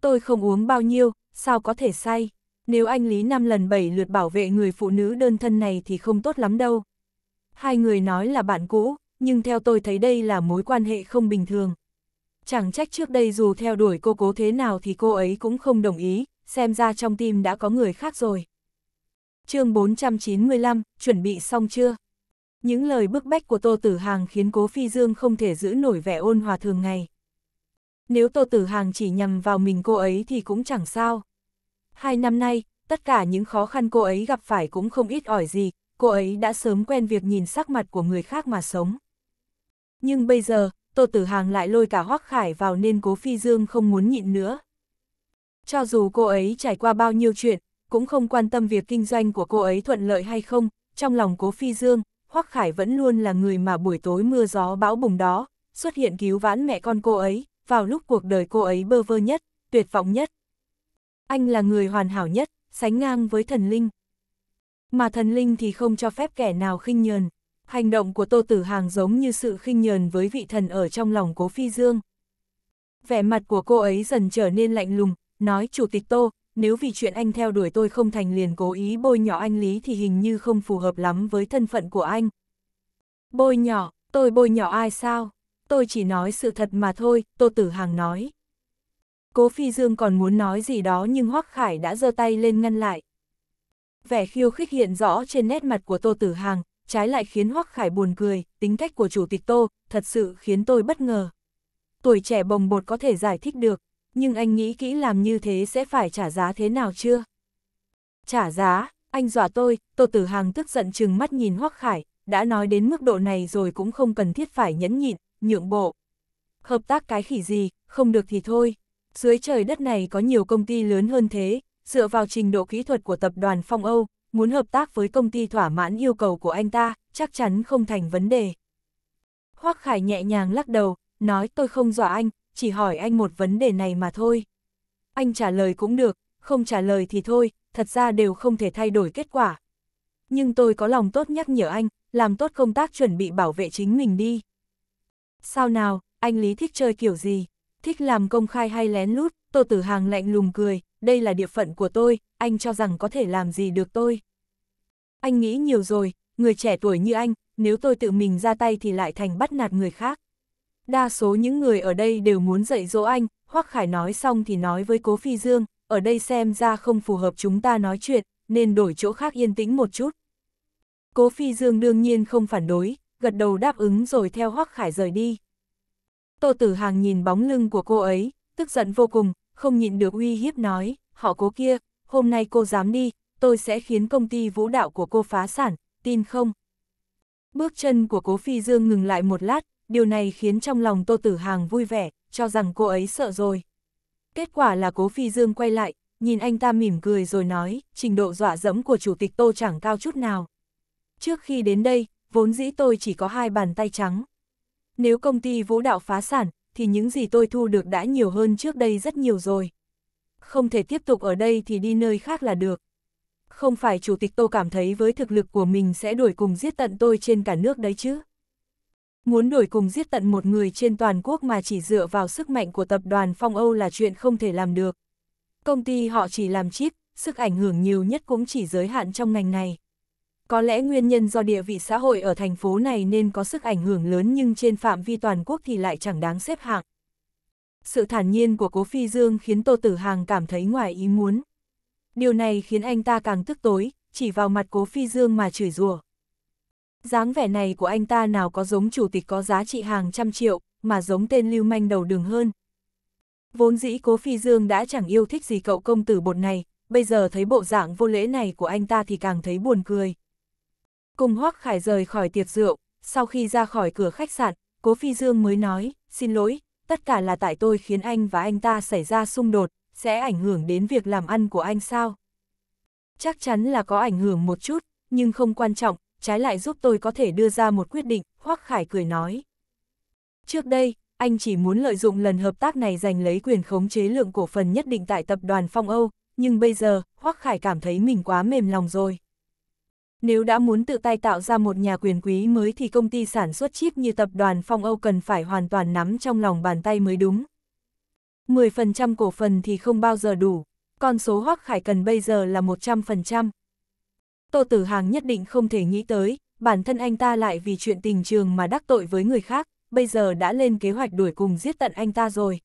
Tôi không uống bao nhiêu, sao có thể say? Nếu anh Lý năm lần bảy lượt bảo vệ người phụ nữ đơn thân này thì không tốt lắm đâu. Hai người nói là bạn cũ, nhưng theo tôi thấy đây là mối quan hệ không bình thường. Chẳng trách trước đây dù theo đuổi cô cố thế nào thì cô ấy cũng không đồng ý, xem ra trong tim đã có người khác rồi. chương 495, chuẩn bị xong chưa? Những lời bức bách của Tô Tử Hàng khiến Cố Phi Dương không thể giữ nổi vẻ ôn hòa thường ngày. Nếu Tô Tử Hàng chỉ nhằm vào mình cô ấy thì cũng chẳng sao. Hai năm nay, tất cả những khó khăn cô ấy gặp phải cũng không ít ỏi gì, cô ấy đã sớm quen việc nhìn sắc mặt của người khác mà sống. Nhưng bây giờ, Tô Tử Hàng lại lôi cả Hoắc Khải vào nên Cố Phi Dương không muốn nhịn nữa. Cho dù cô ấy trải qua bao nhiêu chuyện, cũng không quan tâm việc kinh doanh của cô ấy thuận lợi hay không, trong lòng Cố Phi Dương, Hoắc Khải vẫn luôn là người mà buổi tối mưa gió bão bùng đó, xuất hiện cứu vãn mẹ con cô ấy, vào lúc cuộc đời cô ấy bơ vơ nhất, tuyệt vọng nhất. Anh là người hoàn hảo nhất, sánh ngang với thần linh. Mà thần linh thì không cho phép kẻ nào khinh nhờn. Hành động của Tô Tử Hàng giống như sự khinh nhờn với vị thần ở trong lòng cố Phi Dương. Vẻ mặt của cô ấy dần trở nên lạnh lùng, nói Chủ tịch Tô, nếu vì chuyện anh theo đuổi tôi không thành liền cố ý bôi nhỏ anh Lý thì hình như không phù hợp lắm với thân phận của anh. Bôi nhỏ, tôi bôi nhỏ ai sao? Tôi chỉ nói sự thật mà thôi, Tô Tử Hằng nói. Cố Phi Dương còn muốn nói gì đó nhưng Hoắc Khải đã giơ tay lên ngăn lại. Vẻ khiêu khích hiện rõ trên nét mặt của Tô Tử Hằng trái lại khiến Hoắc Khải buồn cười, tính cách của chủ tịch Tô, thật sự khiến tôi bất ngờ. Tuổi trẻ bồng bột có thể giải thích được, nhưng anh nghĩ kỹ làm như thế sẽ phải trả giá thế nào chưa? Trả giá, anh dọa tôi, Tô Tử Hàng tức giận chừng mắt nhìn Hoắc Khải, đã nói đến mức độ này rồi cũng không cần thiết phải nhẫn nhịn, nhượng bộ. Hợp tác cái khỉ gì, không được thì thôi. Dưới trời đất này có nhiều công ty lớn hơn thế, dựa vào trình độ kỹ thuật của tập đoàn Phong Âu, muốn hợp tác với công ty thỏa mãn yêu cầu của anh ta, chắc chắn không thành vấn đề. Hoắc Khải nhẹ nhàng lắc đầu, nói tôi không dọa anh, chỉ hỏi anh một vấn đề này mà thôi. Anh trả lời cũng được, không trả lời thì thôi, thật ra đều không thể thay đổi kết quả. Nhưng tôi có lòng tốt nhắc nhở anh, làm tốt công tác chuẩn bị bảo vệ chính mình đi. Sao nào, anh Lý thích chơi kiểu gì? Thích làm công khai hay lén lút? Tô Tử Hàng lạnh lùng cười, đây là địa phận của tôi, anh cho rằng có thể làm gì được tôi. Anh nghĩ nhiều rồi, người trẻ tuổi như anh, nếu tôi tự mình ra tay thì lại thành bắt nạt người khác đa số những người ở đây đều muốn dạy dỗ anh, Hoắc Khải nói xong thì nói với Cố Phi Dương, ở đây xem ra không phù hợp chúng ta nói chuyện, nên đổi chỗ khác yên tĩnh một chút. Cố Phi Dương đương nhiên không phản đối, gật đầu đáp ứng rồi theo Hoắc Khải rời đi. Tô Tử Hàng nhìn bóng lưng của cô ấy, tức giận vô cùng, không nhịn được uy hiếp nói, họ cố kia, hôm nay cô dám đi, tôi sẽ khiến công ty vũ đạo của cô phá sản, tin không? Bước chân của Cố Phi Dương ngừng lại một lát, điều này khiến trong lòng Tô Tử Hàng vui vẻ, cho rằng cô ấy sợ rồi. Kết quả là Cố Phi Dương quay lại, nhìn anh ta mỉm cười rồi nói, trình độ dọa dẫm của Chủ tịch Tô chẳng cao chút nào. Trước khi đến đây, vốn dĩ tôi chỉ có hai bàn tay trắng. Nếu công ty vũ đạo phá sản, thì những gì tôi thu được đã nhiều hơn trước đây rất nhiều rồi. Không thể tiếp tục ở đây thì đi nơi khác là được. Không phải Chủ tịch Tô cảm thấy với thực lực của mình sẽ đuổi cùng giết tận tôi trên cả nước đấy chứ. Muốn đổi cùng giết tận một người trên toàn quốc mà chỉ dựa vào sức mạnh của tập đoàn Phong Âu là chuyện không thể làm được. Công ty họ chỉ làm chip, sức ảnh hưởng nhiều nhất cũng chỉ giới hạn trong ngành này. Có lẽ nguyên nhân do địa vị xã hội ở thành phố này nên có sức ảnh hưởng lớn nhưng trên phạm vi toàn quốc thì lại chẳng đáng xếp hạng. Sự thản nhiên của Cố Phi Dương khiến Tô Tử Hàng cảm thấy ngoài ý muốn. Điều này khiến anh ta càng tức tối, chỉ vào mặt Cố Phi Dương mà chửi rủa dáng vẻ này của anh ta nào có giống chủ tịch có giá trị hàng trăm triệu, mà giống tên lưu manh đầu đường hơn. Vốn dĩ cố phi dương đã chẳng yêu thích gì cậu công tử bột này, bây giờ thấy bộ dạng vô lễ này của anh ta thì càng thấy buồn cười. Cùng hoắc khải rời khỏi tiệc rượu, sau khi ra khỏi cửa khách sạn, cố phi dương mới nói, xin lỗi, tất cả là tại tôi khiến anh và anh ta xảy ra xung đột, sẽ ảnh hưởng đến việc làm ăn của anh sao? Chắc chắn là có ảnh hưởng một chút, nhưng không quan trọng, trái lại giúp tôi có thể đưa ra một quyết định, Hoắc Khải cười nói. Trước đây, anh chỉ muốn lợi dụng lần hợp tác này giành lấy quyền khống chế lượng cổ phần nhất định tại tập đoàn Phong Âu, nhưng bây giờ, Hoắc Khải cảm thấy mình quá mềm lòng rồi. Nếu đã muốn tự tay tạo ra một nhà quyền quý mới thì công ty sản xuất chip như tập đoàn Phong Âu cần phải hoàn toàn nắm trong lòng bàn tay mới đúng. 10% cổ phần thì không bao giờ đủ, con số Hoắc Khải cần bây giờ là 100%. Tô Tử Hàng nhất định không thể nghĩ tới, bản thân anh ta lại vì chuyện tình trường mà đắc tội với người khác, bây giờ đã lên kế hoạch đuổi cùng giết tận anh ta rồi.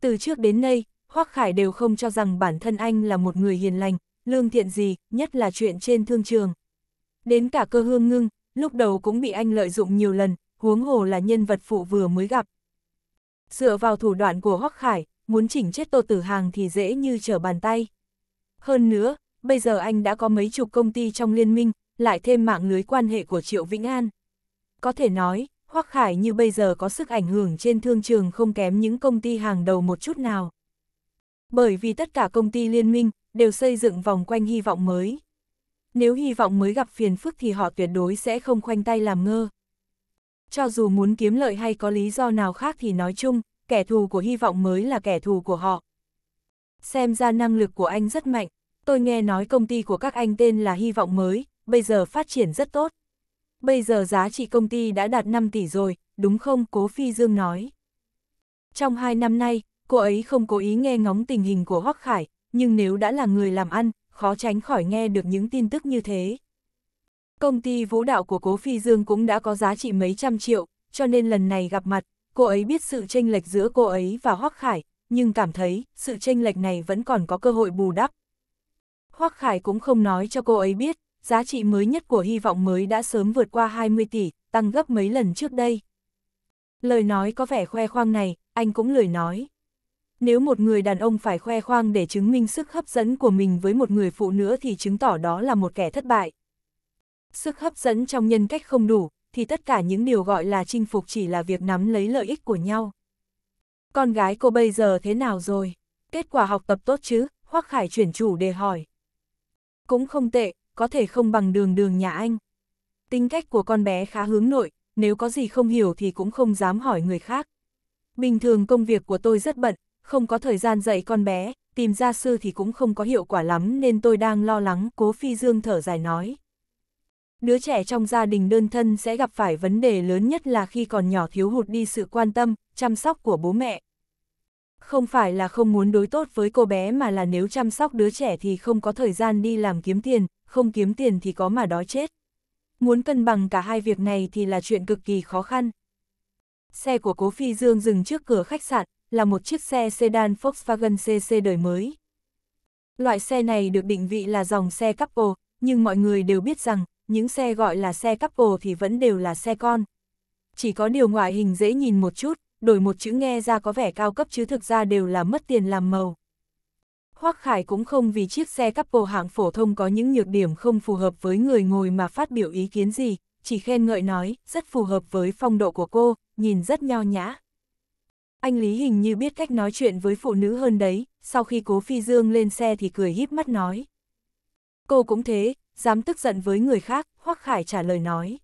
Từ trước đến nay, Hoắc Khải đều không cho rằng bản thân anh là một người hiền lành, lương thiện gì, nhất là chuyện trên thương trường. Đến cả cơ hương ngưng, lúc đầu cũng bị anh lợi dụng nhiều lần, huống hồ là nhân vật phụ vừa mới gặp. Dựa vào thủ đoạn của Hoắc Khải, muốn chỉnh chết Tô Tử Hàng thì dễ như trở bàn tay. Hơn nữa, bây giờ anh đã có mấy chục công ty trong liên minh, lại thêm mạng lưới quan hệ của Triệu Vĩnh An. Có thể nói, Hoắc Khải như bây giờ có sức ảnh hưởng trên thương trường không kém những công ty hàng đầu một chút nào. Bởi vì tất cả công ty liên minh đều xây dựng vòng quanh hy vọng mới. Nếu hy vọng mới gặp phiền phức thì họ tuyệt đối sẽ không khoanh tay làm ngơ. Cho dù muốn kiếm lợi hay có lý do nào khác thì nói chung, kẻ thù của hy vọng mới là kẻ thù của họ. Xem ra năng lực của anh rất mạnh tôi nghe nói công ty của các anh tên là Hy vọng mới, bây giờ phát triển rất tốt. Bây giờ giá trị công ty đã đạt 5 tỷ rồi, đúng không? Cố Phi Dương nói. Trong hai năm nay, cô ấy không cố ý nghe ngóng tình hình của Hoắc Khải, nhưng nếu đã là người làm ăn, khó tránh khỏi nghe được những tin tức như thế. Công ty vũ đạo của Cố Phi Dương cũng đã có giá trị mấy trăm triệu, cho nên lần này gặp mặt, cô ấy biết sự chênh lệch giữa cô ấy và Hoắc Khải, nhưng cảm thấy sự chênh lệch này vẫn còn có cơ hội bù đắp, Hoắc Khải cũng không nói cho cô ấy biết, giá trị mới nhất của hy vọng mới đã sớm vượt qua 20 tỷ, tăng gấp mấy lần trước đây. Lời nói có vẻ khoe khoang này, anh cũng lười nói. Nếu một người đàn ông phải khoe khoang để chứng minh sức hấp dẫn của mình với một người phụ nữ thì chứng tỏ đó là một kẻ thất bại. Sức hấp dẫn trong nhân cách không đủ, thì tất cả những điều gọi là chinh phục chỉ là việc nắm lấy lợi ích của nhau. Con gái cô bây giờ thế nào rồi? Kết quả học tập tốt chứ? Hoắc Khải chuyển chủ đề hỏi. Cũng không tệ, có thể không bằng đường đường nhà anh. Tính cách của con bé khá hướng nội, nếu có gì không hiểu thì cũng không dám hỏi người khác. Bình thường công việc của tôi rất bận, không có thời gian dạy con bé, tìm gia sư thì cũng không có hiệu quả lắm nên tôi đang lo lắng, cố phi dương thở dài nói. Đứa trẻ trong gia đình đơn thân sẽ gặp phải vấn đề lớn nhất là khi còn nhỏ thiếu hụt đi sự quan tâm, chăm sóc của bố mẹ, không phải là không muốn đối tốt với cô bé mà là nếu chăm sóc đứa trẻ thì không có thời gian đi làm kiếm tiền, không kiếm tiền thì có mà đói chết. Muốn cân bằng cả hai việc này thì là chuyện cực kỳ khó khăn. Xe của Cố Phi Dương dừng trước cửa khách sạn, là một chiếc xe sedan Volkswagen CC đời mới. Loại xe này được định vị là dòng xe cắp ồ, nhưng mọi người đều biết rằng, những xe gọi là xe cắp ồ thì vẫn đều là xe con. Chỉ có điều ngoại hình dễ nhìn một chút, đổi một chữ nghe ra có vẻ cao cấp chứ thực ra đều là mất tiền làm màu. Hoắc Khải cũng không vì chiếc xe couple hạng phổ thông có những nhược điểm không phù hợp với người ngồi mà phát biểu ý kiến gì, chỉ khen ngợi nói, rất phù hợp với phong độ của cô, nhìn rất nho nhã. Anh Lý hình như biết cách nói chuyện với phụ nữ hơn đấy, sau khi cố phi dương lên xe thì cười híp mắt nói. Cô cũng thế, dám tức giận với người khác, Hoắc Khải trả lời nói.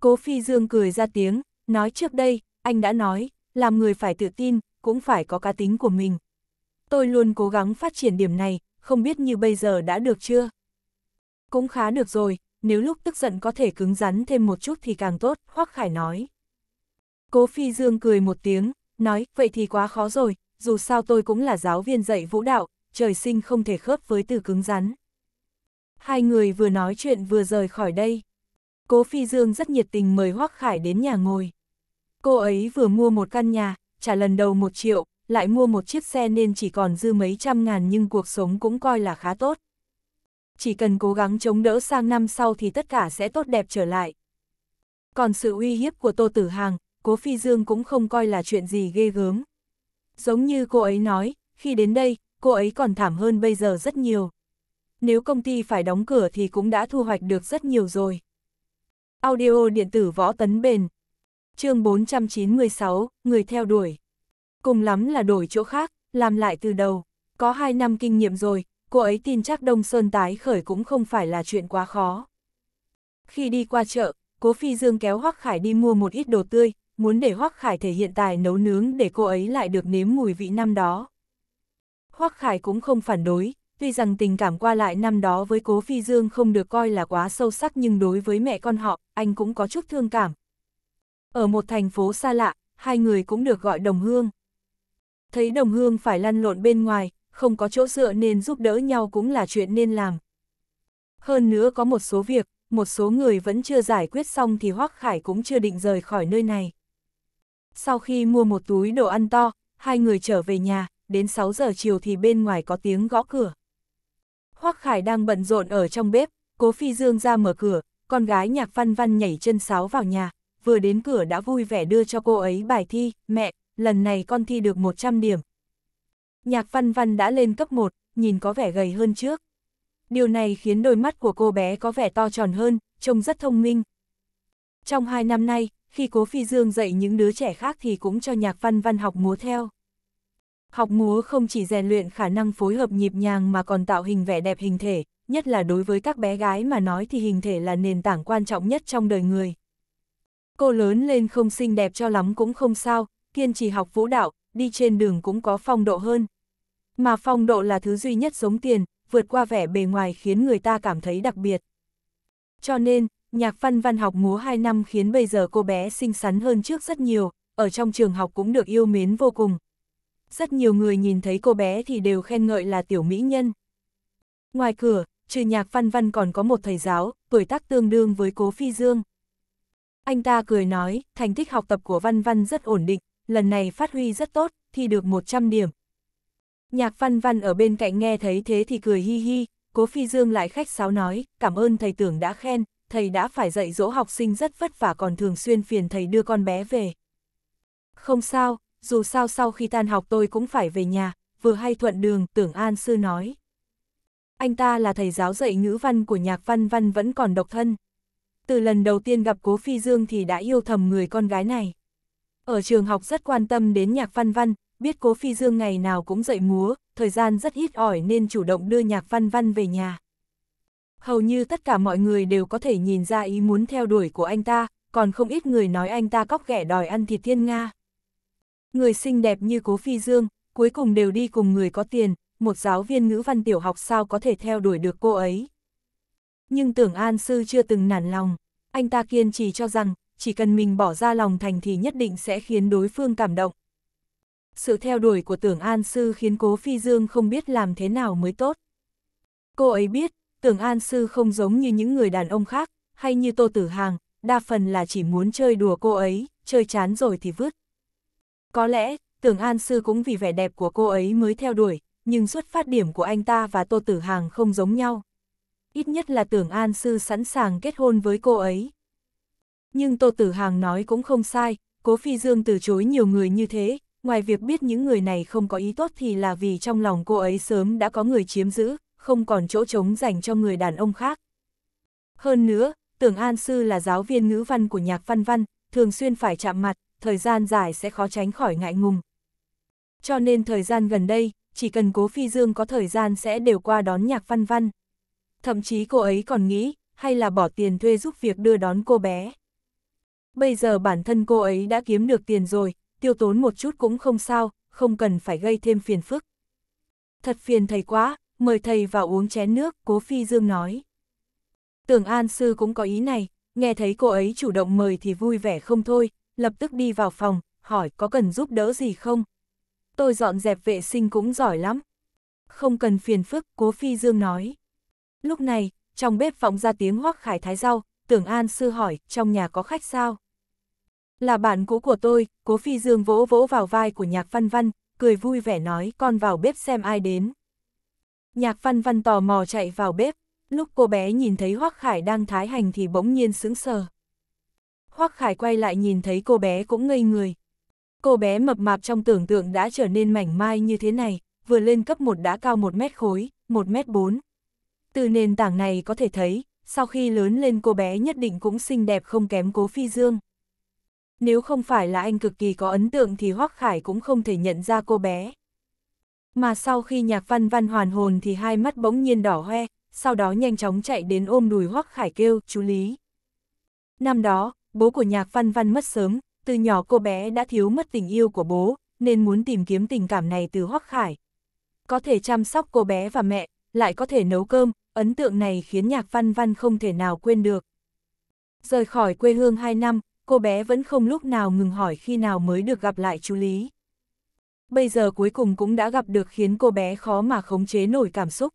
Cố phi dương cười ra tiếng, nói trước đây, anh đã nói, làm người phải tự tin, cũng phải có cá tính của mình. Tôi luôn cố gắng phát triển điểm này, không biết như bây giờ đã được chưa? Cũng khá được rồi, nếu lúc tức giận có thể cứng rắn thêm một chút thì càng tốt, Hoắc Khải nói. Cố Phi Dương cười một tiếng, nói, vậy thì quá khó rồi, dù sao tôi cũng là giáo viên dạy vũ đạo, trời sinh không thể khớp với từ cứng rắn. Hai người vừa nói chuyện vừa rời khỏi đây. Cố Phi Dương rất nhiệt tình mời Hoắc Khải đến nhà ngồi. Cô ấy vừa mua một căn nhà, trả lần đầu một triệu, lại mua một chiếc xe nên chỉ còn dư mấy trăm ngàn nhưng cuộc sống cũng coi là khá tốt. Chỉ cần cố gắng chống đỡ sang năm sau thì tất cả sẽ tốt đẹp trở lại. Còn sự uy hiếp của Tô Tử Hàng, Cố Phi Dương cũng không coi là chuyện gì ghê gớm. Giống như cô ấy nói, khi đến đây, cô ấy còn thảm hơn bây giờ rất nhiều. Nếu công ty phải đóng cửa thì cũng đã thu hoạch được rất nhiều rồi. Audio điện tử võ tấn bền, chương 496, người theo đuổi. Cùng lắm là đổi chỗ khác, làm lại từ đầu. Có hai năm kinh nghiệm rồi, cô ấy tin chắc Đông Sơn tái khởi cũng không phải là chuyện quá khó. Khi đi qua chợ, Cố Phi Dương kéo Hoắc Khải đi mua một ít đồ tươi, muốn để Hoắc Khải thể hiện tài nấu nướng để cô ấy lại được nếm mùi vị năm đó. Hoắc Khải cũng không phản đối, tuy rằng tình cảm qua lại năm đó với Cố Phi Dương không được coi là quá sâu sắc nhưng đối với mẹ con họ, anh cũng có chút thương cảm, ở một thành phố xa lạ, hai người cũng được gọi đồng hương. Thấy đồng hương phải lăn lộn bên ngoài, không có chỗ dựa nên giúp đỡ nhau cũng là chuyện nên làm. Hơn nữa có một số việc, một số người vẫn chưa giải quyết xong thì Hoác Khải cũng chưa định rời khỏi nơi này. Sau khi mua một túi đồ ăn to, hai người trở về nhà, đến 6 giờ chiều thì bên ngoài có tiếng gõ cửa. Hoác Khải đang bận rộn ở trong bếp, cố phi dương ra mở cửa, con gái nhạc văn văn nhảy chân sáo vào nhà, vừa đến cửa đã vui vẻ đưa cho cô ấy bài thi, mẹ, lần này con thi được 100 điểm. Nhạc văn văn đã lên cấp 1, nhìn có vẻ gầy hơn trước. Điều này khiến đôi mắt của cô bé có vẻ to tròn hơn, trông rất thông minh. Trong hai năm nay, khi Cố Phi Dương dạy những đứa trẻ khác thì cũng cho nhạc văn văn học múa theo. Học múa không chỉ rèn luyện khả năng phối hợp nhịp nhàng mà còn tạo hình vẻ đẹp hình thể, nhất là đối với các bé gái mà nói thì hình thể là nền tảng quan trọng nhất trong đời người. Cô lớn lên không xinh đẹp cho lắm cũng không sao, kiên trì học vũ đạo, đi trên đường cũng có phong độ hơn. Mà phong độ là thứ duy nhất giống tiền, vượt qua vẻ bề ngoài khiến người ta cảm thấy đặc biệt. Cho nên, nhạc văn văn học múa 2 năm khiến bây giờ cô bé xinh xắn hơn trước rất nhiều, ở trong trường học cũng được yêu mến vô cùng. Rất nhiều người nhìn thấy cô bé thì đều khen ngợi là tiểu mỹ nhân. Ngoài cửa, trừ nhạc văn văn còn có một thầy giáo, tuổi tác tương đương với cố phi dương. Anh ta cười nói, thành tích học tập của Văn Văn rất ổn định, lần này phát huy rất tốt, thi được 100 điểm. Nhạc Văn Văn ở bên cạnh nghe thấy thế thì cười hi hi, Cố Phi Dương lại khách sáo nói, cảm ơn thầy tưởng đã khen, thầy đã phải dạy dỗ học sinh rất vất vả còn thường xuyên phiền thầy đưa con bé về. Không sao, dù sao sau khi tan học tôi cũng phải về nhà, vừa hay thuận đường, tưởng An Sư nói. Anh ta là thầy giáo dạy ngữ văn của nhạc văn văn vẫn còn độc thân từ lần đầu tiên gặp Cố Phi Dương thì đã yêu thầm người con gái này. Ở trường học rất quan tâm đến nhạc văn văn, biết Cố Phi Dương ngày nào cũng dậy múa, thời gian rất ít ỏi nên chủ động đưa nhạc văn văn về nhà. Hầu như tất cả mọi người đều có thể nhìn ra ý muốn theo đuổi của anh ta, còn không ít người nói anh ta cóc ghẻ đòi ăn thịt thiên Nga. Người xinh đẹp như Cố Phi Dương, cuối cùng đều đi cùng người có tiền, một giáo viên ngữ văn tiểu học sao có thể theo đuổi được cô ấy nhưng tưởng an sư chưa từng nản lòng. Anh ta kiên trì cho rằng, chỉ cần mình bỏ ra lòng thành thì nhất định sẽ khiến đối phương cảm động. Sự theo đuổi của tưởng an sư khiến cố phi dương không biết làm thế nào mới tốt. Cô ấy biết, tưởng an sư không giống như những người đàn ông khác, hay như tô tử hàng, đa phần là chỉ muốn chơi đùa cô ấy, chơi chán rồi thì vứt. Có lẽ, tưởng an sư cũng vì vẻ đẹp của cô ấy mới theo đuổi, nhưng xuất phát điểm của anh ta và tô tử hàng không giống nhau ít nhất là tưởng An Sư sẵn sàng kết hôn với cô ấy. Nhưng Tô Tử Hàng nói cũng không sai, Cố Phi Dương từ chối nhiều người như thế, ngoài việc biết những người này không có ý tốt thì là vì trong lòng cô ấy sớm đã có người chiếm giữ, không còn chỗ trống dành cho người đàn ông khác. Hơn nữa, Tưởng An Sư là giáo viên ngữ văn của nhạc văn văn, thường xuyên phải chạm mặt, thời gian dài sẽ khó tránh khỏi ngại ngùng. Cho nên thời gian gần đây, chỉ cần Cố Phi Dương có thời gian sẽ đều qua đón nhạc văn văn thậm chí cô ấy còn nghĩ, hay là bỏ tiền thuê giúp việc đưa đón cô bé. Bây giờ bản thân cô ấy đã kiếm được tiền rồi, tiêu tốn một chút cũng không sao, không cần phải gây thêm phiền phức. Thật phiền thầy quá, mời thầy vào uống chén nước, cố phi dương nói. Tưởng An Sư cũng có ý này, nghe thấy cô ấy chủ động mời thì vui vẻ không thôi, lập tức đi vào phòng, hỏi có cần giúp đỡ gì không. Tôi dọn dẹp vệ sinh cũng giỏi lắm. Không cần phiền phức, cố phi dương nói. Lúc này, trong bếp vọng ra tiếng hoắc khải thái rau, tưởng an sư hỏi, trong nhà có khách sao? Là bạn cũ của tôi, cố phi dương vỗ vỗ vào vai của nhạc văn văn, cười vui vẻ nói con vào bếp xem ai đến. Nhạc văn văn tò mò chạy vào bếp, lúc cô bé nhìn thấy hoắc khải đang thái hành thì bỗng nhiên sững sờ. hoắc khải quay lại nhìn thấy cô bé cũng ngây người. Cô bé mập mạp trong tưởng tượng đã trở nên mảnh mai như thế này, vừa lên cấp một đã cao một mét khối, một mét bốn từ nền tảng này có thể thấy, sau khi lớn lên cô bé nhất định cũng xinh đẹp không kém cố phi dương. Nếu không phải là anh cực kỳ có ấn tượng thì Hoắc Khải cũng không thể nhận ra cô bé. Mà sau khi nhạc văn văn hoàn hồn thì hai mắt bỗng nhiên đỏ hoe, sau đó nhanh chóng chạy đến ôm đùi Hoắc Khải kêu, chú Lý. Năm đó, bố của nhạc văn văn mất sớm, từ nhỏ cô bé đã thiếu mất tình yêu của bố, nên muốn tìm kiếm tình cảm này từ Hoắc Khải. Có thể chăm sóc cô bé và mẹ, lại có thể nấu cơm, ấn tượng này khiến nhạc văn văn không thể nào quên được. Rời khỏi quê hương 2 năm, cô bé vẫn không lúc nào ngừng hỏi khi nào mới được gặp lại chú Lý. Bây giờ cuối cùng cũng đã gặp được khiến cô bé khó mà khống chế nổi cảm xúc.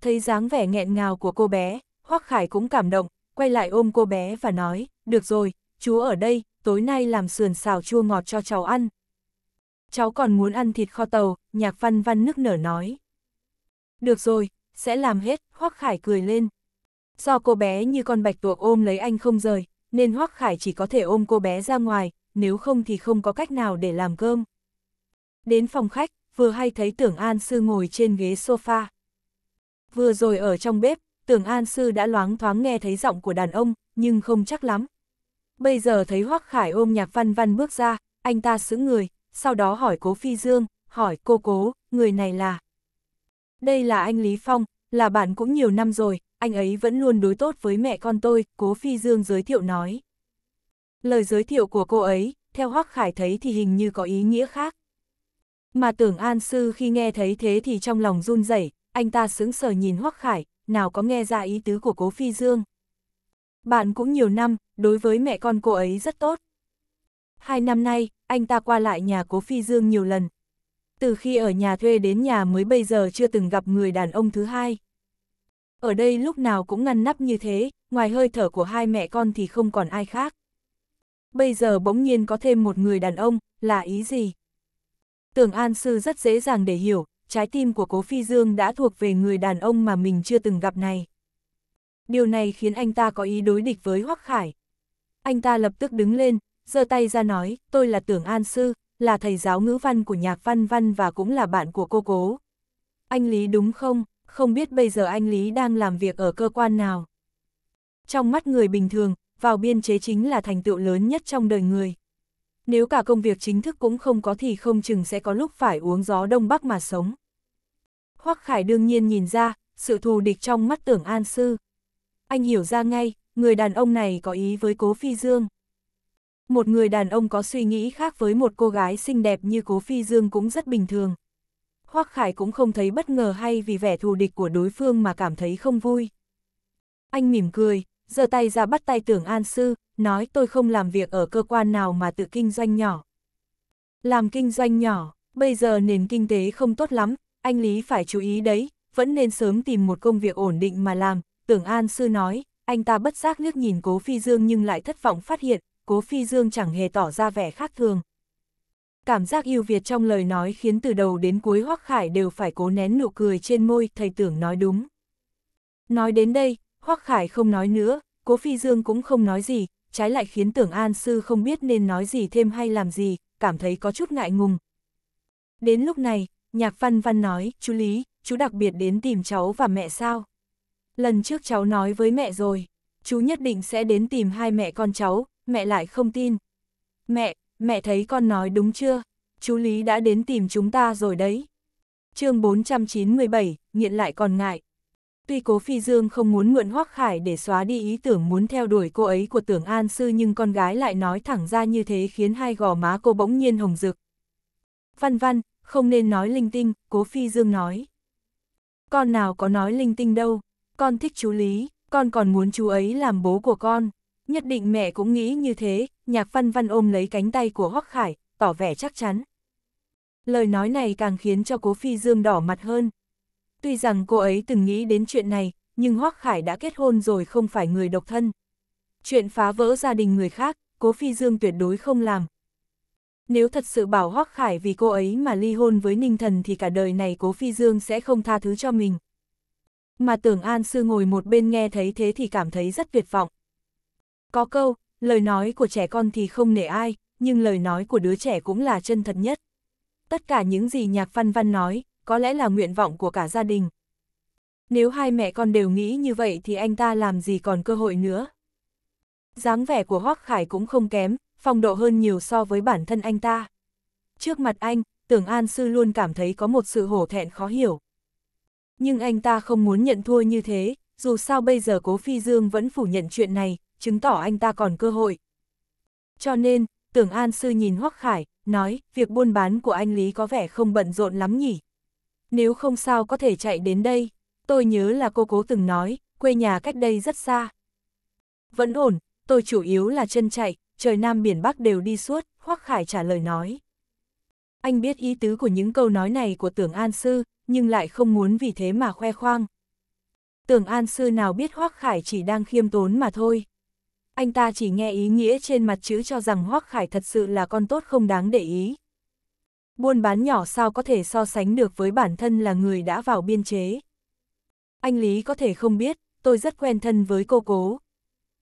Thấy dáng vẻ nghẹn ngào của cô bé, Hoắc Khải cũng cảm động, quay lại ôm cô bé và nói, được rồi, chú ở đây, tối nay làm sườn xào chua ngọt cho cháu ăn. Cháu còn muốn ăn thịt kho tàu, nhạc văn văn nức nở nói. Được rồi, sẽ làm hết, Hoắc Khải cười lên. Do cô bé như con bạch tuộc ôm lấy anh không rời, nên Hoắc Khải chỉ có thể ôm cô bé ra ngoài, nếu không thì không có cách nào để làm cơm. Đến phòng khách, vừa hay thấy Tưởng An Sư ngồi trên ghế sofa. Vừa rồi ở trong bếp, Tưởng An Sư đã loáng thoáng nghe thấy giọng của đàn ông, nhưng không chắc lắm. Bây giờ thấy Hoắc Khải ôm nhạc văn văn bước ra, anh ta sững người, sau đó hỏi Cố Phi Dương, hỏi cô cố, người này là đây là anh Lý Phong, là bạn cũng nhiều năm rồi, anh ấy vẫn luôn đối tốt với mẹ con tôi, Cố Phi Dương giới thiệu nói. Lời giới thiệu của cô ấy, theo Hoắc Khải thấy thì hình như có ý nghĩa khác. Mà tưởng An Sư khi nghe thấy thế thì trong lòng run rẩy, anh ta sững sờ nhìn Hoắc Khải, nào có nghe ra ý tứ của Cố Phi Dương. Bạn cũng nhiều năm, đối với mẹ con cô ấy rất tốt. Hai năm nay, anh ta qua lại nhà Cố Phi Dương nhiều lần, từ khi ở nhà thuê đến nhà mới bây giờ chưa từng gặp người đàn ông thứ hai. Ở đây lúc nào cũng ngăn nắp như thế, ngoài hơi thở của hai mẹ con thì không còn ai khác. Bây giờ bỗng nhiên có thêm một người đàn ông, là ý gì? Tưởng An Sư rất dễ dàng để hiểu, trái tim của Cố Phi Dương đã thuộc về người đàn ông mà mình chưa từng gặp này. Điều này khiến anh ta có ý đối địch với Hoắc Khải. Anh ta lập tức đứng lên, giơ tay ra nói, tôi là Tưởng An Sư, là thầy giáo ngữ văn của nhạc văn văn và cũng là bạn của cô cố. Anh Lý đúng không? Không biết bây giờ anh Lý đang làm việc ở cơ quan nào? Trong mắt người bình thường, vào biên chế chính là thành tựu lớn nhất trong đời người. Nếu cả công việc chính thức cũng không có thì không chừng sẽ có lúc phải uống gió đông bắc mà sống. Hoắc Khải đương nhiên nhìn ra, sự thù địch trong mắt tưởng An Sư. Anh hiểu ra ngay, người đàn ông này có ý với Cố Phi Dương một người đàn ông có suy nghĩ khác với một cô gái xinh đẹp như Cố Phi Dương cũng rất bình thường. Hoắc Khải cũng không thấy bất ngờ hay vì vẻ thù địch của đối phương mà cảm thấy không vui. Anh mỉm cười, giơ tay ra bắt tay Tưởng An Sư, nói tôi không làm việc ở cơ quan nào mà tự kinh doanh nhỏ. Làm kinh doanh nhỏ, bây giờ nền kinh tế không tốt lắm, anh Lý phải chú ý đấy, vẫn nên sớm tìm một công việc ổn định mà làm, Tưởng An Sư nói, anh ta bất giác liếc nhìn Cố Phi Dương nhưng lại thất vọng phát hiện, cố phi dương chẳng hề tỏ ra vẻ khác thường. Cảm giác yêu Việt trong lời nói khiến từ đầu đến cuối Hoắc Khải đều phải cố nén nụ cười trên môi, thầy tưởng nói đúng. Nói đến đây, Hoắc Khải không nói nữa, cố phi dương cũng không nói gì, trái lại khiến tưởng an sư không biết nên nói gì thêm hay làm gì, cảm thấy có chút ngại ngùng. Đến lúc này, nhạc văn văn nói, chú Lý, chú đặc biệt đến tìm cháu và mẹ sao? Lần trước cháu nói với mẹ rồi, chú nhất định sẽ đến tìm hai mẹ con cháu, mẹ lại không tin. Mẹ, mẹ thấy con nói đúng chưa? Chú Lý đã đến tìm chúng ta rồi đấy. chương 497, nghiện lại còn ngại. Tuy Cố Phi Dương không muốn mượn Hoắc Khải để xóa đi ý tưởng muốn theo đuổi cô ấy của Tưởng An Sư nhưng con gái lại nói thẳng ra như thế khiến hai gò má cô bỗng nhiên hồng rực. Văn văn, không nên nói linh tinh, Cố Phi Dương nói. Con nào có nói linh tinh đâu, con thích chú Lý, con còn muốn chú ấy làm bố của con. Nhất định mẹ cũng nghĩ như thế, nhạc văn văn ôm lấy cánh tay của Hoắc Khải, tỏ vẻ chắc chắn. Lời nói này càng khiến cho cố phi dương đỏ mặt hơn. Tuy rằng cô ấy từng nghĩ đến chuyện này, nhưng Hoắc Khải đã kết hôn rồi không phải người độc thân. Chuyện phá vỡ gia đình người khác, cố phi dương tuyệt đối không làm. Nếu thật sự bảo Hoắc Khải vì cô ấy mà ly hôn với Ninh Thần thì cả đời này cố phi dương sẽ không tha thứ cho mình. Mà tưởng An Sư ngồi một bên nghe thấy thế thì cảm thấy rất tuyệt vọng. Có câu, lời nói của trẻ con thì không nể ai, nhưng lời nói của đứa trẻ cũng là chân thật nhất. Tất cả những gì nhạc văn văn nói, có lẽ là nguyện vọng của cả gia đình. Nếu hai mẹ con đều nghĩ như vậy thì anh ta làm gì còn cơ hội nữa. dáng vẻ của Hoác Khải cũng không kém, phong độ hơn nhiều so với bản thân anh ta. Trước mặt anh, Tưởng An Sư luôn cảm thấy có một sự hổ thẹn khó hiểu. Nhưng anh ta không muốn nhận thua như thế, dù sao bây giờ Cố Phi Dương vẫn phủ nhận chuyện này, chứng tỏ anh ta còn cơ hội. Cho nên, tưởng An Sư nhìn Hoắc Khải, nói, việc buôn bán của anh Lý có vẻ không bận rộn lắm nhỉ. Nếu không sao có thể chạy đến đây, tôi nhớ là cô cố từng nói, quê nhà cách đây rất xa. Vẫn ổn, tôi chủ yếu là chân chạy, trời Nam biển Bắc đều đi suốt, Hoắc Khải trả lời nói. Anh biết ý tứ của những câu nói này của tưởng An Sư, nhưng lại không muốn vì thế mà khoe khoang. Tưởng An Sư nào biết Hoắc Khải chỉ đang khiêm tốn mà thôi anh ta chỉ nghe ý nghĩa trên mặt chữ cho rằng Hoác Khải thật sự là con tốt không đáng để ý. Buôn bán nhỏ sao có thể so sánh được với bản thân là người đã vào biên chế. Anh Lý có thể không biết, tôi rất quen thân với cô cố.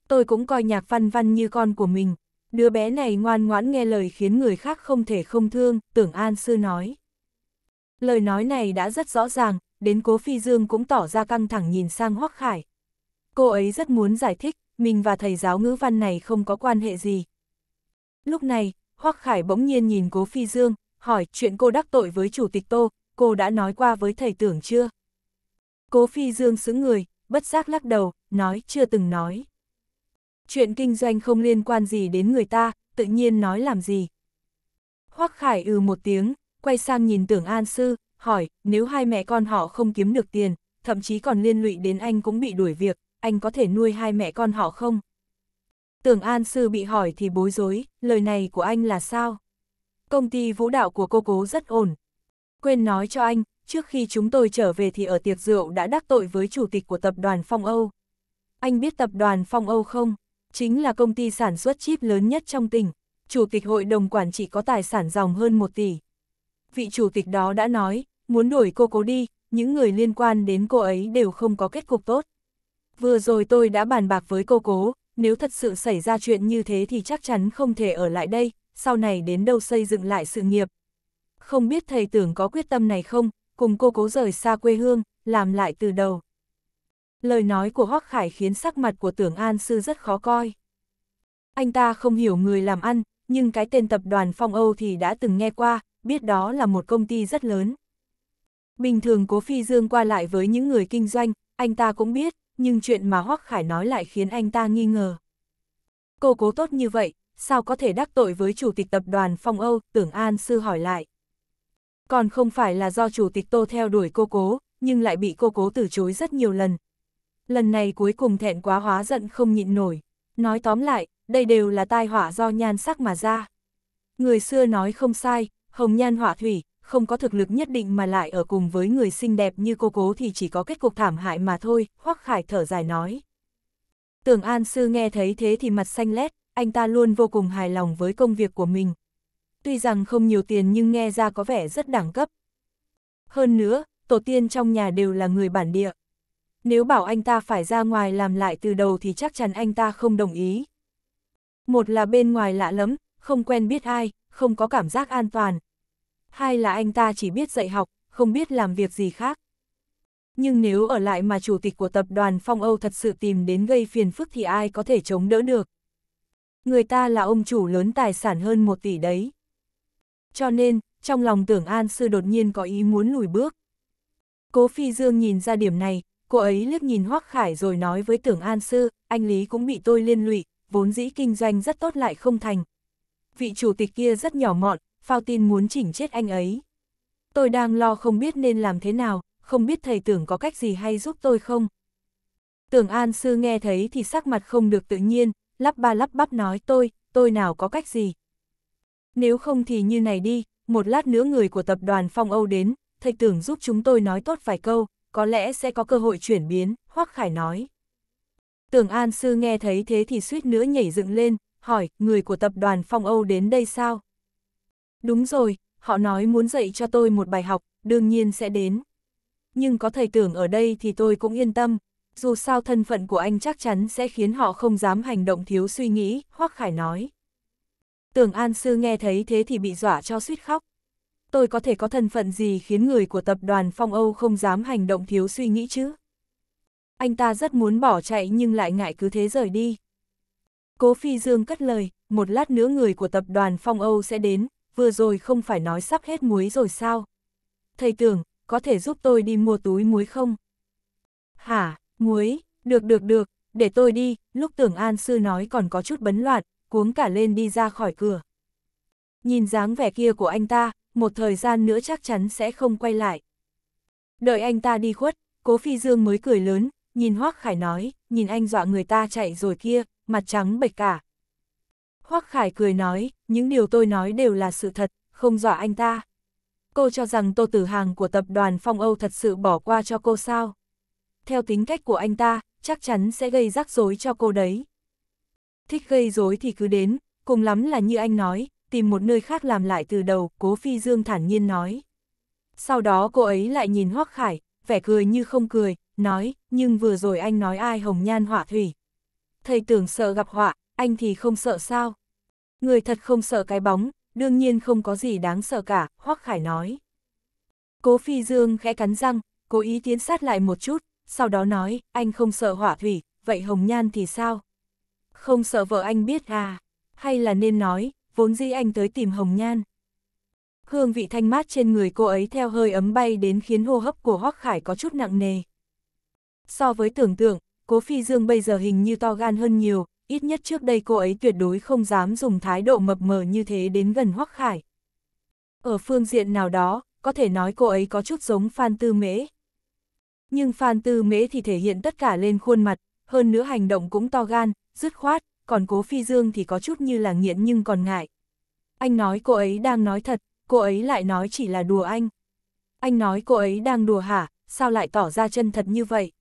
Tôi cũng coi nhạc văn văn như con của mình. Đứa bé này ngoan ngoãn nghe lời khiến người khác không thể không thương, tưởng An Sư nói. Lời nói này đã rất rõ ràng, đến cố Phi Dương cũng tỏ ra căng thẳng nhìn sang Hoắc Khải. Cô ấy rất muốn giải thích, mình và thầy giáo ngữ văn này không có quan hệ gì. Lúc này, Hoắc Khải bỗng nhiên nhìn Cố Phi Dương, hỏi chuyện cô đắc tội với Chủ tịch Tô, cô đã nói qua với thầy tưởng chưa? Cố Phi Dương xứng người, bất giác lắc đầu, nói chưa từng nói. Chuyện kinh doanh không liên quan gì đến người ta, tự nhiên nói làm gì. Hoắc Khải ừ một tiếng, quay sang nhìn tưởng An Sư, hỏi, nếu hai mẹ con họ không kiếm được tiền, thậm chí còn liên lụy đến anh cũng bị đuổi việc, anh có thể nuôi hai mẹ con họ không? Tưởng An Sư bị hỏi thì bối rối, lời này của anh là sao? Công ty vũ đạo của cô cố rất ổn. Quên nói cho anh, trước khi chúng tôi trở về thì ở tiệc rượu đã đắc tội với chủ tịch của tập đoàn Phong Âu. Anh biết tập đoàn Phong Âu không? Chính là công ty sản xuất chip lớn nhất trong tỉnh. Chủ tịch hội đồng quản trị có tài sản dòng hơn 1 tỷ. Vị chủ tịch đó đã nói, muốn đuổi cô cố đi, những người liên quan đến cô ấy đều không có kết cục tốt vừa rồi tôi đã bàn bạc với cô cố, nếu thật sự xảy ra chuyện như thế thì chắc chắn không thể ở lại đây, sau này đến đâu xây dựng lại sự nghiệp. Không biết thầy tưởng có quyết tâm này không, cùng cô cố rời xa quê hương, làm lại từ đầu. Lời nói của Hoắc Khải khiến sắc mặt của tưởng An Sư rất khó coi. Anh ta không hiểu người làm ăn, nhưng cái tên tập đoàn Phong Âu thì đã từng nghe qua, biết đó là một công ty rất lớn. Bình thường cố phi dương qua lại với những người kinh doanh, anh ta cũng biết, nhưng chuyện mà Hoắc Khải nói lại khiến anh ta nghi ngờ. Cô cố tốt như vậy, sao có thể đắc tội với chủ tịch tập đoàn Phong Âu, Tưởng An Sư hỏi lại. Còn không phải là do chủ tịch Tô theo đuổi cô cố, nhưng lại bị cô cố từ chối rất nhiều lần. Lần này cuối cùng thẹn quá hóa giận không nhịn nổi. Nói tóm lại, đây đều là tai họa do nhan sắc mà ra. Người xưa nói không sai, hồng nhan họa thủy, không có thực lực nhất định mà lại ở cùng với người xinh đẹp như cô cố thì chỉ có kết cục thảm hại mà thôi, Hoắc Khải thở dài nói. Tưởng An Sư nghe thấy thế thì mặt xanh lét, anh ta luôn vô cùng hài lòng với công việc của mình. Tuy rằng không nhiều tiền nhưng nghe ra có vẻ rất đẳng cấp. Hơn nữa, tổ tiên trong nhà đều là người bản địa. Nếu bảo anh ta phải ra ngoài làm lại từ đầu thì chắc chắn anh ta không đồng ý. Một là bên ngoài lạ lắm, không quen biết ai, không có cảm giác an toàn, hai là anh ta chỉ biết dạy học, không biết làm việc gì khác. Nhưng nếu ở lại mà chủ tịch của tập đoàn Phong Âu thật sự tìm đến gây phiền phức thì ai có thể chống đỡ được. Người ta là ông chủ lớn tài sản hơn một tỷ đấy. Cho nên, trong lòng tưởng An Sư đột nhiên có ý muốn lùi bước. Cố Phi Dương nhìn ra điểm này, cô ấy liếc nhìn Hoắc Khải rồi nói với tưởng An Sư, anh Lý cũng bị tôi liên lụy, vốn dĩ kinh doanh rất tốt lại không thành. Vị chủ tịch kia rất nhỏ mọn, phao tin muốn chỉnh chết anh ấy. Tôi đang lo không biết nên làm thế nào, không biết thầy tưởng có cách gì hay giúp tôi không. Tưởng An Sư nghe thấy thì sắc mặt không được tự nhiên, lắp ba lắp bắp nói tôi, tôi nào có cách gì. Nếu không thì như này đi, một lát nữa người của tập đoàn Phong Âu đến, thầy tưởng giúp chúng tôi nói tốt vài câu, có lẽ sẽ có cơ hội chuyển biến, Hoắc Khải nói. Tưởng An Sư nghe thấy thế thì suýt nữa nhảy dựng lên, hỏi, người của tập đoàn Phong Âu đến đây sao? Đúng rồi, họ nói muốn dạy cho tôi một bài học, đương nhiên sẽ đến. Nhưng có thầy tưởng ở đây thì tôi cũng yên tâm, dù sao thân phận của anh chắc chắn sẽ khiến họ không dám hành động thiếu suy nghĩ, Hoắc Khải nói. Tưởng An Sư nghe thấy thế thì bị dọa cho suýt khóc. Tôi có thể có thân phận gì khiến người của tập đoàn Phong Âu không dám hành động thiếu suy nghĩ chứ? Anh ta rất muốn bỏ chạy nhưng lại ngại cứ thế rời đi. Cố Phi Dương cất lời, một lát nữa người của tập đoàn Phong Âu sẽ đến, vừa rồi không phải nói sắp hết muối rồi sao? Thầy tưởng, có thể giúp tôi đi mua túi muối không? Hả, muối, được được được, để tôi đi, lúc tưởng an sư nói còn có chút bấn loạn, cuống cả lên đi ra khỏi cửa. Nhìn dáng vẻ kia của anh ta, một thời gian nữa chắc chắn sẽ không quay lại. Đợi anh ta đi khuất, cố phi dương mới cười lớn, nhìn hoác khải nói, nhìn anh dọa người ta chạy rồi kia, mặt trắng bệch cả, Hoác Khải cười nói, những điều tôi nói đều là sự thật, không dọa anh ta. Cô cho rằng Tô Tử Hàng của tập đoàn Phong Âu thật sự bỏ qua cho cô sao? Theo tính cách của anh ta, chắc chắn sẽ gây rắc rối cho cô đấy. Thích gây rối thì cứ đến, cùng lắm là như anh nói, tìm một nơi khác làm lại từ đầu, Cố Phi Dương thản nhiên nói. Sau đó cô ấy lại nhìn Hoác Khải, vẻ cười như không cười, nói, nhưng vừa rồi anh nói ai hồng nhan họa thủy. Thầy tưởng sợ gặp họa, anh thì không sợ sao? Người thật không sợ cái bóng, đương nhiên không có gì đáng sợ cả, Hoắc Khải nói. Cố Phi Dương khẽ cắn răng, cố ý tiến sát lại một chút, sau đó nói, anh không sợ hỏa thủy, vậy Hồng Nhan thì sao? Không sợ vợ anh biết à? Hay là nên nói, vốn dĩ anh tới tìm Hồng Nhan? Hương vị thanh mát trên người cô ấy theo hơi ấm bay đến khiến hô hấp của Hoắc Khải có chút nặng nề. So với tưởng tượng, Cố Phi Dương bây giờ hình như to gan hơn nhiều, ít nhất trước đây cô ấy tuyệt đối không dám dùng thái độ mập mờ như thế đến gần Hoắc Khải. Ở phương diện nào đó, có thể nói cô ấy có chút giống Phan Tư Mễ. Nhưng Phan Tư Mễ thì thể hiện tất cả lên khuôn mặt, hơn nữa hành động cũng to gan, dứt khoát, còn Cố Phi Dương thì có chút như là nghiện nhưng còn ngại. Anh nói cô ấy đang nói thật, cô ấy lại nói chỉ là đùa anh. Anh nói cô ấy đang đùa hả, sao lại tỏ ra chân thật như vậy?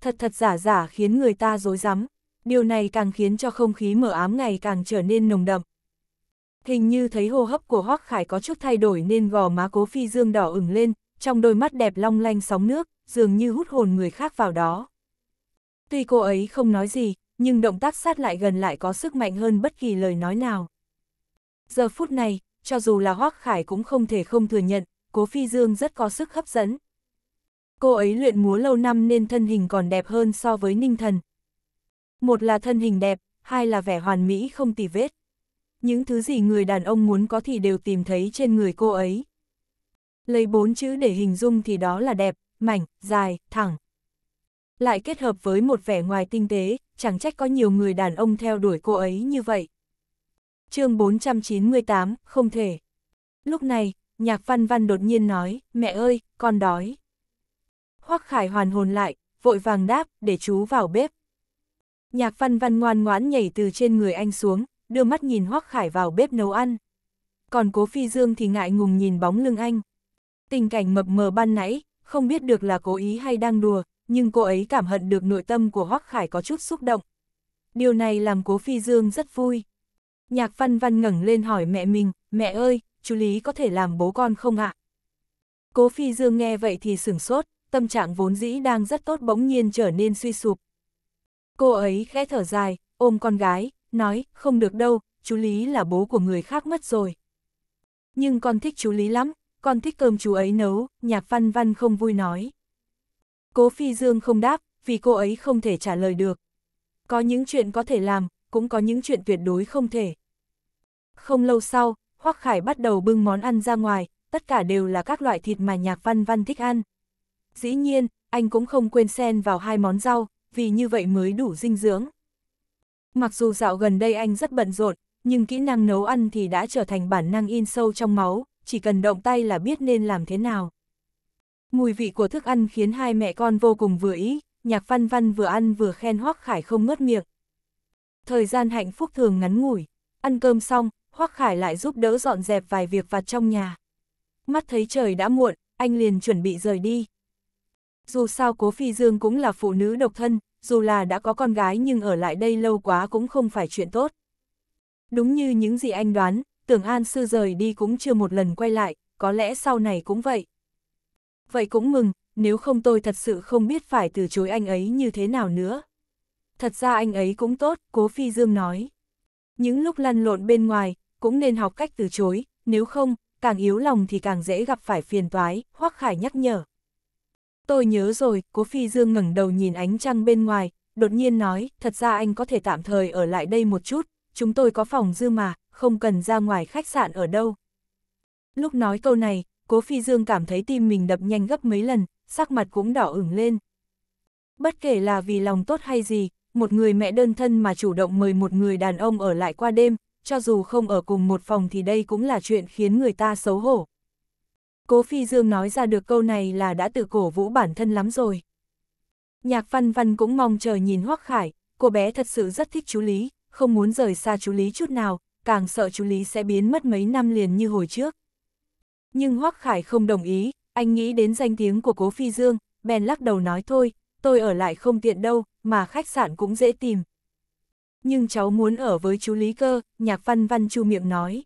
Thật thật giả giả khiến người ta dối rắm điều này càng khiến cho không khí mờ ám ngày càng trở nên nồng đậm. Hình như thấy hô hấp của Hoắc Khải có chút thay đổi nên gò má Cố Phi Dương đỏ ửng lên, trong đôi mắt đẹp long lanh sóng nước, dường như hút hồn người khác vào đó. Tuy cô ấy không nói gì, nhưng động tác sát lại gần lại có sức mạnh hơn bất kỳ lời nói nào. Giờ phút này, cho dù là Hoắc Khải cũng không thể không thừa nhận, Cố Phi Dương rất có sức hấp dẫn. Cô ấy luyện múa lâu năm nên thân hình còn đẹp hơn so với Ninh Thần, một là thân hình đẹp, hai là vẻ hoàn mỹ không tì vết. Những thứ gì người đàn ông muốn có thì đều tìm thấy trên người cô ấy. Lấy bốn chữ để hình dung thì đó là đẹp, mảnh, dài, thẳng. Lại kết hợp với một vẻ ngoài tinh tế, chẳng trách có nhiều người đàn ông theo đuổi cô ấy như vậy. chương 498, không thể. Lúc này, nhạc văn văn đột nhiên nói, mẹ ơi, con đói. Hoắc Khải hoàn hồn lại, vội vàng đáp, để chú vào bếp. Nhạc văn văn ngoan ngoãn nhảy từ trên người anh xuống, đưa mắt nhìn Hoắc Khải vào bếp nấu ăn. Còn Cố Phi Dương thì ngại ngùng nhìn bóng lưng anh. Tình cảnh mập mờ ban nãy, không biết được là cố ý hay đang đùa, nhưng cô ấy cảm hận được nội tâm của Hoắc Khải có chút xúc động. Điều này làm Cố Phi Dương rất vui. Nhạc văn văn ngẩng lên hỏi mẹ mình, mẹ ơi, chú Lý có thể làm bố con không ạ? Cố Phi Dương nghe vậy thì sửng sốt, tâm trạng vốn dĩ đang rất tốt bỗng nhiên trở nên suy sụp. Cô ấy khẽ thở dài, ôm con gái, nói, không được đâu, chú Lý là bố của người khác mất rồi. Nhưng con thích chú Lý lắm, con thích cơm chú ấy nấu, nhạc văn văn không vui nói. Cố Phi Dương không đáp, vì cô ấy không thể trả lời được. Có những chuyện có thể làm, cũng có những chuyện tuyệt đối không thể. Không lâu sau, Hoắc Khải bắt đầu bưng món ăn ra ngoài, tất cả đều là các loại thịt mà nhạc văn văn thích ăn. Dĩ nhiên, anh cũng không quên xen vào hai món rau, vì như vậy mới đủ dinh dưỡng. Mặc dù dạo gần đây anh rất bận rộn, nhưng kỹ năng nấu ăn thì đã trở thành bản năng in sâu trong máu, chỉ cần động tay là biết nên làm thế nào. Mùi vị của thức ăn khiến hai mẹ con vô cùng vừa ý, nhạc văn văn vừa ăn vừa khen Hoác Khải không ngớt miệng. Thời gian hạnh phúc thường ngắn ngủi, ăn cơm xong, Hoác Khải lại giúp đỡ dọn dẹp vài việc vặt trong nhà. Mắt thấy trời đã muộn, anh liền chuẩn bị rời đi dù sao Cố Phi Dương cũng là phụ nữ độc thân, dù là đã có con gái nhưng ở lại đây lâu quá cũng không phải chuyện tốt. Đúng như những gì anh đoán, Tưởng An Sư rời đi cũng chưa một lần quay lại, có lẽ sau này cũng vậy. Vậy cũng mừng, nếu không tôi thật sự không biết phải từ chối anh ấy như thế nào nữa. Thật ra anh ấy cũng tốt, Cố Phi Dương nói. Những lúc lăn lộn bên ngoài, cũng nên học cách từ chối, nếu không, càng yếu lòng thì càng dễ gặp phải phiền toái, Hoắc Khải nhắc nhở. Tôi nhớ rồi, Cố Phi Dương ngẩng đầu nhìn ánh trăng bên ngoài, đột nhiên nói, thật ra anh có thể tạm thời ở lại đây một chút, chúng tôi có phòng dư mà, không cần ra ngoài khách sạn ở đâu. Lúc nói câu này, Cố Phi Dương cảm thấy tim mình đập nhanh gấp mấy lần, sắc mặt cũng đỏ ửng lên. Bất kể là vì lòng tốt hay gì, một người mẹ đơn thân mà chủ động mời một người đàn ông ở lại qua đêm, cho dù không ở cùng một phòng thì đây cũng là chuyện khiến người ta xấu hổ. Cố Phi Dương nói ra được câu này là đã tự cổ vũ bản thân lắm rồi. Nhạc văn văn cũng mong chờ nhìn Hoắc Khải, cô bé thật sự rất thích chú Lý, không muốn rời xa chú Lý chút nào, càng sợ chú Lý sẽ biến mất mấy năm liền như hồi trước. Nhưng Hoắc Khải không đồng ý, anh nghĩ đến danh tiếng của Cố Phi Dương, bèn lắc đầu nói thôi, tôi ở lại không tiện đâu, mà khách sạn cũng dễ tìm. Nhưng cháu muốn ở với chú Lý cơ, nhạc văn văn chu miệng nói.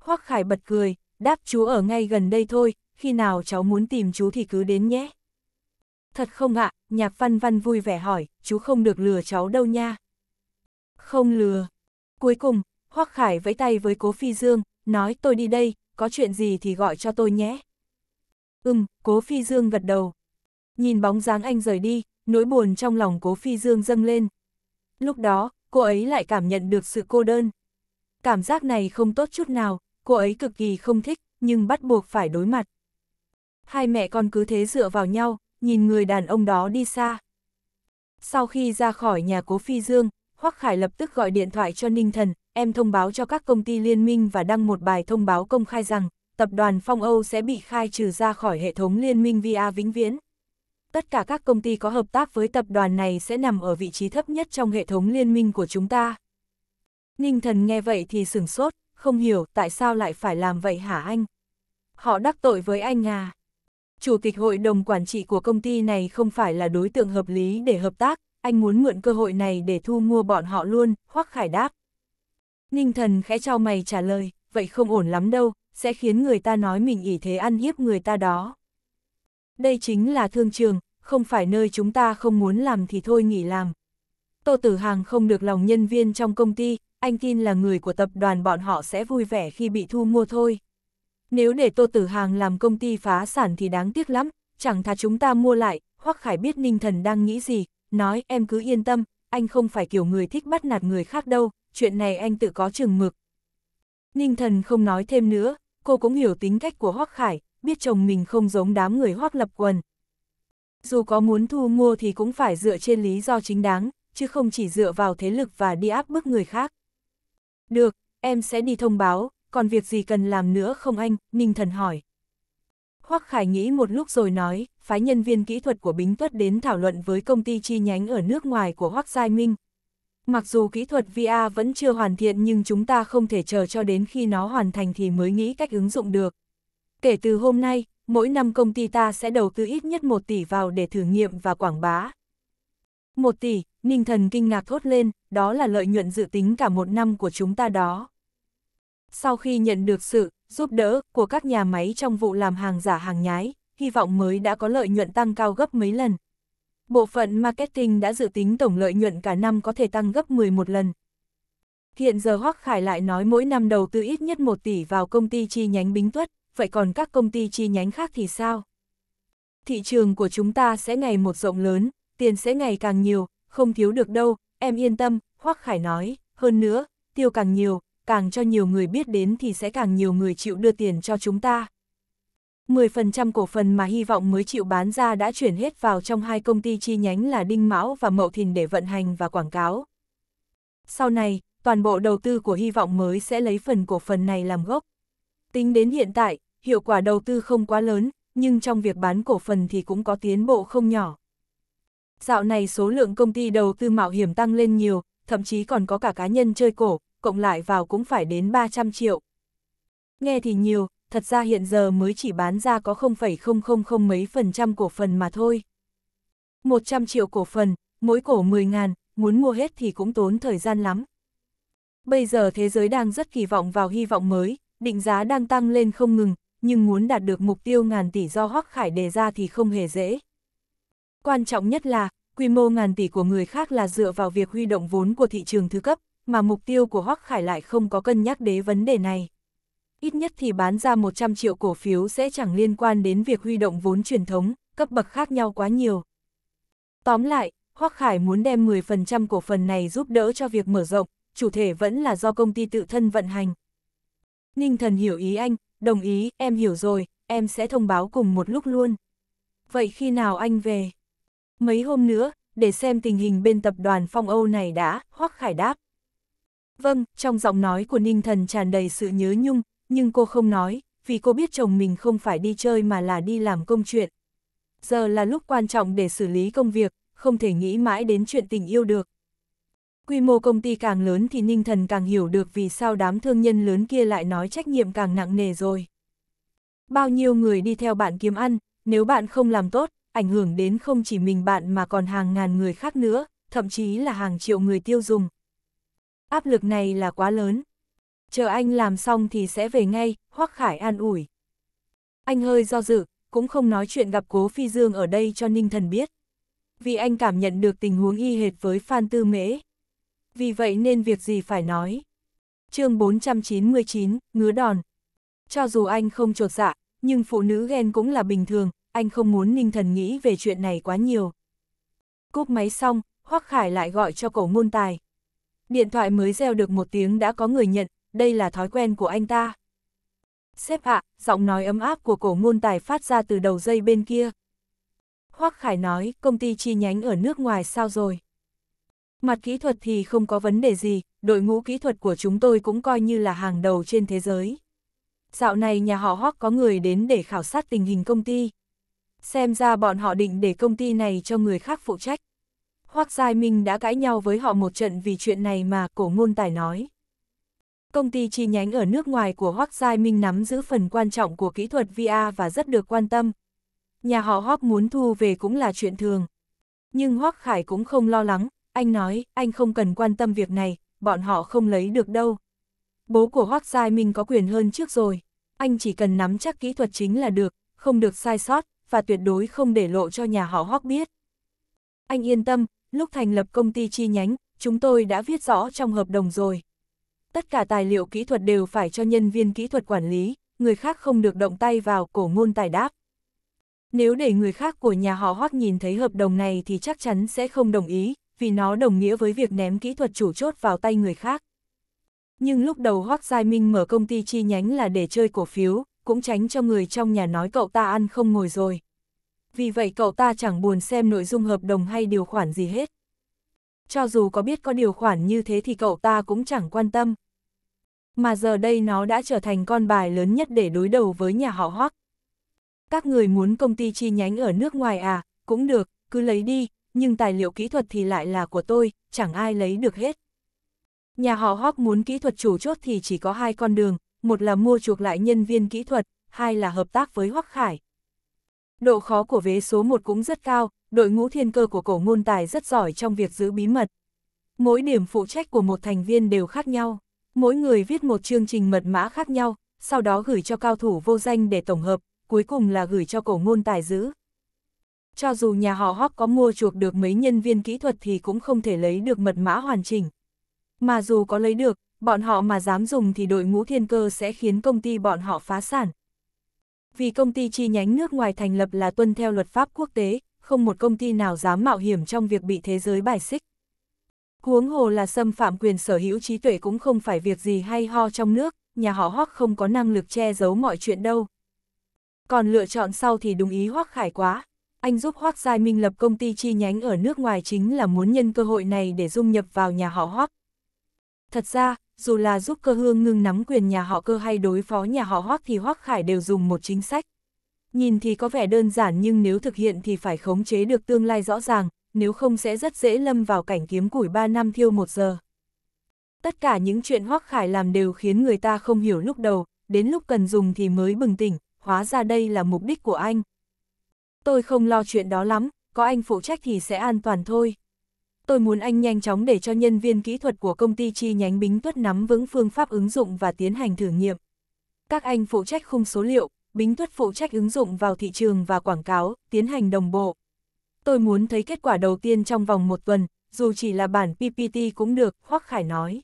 Hoắc Khải bật cười, đáp chú ở ngay gần đây thôi, khi nào cháu muốn tìm chú thì cứ đến nhé. Thật không ạ, nhạc văn văn vui vẻ hỏi, chú không được lừa cháu đâu nha. Không lừa. Cuối cùng, Hoắc Khải vẫy tay với Cố Phi Dương, nói tôi đi đây, có chuyện gì thì gọi cho tôi nhé. Ừm, Cố Phi Dương gật đầu. Nhìn bóng dáng anh rời đi, nỗi buồn trong lòng Cố Phi Dương dâng lên. Lúc đó, cô ấy lại cảm nhận được sự cô đơn. Cảm giác này không tốt chút nào, cô ấy cực kỳ không thích, nhưng bắt buộc phải đối mặt. Hai mẹ con cứ thế dựa vào nhau, nhìn người đàn ông đó đi xa. Sau khi ra khỏi nhà cố Phi Dương, Hoắc Khải lập tức gọi điện thoại cho Ninh Thần, em thông báo cho các công ty liên minh và đăng một bài thông báo công khai rằng, tập đoàn Phong Âu sẽ bị khai trừ ra khỏi hệ thống liên minh VA vĩnh viễn. Tất cả các công ty có hợp tác với tập đoàn này sẽ nằm ở vị trí thấp nhất trong hệ thống liên minh của chúng ta. Ninh Thần nghe vậy thì sửng sốt, không hiểu tại sao lại phải làm vậy hả anh? Họ đắc tội với anh à? Chủ tịch hội đồng quản trị của công ty này không phải là đối tượng hợp lý để hợp tác, anh muốn mượn cơ hội này để thu mua bọn họ luôn, Hoắc Khải đáp. Ninh thần khẽ trao mày trả lời, vậy không ổn lắm đâu, sẽ khiến người ta nói mình ỉ thế ăn hiếp người ta đó. Đây chính là thương trường, không phải nơi chúng ta không muốn làm thì thôi nghỉ làm. Tô Tử Hàng không được lòng nhân viên trong công ty, anh tin là người của tập đoàn bọn họ sẽ vui vẻ khi bị thu mua thôi. Nếu để Tô Tử Hàng làm công ty phá sản thì đáng tiếc lắm, chẳng thà chúng ta mua lại, Hoắc Khải biết Ninh Thần đang nghĩ gì, nói em cứ yên tâm, anh không phải kiểu người thích bắt nạt người khác đâu, chuyện này anh tự có chừng mực. Ninh Thần không nói thêm nữa, cô cũng hiểu tính cách của Hoắc Khải, biết chồng mình không giống đám người Hoắc Lập Quần. Dù có muốn thu mua thì cũng phải dựa trên lý do chính đáng, chứ không chỉ dựa vào thế lực và đi áp bức người khác. Được, em sẽ đi thông báo, còn việc gì cần làm nữa không anh, Ninh Thần hỏi. Hoắc Khải nghĩ một lúc rồi nói, phái nhân viên kỹ thuật của Bính Tuất đến thảo luận với công ty chi nhánh ở nước ngoài của Hoắc Giai Minh. Mặc dù kỹ thuật VR vẫn chưa hoàn thiện nhưng chúng ta không thể chờ cho đến khi nó hoàn thành thì mới nghĩ cách ứng dụng được. Kể từ hôm nay, mỗi năm công ty ta sẽ đầu tư ít nhất 1 tỷ vào để thử nghiệm và quảng bá. 1 tỷ, Ninh thần kinh ngạc thốt lên, đó là lợi nhuận dự tính cả một năm của chúng ta đó. Sau khi nhận được sự giúp đỡ của các nhà máy trong vụ làm hàng giả hàng nhái, hy vọng mới đã có lợi nhuận tăng cao gấp mấy lần. Bộ phận marketing đã dự tính tổng lợi nhuận cả năm có thể tăng gấp 11 lần. Hiện giờ Hoắc Khải lại nói mỗi năm đầu tư ít nhất 1 tỷ vào công ty chi nhánh Bính Tuất, vậy còn các công ty chi nhánh khác thì sao? Thị trường của chúng ta sẽ ngày một rộng lớn, tiền sẽ ngày càng nhiều, không thiếu được đâu, em yên tâm, Hoắc Khải nói, hơn nữa, tiêu càng nhiều, càng cho nhiều người biết đến thì sẽ càng nhiều người chịu đưa tiền cho chúng ta. 10% cổ phần mà hy vọng mới chịu bán ra đã chuyển hết vào trong hai công ty chi nhánh là Đinh Mão và Mậu Thìn để vận hành và quảng cáo. Sau này, toàn bộ đầu tư của hy vọng mới sẽ lấy phần cổ phần này làm gốc. Tính đến hiện tại, hiệu quả đầu tư không quá lớn, nhưng trong việc bán cổ phần thì cũng có tiến bộ không nhỏ. Dạo này số lượng công ty đầu tư mạo hiểm tăng lên nhiều, thậm chí còn có cả cá nhân chơi cổ, cộng lại vào cũng phải đến 300 triệu. Nghe thì nhiều, thật ra hiện giờ mới chỉ bán ra có 0,000 mấy phần trăm cổ phần mà thôi. 100 triệu cổ phần, mỗi cổ 10 ngàn, muốn mua hết thì cũng tốn thời gian lắm. Bây giờ thế giới đang rất kỳ vọng vào hy vọng mới, định giá đang tăng lên không ngừng, nhưng muốn đạt được mục tiêu ngàn tỷ do Hoắc Khải đề ra thì không hề dễ. Quan trọng nhất là, quy mô ngàn tỷ của người khác là dựa vào việc huy động vốn của thị trường thứ cấp, mà mục tiêu của Hoắc Khải lại không có cân nhắc đến vấn đề này. Ít nhất thì bán ra 100 triệu cổ phiếu sẽ chẳng liên quan đến việc huy động vốn truyền thống, cấp bậc khác nhau quá nhiều. Tóm lại, Hoắc Khải muốn đem 10% cổ phần này giúp đỡ cho việc mở rộng, chủ thể vẫn là do công ty tự thân vận hành. Ninh thần hiểu ý anh, đồng ý, em hiểu rồi, em sẽ thông báo cùng một lúc luôn. Vậy khi nào anh về? mấy hôm nữa, để xem tình hình bên tập đoàn phong Âu này đã, Hoắc Khải đáp. Vâng, trong giọng nói của Ninh Thần tràn đầy sự nhớ nhung, nhưng cô không nói, vì cô biết chồng mình không phải đi chơi mà là đi làm công chuyện. Giờ là lúc quan trọng để xử lý công việc, không thể nghĩ mãi đến chuyện tình yêu được. Quy mô công ty càng lớn thì Ninh Thần càng hiểu được vì sao đám thương nhân lớn kia lại nói trách nhiệm càng nặng nề rồi. Bao nhiêu người đi theo bạn kiếm ăn, nếu bạn không làm tốt, ảnh hưởng đến không chỉ mình bạn mà còn hàng ngàn người khác nữa, thậm chí là hàng triệu người tiêu dùng. Áp lực này là quá lớn. Chờ anh làm xong thì sẽ về ngay, Hoắc Khải an ủi. Anh hơi do dự, cũng không nói chuyện gặp Cố Phi Dương ở đây cho Ninh Thần biết. Vì anh cảm nhận được tình huống y hệt với Phan Tư Mễ. Vì vậy nên việc gì phải nói. chương 499, ngứa đòn. Cho dù anh không trột dạ, nhưng phụ nữ ghen cũng là bình thường, anh không muốn ninh thần nghĩ về chuyện này quá nhiều. Cúp máy xong, Hoắc Khải lại gọi cho cổ ngôn tài. Điện thoại mới reo được một tiếng đã có người nhận, đây là thói quen của anh ta. Sếp ạ, giọng nói ấm áp của cổ ngôn tài phát ra từ đầu dây bên kia. Hoắc Khải nói, công ty chi nhánh ở nước ngoài sao rồi? Mặt kỹ thuật thì không có vấn đề gì, đội ngũ kỹ thuật của chúng tôi cũng coi như là hàng đầu trên thế giới. Dạo này nhà họ Hoắc có người đến để khảo sát tình hình công ty xem ra bọn họ định để công ty này cho người khác phụ trách. Hoác Giai Minh đã cãi nhau với họ một trận vì chuyện này mà cổ ngôn tài nói. Công ty chi nhánh ở nước ngoài của Hoác Giai Minh nắm giữ phần quan trọng của kỹ thuật VR và rất được quan tâm. Nhà họ Hoác muốn thu về cũng là chuyện thường. Nhưng Hoác Khải cũng không lo lắng, anh nói, anh không cần quan tâm việc này, bọn họ không lấy được đâu. Bố của Hoác Giai Minh có quyền hơn trước rồi, anh chỉ cần nắm chắc kỹ thuật chính là được, không được sai sót, và tuyệt đối không để lộ cho nhà họ Hoắc biết. Anh yên tâm, lúc thành lập công ty chi nhánh, chúng tôi đã viết rõ trong hợp đồng rồi. Tất cả tài liệu kỹ thuật đều phải cho nhân viên kỹ thuật quản lý, người khác không được động tay vào cổ ngôn tài đáp. Nếu để người khác của nhà họ Hoắc nhìn thấy hợp đồng này thì chắc chắn sẽ không đồng ý, vì nó đồng nghĩa với việc ném kỹ thuật chủ chốt vào tay người khác. Nhưng lúc đầu Hoắc Giai Minh mở công ty chi nhánh là để chơi cổ phiếu, cũng tránh cho người trong nhà nói cậu ta ăn không ngồi rồi. Vì vậy cậu ta chẳng buồn xem nội dung hợp đồng hay điều khoản gì hết. Cho dù có biết có điều khoản như thế thì cậu ta cũng chẳng quan tâm. Mà giờ đây nó đã trở thành con bài lớn nhất để đối đầu với nhà họ Hoắc. Các người muốn công ty chi nhánh ở nước ngoài à, cũng được, cứ lấy đi, nhưng tài liệu kỹ thuật thì lại là của tôi, chẳng ai lấy được hết. Nhà họ Hoắc muốn kỹ thuật chủ chốt thì chỉ có hai con đường, một là mua chuộc lại nhân viên kỹ thuật, hai là hợp tác với Hoắc Khải. Độ khó của vế số 1 cũng rất cao, đội ngũ thiên cơ của cổ ngôn tài rất giỏi trong việc giữ bí mật. Mỗi điểm phụ trách của một thành viên đều khác nhau, mỗi người viết một chương trình mật mã khác nhau, sau đó gửi cho cao thủ vô danh để tổng hợp, cuối cùng là gửi cho cổ ngôn tài giữ. Cho dù nhà họ Hoắc có mua chuộc được mấy nhân viên kỹ thuật thì cũng không thể lấy được mật mã hoàn chỉnh. Mà dù có lấy được, Bọn họ mà dám dùng thì đội ngũ thiên cơ sẽ khiến công ty bọn họ phá sản. Vì công ty chi nhánh nước ngoài thành lập là tuân theo luật pháp quốc tế, không một công ty nào dám mạo hiểm trong việc bị thế giới bài xích. Huống hồ là xâm phạm quyền sở hữu trí tuệ cũng không phải việc gì hay ho trong nước, nhà họ Hoắc không có năng lực che giấu mọi chuyện đâu. Còn lựa chọn sau thì đúng ý Hoắc Khải quá. Anh giúp Hoắc Giai Minh lập công ty chi nhánh ở nước ngoài chính là muốn nhân cơ hội này để dung nhập vào nhà họ Hoắc. Thật ra, dù là giúp cơ hương ngưng nắm quyền nhà họ cơ hay đối phó nhà họ hoắc thì hoắc khải đều dùng một chính sách. Nhìn thì có vẻ đơn giản nhưng nếu thực hiện thì phải khống chế được tương lai rõ ràng, nếu không sẽ rất dễ lâm vào cảnh kiếm củi 3 năm thiêu một giờ. Tất cả những chuyện hoắc khải làm đều khiến người ta không hiểu lúc đầu, đến lúc cần dùng thì mới bừng tỉnh, hóa ra đây là mục đích của anh. Tôi không lo chuyện đó lắm, có anh phụ trách thì sẽ an toàn thôi tôi muốn anh nhanh chóng để cho nhân viên kỹ thuật của công ty chi nhánh Bính Tuất nắm vững phương pháp ứng dụng và tiến hành thử nghiệm. Các anh phụ trách khung số liệu, Bính Tuất phụ trách ứng dụng vào thị trường và quảng cáo, tiến hành đồng bộ. Tôi muốn thấy kết quả đầu tiên trong vòng một tuần, dù chỉ là bản PPT cũng được, Hoắc Khải nói.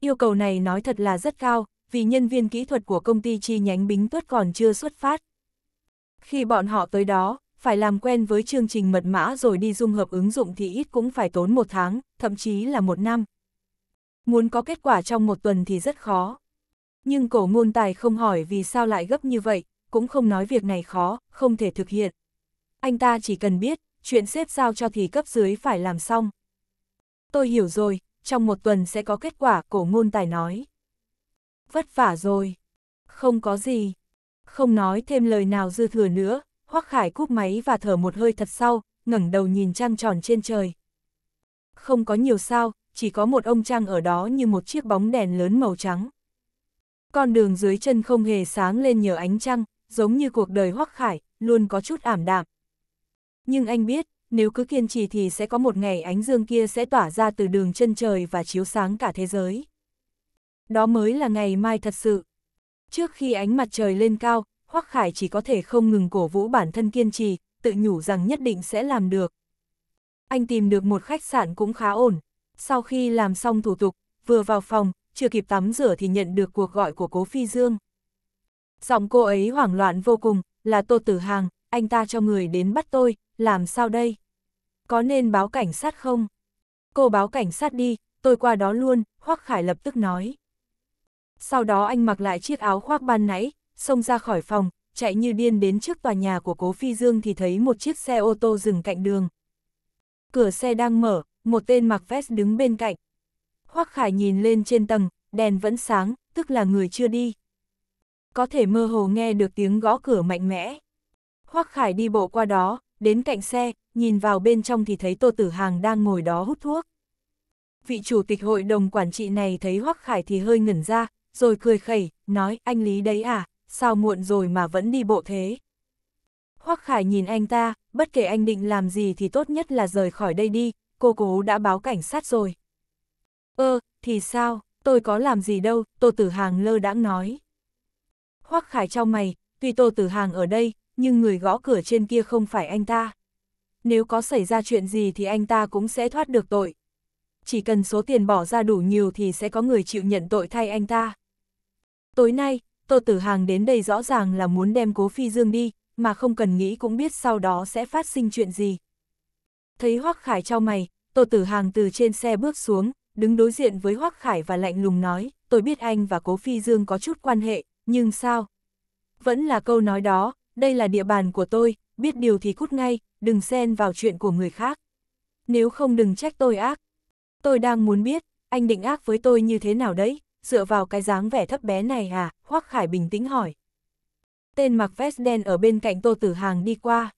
Yêu cầu này nói thật là rất cao, vì nhân viên kỹ thuật của công ty chi nhánh Bính Tuất còn chưa xuất phát. Khi bọn họ tới đó, phải làm quen với chương trình mật mã rồi đi dung hợp ứng dụng thì ít cũng phải tốn một tháng, thậm chí là một năm. Muốn có kết quả trong một tuần thì rất khó. Nhưng cổ ngôn tài không hỏi vì sao lại gấp như vậy, cũng không nói việc này khó, không thể thực hiện. Anh ta chỉ cần biết, chuyện xếp sao cho thì cấp dưới phải làm xong. Tôi hiểu rồi, trong một tuần sẽ có kết quả, cổ ngôn tài nói. Vất vả rồi. Không có gì. Không nói thêm lời nào dư thừa nữa, Hoắc Khải cúp máy và thở một hơi thật sâu, ngẩng đầu nhìn trăng tròn trên trời. Không có nhiều sao, chỉ có một ông trăng ở đó như một chiếc bóng đèn lớn màu trắng. Con đường dưới chân không hề sáng lên nhờ ánh trăng, giống như cuộc đời Hoắc Khải, luôn có chút ảm đạm. Nhưng anh biết, nếu cứ kiên trì thì sẽ có một ngày ánh dương kia sẽ tỏa ra từ đường chân trời và chiếu sáng cả thế giới. Đó mới là ngày mai thật sự. Trước khi ánh mặt trời lên cao, Hoắc Khải chỉ có thể không ngừng cổ vũ bản thân kiên trì, tự nhủ rằng nhất định sẽ làm được. Anh tìm được một khách sạn cũng khá ổn. Sau khi làm xong thủ tục, vừa vào phòng, chưa kịp tắm rửa thì nhận được cuộc gọi của Cố Phi Dương. Giọng cô ấy hoảng loạn vô cùng, là Tô Tử Hàng, anh ta cho người đến bắt tôi, làm sao đây? Có nên báo cảnh sát không? Cô báo cảnh sát đi, tôi qua đó luôn, Hoắc Khải lập tức nói. Sau đó anh mặc lại chiếc áo khoác ban nãy, xông ra khỏi phòng, chạy như điên đến trước tòa nhà của Cố Phi Dương thì thấy một chiếc xe ô tô dừng cạnh đường. Cửa xe đang mở, một tên mặc vest đứng bên cạnh. Hoắc Khải nhìn lên trên tầng, đèn vẫn sáng, tức là người chưa đi. Có thể mơ hồ nghe được tiếng gõ cửa mạnh mẽ. Hoắc Khải đi bộ qua đó, đến cạnh xe, nhìn vào bên trong thì thấy Tô Tử Hàng đang ngồi đó hút thuốc. Vị chủ tịch hội đồng quản trị này thấy Hoắc Khải thì hơi ngẩn ra, rồi cười khẩy, nói anh Lý đấy à, sao muộn rồi mà vẫn đi bộ thế. Hoắc Khải nhìn anh ta, bất kể anh định làm gì thì tốt nhất là rời khỏi đây đi, cô cố đã báo cảnh sát rồi. Ơ, ờ, thì sao, tôi có làm gì đâu, Tô Tử Hàng lơ đãng nói. Hoắc Khải trao mày, tuy Tô Tử Hàng ở đây, nhưng người gõ cửa trên kia không phải anh ta. Nếu có xảy ra chuyện gì thì anh ta cũng sẽ thoát được tội. Chỉ cần số tiền bỏ ra đủ nhiều thì sẽ có người chịu nhận tội thay anh ta. Tối nay, Tô Tử Hàng đến đây rõ ràng là muốn đem Cố Phi Dương đi, mà không cần nghĩ cũng biết sau đó sẽ phát sinh chuyện gì. Thấy Hoắc Khải trao mày, Tô Tử Hàng từ trên xe bước xuống, đứng đối diện với Hoắc Khải và lạnh lùng nói, tôi biết anh và Cố Phi Dương có chút quan hệ, nhưng sao? Vẫn là câu nói đó, đây là địa bàn của tôi, biết điều thì cút ngay, đừng xen vào chuyện của người khác. Nếu không đừng trách tôi ác. Tôi đang muốn biết, anh định ác với tôi như thế nào đấy? dựa vào cái dáng vẻ thấp bé này à, Hoắc Khải bình tĩnh hỏi. Tên mặc vest đen ở bên cạnh Tô Tử Hàng đi qua.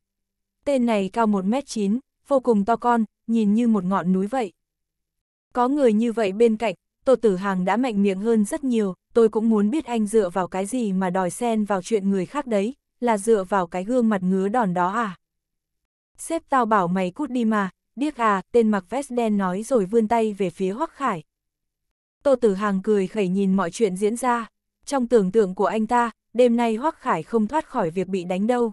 Tên này cao 1m9, vô cùng to con, nhìn như một ngọn núi vậy. Có người như vậy bên cạnh, Tô Tử Hàng đã mạnh miệng hơn rất nhiều, tôi cũng muốn biết anh dựa vào cái gì mà đòi xen vào chuyện người khác đấy, là dựa vào cái gương mặt ngứa đòn đó à. Sếp tao bảo mày cút đi mà, điếc à, tên mặc vest đen nói rồi vươn tay về phía Hoắc Khải. Tô Tử Hàng cười khẩy nhìn mọi chuyện diễn ra. Trong tưởng tượng của anh ta, đêm nay Hoắc Khải không thoát khỏi việc bị đánh đâu.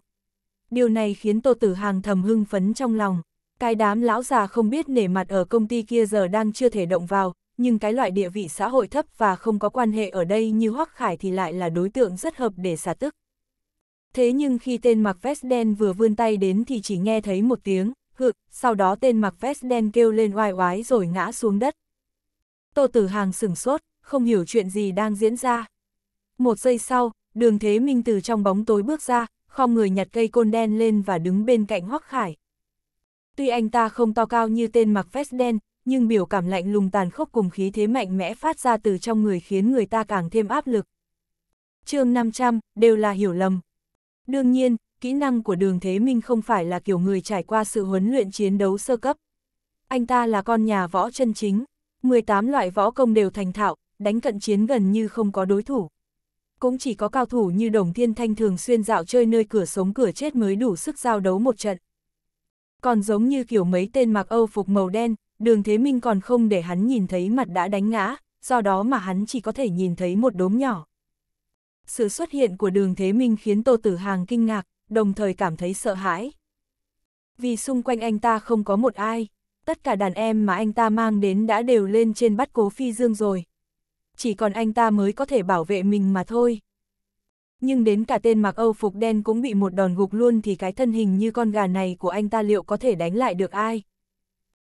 Điều này khiến Tô Tử Hàng thầm hưng phấn trong lòng. Cái đám lão già không biết nể mặt ở công ty kia giờ đang chưa thể động vào, nhưng cái loại địa vị xã hội thấp và không có quan hệ ở đây như Hoắc Khải thì lại là đối tượng rất hợp để xả tức. Thế nhưng khi tên mặc vest đen vừa vươn tay đến thì chỉ nghe thấy một tiếng, hự, sau đó tên mặc vest đen kêu lên oai oái rồi ngã xuống đất. Tô Tử Hàng sửng sốt, không hiểu chuyện gì đang diễn ra. Một giây sau, đường thế minh từ trong bóng tối bước ra, khom người nhặt cây côn đen lên và đứng bên cạnh Hoắc Khải. Tuy anh ta không to cao như tên mặc vest đen, nhưng biểu cảm lạnh lùng tàn khốc cùng khí thế mạnh mẽ phát ra từ trong người khiến người ta càng thêm áp lực. chương 500, đều là hiểu lầm. Đương nhiên, kỹ năng của đường Thế Minh không phải là kiểu người trải qua sự huấn luyện chiến đấu sơ cấp. Anh ta là con nhà võ chân chính. 18 loại võ công đều thành thạo, đánh cận chiến gần như không có đối thủ. Cũng chỉ có cao thủ như Đồng Thiên Thanh thường xuyên dạo chơi nơi cửa sống cửa chết mới đủ sức giao đấu một trận. Còn giống như kiểu mấy tên mặc Âu phục màu đen, đường Thế Minh còn không để hắn nhìn thấy mặt đã đánh ngã, do đó mà hắn chỉ có thể nhìn thấy một đốm nhỏ. Sự xuất hiện của đường Thế Minh khiến Tô Tử Hàng kinh ngạc, đồng thời cảm thấy sợ hãi. Vì xung quanh anh ta không có một ai tất cả đàn em mà anh ta mang đến đã đều lên trên bắt cố phi dương rồi. Chỉ còn anh ta mới có thể bảo vệ mình mà thôi. Nhưng đến cả tên mặc Âu phục đen cũng bị một đòn gục luôn thì cái thân hình như con gà này của anh ta liệu có thể đánh lại được ai?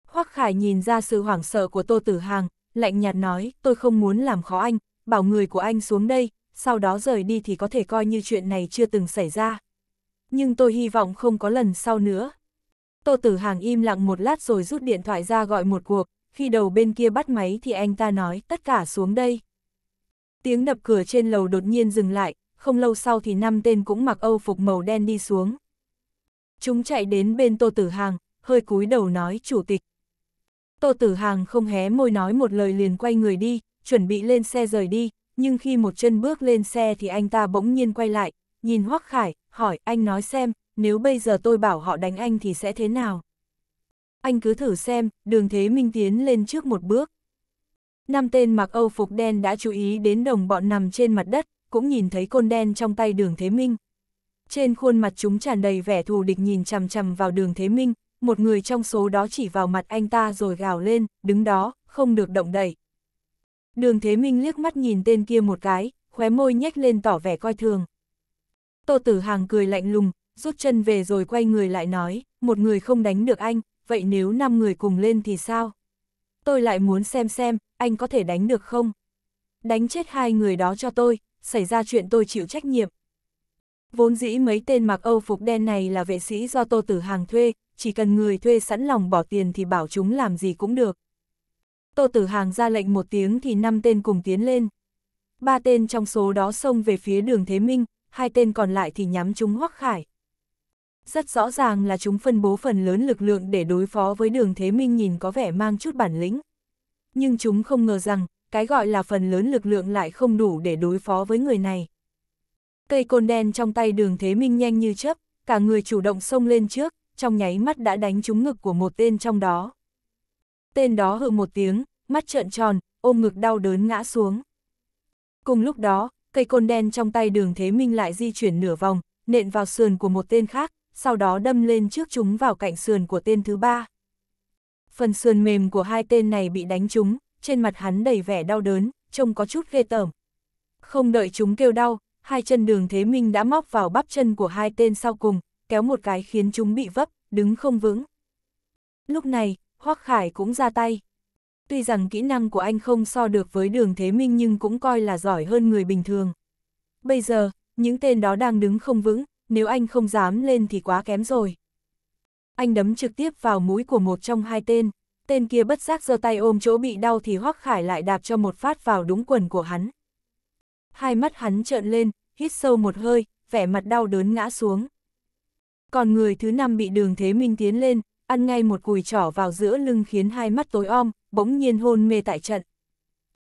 Hoắc Khải nhìn ra sự hoảng sợ của Tô Tử Hàng, lạnh nhạt nói, tôi không muốn làm khó anh, bảo người của anh xuống đây, sau đó rời đi thì có thể coi như chuyện này chưa từng xảy ra. Nhưng tôi hy vọng không có lần sau nữa. Tô Tử Hàng im lặng một lát rồi rút điện thoại ra gọi một cuộc, khi đầu bên kia bắt máy thì anh ta nói tất cả xuống đây. Tiếng đập cửa trên lầu đột nhiên dừng lại, không lâu sau thì năm tên cũng mặc âu phục màu đen đi xuống. Chúng chạy đến bên Tô Tử Hàng, hơi cúi đầu nói chủ tịch. Tô Tử Hàng không hé môi nói một lời liền quay người đi, chuẩn bị lên xe rời đi, nhưng khi một chân bước lên xe thì anh ta bỗng nhiên quay lại, nhìn Hoắc Khải, hỏi anh nói xem, nếu bây giờ tôi bảo họ đánh anh thì sẽ thế nào? Anh cứ thử xem, đường thế minh tiến lên trước một bước. Năm tên mặc Âu phục đen đã chú ý đến đồng bọn nằm trên mặt đất, cũng nhìn thấy côn đen trong tay đường thế minh. Trên khuôn mặt chúng tràn đầy vẻ thù địch nhìn chằm chằm vào đường thế minh, một người trong số đó chỉ vào mặt anh ta rồi gào lên, đứng đó, không được động đậy. Đường Thế Minh liếc mắt nhìn tên kia một cái, khóe môi nhếch lên tỏ vẻ coi thường. Tô Tử Hàng cười lạnh lùng, rút chân về rồi quay người lại nói, một người không đánh được anh, vậy nếu 5 người cùng lên thì sao? Tôi lại muốn xem xem, anh có thể đánh được không? Đánh chết hai người đó cho tôi, xảy ra chuyện tôi chịu trách nhiệm. Vốn dĩ mấy tên mặc Âu phục đen này là vệ sĩ do Tô Tử Hàng thuê, chỉ cần người thuê sẵn lòng bỏ tiền thì bảo chúng làm gì cũng được. Tô Tử Hàng ra lệnh một tiếng thì năm tên cùng tiến lên. Ba tên trong số đó xông về phía đường Thế Minh, hai tên còn lại thì nhắm chúng Hoắc Khải. Rất rõ ràng là chúng phân bố phần lớn lực lượng để đối phó với đường Thế Minh nhìn có vẻ mang chút bản lĩnh. Nhưng chúng không ngờ rằng, cái gọi là phần lớn lực lượng lại không đủ để đối phó với người này. Cây côn đen trong tay đường Thế Minh nhanh như chớp, cả người chủ động xông lên trước, trong nháy mắt đã đánh trúng ngực của một tên trong đó. Tên đó hự một tiếng, mắt trợn tròn, ôm ngực đau đớn ngã xuống. Cùng lúc đó, cây côn đen trong tay đường Thế Minh lại di chuyển nửa vòng, nện vào sườn của một tên khác, sau đó đâm lên trước chúng vào cạnh sườn của tên thứ ba. Phần sườn mềm của hai tên này bị đánh trúng, trên mặt hắn đầy vẻ đau đớn, trông có chút ghê tởm. Không đợi chúng kêu đau, hai chân đường Thế Minh đã móc vào bắp chân của hai tên sau cùng, kéo một cái khiến chúng bị vấp, đứng không vững. Lúc này, Hoắc Khải cũng ra tay. Tuy rằng kỹ năng của anh không so được với đường Thế Minh nhưng cũng coi là giỏi hơn người bình thường. Bây giờ, những tên đó đang đứng không vững, nếu anh không dám lên thì quá kém rồi. Anh đấm trực tiếp vào mũi của một trong hai tên, tên kia bất giác giơ tay ôm chỗ bị đau thì Hoắc Khải lại đạp cho một phát vào đúng quần của hắn. Hai mắt hắn trợn lên, hít sâu một hơi, vẻ mặt đau đớn ngã xuống. Còn người thứ năm bị đường thế minh tiến lên, ăn ngay một cùi trỏ vào giữa lưng khiến hai mắt tối om, bỗng nhiên hôn mê tại trận.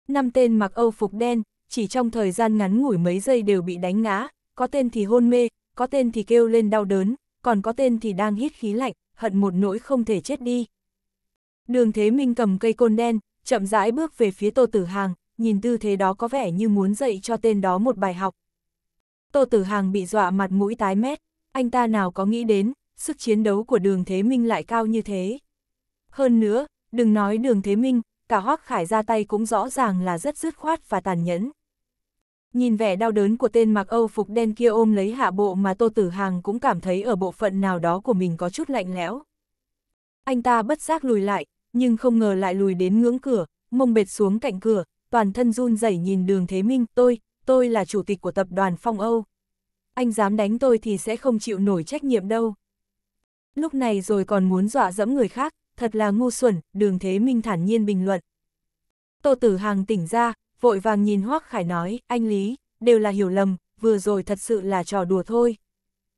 Năm tên mặc âu phục đen, chỉ trong thời gian ngắn ngủi mấy giây đều bị đánh ngã, có tên thì hôn mê, có tên thì kêu lên đau đớn, còn có tên thì đang hít khí lạnh, hận một nỗi không thể chết đi. Đường Thế Minh cầm cây côn đen, chậm rãi bước về phía Tô Tử Hàng, nhìn tư thế đó có vẻ như muốn dạy cho tên đó một bài học. Tô Tử Hàng bị dọa mặt mũi tái mét, anh ta nào có nghĩ đến, sức chiến đấu của đường Thế Minh lại cao như thế. Hơn nữa, đừng nói đường Thế Minh, cả Hoác Khải ra tay cũng rõ ràng là rất dứt khoát và tàn nhẫn. Nhìn vẻ đau đớn của tên mặc Âu phục đen kia ôm lấy hạ bộ mà Tô Tử Hàng cũng cảm thấy ở bộ phận nào đó của mình có chút lạnh lẽo. Anh ta bất giác lùi lại, nhưng không ngờ lại lùi đến ngưỡng cửa, mông bệt xuống cạnh cửa, toàn thân run rẩy nhìn đường Thế Minh, tôi, tôi là chủ tịch của tập đoàn Phong Âu. Anh dám đánh tôi thì sẽ không chịu nổi trách nhiệm đâu. Lúc này rồi còn muốn dọa dẫm người khác, thật là ngu xuẩn, đường Thế Minh thản nhiên bình luận. Tô Tử Hàng tỉnh ra, vội vàng nhìn Hoác Khải nói, anh Lý, đều là hiểu lầm, vừa rồi thật sự là trò đùa thôi.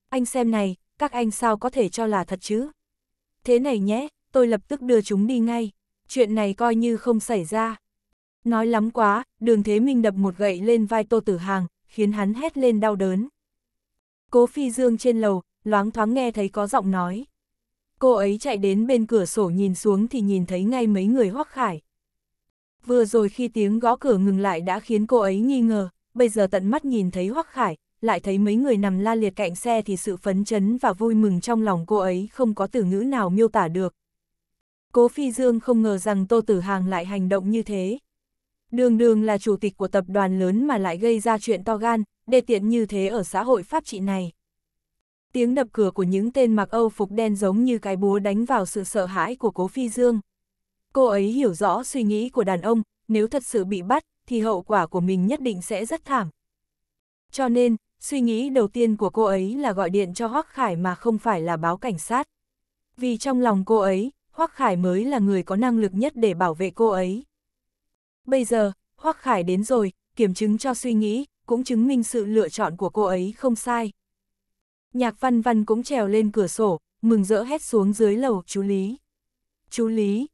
Anh xem này, các anh sao có thể cho là thật chứ? Thế này nhé, tôi lập tức đưa chúng đi ngay, chuyện này coi như không xảy ra. Nói lắm quá, đường thế minh đập một gậy lên vai tô tử hàng, khiến hắn hét lên đau đớn. Cố phi dương trên lầu, loáng thoáng nghe thấy có giọng nói. Cô ấy chạy đến bên cửa sổ nhìn xuống thì nhìn thấy ngay mấy người hoắc khải. Vừa rồi khi tiếng gõ cửa ngừng lại đã khiến cô ấy nghi ngờ, bây giờ tận mắt nhìn thấy Hoắc Khải, lại thấy mấy người nằm la liệt cạnh xe thì sự phấn chấn và vui mừng trong lòng cô ấy không có từ ngữ nào miêu tả được. Cố Phi Dương không ngờ rằng Tô Tử Hàng lại hành động như thế. Đường đường là chủ tịch của tập đoàn lớn mà lại gây ra chuyện to gan, đê tiện như thế ở xã hội pháp trị này. Tiếng đập cửa của những tên mặc Âu phục đen giống như cái búa đánh vào sự sợ hãi của Cố Phi Dương. Cô ấy hiểu rõ suy nghĩ của đàn ông, nếu thật sự bị bắt, thì hậu quả của mình nhất định sẽ rất thảm. Cho nên, suy nghĩ đầu tiên của cô ấy là gọi điện cho Hoắc Khải mà không phải là báo cảnh sát. Vì trong lòng cô ấy, Hoắc Khải mới là người có năng lực nhất để bảo vệ cô ấy. Bây giờ, Hoắc Khải đến rồi, kiểm chứng cho suy nghĩ, cũng chứng minh sự lựa chọn của cô ấy không sai. Nhạc văn văn cũng trèo lên cửa sổ, mừng rỡ hét xuống dưới lầu chú Lý. Chú Lý,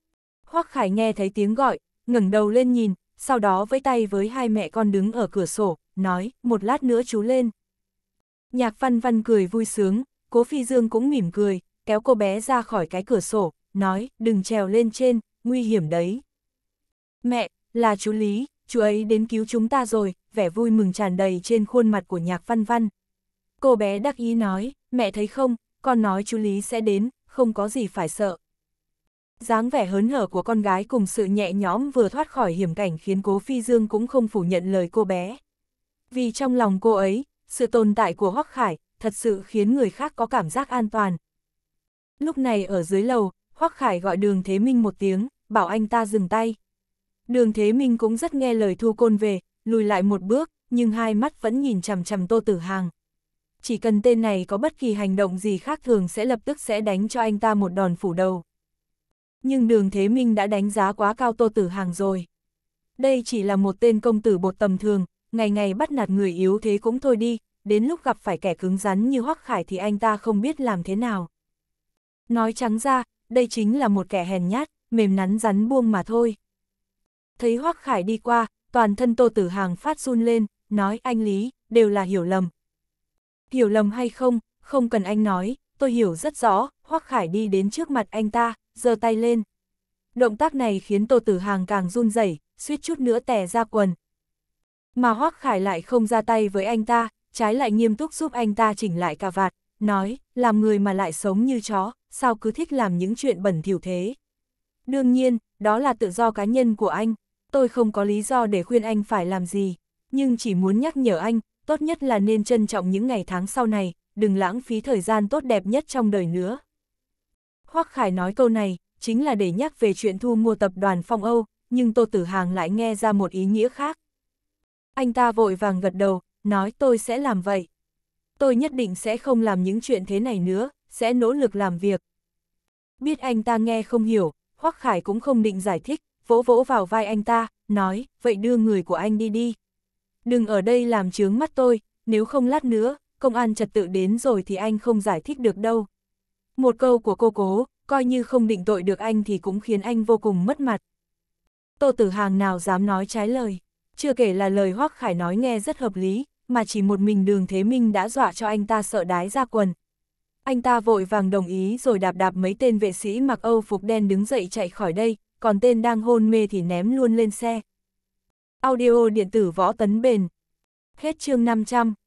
Hoắc Khải nghe thấy tiếng gọi, ngẩng đầu lên nhìn, sau đó với tay với hai mẹ con đứng ở cửa sổ, nói, một lát nữa chú lên. Nhạc văn văn cười vui sướng, cố phi dương cũng mỉm cười, kéo cô bé ra khỏi cái cửa sổ, nói, đừng trèo lên trên, nguy hiểm đấy. Mẹ, là chú Lý, chú ấy đến cứu chúng ta rồi, vẻ vui mừng tràn đầy trên khuôn mặt của nhạc văn văn. Cô bé đắc ý nói, mẹ thấy không, con nói chú Lý sẽ đến, không có gì phải sợ dáng vẻ hớn hở của con gái cùng sự nhẹ nhõm vừa thoát khỏi hiểm cảnh khiến cố Phi Dương cũng không phủ nhận lời cô bé. Vì trong lòng cô ấy, sự tồn tại của Hoắc Khải thật sự khiến người khác có cảm giác an toàn. Lúc này ở dưới lầu, Hoắc Khải gọi đường Thế Minh một tiếng, bảo anh ta dừng tay. Đường Thế Minh cũng rất nghe lời thu côn về, lùi lại một bước, nhưng hai mắt vẫn nhìn chằm chằm Tô Tử Hàng. Chỉ cần tên này có bất kỳ hành động gì khác thường sẽ lập tức sẽ đánh cho anh ta một đòn phủ đầu nhưng đường Thế Minh đã đánh giá quá cao Tô Tử Hàng rồi. Đây chỉ là một tên công tử bột tầm thường, ngày ngày bắt nạt người yếu thế cũng thôi đi, đến lúc gặp phải kẻ cứng rắn như Hoắc Khải thì anh ta không biết làm thế nào. Nói trắng ra, đây chính là một kẻ hèn nhát, mềm nắn rắn buông mà thôi. Thấy Hoắc Khải đi qua, toàn thân Tô Tử Hàng phát run lên, nói anh Lý, đều là hiểu lầm. Hiểu lầm hay không, không cần anh nói, tôi hiểu rất rõ, Hoắc Khải đi đến trước mặt anh ta, giơ tay lên. Động tác này khiến Tô Tử Hàng càng run rẩy, suýt chút nữa tè ra quần. Mà Hoắc Khải lại không ra tay với anh ta, trái lại nghiêm túc giúp anh ta chỉnh lại cà vạt, nói, làm người mà lại sống như chó, sao cứ thích làm những chuyện bẩn thỉu thế. Đương nhiên, đó là tự do cá nhân của anh, tôi không có lý do để khuyên anh phải làm gì, nhưng chỉ muốn nhắc nhở anh, tốt nhất là nên trân trọng những ngày tháng sau này, đừng lãng phí thời gian tốt đẹp nhất trong đời nữa. Hoắc Khải nói câu này, chính là để nhắc về chuyện thu mua tập đoàn Phong Âu, nhưng Tô Tử Hàng lại nghe ra một ý nghĩa khác. Anh ta vội vàng gật đầu, nói tôi sẽ làm vậy. Tôi nhất định sẽ không làm những chuyện thế này nữa, sẽ nỗ lực làm việc. Biết anh ta nghe không hiểu, Hoắc Khải cũng không định giải thích, vỗ vỗ vào vai anh ta, nói, vậy đưa người của anh đi đi. Đừng ở đây làm chướng mắt tôi, nếu không lát nữa, công an trật tự đến rồi thì anh không giải thích được đâu. Một câu của cô cố, coi như không định tội được anh thì cũng khiến anh vô cùng mất mặt. Tô Tử Hàng nào dám nói trái lời, chưa kể là lời Hoắc Khải nói nghe rất hợp lý, mà chỉ một mình Đường Thế Minh đã dọa cho anh ta sợ đái ra quần. Anh ta vội vàng đồng ý rồi đạp đạp mấy tên vệ sĩ mặc Âu phục đen đứng dậy chạy khỏi đây, còn tên đang hôn mê thì ném luôn lên xe. Audio điện tử võ tấn bền. Hết chương 500.